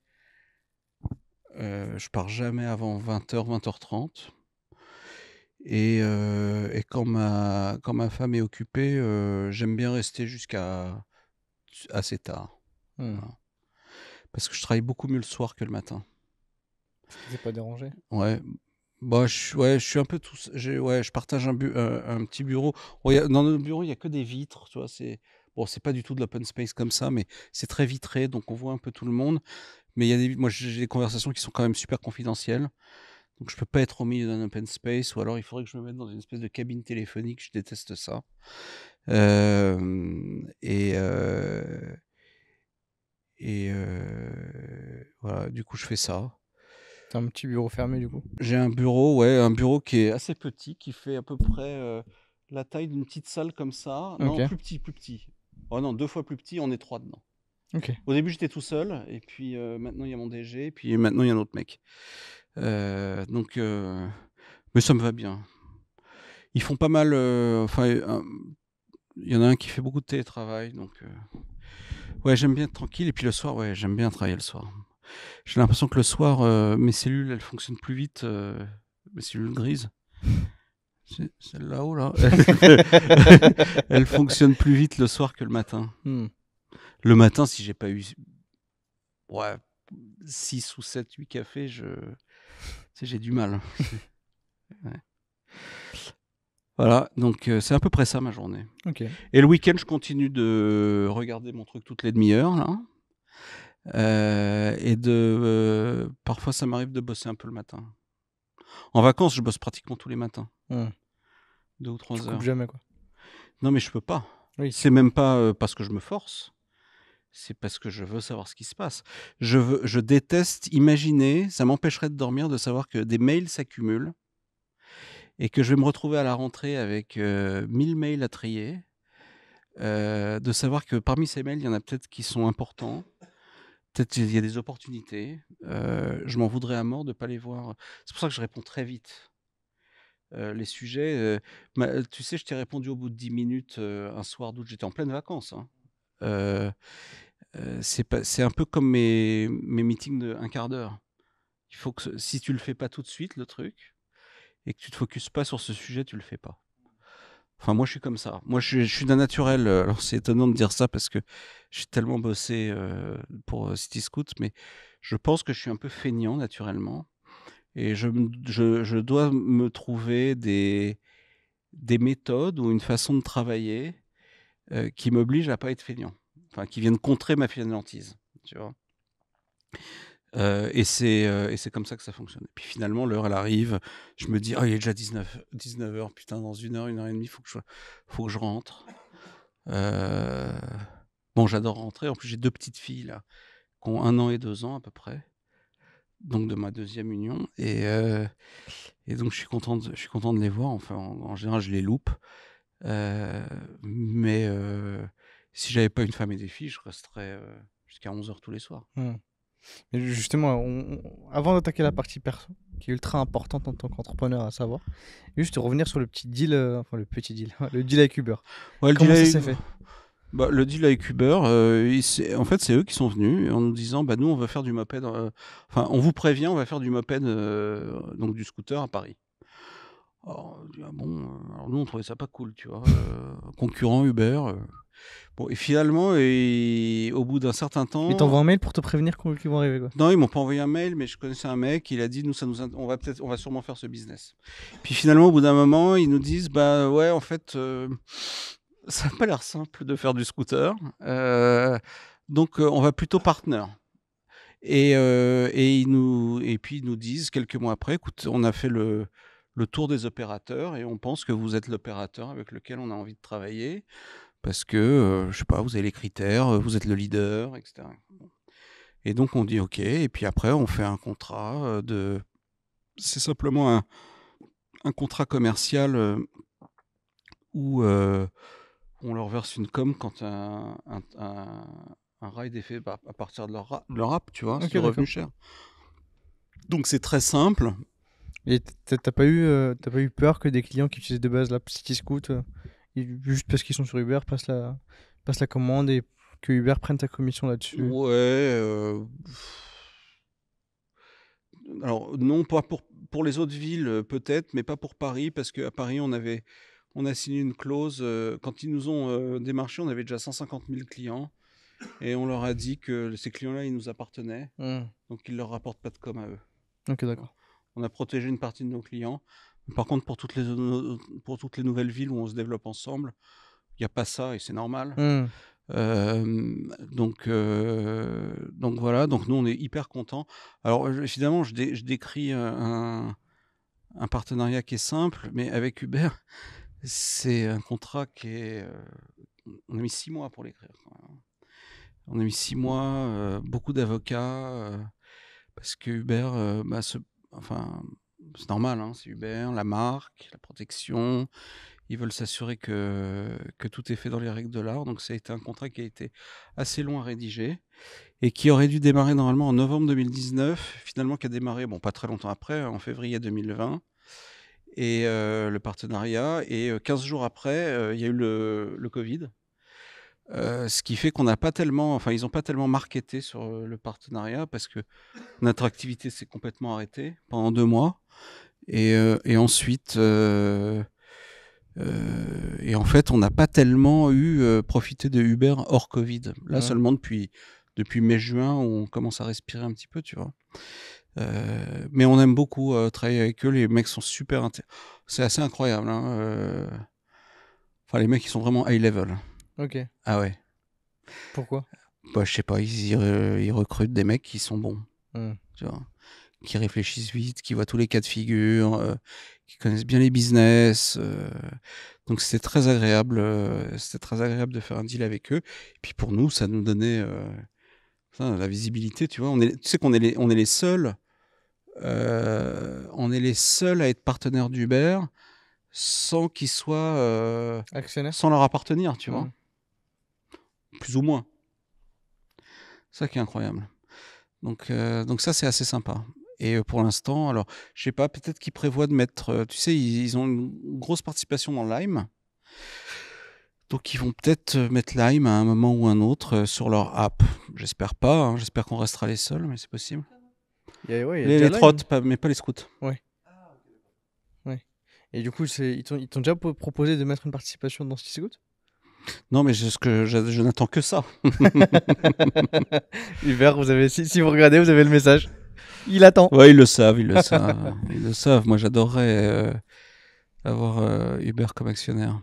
euh, je pars jamais avant 20h, euh, 20h30. Et, quand, ma, quand ma femme est occupée, euh, j'aime bien rester jusqu'à assez tard. Mmh. Parce que je travaille beaucoup mieux le soir que le matin. êtes pas dérangé Ouais. Bah, je, ouais, je suis un peu tout. Ouais, je partage un, un, petit bureau. dans notre bureau, il n'y a que des vitres. Tu vois, c'est bon, c'est pas du tout de l'open space comme ça, mais c'est très vitré, donc on voit un peu tout le monde. Mais il y a des, moi, j'ai des conversations qui sont quand même super confidentielles. Donc, je peux pas être au milieu d'un open space, ou alors il faudrait que je me mette dans une espèce de cabine téléphonique. Je déteste ça. Euh, et euh, et euh, voilà, du coup, je fais ça. T'as un petit bureau fermé, du coup J'ai un bureau, ouais, un bureau qui est assez petit, qui fait à peu près la taille d'une petite salle comme ça. Non, plus petit, plus petit. Oh non, deux fois plus petit, on est trois dedans. Au début, j'étais tout seul, et puis euh, maintenant, il y a mon DG, et puis maintenant, il y a un autre mec. Euh, donc, euh, mais ça me va bien. Ils font pas mal. Enfin, il y en a un qui fait beaucoup de télétravail, donc ouais, j'aime bien être tranquille. Et puis le soir, ouais, j'aime bien travailler le soir. J'ai l'impression que le soir, mes cellules, elles fonctionnent plus vite, mes cellules grises. Celle là-haut, là. elles fonctionnent plus vite le soir que le matin. Hmm le matin, si j'ai pas eu ouais, 6 ou 7, 8 cafés, je j'ai du mal. Voilà, donc euh, c'est à peu près ça ma journée. Et le week-end, je continue de regarder mon truc toutes les demi-heures. Euh, et de euh, parfois ça m'arrive de bosser un peu le matin. En vacances, je bosse pratiquement tous les matins. Deux ou trois heures. Jamais quoi. Non mais je peux pas. Oui. C'est même pas parce que je me force c'est parce que je veux savoir ce qui se passe. Je, veux, je déteste imaginer, ça m'empêcherait de dormir de savoir que des mails s'accumulent et que je vais me retrouver à la rentrée avec 1000 euh, mails à trier, euh, de savoir que parmi ces mails, il y en a peut-être qui sont importants, peut-être qu'il y a des opportunités. Euh, je m'en voudrais à mort de ne pas les voir. C'est pour ça que je réponds très vite. les sujets, tu sais, je t'ai répondu au bout de 10 minutes un soir d'août, j'étais en pleine vacances. Hein. Euh, c'est un peu comme mes, meetings d'un quart d'heure. Il faut que si tu le fais pas tout de suite, le truc, et que tu te focuses pas sur ce sujet, tu le fais pas. Enfin, moi, je suis comme ça. Moi, je, suis d'un naturel. Euh, alors, c'est étonnant de dire ça parce que j'ai tellement bossé euh, pour City Scout, mais je pense que je suis un peu feignant naturellement. Et je, dois me trouver des, des méthodes ou une façon de travailler qui m'oblige à pas être feignant qui viennent contrer ma fille tu vois. Euh, et c'est euh, et c'est comme ça que ça fonctionne. Et puis finalement, l'heure, elle arrive. Je me dis, oh, il est déjà 19, 19h, putain, dans une heure, une heure et demie, faut que je, faut que je rentre. Euh, bon, j'adore rentrer. En plus, j'ai deux petites filles, là, qui ont un an et deux ans à peu près. Donc, de ma deuxième union. Et, et donc, je suis, content de, je suis content de les voir. Enfin, en, en général, je les loupe. mais si j'avais pas une femme et des filles, je resterais euh, jusqu'à 11h tous les soirs. Mmh. justement, avant d'attaquer la partie perso, qui est ultra importante en tant qu'entrepreneur à savoir, juste revenir sur le petit deal, euh, enfin le petit deal, le deal avec Uber. Comment ça s'est fait bah, le deal avec Uber, euh, en fait, c'est eux qui sont venus en nous disant bah, Nous, on va faire du moped. Enfin, on vous prévient, on va faire du moped, donc du scooter à Paris. Oh, ah bon, alors nous, on trouvait ça pas cool, tu vois. concurrent Uber. Bon, et finalement, et, au bout d'un certain temps. Ils t'envoient un mail pour te prévenir qu'ils vont arriver. Quoi. Non, ils m'ont pas envoyé un mail, mais je connaissais un mec, il a dit nous, ça nous, on, va peut-être, on va sûrement faire ce business. Puis finalement, au bout d'un moment, ils nous disent bah ouais, en fait, euh, ça n'a pas l'air simple de faire du scooter. Euh, donc, euh, on va plutôt partner. Et, et, ils nous, et puis, ils nous disent quelques mois après écoute, on a fait le, le tour des opérateurs et on pense que vous êtes l'opérateur avec lequel on a envie de travailler parce que, euh, je sais pas, vous avez les critères, euh, vous êtes le leader, etc. Et donc on dit OK, et puis après on fait un contrat euh, de... C'est simplement un, contrat commercial où on leur verse une com quand un, un, ride est fait à partir de leur, rap, app, tu vois, qui revenu cher. Donc c'est très simple. Et t'as pas, eu, t'as pas eu peur que des clients qui utilisent de base la City Scout juste parce qu'ils sont sur Uber, passe la, passe la commande et que Uber prenne sa commission là-dessus. Ouais. Euh, alors, non, pas pour, pour les autres villes, euh, peut-être, mais pas pour Paris, parce qu'à Paris, on avait. On a signé une clause. Euh, quand ils nous ont démarché, on avait déjà 150 000 clients. Et on leur a dit que ces clients-là, ils nous appartenaient. Hmm. Donc, ils ne leur rapportent pas de com à eux. Ok, d'accord. On a protégé une partie de nos clients. Par contre, pour toutes les, pour toutes les nouvelles villes où on se développe ensemble, il n'y a pas ça et c'est normal. Mmh. donc, donc voilà, donc nous on est hyper contents. Alors évidemment, je, décris un, partenariat qui est simple, mais avec Uber, c'est un contrat qui est. on a mis six mois pour l'écrire. Hein. On a mis six mois, beaucoup d'avocats, parce que Uber, bah, enfin, c'est normal, hein, c'est Uber, la marque, la protection. Ils veulent s'assurer que, que tout est fait dans les règles de l'art. Donc, ça a été un contrat qui a été assez long à rédiger et qui aurait dû démarrer normalement en novembre 2019. Finalement, qui a démarré, bon, pas très longtemps après, hein, en février 2020. Et euh, le partenariat. Et 15 euh, jours après, euh, il y a eu le, le Covid. Euh, ce qui fait qu'on n'a pas tellement, enfin, ils n'ont pas tellement marketé sur euh, le partenariat parce que notre activité s'est complètement arrêtée pendant deux mois. Et, euh, ensuite, et en fait, on n'a pas tellement eu profité de Uber hors Covid. Là mmh. seulement depuis, depuis mai-juin, on commence à respirer un petit peu, tu vois. mais on aime beaucoup travailler avec eux. Les mecs sont super. C'est assez incroyable. Hein, enfin, les mecs, ils sont vraiment high level. Ok. Ah ouais. Pourquoi bah, Je sais pas, ils, recrutent des mecs qui sont bons. Hum. Tu vois qui réfléchissent vite, qui voient tous les cas de figure, euh, qui connaissent bien les business. Euh. donc c'était très agréable, euh, c'était très agréable de faire un deal avec eux. Et puis pour nous, ça nous donnait la visibilité, tu vois. On est, sais qu'on est les, on est les seuls, on est les seuls à être partenaires d'Uber sans qu'ils soient sans leur appartenir, tu vois. Hum plus ou moins. Ça qui est incroyable. Donc, euh, donc ça, c'est assez sympa. Et euh, pour l'instant, alors, je sais pas, peut-être qu'ils prévoient de mettre. Euh, tu sais, ils, ont une grosse participation dans Lime. Donc, ils vont peut-être mettre Lime à un moment ou un autre sur leur app. J'espère pas. Hein. J'espère qu'on restera les seuls, mais c'est possible. les, trottes, mais pas les scouts. Ouais. Et du coup, ils t'ont déjà proposé de mettre une participation dans ce qui non, mais ce que je, n'attends que ça. Hubert, vous avez, si, si, vous regardez, vous avez le message. Il attend. Ouais, ils le savent, ils le savent. le Moi, j'adorerais euh, avoir euh, Hubert comme actionnaire.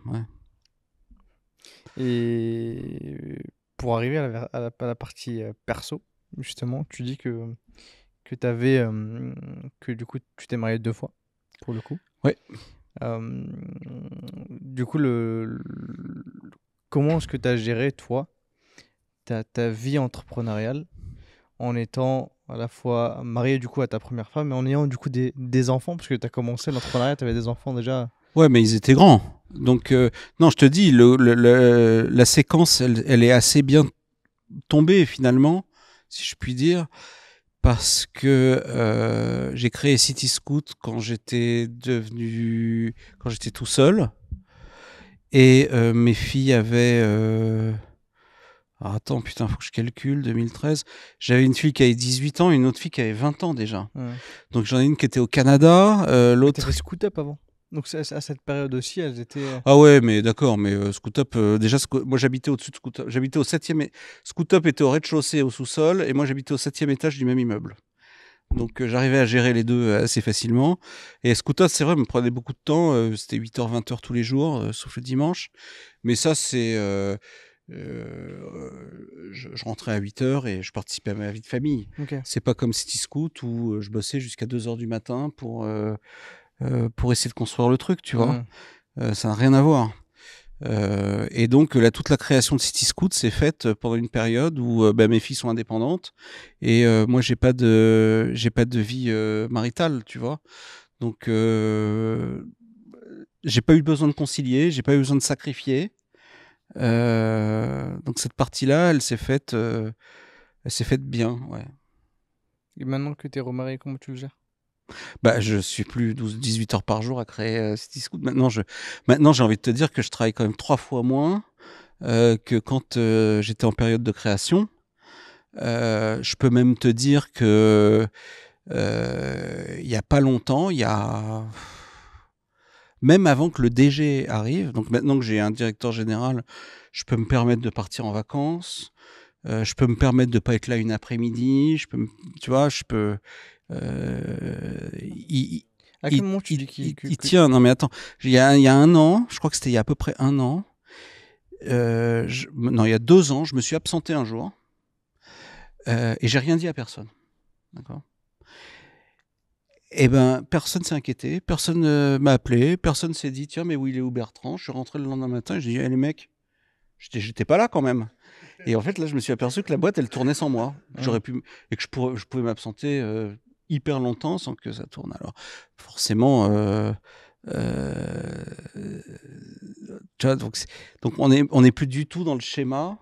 Et pour arriver à la, partie euh, perso, justement, tu dis que, que tu que du coup, tu t'es marié deux fois, pour le coup. Oui. du coup, le, comment est-ce que tu as géré, toi, ta, vie entrepreneuriale en étant à la fois marié du coup à ta première femme et en ayant du coup des, enfants Parce que tu as commencé l'entrepreneuriat, tu avais des enfants déjà. Ouais, mais ils étaient grands. Donc, euh, non, je te dis, le, la séquence, elle, est assez bien tombée finalement, si je puis dire, parce que euh, j'ai créé City Scout quand j'étais devenu, quand j'étais tout seul. Et euh, mes filles avaient. Euh, ah, attends, putain, faut que je calcule, 2013. J'avais une fille qui avait 18 ans, une autre fille qui avait 20 ans déjà. Donc j'en ai une qui était au Canada, euh, l'autre. C'était Scoot Up avant. Donc à cette période aussi, elles étaient. Ah ouais, mais d'accord, mais Scoot Up, déjà, moi j'habitais au-dessus de Scoot Up. J'habitais au 7 Scoot Up était au rez-de-chaussée, au sous-sol, et moi j'habitais au 7 étage du même immeuble. Donc euh, j'arrivais à gérer les deux euh, assez facilement. Et Scooters, c'est vrai, me prenait beaucoup de temps. Euh, c'était 8h, 20h tous les jours, sauf le dimanche. Mais ça, c'est... Je, rentrais à 8h et je participais à ma vie de famille. C'est pas comme City Scout où je bossais jusqu'à 2h du matin pour, pour essayer de construire le truc, tu vois. Mmh. ça n'a rien à voir. Euh, et donc toute la création de City Scout s'est faite euh, pendant une période où euh, bah, mes filles sont indépendantes et moi j'ai pas de j'ai pas de vie maritale, tu vois. Donc j'ai pas eu besoin de concilier, j'ai pas eu besoin de sacrifier. donc cette partie-là, elle s'est faite, elle s'est faite bien, ouais. Et maintenant que tu es remarié, comment tu le gères bah, je suis plus 12, 18 heures par jour à créer euh, Maintenant, je, maintenant, j'ai envie de te dire que je travaille quand même trois fois moins euh, que quand euh, j'étais en période de création. Euh, je peux même te dire que il n'y a pas longtemps, il y a même avant que le DG arrive. Donc maintenant que j'ai un directeur général, je peux me permettre de partir en vacances. je peux me permettre de pas être là une après-midi. Je peux, tu vois, je peux il, tient, non mais attends, il y, a, un an, je crois que c'était il y a à peu près un an, euh, non, il y a deux ans, je me suis absenté un jour euh, et j'ai rien dit à personne. D'accord Eh ben, personne s'est inquiété, personne ne euh, m'a appelé, personne s'est dit tiens, mais où il est où Bertrand Je suis rentré le lendemain matin, j'ai dit hé eh, les mecs, j'étais pas là quand même. Et en fait, là, je me suis aperçu que la boîte, elle tournait sans moi. J'aurais pu et que je, je pouvais m'absenter hyper longtemps sans que ça tourne. Alors, forcément, euh, euh, donc, on n'est on est plus du tout dans le schéma.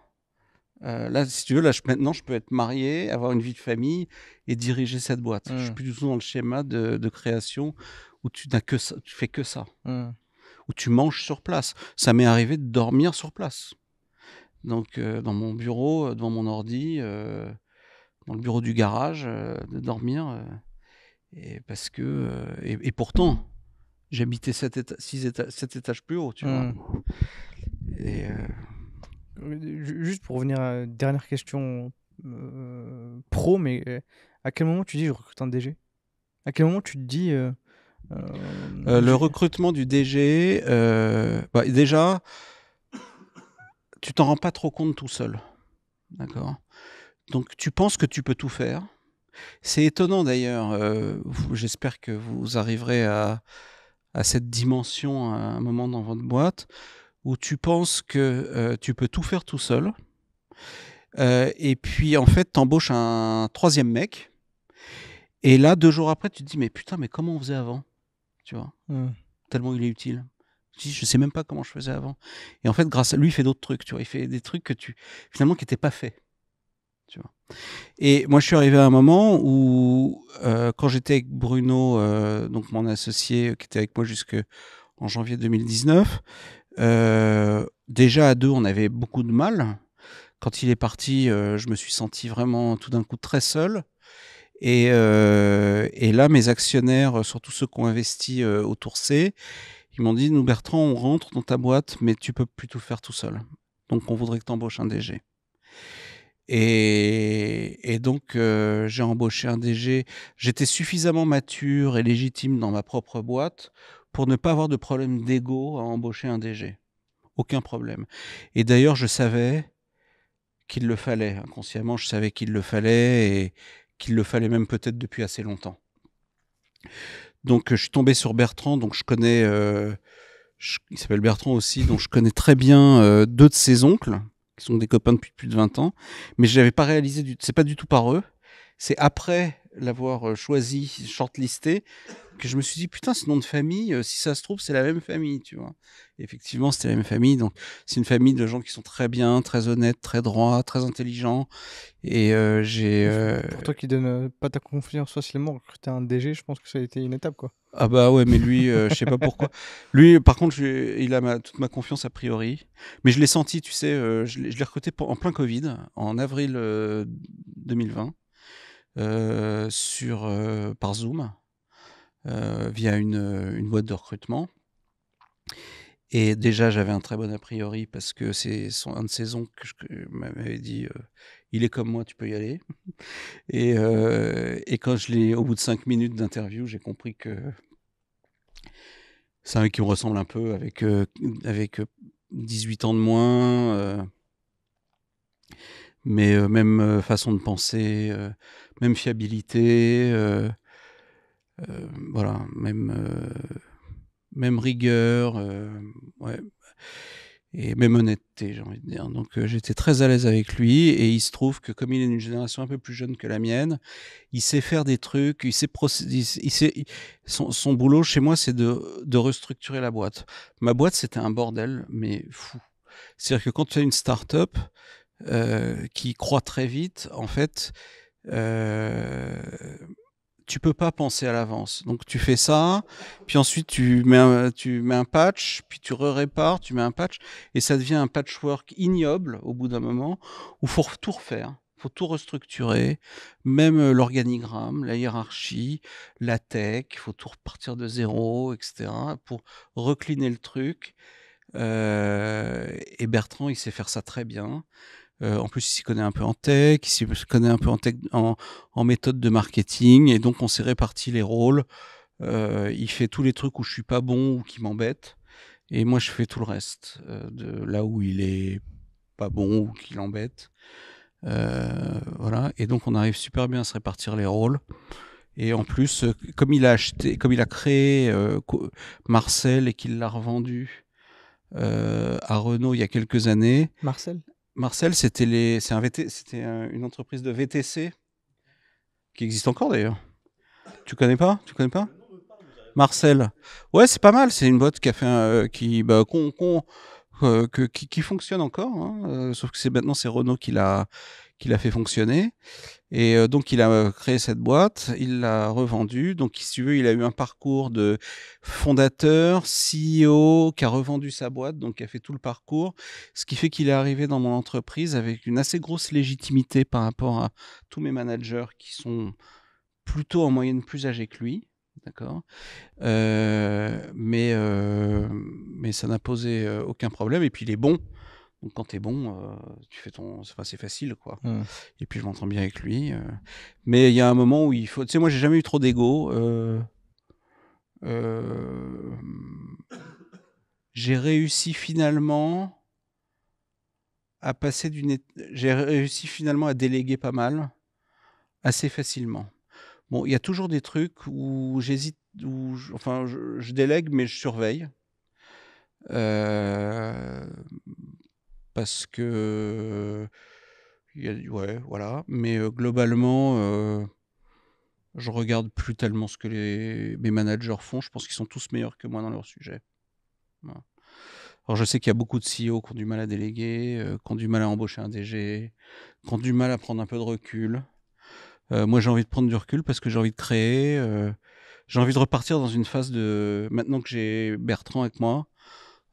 Euh, là, si tu veux, là, maintenant, je peux être marié, avoir une vie de famille et diriger cette boîte. Je suis mmh. plus du tout dans le schéma de, création où tu n'as que ça, tu fais que ça, mmh. où tu manges sur place. Ça m'est arrivé de dormir sur place. Donc, dans mon bureau, devant mon ordi, dans le bureau du garage, euh, de dormir. Euh, et parce que euh, et, pourtant, j'habitais sept, étages plus haut, tu vois. Mmh. Et Juste pour revenir à une dernière question pro, mais à quel moment tu dis je recrute un DG À quel moment tu te dis. le recrutement du DG, bah, déjà, tu t'en rends pas trop compte tout seul. D'accord donc tu penses que tu peux tout faire. C'est étonnant d'ailleurs. Euh, j'espère que vous arriverez à, cette dimension à un moment dans votre boîte où tu penses que euh, tu peux tout faire tout seul. Euh, et puis en fait, t'embauches un troisième mec. Et là, deux jours après, tu te dis mais putain, mais comment on faisait avant Tu vois mmh. Tellement il est utile. Je sais même pas comment je faisais avant. Et en fait, grâce à lui, il fait d'autres trucs. il fait des trucs que tu finalement qui n'étaient pas faits. Et moi, je suis arrivé à un moment où, euh, quand j'étais avec Bruno, euh, donc mon associé euh, qui était avec moi jusque en janvier 2019, déjà à deux, on avait beaucoup de mal. Quand il est parti, je me suis senti vraiment tout d'un coup très seul. Et, là, mes actionnaires, surtout ceux qui ont investi au Tour C, ils m'ont dit, nous Bertrand, on rentre dans ta boîte, mais tu peux plus tout faire tout seul. Donc on voudrait que tu embauches un DG. Et, donc, euh, j'ai embauché un DG. J'étais suffisamment mature et légitime dans ma propre boîte pour ne pas avoir de problème d'ego à embaucher un DG. Aucun problème. Et d'ailleurs, je savais qu'il le fallait. Inconsciemment, je savais qu'il le fallait et qu'il le fallait même peut-être depuis assez longtemps. Donc, je suis tombé sur Bertrand, donc je connais. Euh, il s'appelle Bertrand aussi, donc je connais très bien euh, deux de ses oncles sont des copains depuis plus de 20 ans, mais je n'avais pas réalisé, du... c'est pas du tout par eux, c'est après l'avoir euh, choisi, shortlisté, que je me suis dit, putain, ce nom de famille, euh, si ça se trouve, c'est la même famille, tu vois. effectivement, c'était la même famille. Donc, c'est une famille de gens qui sont très bien, très honnêtes, très droits, très intelligents. Et euh, j'ai. Pour toi qui donne pas ta confiance facilement, recruter un DG, je pense que ça a été une étape, quoi. Ah bah ouais, mais lui, je sais pas pourquoi. Lui, par contre, il a toute ma confiance a priori. Mais je l'ai senti, tu sais, je l'ai recruté en plein Covid, en avril 2020. Euh, sur, euh, par Zoom euh, via une, boîte de recrutement. Et déjà, j'avais un très bon a priori parce que c'est un de saison que je, m'avait dit il est comme moi, tu peux y aller. Et, quand je l'ai, au bout de cinq minutes d'interview, j'ai compris que c'est un mec qui me ressemble un peu avec, avec 18 ans de moins mais euh, même euh, façon de penser, euh, même fiabilité, voilà, même, même rigueur, et même honnêteté, j'ai envie de dire. Donc j'étais très à l'aise avec lui, et il se trouve que comme il est d'une génération un peu plus jeune que la mienne, il sait faire des trucs, il sait, son, son, boulot chez moi, c'est de, de restructurer la boîte. Ma boîte, c'était un bordel, mais fou. C'est-à-dire que quand tu as une start-up, euh, qui croit très vite, en fait, euh, tu peux pas penser à l'avance. Donc tu fais ça, puis ensuite tu mets un, patch, puis tu répares, tu mets un patch, et ça devient un patchwork ignoble au bout d'un moment où faut tout refaire faut tout restructurer, même euh, l'organigramme, la hiérarchie, la tech, il faut tout repartir de zéro, etc., pour recliner le truc. Euh, et Bertrand, il sait faire ça très bien. Euh, en plus, il s'y connaît un peu en tech, il s'y connaît un peu en, tech, en, méthode de marketing. Et donc, on s'est réparti les rôles. Euh, il fait tous les trucs où je suis pas bon ou qui m'embêtent. Et moi, je fais tout le reste, euh, de là où il est pas bon ou qui l'embête. voilà. Et donc, on arrive super bien à se répartir les rôles. Et en plus, comme il a acheté, comme il a créé Marcel et qu'il l'a revendu à Renault il y a quelques années. Marcel Marcel, c'était les... une entreprise de VTC qui existe encore d'ailleurs. Tu connais pas Tu connais pas Marcel. Ouais, c'est pas mal. C'est une boîte qui a fait euh, qui bah, euh, que, qui, fonctionne encore, hein, euh, sauf que c'est maintenant c'est Renault qui l'a fait fonctionner. Et euh, donc, il a euh, créé cette boîte, il l'a revendue. Donc, si tu veux, il a eu un parcours de fondateur, CEO, qui a revendu sa boîte, donc qui a fait tout le parcours. Ce qui fait qu'il est arrivé dans mon entreprise avec une assez grosse légitimité par rapport à tous mes managers qui sont plutôt en moyenne plus âgés que lui. D'accord euh, mais, mais ça n'a posé aucun problème. Et puis, il est bon donc quand t'es bon, euh, tu fais ton, c'est facile quoi. Mmh. Et puis je m'entends bien avec lui. Euh. Mais il y a un moment où il faut, tu sais, moi j'ai jamais eu trop d'ego. Euh, j'ai réussi finalement à passer d'une, j'ai réussi finalement à déléguer pas mal, assez facilement. Bon, il y a toujours des trucs où j'hésite, où enfin je... je, délègue mais je surveille. Euh parce que. ouais, voilà. Mais globalement, je regarde plus tellement ce que les, mes managers font. Je pense qu'ils sont tous meilleurs que moi dans leur sujet. Alors je sais qu'il y a beaucoup de CEO qui ont du mal à déléguer, qui ont du mal à embaucher un DG, qui ont du mal à prendre un peu de recul. moi j'ai envie de prendre du recul parce que j'ai envie de créer. j'ai envie de repartir dans une phase de... Maintenant que j'ai Bertrand avec moi,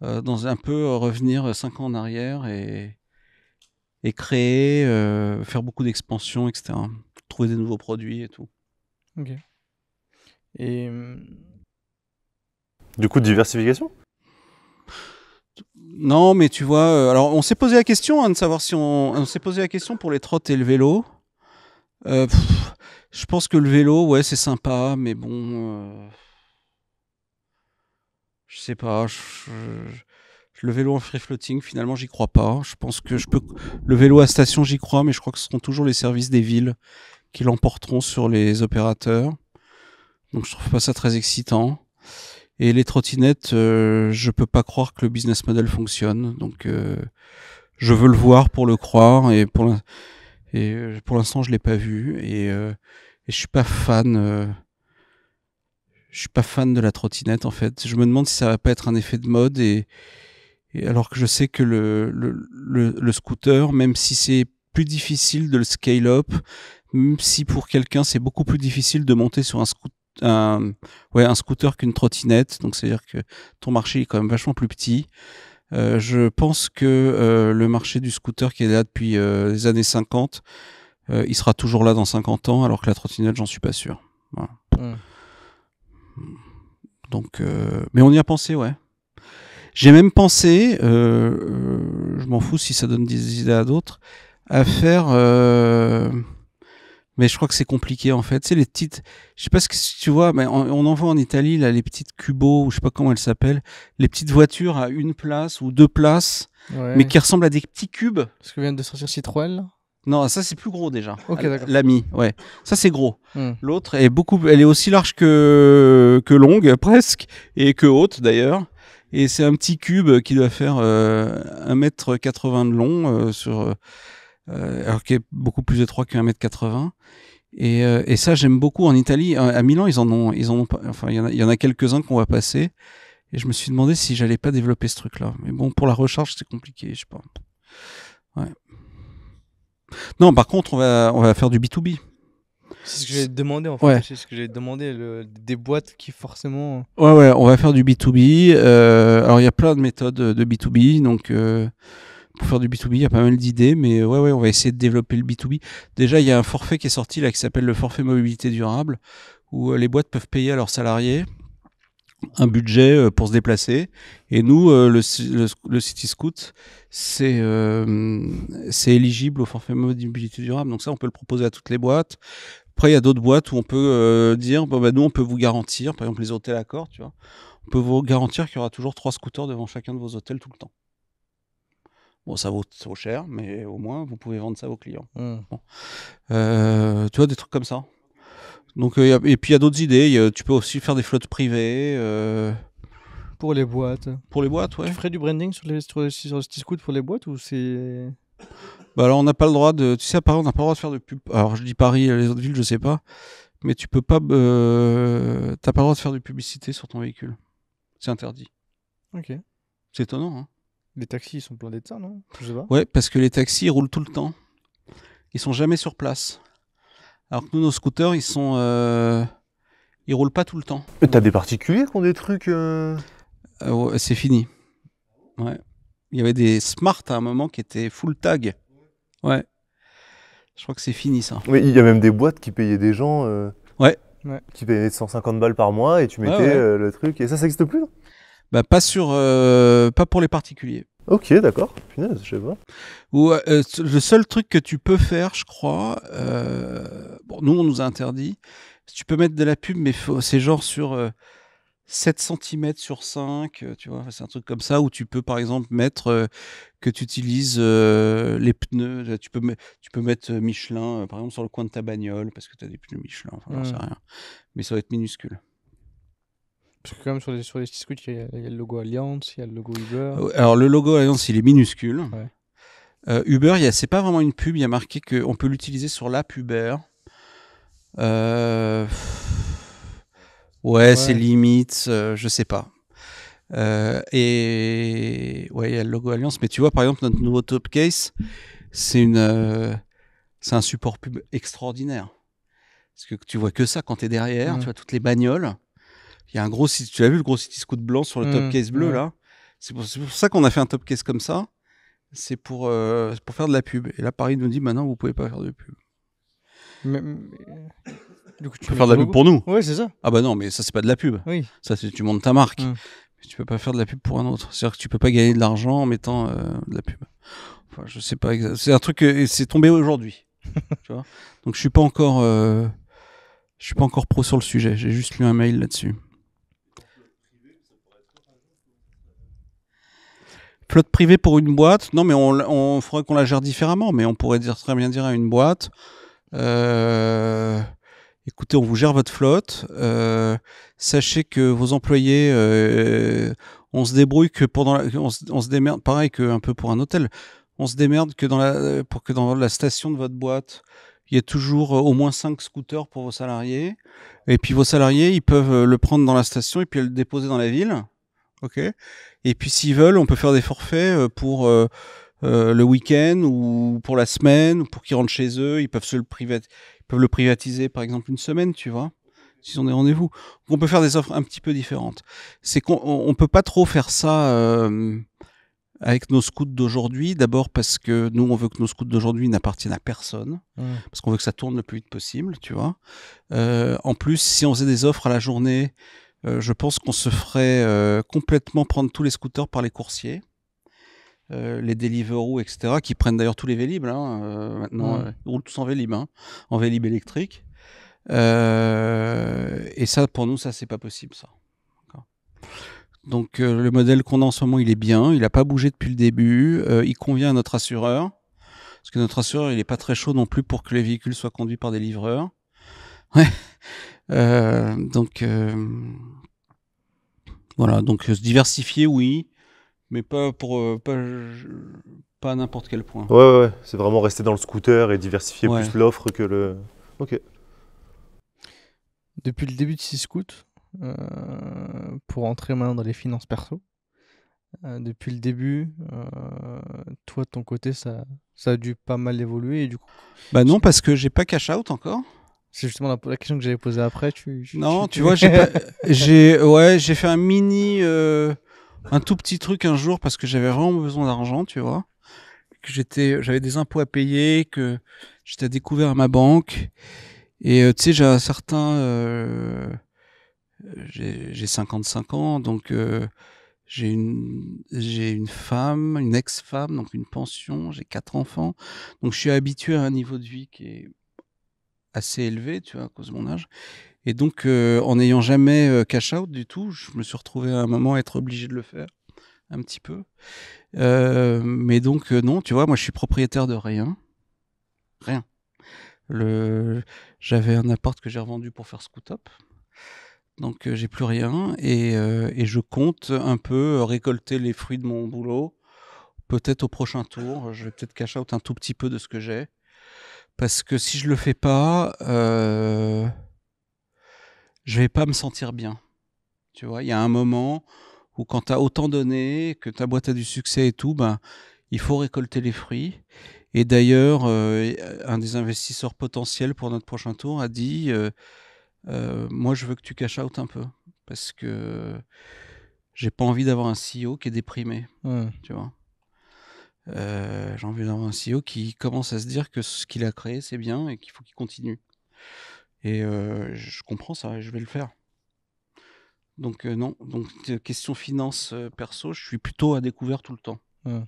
euh, dans un peu euh, revenir euh, cinq ans en arrière et, et créer, faire beaucoup d'expansions, etc. Trouver des nouveaux produits et tout. Ok. Et. Hum, du coup, diversification Non, mais tu vois, alors on s'est posé la question hein, de savoir si on. On s'est posé la question pour les trottes et le vélo. je pense que le vélo, ouais, c'est sympa, mais bon je sais pas. le vélo en free floating, finalement, j'y crois pas. Je pense que je peux. Le vélo à station, j'y crois, mais je crois que ce seront toujours les services des villes qui l'emporteront sur les opérateurs. Donc, je trouve pas ça très excitant. Et les trottinettes, euh, je peux pas croire que le business model fonctionne. Donc, euh, je veux le voir pour le croire. Et pour euh, l'instant, je l'ai pas vu. Et, et je suis pas fan je suis pas fan de la trottinette en fait. Je me demande si ça va pas être un effet de mode et, alors que je sais que le, le, le, scooter, même si c'est plus difficile de le scale up, même si pour quelqu'un c'est beaucoup plus difficile de monter sur un scooter un, ouais, un scooter qu'une trottinette, donc c'est-à-dire que ton marché est quand même vachement plus petit. Euh, je pense que euh, le marché du scooter qui est là depuis euh, les années 50, euh, il sera toujours là dans 50 ans, alors que la trottinette, j'en suis pas sûr. Voilà. Mmh. Donc, euh, mais on y a pensé, ouais. J'ai même pensé, euh, euh, je m'en fous si ça donne des idées à d'autres, à faire. mais je crois que c'est compliqué en fait. C'est les petites. Je sais pas ce que tu vois, mais on, en voit en Italie là les petites cubo ou je sais pas comment elles s'appellent, les petites voitures à une place ou deux places, mais qui ressemblent à des petits cubes. Parce que vient de sortir Citroën. Non, ça c'est plus gros déjà. L'ami, ouais. Ça c'est gros. Hmm. L'autre est beaucoup, elle est aussi large que que longue presque et que haute d'ailleurs. Et c'est un petit cube qui doit faire euh, un 1m80 de long euh, sur euh, alors qui est beaucoup plus étroit que 1m80. Et, ça j'aime beaucoup en Italie. À Milan ils en ont, ils ont, enfin il y en a, il y en a quelques uns qu'on va passer. Et je me suis demandé si j'allais pas développer ce truc-là. Mais bon, pour la recharge c'est compliqué, je sais pas. Non, par contre, on va, on va faire du B2B. C'est ce que j'ai demandé en fait. C'est ce que j'ai demandé, des boîtes qui forcément. Ouais, ouais, on va faire du B2B. Euh, alors il y a plein de méthodes de B2B. Donc euh, pour faire du B2B, il y a pas mal d'idées. Mais euh, ouais, ouais, on va essayer de développer le B2B. Déjà, il y a un forfait qui est sorti là qui s'appelle le forfait mobilité durable où les boîtes peuvent payer à leurs salariés un budget euh, pour se déplacer. Et nous, euh, le, City Scout, c'est euh, éligible au forfait mobilité durable. Donc ça, on peut le proposer à toutes les boîtes. Après, il y a d'autres boîtes où on peut dire, bah, nous, on peut vous garantir, par exemple les hôtels Accor, tu vois, on peut vous garantir qu'il y aura toujours trois scooters devant chacun de vos hôtels tout le temps. Bon, ça vaut trop cher, mais au moins, vous pouvez vendre ça aux clients. Mmh. tu vois, des trucs comme ça. Donc, euh, et puis il y a d'autres idées. tu peux aussi faire des flottes privées euh, pour les boîtes. pour les boîtes, ouais. Tu ferais du branding sur les sur, pour les boîtes ou c'est Bah alors on n'a pas le droit de. Tu sais à Paris on n'a pas le droit de faire de pub. Alors je dis Paris, les autres villes je sais pas, mais tu peux pas. Euh, t'as pas le droit de faire de publicité sur ton véhicule. C'est interdit. Ok. C'est étonnant. Hein. Les taxis ils sont pleins de non Je sais pas. ouais, parce que les taxis ils roulent tout le temps. Ils sont jamais sur place. Alors que nous, nos scooters, ils sont. Euh, ils roulent pas tout le temps. T'as des particuliers qui ont des trucs. Euh euh, c'est fini. Ouais. Il y avait des Smart à un moment qui étaient full tag. Ouais. Je crois que c'est fini ça. il y a même des boîtes qui payaient des gens. Ouais. Qui payaient 150 balles par mois et tu mettais le truc. Et ça, ça n'existe plus Bah, pas sur. pas pour les particuliers. Ok, d'accord. Punaise, je vois. pas. Ou euh, le seul truc que tu peux faire, je crois, euh, nous on nous a interdit. Tu peux mettre de la pub, mais c'est genre sur 7 euh, cm sur 5, tu vois, c'est un truc comme ça où tu peux par exemple mettre que tu utilises les pneus, tu peux, tu peux mettre Michelin par exemple sur le coin de ta bagnole parce que tu as des pneus Michelin, enfin, j'en sais hmm. rien, mais ça va être minuscule. Parce que quand sur les, sur les petits il y, a le logo Alliance, il y a le logo Uber. Ah alors le logo Alliance, il est minuscule. Uber, Euh, Uber, c'est pas vraiment une pub, il y a marqué qu'on peut l'utiliser sur l'app Uber. Euh, ouais, c'est limite, euh, je sais pas. Euh, et ouais, il y a le logo Alliance, mais tu vois par exemple notre nouveau top case, c'est une, un support pub extraordinaire. Parce que tu vois que ça quand tu es derrière, tu vois toutes les bagnoles. Il y a un gros site, tu as vu, le gros site scout blanc sur le top mm, case bleu, là. C'est pour, ça qu'on a fait un top case comme ça. C'est pour, euh, pour faire de la pub. Et là, Paris nous dit maintenant, vous pouvez pas faire de pub. Mais, tu peux faire de la pub pour nous. Oui, c'est ça. Ah bah non, mais ça, c'est pas de la pub. Oui. Ça, c'est tu montes ta marque. Mm. Mais tu peux pas faire de la pub pour un autre. C'est-à-dire que tu peux pas gagner de l'argent en mettant euh, de la pub. Enfin, je sais pas. C'est un truc, euh, et c'est tombé aujourd'hui. tu vois Donc, je suis pas encore. Je suis pas encore pro sur le sujet, j'ai juste lu un mail là-dessus. Flotte privée pour une boîte. Non, mais on, on faudrait qu'on la gère différemment. Mais on pourrait dire très bien dire à une boîte. Euh, écoutez, on vous gère votre flotte. Euh, sachez que vos employés, euh, on se débrouille que pendant, on, se, démerde pareil qu'un peu pour un hôtel. On se démerde que dans la, pour que dans la station de votre boîte, il y ait toujours au moins 5 scooters pour vos salariés. Et puis vos salariés, ils peuvent euh, le prendre dans la station et puis le déposer dans la ville. Ok. Et puis s'ils veulent, on peut faire des forfaits euh, pour euh, euh, le week-end ou pour la semaine, pour qu'ils rentrent chez eux. Ils peuvent se le privatiser, ils peuvent le privatiser par exemple une semaine, tu vois, s'ils ont des rendez-vous. On peut faire des offres un petit peu différentes. C'est qu'on on peut pas trop faire ça. avec nos scouts d'aujourd'hui, d'abord parce que nous, on veut que nos scouts d'aujourd'hui n'appartiennent à personne, mmh. parce qu'on veut que ça tourne le plus vite possible, tu vois. en plus, si on faisait des offres à la journée euh, je pense qu'on se ferait euh, complètement prendre tous les scooters par les coursiers, euh, les Deliveroo, etc., qui prennent d'ailleurs tous les Vélib. Hein, maintenant, ils roulent tous en Vélib, hein, en Vélib électrique. et ça, pour nous, ça, c'est pas possible, ça. Donc, le modèle qu'on a en ce moment, il est bien. Il n'a pas bougé depuis le début. il convient à notre assureur. Parce que notre assureur, il n'est pas très chaud non plus pour que les véhicules soient conduits par des livreurs. Ouais. Euh, donc euh, voilà, donc euh, se diversifier, oui, mais pas pour pas, n'importe quel point. Ouais, ouais, c'est vraiment rester dans le scooter et diversifier plus l'offre que le. Ok. Depuis le début de 6 euh, pour entrer maintenant dans les finances perso, depuis le début, euh, toi, ton côté, ça, ça a dû pas mal évoluer. du coup... Bah non, parce que j'ai pas cash out encore. C'est justement la, question que j'avais posée après. Tu, non, tu, vois, j'ai, ouais, j'ai fait un mini, euh, un tout petit truc un jour parce que j'avais vraiment besoin d'argent, tu vois. Que j'étais, j'avais des impôts à payer, que j'étais découvert à ma banque. Et euh, tu sais, j'ai un certain, euh, j'ai, 55 ans, donc j'ai une, j'ai une femme, une ex-femme, donc une pension, j'ai quatre enfants, donc je suis habitué à un niveau de vie qui est assez élevé, tu vois, à cause de mon âge. Et donc, euh, en n'ayant jamais euh, cash out du tout, je me suis retrouvé à un moment à être obligé de le faire, un petit peu. Euh, mais donc, non, tu vois, moi, je suis propriétaire de rien. Rien. Le... J'avais un appart que j'ai revendu pour faire Scoot Up. Donc, j'ai plus rien. Et, et, je compte un peu récolter les fruits de mon boulot. Peut-être au prochain tour, je vais peut-être cash out un tout petit peu de ce que j'ai parce que si je le fais pas, je euh, je vais pas me sentir bien. Tu vois, il y a un moment où quand tu as autant donné, que ta boîte a du succès et tout, ben, il faut récolter les fruits. Et d'ailleurs, euh, un des investisseurs potentiels pour notre prochain tour a dit euh, Moi, je veux que tu cash out un peu parce que j'ai pas envie d'avoir un CEO qui est déprimé. Hmm. Tu vois euh, j'ai envie d'avoir un CEO qui commence à se dire que ce qu'il a créé, c'est bien et qu'il faut qu'il continue. Et euh, je comprends ça, je vais le faire. Donc euh, non, donc question finance perso, je suis plutôt à découvert tout le temps. Ça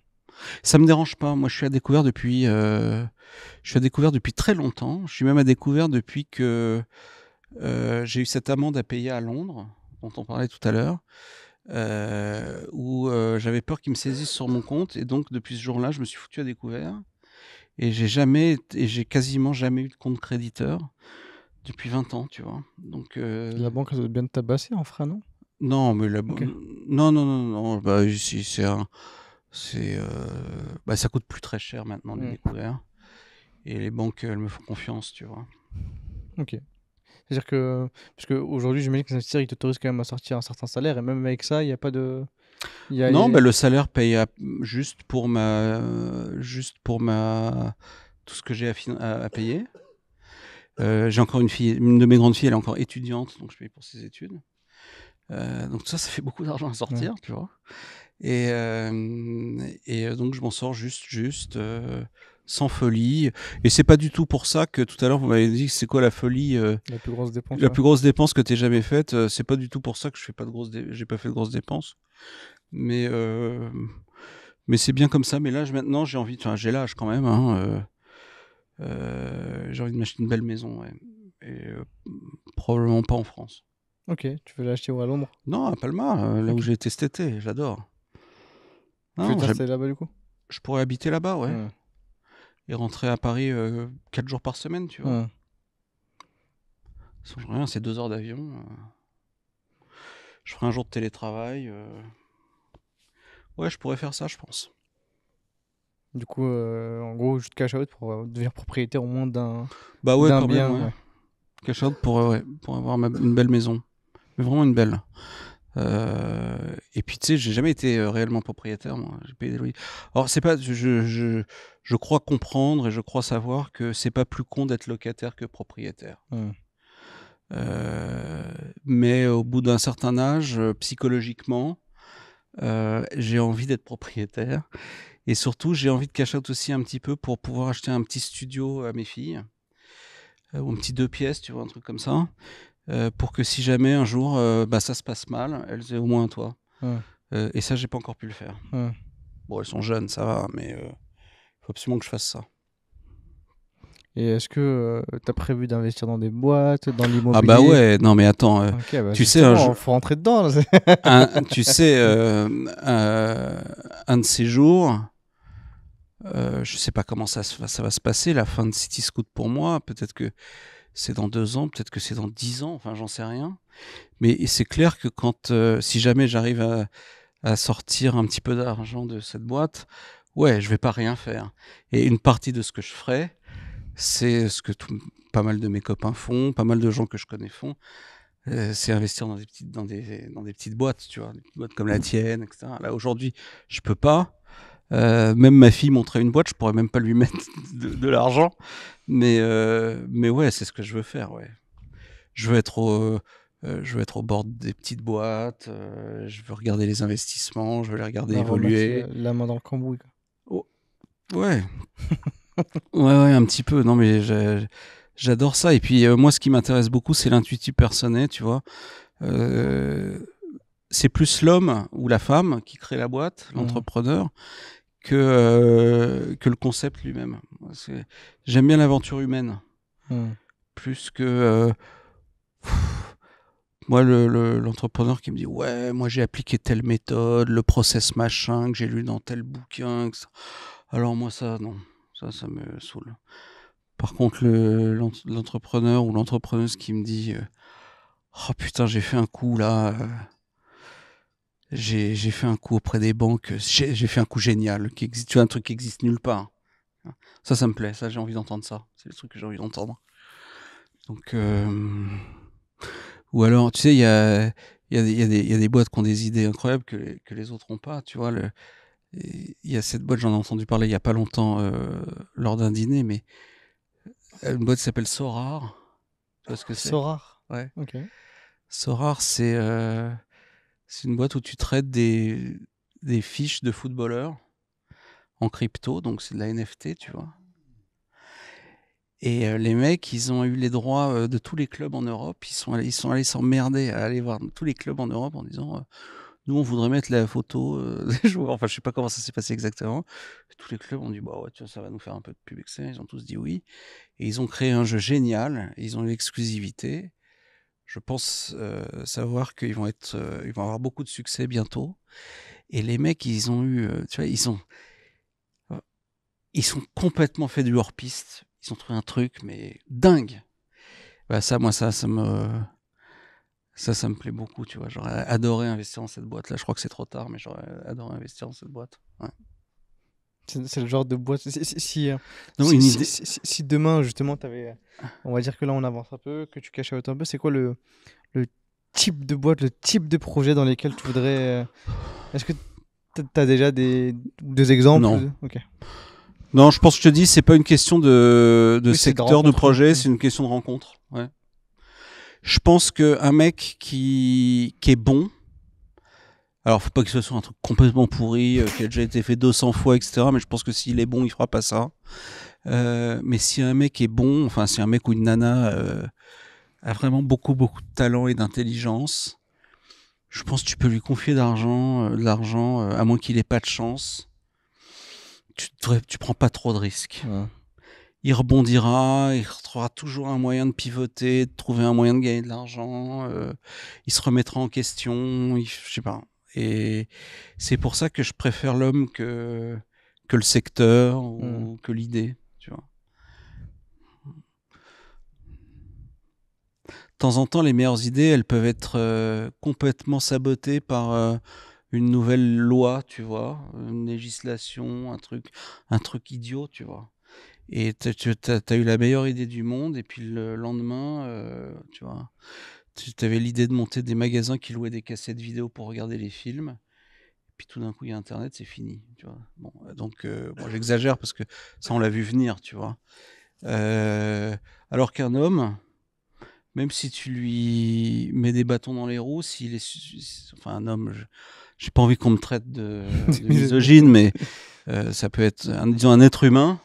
Ça me dérange pas. Moi, je suis à découvert depuis, je suis à découvert depuis très longtemps. Je suis même à découvert depuis que j'ai eu cette amende à payer à Londres dont on parlait tout à l'heure. Euh, où euh, j'avais peur qu'ils me saisissent sur mon compte. Et donc, depuis ce jour-là, je me suis foutu à découvert. Et j'ai jamais, et j'ai quasiment jamais eu de compte créditeur depuis 20 ans, tu vois. Donc, euh, La banque, elle doit bien te tabasser en frein non Non, mais la banque Non, non, non, non. Bah, c'est un... C'est. Bah, ça coûte plus très cher maintenant, les mmh. découverts Et les banques, elles me font confiance, tu vois. Ok. C'est-à-dire que, parce qu'aujourd'hui, j'imagine que l'investisseur, il t'autorise quand même à sortir un certain salaire, et même avec ça, il n'y a pas de. non, bah, le salaire paye juste pour ma. Juste pour ma. Tout ce que j'ai à, payer. Euh, j'ai encore une fille, une de mes grandes filles, elle est encore étudiante, donc je paye pour ses études. Euh, donc ça, ça fait beaucoup d'argent à sortir, tu vois. Et, euh, et donc je m'en sors juste, juste sans folie. Et c'est pas du tout pour ça que tout à l'heure vous m'avez dit c'est quoi la folie euh, La plus grosse dépense. La plus grosse dépense que t'aies jamais faite. Euh, c'est pas du tout pour ça que je fais pas de j'ai pas fait de grosses dépenses. Mais euh, mais c'est bien comme ça. Mais là, maintenant, j'ai envie, enfin, j'ai l'âge quand même. Hein, j'ai envie de m'acheter une belle maison. Et probablement pas en France. Ok, tu veux l'acheter où à Londres Non, à Palma, là où j'ai été cet été. J'adore. Tu veux là-bas du coup Je pourrais habiter là-bas, ouais et rentrer à Paris 4 euh, jours par semaine, tu vois. rien, c'est deux heures d'avion. Euh. Je ferai un jour de télétravail. Euh. Ouais, je pourrais faire ça, je pense. Du coup, en gros, juste cash out pour devenir propriétaire au moins d'un bah ouais, bien. Cash out pour, pour avoir une belle maison. Mais vraiment une belle. Euh, et puis, tu sais, j'ai jamais été euh, réellement propriétaire, moi. J'ai payé des Or, c'est pas. Je, crois comprendre et je crois savoir que c'est pas plus con d'être locataire que propriétaire. Euh, mais au bout d'un certain âge, psychologiquement, j'ai envie d'être propriétaire. Et surtout, j'ai envie de out aussi un petit peu pour pouvoir acheter un petit studio à mes filles. Ou un petit deux pièces, tu vois, un truc comme ça. Euh, pour que si jamais un jour euh, bah, ça se passe mal, elles aient au moins toi toit. Euh, et ça, j'ai pas encore pu le faire. Bon, elles sont jeunes, ça va, mais il faut absolument que je fasse ça. Et est-ce que tu as prévu d'investir dans des boîtes, dans l'immobilier Ah bah ouais, non mais attends, bah, tu sais... Un, faut rentrer dedans. tu sais, un de ces jours, je sais pas comment ça, ça va se passer, la fin de City Scout pour moi, peut-être que c'est dans deux ans, peut-être que c'est dans dix ans, enfin j'en sais rien. Mais c'est clair que quand, euh, si jamais j'arrive à, sortir un petit peu d'argent de cette boîte, ouais, je vais pas rien faire. Et une partie de ce que je ferai, c'est ce que pas mal de mes copains font, pas mal de gens que je connais font. Euh, c'est investir dans des petites dans dans des petites boîtes tu vois des boîtes comme la tienne etc là aujourd'hui je peux pas euh, même ma fille montrait une boîte, je pourrais même pas lui mettre de, l'argent. Mais, euh, mais ouais, c'est ce que je veux faire. Ouais. Je veux être au, euh, je veux être au bord des petites boîtes. je veux regarder les investissements. Je veux les regarder évoluer. La main dans le cambouis. Oh. Ouais. ouais, ouais, un petit peu. Non, mais j'adore ça. Et puis moi, ce qui m'intéresse beaucoup, c'est l'intuitif personnel. Tu vois. c'est plus l'homme ou la femme qui crée la boîte, mmh. l'entrepreneur, que, euh, que le concept lui-même. J'aime bien l'aventure humaine. Hmm. Plus que. Euh, moi, l'entrepreneur le, l'entrepreneur qui me dit Ouais, moi j'ai appliqué telle méthode, le process machin que j'ai lu dans tel bouquin. Alors, moi, ça, non. Ça, ça me saoule. Par contre, l'entrepreneur ou l'entrepreneuse qui me dit euh, Oh putain, j'ai fait un coup là j'ai fait un coup auprès des banques, j'ai fait un coup génial, qui existe, tu vois, un truc qui existe nulle part. Ça, ça me plaît, ça, j'ai envie d'entendre ça. C'est le truc que j'ai envie d'entendre. Donc, euh, ou alors, tu sais, il y a, y, a y, a y a, des boîtes qui ont des idées incroyables que, que les autres n'ont pas, tu vois. Il y a cette boîte, j'en ai entendu parler il n'y a pas longtemps euh, lors d'un dîner, mais euh, une boîte s'appelle Sorar. Tu vois ce que c'est Sorar Ouais. Ok. Sorar, c'est. C'est une boîte où tu traites des, fiches de footballeurs en crypto, donc c'est de la NFT, tu vois. Et euh, les mecs, ils ont eu les droits euh, de tous les clubs en Europe. Ils sont allés, ils s'emmerder à aller voir tous les clubs en Europe en disant euh, nous, on voudrait mettre la photo des joueurs. Enfin, je sais pas comment ça s'est passé exactement. tous les clubs ont dit bah ouais, ça va nous faire un peu de pub, Ils ont tous dit oui. Et ils ont créé un jeu génial. Ils ont eu l'exclusivité je pense euh, savoir qu'ils vont être, euh, ils vont avoir beaucoup de succès bientôt. Et les mecs, ils ont eu, euh, tu vois, ils ils sont complètement fait du hors piste. Ils ont trouvé un truc mais dingue. Bah ça, moi ça, ça me, ça, ça me plaît beaucoup, tu vois. J'aurais adoré investir dans cette boîte. Là, je crois que c'est trop tard, mais j'aurais adoré investir dans cette boîte. Ouais. C'est le genre de boîte. Si, si, euh, demain, justement, tu avais. Ah. On va dire que là, on avance un peu, que tu caches un peu, c'est quoi le, le type de boîte, le type de projet dans lesquels tu voudrais. Euh, est-ce que tu as déjà des, deux exemples Non. Non, je pense que je te dis, c'est pas une question de, de secteur, de, projet, mm. c'est une question de rencontre. Ouais. Je pense qu'un mec qui, qui est bon, alors, faut pas que ce soit un truc complètement pourri, euh, qui a déjà été fait 200 fois, etc. Mais je pense que s'il est bon, il fera pas ça. Euh, mais si un mec est bon, enfin, si un mec ou une nana euh, a vraiment beaucoup, beaucoup de talent et d'intelligence, je pense que tu peux lui confier d'argent, euh, de l'argent, à moins qu'il ait pas de chance. Tu, tu prends pas trop de risques. Il rebondira, il retrouvera toujours un moyen de pivoter, de trouver un moyen de gagner de l'argent, il se remettra en question, je sais pas et c'est pour ça que je préfère l'homme que, que le secteur ou mmh. que l'idée. Tu vois. De temps en temps, les meilleures idées, elles peuvent être euh, complètement sabotées par euh, une nouvelle loi, tu vois, une législation, un truc, un truc idiot, tu vois. Et tu as, eu la meilleure idée du monde, et puis le lendemain, euh, tu vois tu avais l'idée de monter des magasins qui louaient des cassettes vidéo pour regarder les films. Et puis tout d'un coup, il y a Internet, c'est fini. bon, euh, donc, euh, j'exagère parce que ça, on l'a vu venir, tu vois. Euh, alors qu'un homme, même si tu lui mets des bâtons dans les roues, s'il est, enfin, un homme, j'ai pas envie qu'on me traite de, misogyne, mais ça peut être, un, disons, un être humain.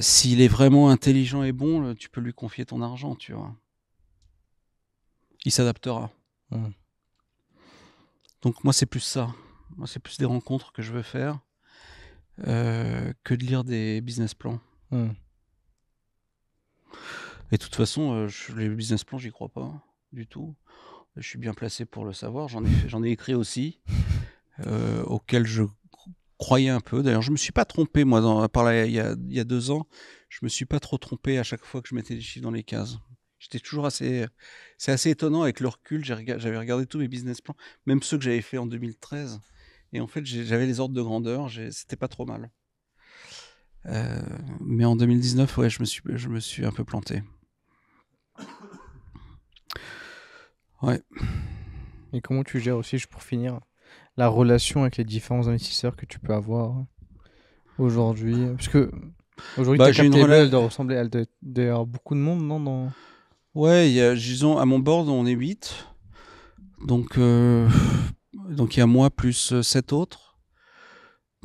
s'il est vraiment intelligent et bon, tu peux lui confier ton argent, tu vois il s'adaptera. Donc moi c'est plus ça. c'est plus des rencontres que je veux faire euh, que de lire des business plans. Et de toute façon, euh, je, les business plans, j'y crois pas du tout. Je suis bien placé pour le savoir. J'en ai, j'en ai écrit aussi, euh, auquel je croyais un peu. D'ailleurs, je me suis pas trompé, moi, dans, à là, il, y a, deux ans, je me suis pas trop trompé à chaque fois que je mettais des chiffres dans les cases. J'étais toujours assez. C'est assez étonnant avec le recul. J'avais regardé tous mes business plans, même ceux que j'avais fait en 2013. Et en fait, j'avais les ordres de grandeur. C'était pas trop mal. Euh, mais en 2019, ouais, je me suis, je me suis un peu planté. Ouais. Et comment tu gères aussi, pour finir, la relation avec les différents investisseurs que tu peux avoir hein, aujourd'hui Parce que aujourd'hui, bah, j'ai une relation de ressembler à de, beaucoup de monde, non, non Ouais, il y a, disons, à mon board, on est 8. Donc, euh, donc il y a moi plus 7 euh, autres.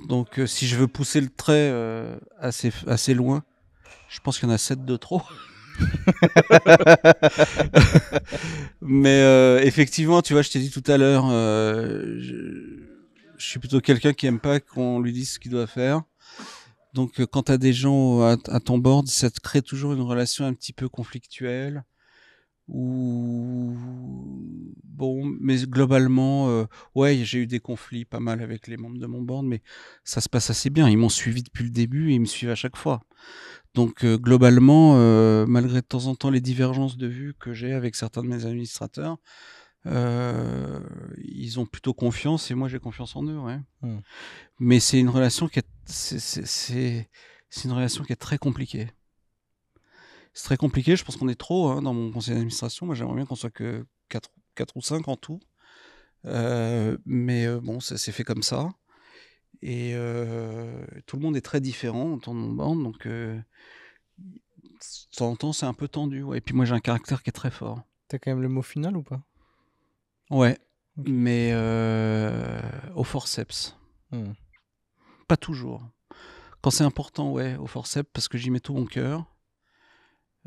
Donc, euh, si je veux pousser le trait assez, assez loin, je pense qu'il y en a 7 de trop. Mais effectivement, tu vois, je t'ai dit tout à l'heure, je, suis plutôt quelqu'un qui aime pas qu'on lui dise ce qu'il doit faire. Donc, quand tu as des gens à, à ton board, ça te crée toujours une relation un petit peu conflictuelle. Ou bon, mais globalement, euh, ouais, j'ai eu des conflits pas mal avec les membres de mon bande, mais ça se passe assez bien. Ils m'ont suivi depuis le début et ils me suivent à chaque fois. Donc euh, globalement, euh, malgré de temps en temps les divergences de vues que j'ai avec certains de mes administrateurs, ils ont plutôt confiance et moi j'ai confiance en eux. Hmm. Mais c'est une relation qui c'est une relation qui est très compliquée c'est très compliqué. Je pense qu'on est trop hein, dans mon conseil d'administration. Moi, j'aimerais bien qu'on soit que 4, ou 5 en tout. Euh, mais euh, bon, c'est fait comme ça. Et euh, tout le monde est très différent autour de bande. Donc, de temps en temps, c'est un peu tendu. Et puis, moi, j'ai un caractère qui est très fort. T'as quand même le mot final ou pas Ouais. Mais au forceps. Hmm. Pas toujours. Quand c'est important, ouais, au forceps, parce que j'y mets tout mon cœur.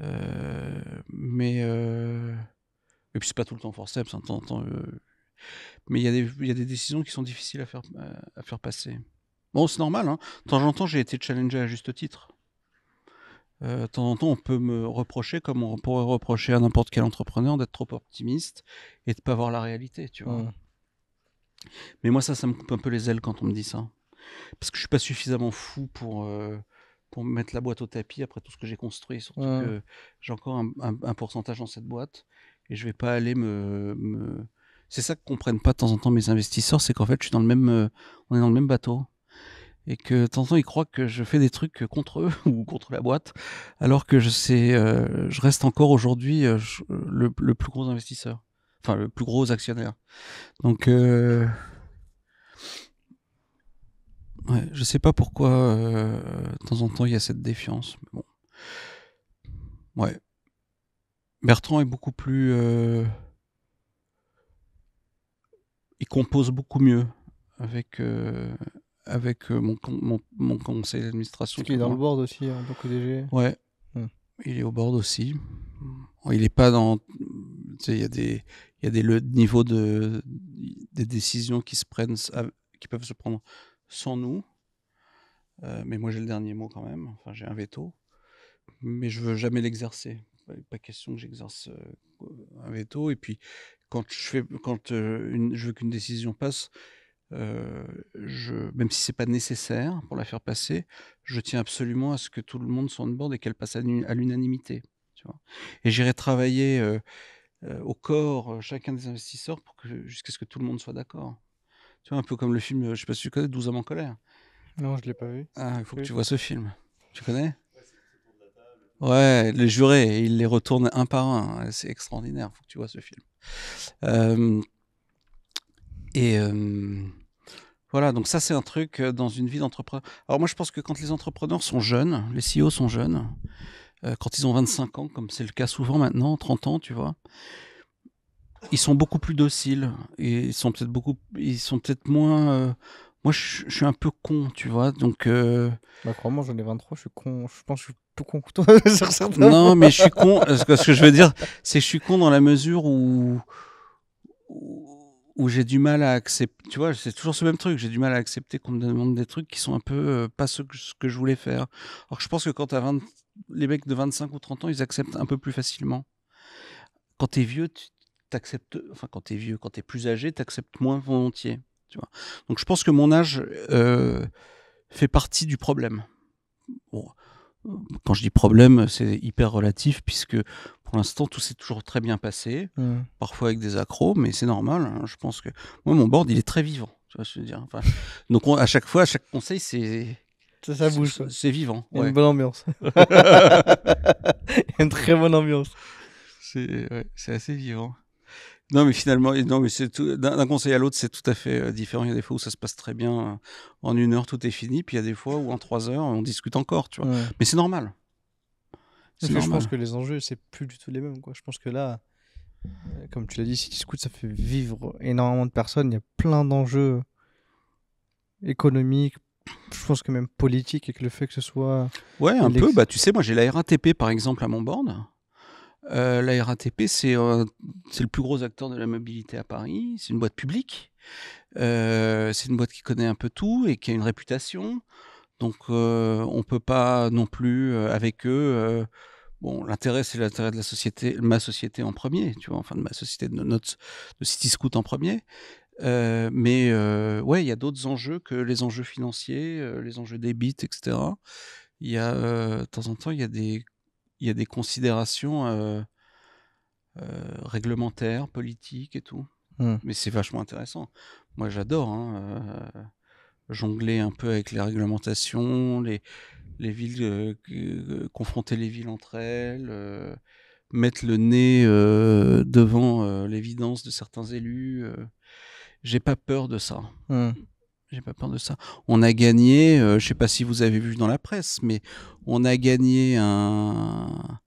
Euh, mais, euh, mais puis c'est pas tout le temps forceps. Hein, temps, temps, euh, mais il y, y, a des décisions qui sont difficiles à faire, à, faire passer. Bon, c'est normal. Hein. De temps en temps, j'ai été challengé à juste titre. Euh, de temps en temps, on peut me reprocher, comme on pourrait reprocher à n'importe quel entrepreneur, d'être trop optimiste et de pas voir la réalité, tu vois. Mmh. Mais moi, ça, ça me coupe un peu les ailes quand on me dit ça. Parce que je suis pas suffisamment fou pour, pour mettre la boîte au tapis après tout ce que j'ai construit. Surtout que j'ai encore un, pourcentage dans cette boîte et je vais pas aller me. C'est ça que comprennent pas de temps en temps mes investisseurs, c'est qu'en fait, je suis dans le même, euh, on est dans le même bateau et que de temps en temps ils croient que je fais des trucs contre eux ou contre la boîte, alors que je sais, euh, je reste encore aujourd'hui euh, le, plus gros investisseur, enfin le plus gros actionnaire. Donc Ouais, je sais pas pourquoi euh, de temps en temps il y a cette défiance. Mais bon. Ouais. Bertrand est beaucoup plus. Euh, il compose beaucoup mieux avec, euh, avec mon, mon, conseil d'administration. Il est dans le board aussi, hein, en tant Ouais. Hmm. Il est au board aussi. Il n'est pas dans. Il y a des, il y a des niveaux de, des décisions qui se prennent, qui peuvent se prendre sans nous. Euh, mais moi, j'ai le dernier mot quand même. Enfin, j'ai un veto. Mais je veux jamais l'exercer. Pas question que j'exerce euh, un veto. Et puis, quand je, euh, veux qu'une décision passe, même si c'est pas nécessaire pour la faire passer, je tiens absolument à ce que tout le monde soit de bord et qu'elle passe à l'unanimité. Et j'irai travailler au corps chacun des investisseurs pour que jusqu'à ce que tout le monde soit d'accord. Tu vois, un peu comme le film, euh, je sais pas si tu connais, 12 hommes en colère. Non, je l'ai pas vu. Ah, il faut que tu vois ce film. Tu connais Ouais, les jurés, ils les retournent un par un. Hein, c'est extraordinaire, Il faut que tu vois ce film. Euh, et euh, voilà, donc ça c'est un truc dans une vie d'entrepreneur. Alors moi je pense que quand les entrepreneurs sont jeunes, les CEO sont jeunes, quand ils ont 25 ans, comme c'est le cas souvent maintenant, 30 ans, tu vois, ils sont beaucoup plus dociles et ils sont peut-être beaucoup, ils sont peut-être moins. Euh, moi, je, suis un peu con, tu vois, donc. Euh, bah, moi j'en ai 23, je suis con. Je pense que je suis tout con que toi Non, mais je suis con. Ce que, je veux dire, c'est que je suis con dans la mesure où où j'ai du mal à accepter. Tu vois, c'est toujours ce même truc. J'ai du mal à accepter qu'on me demande des trucs qui sont un peu euh, pas ce que, ce que, je voulais faire. Alors je pense que quand t'as 20... les mecs de 25 ou 30 ans, ils acceptent un peu plus facilement. Quand t'es vieux, tu Accepte. enfin quand t'es vieux, quand t'es plus âgé, t'acceptes moins volontiers. Tu vois. Donc je pense que mon âge euh, fait partie du problème. Euh, quand je dis problème, c'est hyper relatif puisque pour l'instant tout s'est toujours très bien passé, mmh. parfois avec des accros, mais c'est normal. Hein. je pense que moi mon board il est très vivant. Tu vois je veux dire. donc à chaque fois, à chaque conseil, c'est ça, bouge. C'est vivant. Il y a une bonne ambiance. Il y a une très bonne ambiance. C'est assez vivant. Non, mais finalement, non, mais d'un conseil à l'autre, c'est tout à fait euh, différent. Il y a des fois où ça se passe très bien, euh, en une heure tout est fini, puis il y a des fois où en trois heures on discute encore, tu vois. Mais c'est normal. Je pense que les enjeux, c'est plus du tout les mêmes. Quoi. Je pense que là, euh, comme tu l'as dit, si tu discutes ça fait vivre énormément de personnes. Il y a plein d'enjeux économiques, je pense que même politiques et que le fait que ce soit. Ouais, un peu. Bah, tu sais, moi j'ai la RATP par exemple à mon board euh, la RATP, c'est le plus gros acteur de la mobilité à Paris. C'est une boîte publique. Euh, c'est une boîte qui connaît un peu tout et qui a une réputation. Donc, euh, on ne peut pas non plus, avec eux, bon, l'intérêt, c'est l'intérêt de la société, ma société en premier, tu vois, enfin, de ma société, de notre, de City Scout en premier. mais ouais, il y a d'autres enjeux que les enjeux financiers, les enjeux débites, etc. Il y a de temps en temps, il y a des il y a des considérations euh, euh, réglementaires, politiques et tout. Mmh. Mais c'est vachement intéressant. Moi, j'adore hein, euh, jongler un peu avec les réglementations, les, villes, confronter les villes entre elles, mettre le nez devant l'évidence de certains élus. J'ai pas peur de ça. Mmh. J'ai pas peur de ça. On a gagné, euh, je sais pas si vous avez vu dans la presse, mais on a gagné un,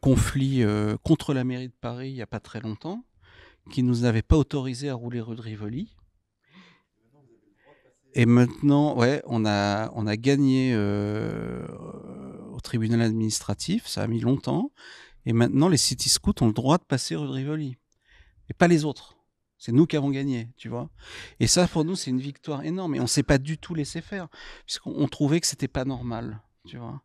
conflit euh, contre la mairie de Paris il y a pas très longtemps, qui nous avait pas autorisé à rouler rue de Rivoli. Et maintenant, ouais, on a, on a gagné euh, au tribunal administratif, ça a mis longtemps. Et maintenant, les City Scouts ont le droit de passer rue de Rivoli, et pas les autres. C'est nous qui avons gagné, tu vois. Et ça, pour nous, c'est une victoire énorme. Et on ne s'est pas du tout laissé faire, puisqu'on trouvait que c'était pas normal, tu vois.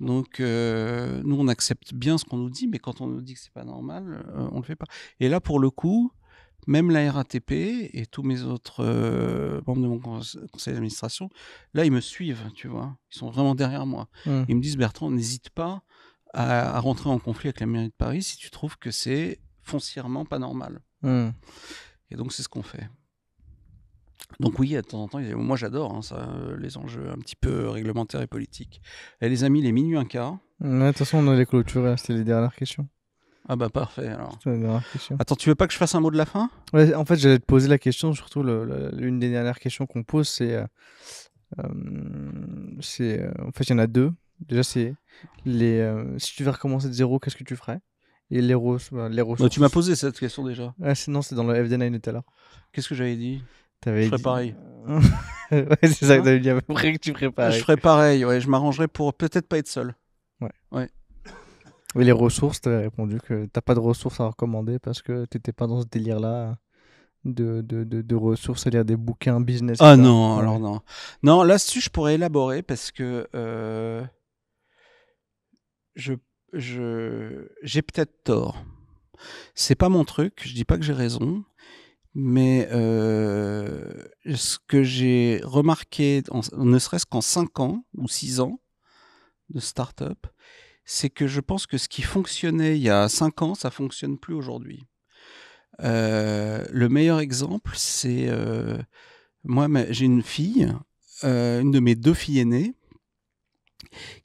Donc, euh, nous, on accepte bien ce qu'on nous dit, mais quand on nous dit que c'est pas normal, euh, on le fait pas. Et là, pour le coup, même la RATP et tous mes autres euh, membres de mon conseil d'administration, là, ils me suivent, tu vois. Ils sont vraiment derrière moi. Mmh. Ils me disent, Bertrand, n'hésite pas à rentrer en conflit avec la mairie de Paris si tu trouves que c'est foncièrement pas normal. Hmm. Et donc, c'est ce qu'on fait. Donc oui, de temps en temps, moi j'adore hein, ça, euh, les enjeux un petit peu réglementaires et politiques. Et les amis, les minuit un quart. Hmm, de toute façon, on les clôturer, hein, c'était les dernières questions. Ah bah parfait alors. Attends, tu veux pas que je fasse un mot de la fin En fait, j'allais te poser la question, surtout l'une des dernières questions qu'on pose, c'est... Euh, euh, en fait, il y en a deux. Déjà, c'est les. si tu veux recommencer de zéro, qu'est-ce que tu ferais et les, bah, ressources. Bah, tu m'as posé cette question déjà. Ah, sinon, c'est dans le FD9 tout à l'heure. Qu'est-ce que j'avais dit je ferais pareil. c'est ça tu ferais Je ferais pareil, je m'arrangerais pour peut-être pas être seul. Ouais. ouais. Et les ressources, tu t'avais répondu que t'as pas de ressources à recommander parce que tu t'étais pas dans ce délire-là de, de, de, ressources, c'est-à-dire des bouquins business. Ah non, alors non. Non, là-dessus, je pourrais élaborer parce que euh, je je j'ai peut-être tort. C'est pas mon truc, je dis pas que j'ai raison, mais euh, ce que j'ai remarqué, ne serait-ce qu'en 5 ans ou 6 ans de start-up, c'est que je pense que ce qui fonctionnait il y a 5 ans, ça fonctionne plus aujourd'hui. Euh, le meilleur exemple, c'est euh, moi, j'ai une fille, une de mes deux filles aînées,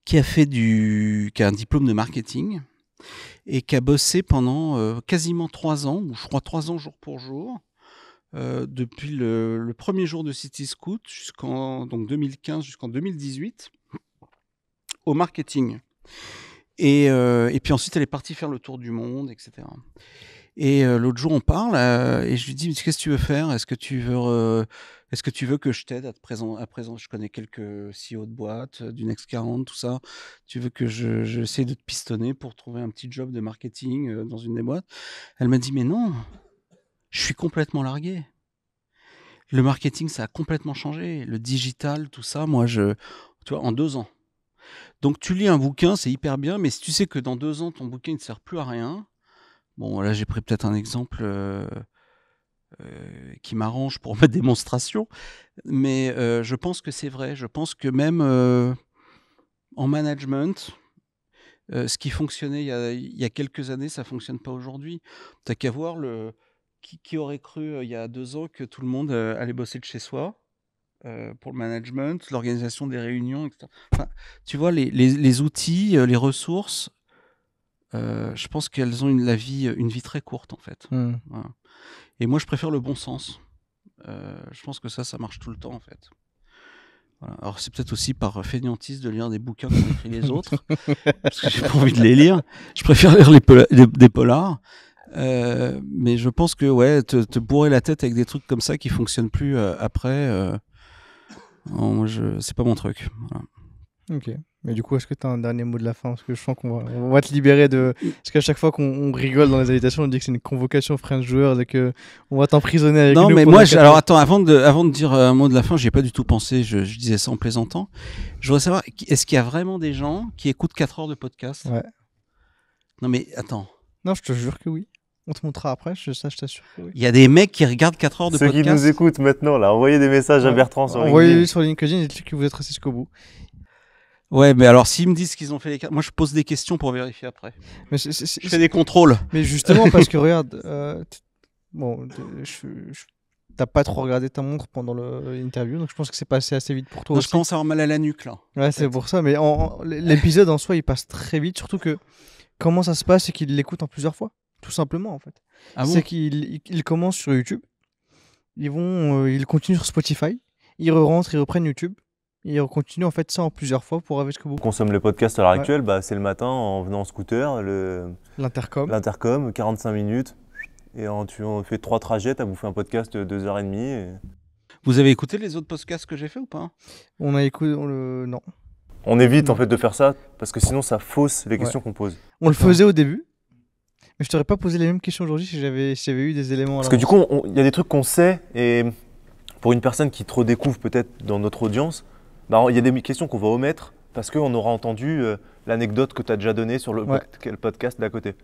qui a fait du, qui a un diplôme de marketing et qui a bossé pendant euh, quasiment trois ans, ou je crois trois ans jour pour jour, euh, depuis le, premier jour de City jusqu'en donc 2015 jusqu'en 2018 au marketing. Et, euh, et, puis ensuite, elle est partie faire le tour du monde, etc. Et euh, l'autre jour, on parle euh, et je lui dis mais Qu'est-ce que tu veux faire Est-ce que tu veux. Euh, est-ce que tu veux que je t'aide à, présent, à présent, je connais quelques CEO de boîtes, du Next 40, tout ça. Tu veux que je, j'essaie de te pistonner pour trouver un petit job de marketing dans une des boîtes Elle m'a dit Mais non, je suis complètement largué. Le marketing, ça a complètement changé. Le digital, tout ça, moi, je, tu en deux ans. Donc tu lis un bouquin, c'est hyper bien, mais si tu sais que dans deux ans, ton bouquin ne sert plus à rien, Bon, là, j'ai pris peut-être un exemple euh, euh, qui m'arrange pour ma démonstration, mais euh, je pense que c'est vrai. Je pense que même en management, ce qui fonctionnait il y, a, quelques années, ça fonctionne pas aujourd'hui. T'as qu'à voir le qui, aurait cru il y a deux ans que tout le monde allait bosser de chez soi. pour le management, l'organisation des réunions, etc. tu vois, les outils, les ressources euh, je pense qu'elles ont une, la vie, une vie très courte en fait. Hmm. Et moi, je préfère le bon sens. Euh, je pense que ça, ça marche tout le temps en fait. Alors c'est peut-être aussi par fainéantise de lire des bouquins qu'ont écrit les autres, parce que j'ai pas envie de les lire. Je préfère lire des polars. Euh, mais je pense que ouais, te, bourrer la tête avec des trucs comme ça qui fonctionnent plus après, c'est pas mon truc. Voilà. Ok. Mais du coup, est-ce que tu as un dernier mot de la fin Parce que je sens qu'on va, te libérer de. Parce qu'à chaque fois qu'on rigole dans les invitations, on dit que c'est une convocation de Joueurs et qu'on va t'emprisonner avec Non, mais moi, alors attends, avant de, avant de dire euh, un mot de la fin, j'ai pas du tout pensé, je, disais ça en plaisantant. Je voudrais savoir, est-ce qu'il y a vraiment des gens qui écoutent 4 heures de podcast Ouais. Non, mais attends. Non, je te jure que oui. On te montrera après, je, ça je t'assure. Il y a des mecs qui regardent 4 heures de podcast. Ceux qui nous écoutent maintenant, là, envoyez des messages à Bertrand sur LinkedIn. envoyez sur LinkedIn, dites-lui que vous êtes resté jusqu'au bout. Ouais, mais alors s'ils me disent qu'ils ont fait les cartes, moi je pose des questions pour vérifier après. Mais c'est, je fais des contrôles. Mais justement, parce que regarde, euh, bon, je, t'as pas trop regardé ta montre pendant l'interview, donc je pense que c'est passé assez vite pour toi. Je commence à avoir mal à la nuque là. Ouais, c'est pour ça, mais en, l'épisode en soi il passe très vite, surtout que comment ça se passe, c'est qu'il l'écoute en plusieurs fois, tout simplement en fait. Ah c'est bon qu'il commence sur YouTube, ils vont, euh, ils continuent sur Spotify, ils rentrent, ils reprennent YouTube et on continue en fait ça en plusieurs fois pour arriver ce bout. On Consomme les podcasts à l'heure actuelle, bah, c'est le matin en venant en scooter, le... l'intercom. l'intercom, 45 minutes. Et en, tu on fait trois trajets, t'as bouffé un podcast de 2h30. Vous avez écouté les autres podcasts que j'ai fait ou pas On a écouté. le... Non. On évite en fait de faire ça parce que sinon ça fausse les questions qu'on pose. On le faisait au début, mais je t'aurais pas posé les mêmes questions aujourd'hui si j'avais si eu des éléments. Parce que du coup, il y a des trucs qu'on sait et pour une personne qui trop découvre peut-être dans notre audience, bah, il y a des questions qu'on va omettre parce qu'on aura entendu euh, l'anecdote que tu as déjà donnée sur le podcast d'à côté.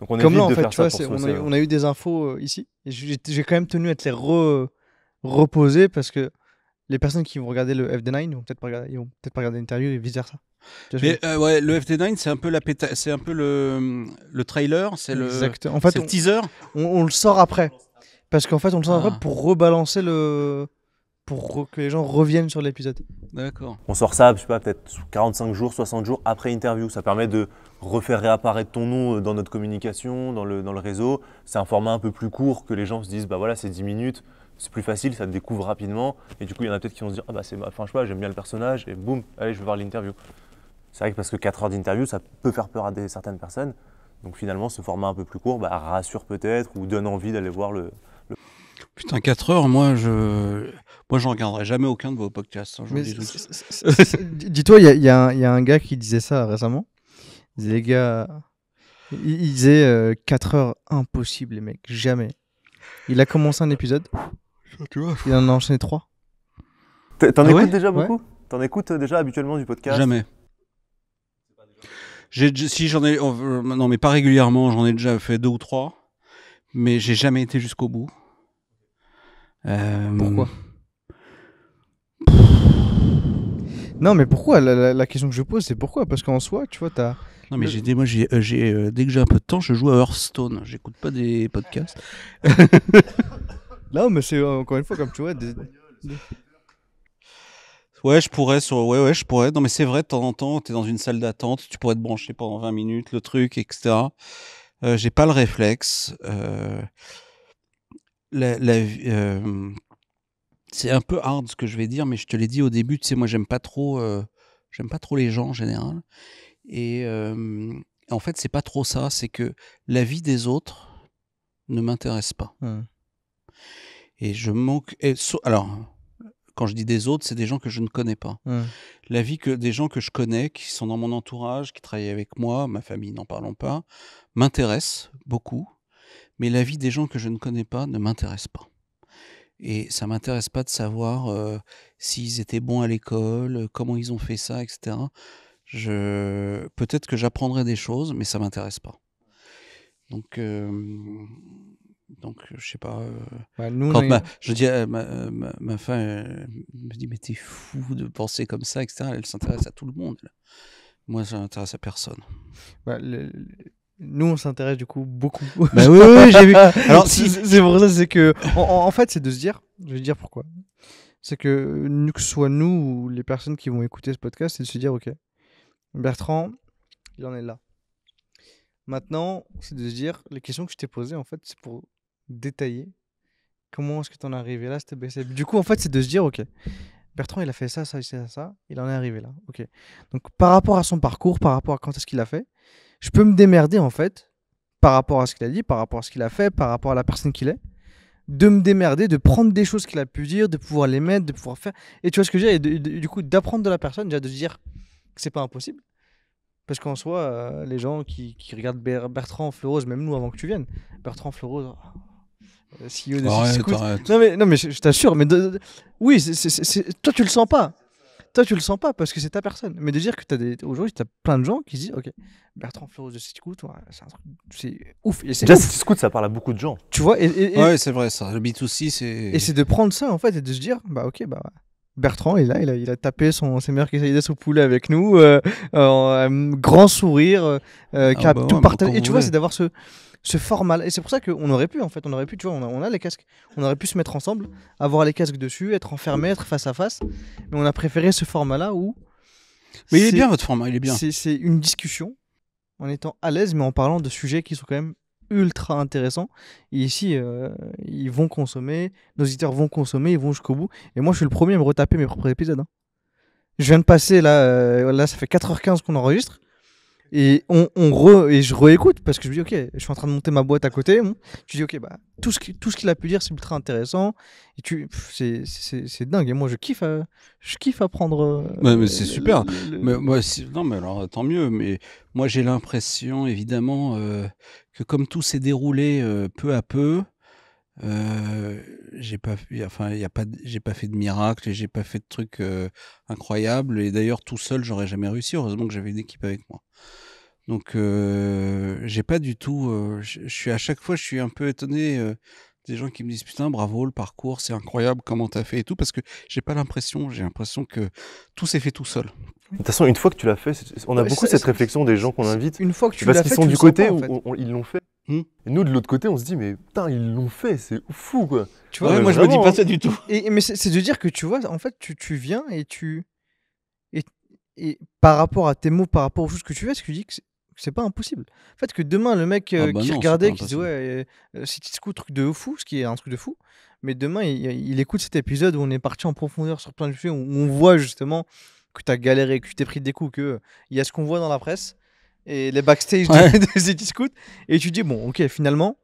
Donc on Comme là, en fait, on, a, eu, on a eu des infos euh, ici et j'ai quand même tenu à te les reposer parce que les personnes qui vont regarder le FD9 ils vont peut-être pas regarder, l'interview et vice ça. Mais euh, ouais, le fd 9 c'est un peu la c'est un peu le, trailer, c'est le, en fait, teaser. On, le sort après, parce qu'en fait, on le sort ah. après pour rebalancer le pour que les gens reviennent sur l'épisode. D'accord. On sort ça, je sais pas, peut-être 45 jours, 60 jours après interview. Ça permet de refaire réapparaître ton nom euh, dans notre communication, dans le, dans le réseau. C'est un format un peu plus court que les gens se disent, bah voilà, c'est 10 minutes, c'est plus facile, ça te découvre rapidement. Et du coup, il y en a peut-être qui vont se dire, ah bah c'est, enfin, je sais j'aime bien le personnage, et boum, allez, je vais voir l'interview. C'est vrai que parce que 4 heures d'interview, ça peut faire peur à certaines personnes. Donc finalement, ce format un peu plus court bah, rassure peut-être ou donne envie d'aller voir le, le... Putain, 4 heures, moi, je moi, je regarderai jamais aucun de vos podcasts. Hein, dis-toi, il y, a un gars qui disait ça récemment. Il disait, les gars, il, disait 4 euh, heures impossible, les mecs, jamais. Il a commencé un épisode, il en a enchaîné 3. Ah t'en écoutes déjà beaucoup T'en écoutes déjà habituellement du podcast Jamais. Si j'en ai, euh, non mais pas régulièrement, j'en ai déjà fait 2 ou 3. mais j'ai jamais été jusqu'au bout. Euh, Pourquoi Non, mais pourquoi la, question que je pose, c'est pourquoi Parce qu'en soi, tu vois, t'as. Non, mais j'ai, moi, j'ai, euh, euh, dès que j'ai un peu de temps, je joue à Hearthstone. J'écoute pas des podcasts. non, mais c'est euh, encore une fois, comme tu vois. Ouais, je pourrais sur. Ouais, ouais, je pourrais. Non, mais c'est vrai, de temps en temps, t'es dans une salle d'attente, tu pourrais te brancher pendant 20 minutes, le truc, etc. j'ai pas le réflexe. La, la, c'est un peu hard ce que je vais dire, mais je te l'ai dit au début, tu sais, moi j'aime pas trop, euh, j'aime pas trop les gens en général. Et euh, en fait, c'est pas trop ça, c'est que la vie des autres ne m'intéresse pas. Mmh. Et je manque. Alors, quand je dis des autres, c'est des gens que je ne connais pas. Mmh. La vie que des gens que je connais, qui sont dans mon entourage, qui travaillent avec moi, ma famille, n'en parlons pas, m'intéresse beaucoup. Mais la vie des gens que je ne connais pas ne m'intéresse pas. Et ça m'intéresse pas de savoir s'ils étaient bons à l'école, comment ils ont fait ça, etc. Je... Peut-être que j'apprendrai des choses, mais ça m'intéresse pas. Donc, je donc je sais pas. Bah, quand ma... Je dis euh, euh, ma, ma, femme, me dit Mais t'es fou de penser comme ça, etc. Elle s'intéresse à tout le monde. Moi, ça m'intéresse à personne. Bah, nous on s'intéresse du coup beaucoup. Bah oui, oui j'ai vu. Alors si... c'est pour ça, c'est que en, fait, c'est de se dire, je vais dire pourquoi. C'est que que ce soit nous ou les personnes qui vont écouter ce podcast, c'est de se dire, ok, Bertrand, il en est là. Maintenant, c'est de se dire, les questions que je t'ai posées, en fait, c'est pour détailler comment est-ce que tu en es arrivé là, step Du coup, en fait, c'est de se dire, ok, Bertrand, il a fait ça, ça, ça, ça, il en est arrivé là. Ok. Donc, par rapport à son parcours, par rapport à quand est-ce qu'il a fait, je peux me démerder en fait par rapport à ce qu'il a dit, par rapport à ce qu'il a fait, par rapport à la personne qu'il est, de me démerder, de prendre des choses qu'il a pu dire, de pouvoir les mettre, de pouvoir faire. Et tu vois ce que je veux j'ai, du coup d'apprendre de la personne, déjà de se dire que c'est pas impossible. Parce qu'en soi, euh, les gens qui, regardent Bertrand Fleurose, même nous avant que tu viennes, Bertrand Fleurose, euh, CEO de oh, non mais, non mais je, t'assure, mais oui, toi tu le sens pas. Toi, tu le sens pas parce que c'est ta personne. Mais de dire que t'as des... aujourd'hui, as plein de gens qui disent Ok, Bertrand Flores de c'est un truc. C'est ouf. Et c'est Déjà, ça parle à beaucoup de gens. Tu vois et, Ouais, c'est vrai, ça. Le B2C, c'est. Et c'est de prendre ça, en fait, et de se dire Bah, ok, bah. Bertrand est là, il a, il a tapé son, ses meilleurs de au poulet avec nous, un euh, euh, grand sourire, euh, ah qui a bah tout partagé. Et tu vois, c'est d'avoir ce, ce format Et c'est pour ça qu'on aurait pu, en fait, on aurait pu, tu vois, on a, les casques, on aurait pu se mettre ensemble, avoir les casques dessus, être enfermé, être face à face. Mais on a préféré ce format-là où. Mais il est, bien votre format, il est bien. C'est une discussion en étant à l'aise, mais en parlant de sujets qui sont quand même ultra intéressants. Et ici, euh, ils vont consommer, nos auditeurs vont consommer, ils vont jusqu'au bout. Et moi, je suis le premier à me retaper mes propres épisodes. Hein. Je viens de passer, là, euh, là ça fait 4h15 qu'on enregistre. Et, on, re, et je réécoute parce que je me dis, ok, je suis en train de monter ma boîte à côté. tu dis, ok, bah, tout ce qu'il a pu dire, c'est ultra intéressant. Et tu, c'est dingue. Et moi, je kiffe, à, je kiffe apprendre. Euh, mais c'est super. mais, moi, non, mais alors, tant mieux. Mais moi, j'ai l'impression, évidemment, euh, que comme tout s'est déroulé euh, peu à peu, euh, j'ai pas fait, enfin, il y a pas, j'ai pas fait de miracle et j'ai pas fait de trucs incroyable euh, incroyables. Et d'ailleurs, tout seul, j'aurais jamais réussi. Heureusement que j'avais une équipe avec moi. Donc, euh, j'ai pas du tout. je suis à chaque fois, je suis un peu étonné des gens qui me disent putain, bravo, le parcours, c'est incroyable, comment t'as fait et tout, parce que j'ai pas l'impression. J'ai l'impression que tout s'est fait tout seul. De toute façon, une fois que tu l'as fait, on a beaucoup cette réflexion des gens qu'on invite. Une fois que tu l'as fait, parce qu'ils sont du côté où ils l'ont fait. Hmm. Et nous, de l'autre côté, on se dit, mais putain, ils l'ont fait, c'est fou, quoi. Tu vois, moi, je me dis pas ça du tout. Hein. Et, mais c'est de dire que tu vois, en fait, tu, tu viens et tu. Et, et, par rapport à tes mots, par rapport aux choses que tu fais, ce que tu dis que c'est pas impossible. En fait, que demain, le mec ah euh, bah qui regardait, qui disait, ouais, euh, euh, c'est un truc de fou, ce qui est un truc de fou, mais demain, il, écoute cet épisode où on est parti en profondeur sur plein de choses où on voit justement que tu as galéré, que tu t'es pris des coups, qu'il y a ce qu'on voit dans la presse et les backstage de, Scoot. Et tu dis, bon, ok, finalement,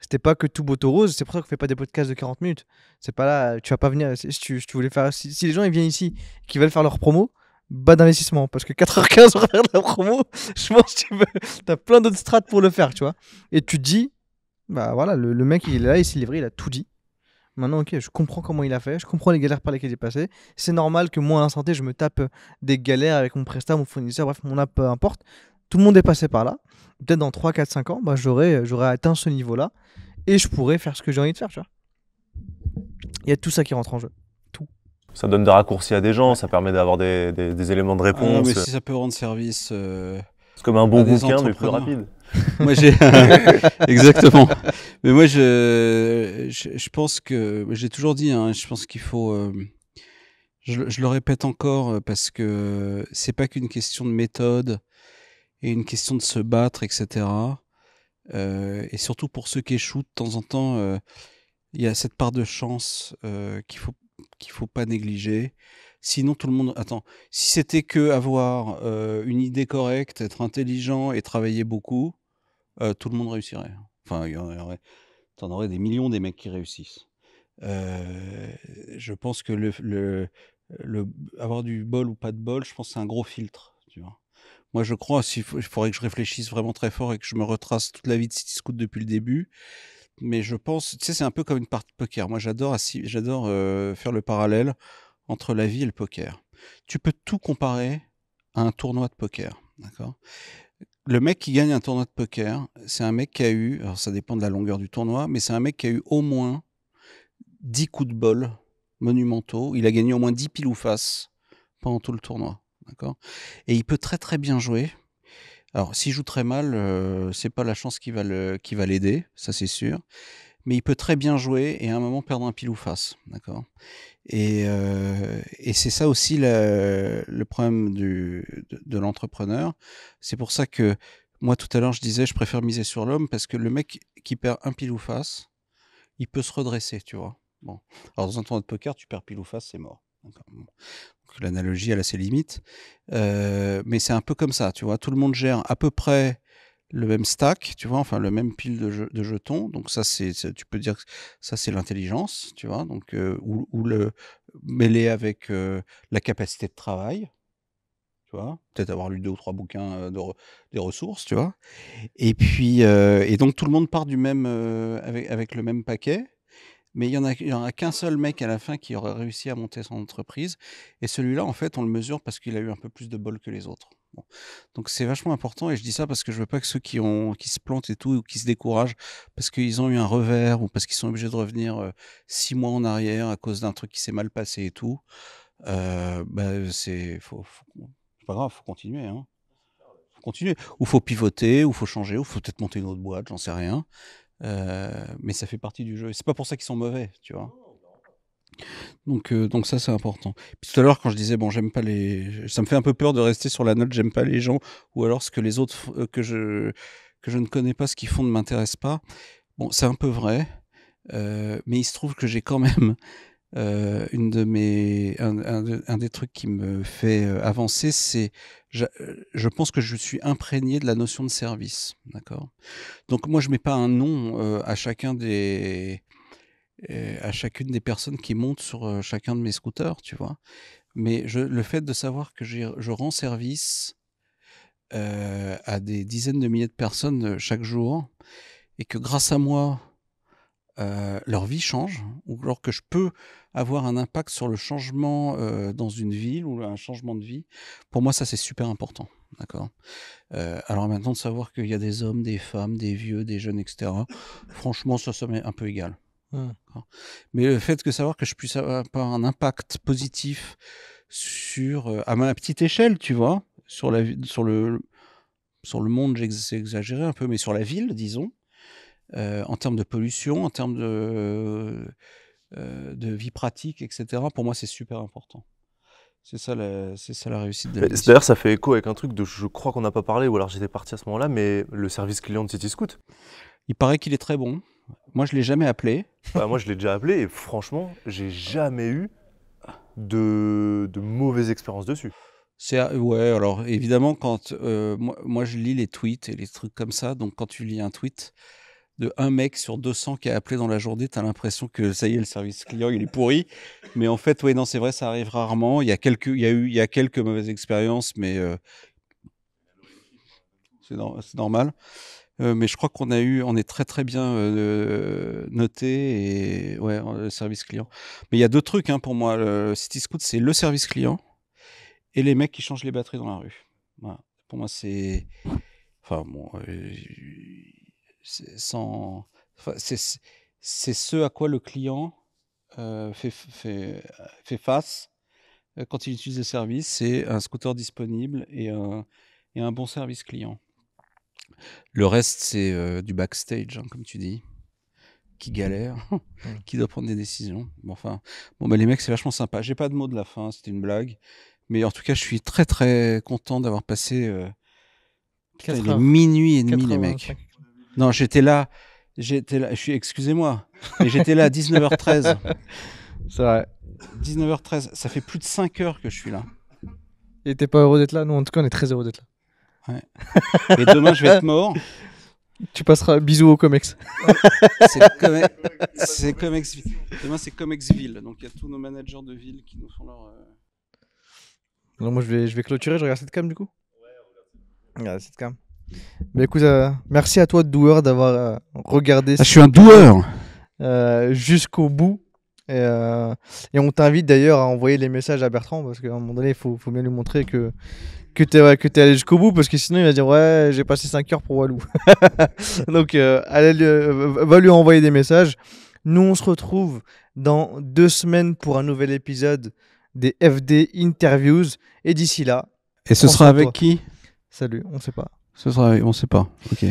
c'était pas que tout beau tout rose. C'est pour ça qu'on fait pas des podcasts de 40 minutes. C'est pas là, tu vas pas venir. Si tu, voulais faire, si, les gens ils viennent ici, qui veulent faire leur promo, bas d'investissement. Parce que 4h15 pour faire la promo, je pense que tu as plein d'autres strates pour le faire, tu vois. Et tu dis, bah voilà, le, mec il est là, il s'est livré, il a tout dit. Maintenant, ok, je comprends comment il a fait, je comprends les galères par lesquelles il est passé. C'est normal que moi, à santé, je me tape des galères avec mon prestat, mon fournisseur, bref, mon app, peu importe tout le monde est passé par là. Peut-être dans 3, 4, 5 ans, bah, euh, j'aurais atteint ce niveau-là et je pourrais faire ce que j'ai envie de faire. Il y a tout ça qui rentre en jeu. Tout. Ça donne des raccourcis à des gens, ça permet d'avoir des, éléments de ah, réponse. mais si ça peut rendre service. Euh, comme un bon bouquin, mais plus rapide. moi, j'ai. Exactement. Mais moi, je, pense que. J'ai toujours dit, hein, je pense qu'il faut. Euh, je, je, le répète encore parce que c'est pas qu'une question de méthode, et une question de se battre, etc. Euh, et surtout pour ceux qui échouent, de temps en temps, euh, il y a cette part de chance euh, qu'il faut qu'il faut pas négliger. Sinon, tout le monde. Attends, si c'était que avoir une idée correcte, être intelligent et travailler beaucoup, tout le monde réussirait. Enfin, il y en aurait, aurais des millions des mecs qui réussissent. je pense que le, le, avoir du bol ou pas de bol, je pense que c'est un gros filtre. Tu vois. Moi, je crois, il faudrait que je réfléchisse vraiment très fort et que je me retrace toute la vie de City depuis le début. Mais je pense, tu sais, c'est un peu comme une partie de poker. Moi, j'adore j'adore euh, faire le parallèle entre la vie et le poker. Tu peux tout comparer à un tournoi de poker, d'accord le mec qui gagne un tournoi de poker, c'est un mec qui a eu, alors ça dépend de la longueur du tournoi, mais c'est un mec qui a eu au moins 10 coups de bol monumentaux. Il a gagné au moins 10 piles ou face pendant tout le tournoi. D'accord Et il peut très très bien jouer. Alors, s'il joue très mal, euh, c'est pas la chance qui va l'aider, ça c'est sûr. Mais il peut très bien jouer et à un moment perdre un pile ou face. D'accord Et, euh, et c'est ça aussi le, le problème du, de, l'entrepreneur. C'est pour ça que moi tout à l'heure je disais je préfère miser sur l'homme parce que le mec qui perd un pile ou face, il peut se redresser, tu vois. Bon. Alors dans un tournoi de poker, tu perds pile ou face, c'est mort l'analogie, a ses limites. Euh, mais c'est un peu comme ça, tu vois. Tout le monde gère à peu près le même stack, tu vois, enfin le même pile de, jetons. Donc ça, c'est, tu peux dire que ça c'est l'intelligence, tu vois, donc euh, ou, le mêler avec euh, la capacité de travail, tu vois, peut-être avoir lu deux ou trois bouquins de des ressources, tu vois. Et puis et donc tout le monde part du même avec, avec le même paquet mais il y en a, qu'un seul mec à la fin qui aurait réussi à monter son entreprise. Et celui-là, en fait, on le mesure parce qu'il a eu un peu plus de bol que les autres. Donc c'est vachement important et je dis ça parce que je veux pas que ceux qui ont qui se plantent et tout ou qui se découragent parce qu'ils ont eu un revers ou parce qu'ils sont obligés de revenir euh, six mois en arrière à cause d'un truc qui s'est mal passé et tout. Euh, bah, c'est pas grave, faut continuer. Hein. Faut continuer. Ou faut pivoter, ou faut changer, ou faut peut-être monter une autre boîte, j'en sais rien. Euh, mais ça fait partie du jeu. C'est pas pour ça qu'ils sont mauvais, tu vois. Donc, euh, donc ça c'est important. Puis tout à l'heure quand je disais bon j'aime pas les, ça me fait un peu peur de rester sur la note j'aime pas les gens ou alors ce que les autres euh, que je que je ne connais pas ce qu'ils font ne m'intéresse pas. Bon c'est un peu vrai, mais il se trouve que j'ai quand même euh, une de mes, un, des trucs qui me fait euh, avancer, c'est je, euh, je, pense que je suis imprégné de la notion de service. D'accord Donc, moi, je ne mets pas un nom à chacun des. à chacune des personnes qui montent sur chacun de mes scooters, tu vois. Mais je, le fait de savoir que je rends service à des dizaines de milliers de personnes chaque jour et que grâce à moi, leur vie change, ou alors que je peux avoir un impact sur le changement euh, dans une ville ou un changement de vie, pour moi, ça, c'est super important. D'accord. Euh, alors maintenant de savoir qu'il y a des hommes, des femmes, des vieux, des jeunes, etc. Franchement, ça, ça un peu égal. Mmh. Mais le fait que savoir que je puisse avoir un impact positif sur euh, à ma petite échelle, tu vois, sur la sur le sur le monde, j'ai exagéré un peu, mais sur la ville, disons, en termes de pollution, en termes de euh, de vie pratique, etc. Pour moi, c'est super important. C'est ça, la, c'est ça la réussite de D'ailleurs, ça fait écho avec un truc de je crois qu'on n'a pas parlé, ou alors j'étais parti à ce moment-là, mais le service client de CityScoot. Il paraît qu'il est très bon. Moi, je ne l'ai jamais appelé. Bah, moi, je l'ai déjà appelé et franchement, j'ai jamais eu de, de mauvaises expériences dessus. C'est, ah, ouais, alors évidemment, quand euh, moi, je lis les tweets et les trucs comme ça, donc quand tu lis un tweet, de un mec sur 200 qui a appelé dans la journée, tu as l'impression que ça y est, le service client, il est pourri. Mais en fait, oui, non, c'est vrai, ça arrive rarement. Il y a quelques, il y eu, il y quelques mauvaises expériences, mais euh, c'est normal. Euh, mais je crois qu'on a eu, on est très très bien euh, noté et ouais, le service client. Mais il y a deux trucs hein, pour moi. Le City c'est le service client et les mecs qui changent les batteries dans la rue. Pour moi, c'est. Enfin bon, c'est ce à quoi le client euh, fait, face euh, quand il utilise le services c'est un scooter disponible et un, bon service client. Le reste, c'est euh, du backstage, hein, comme tu dis, qui galère, mmh. qui doit prendre des décisions. Bon, enfin, bon, ben, les mecs, c'est vachement sympa. J'ai pas de mots de la fin, c'est une blague. Mais en tout cas, je suis très très content d'avoir passé minuit et demi, les mecs. Non, j'étais là. J'étais là. Je suis, excusez-moi, mais j'étais là à 19h13. C'est 19h13. Ça fait plus de 5 heures que je suis là. Et t'es pas heureux d'être là Nous, en tout cas, on est très heureux d'être là. Ouais. Et demain, je vais être mort. Tu passeras bisous au Comex. c'est com Comex. Demain, c'est Comexville. Donc, il y a tous nos managers de ville qui nous font leur. Non, euh, moi, je vais, je vais clôturer. Je regarde cette cam du coup. Ouais, regarde cette cam. Euh, merci à toi, doueur, d'avoir euh, regardé. Ah, je suis un doueur euh, Jusqu'au bout. Et, on t'invite d'ailleurs à envoyer les messages à Bertrand parce qu'à un moment donné, il faut, faut, bien lui montrer que, que tu es, que es allé jusqu'au bout parce que sinon, il va dire Ouais, j'ai passé 5 heures pour Walou. Donc, allez, va lui envoyer des messages. Nous, on se retrouve dans deux semaines pour un nouvel épisode des FD Interviews. Et d'ici là. Et ce sera avec qui Salut, on ne sait pas. Ce sera, on sait pas. Ok.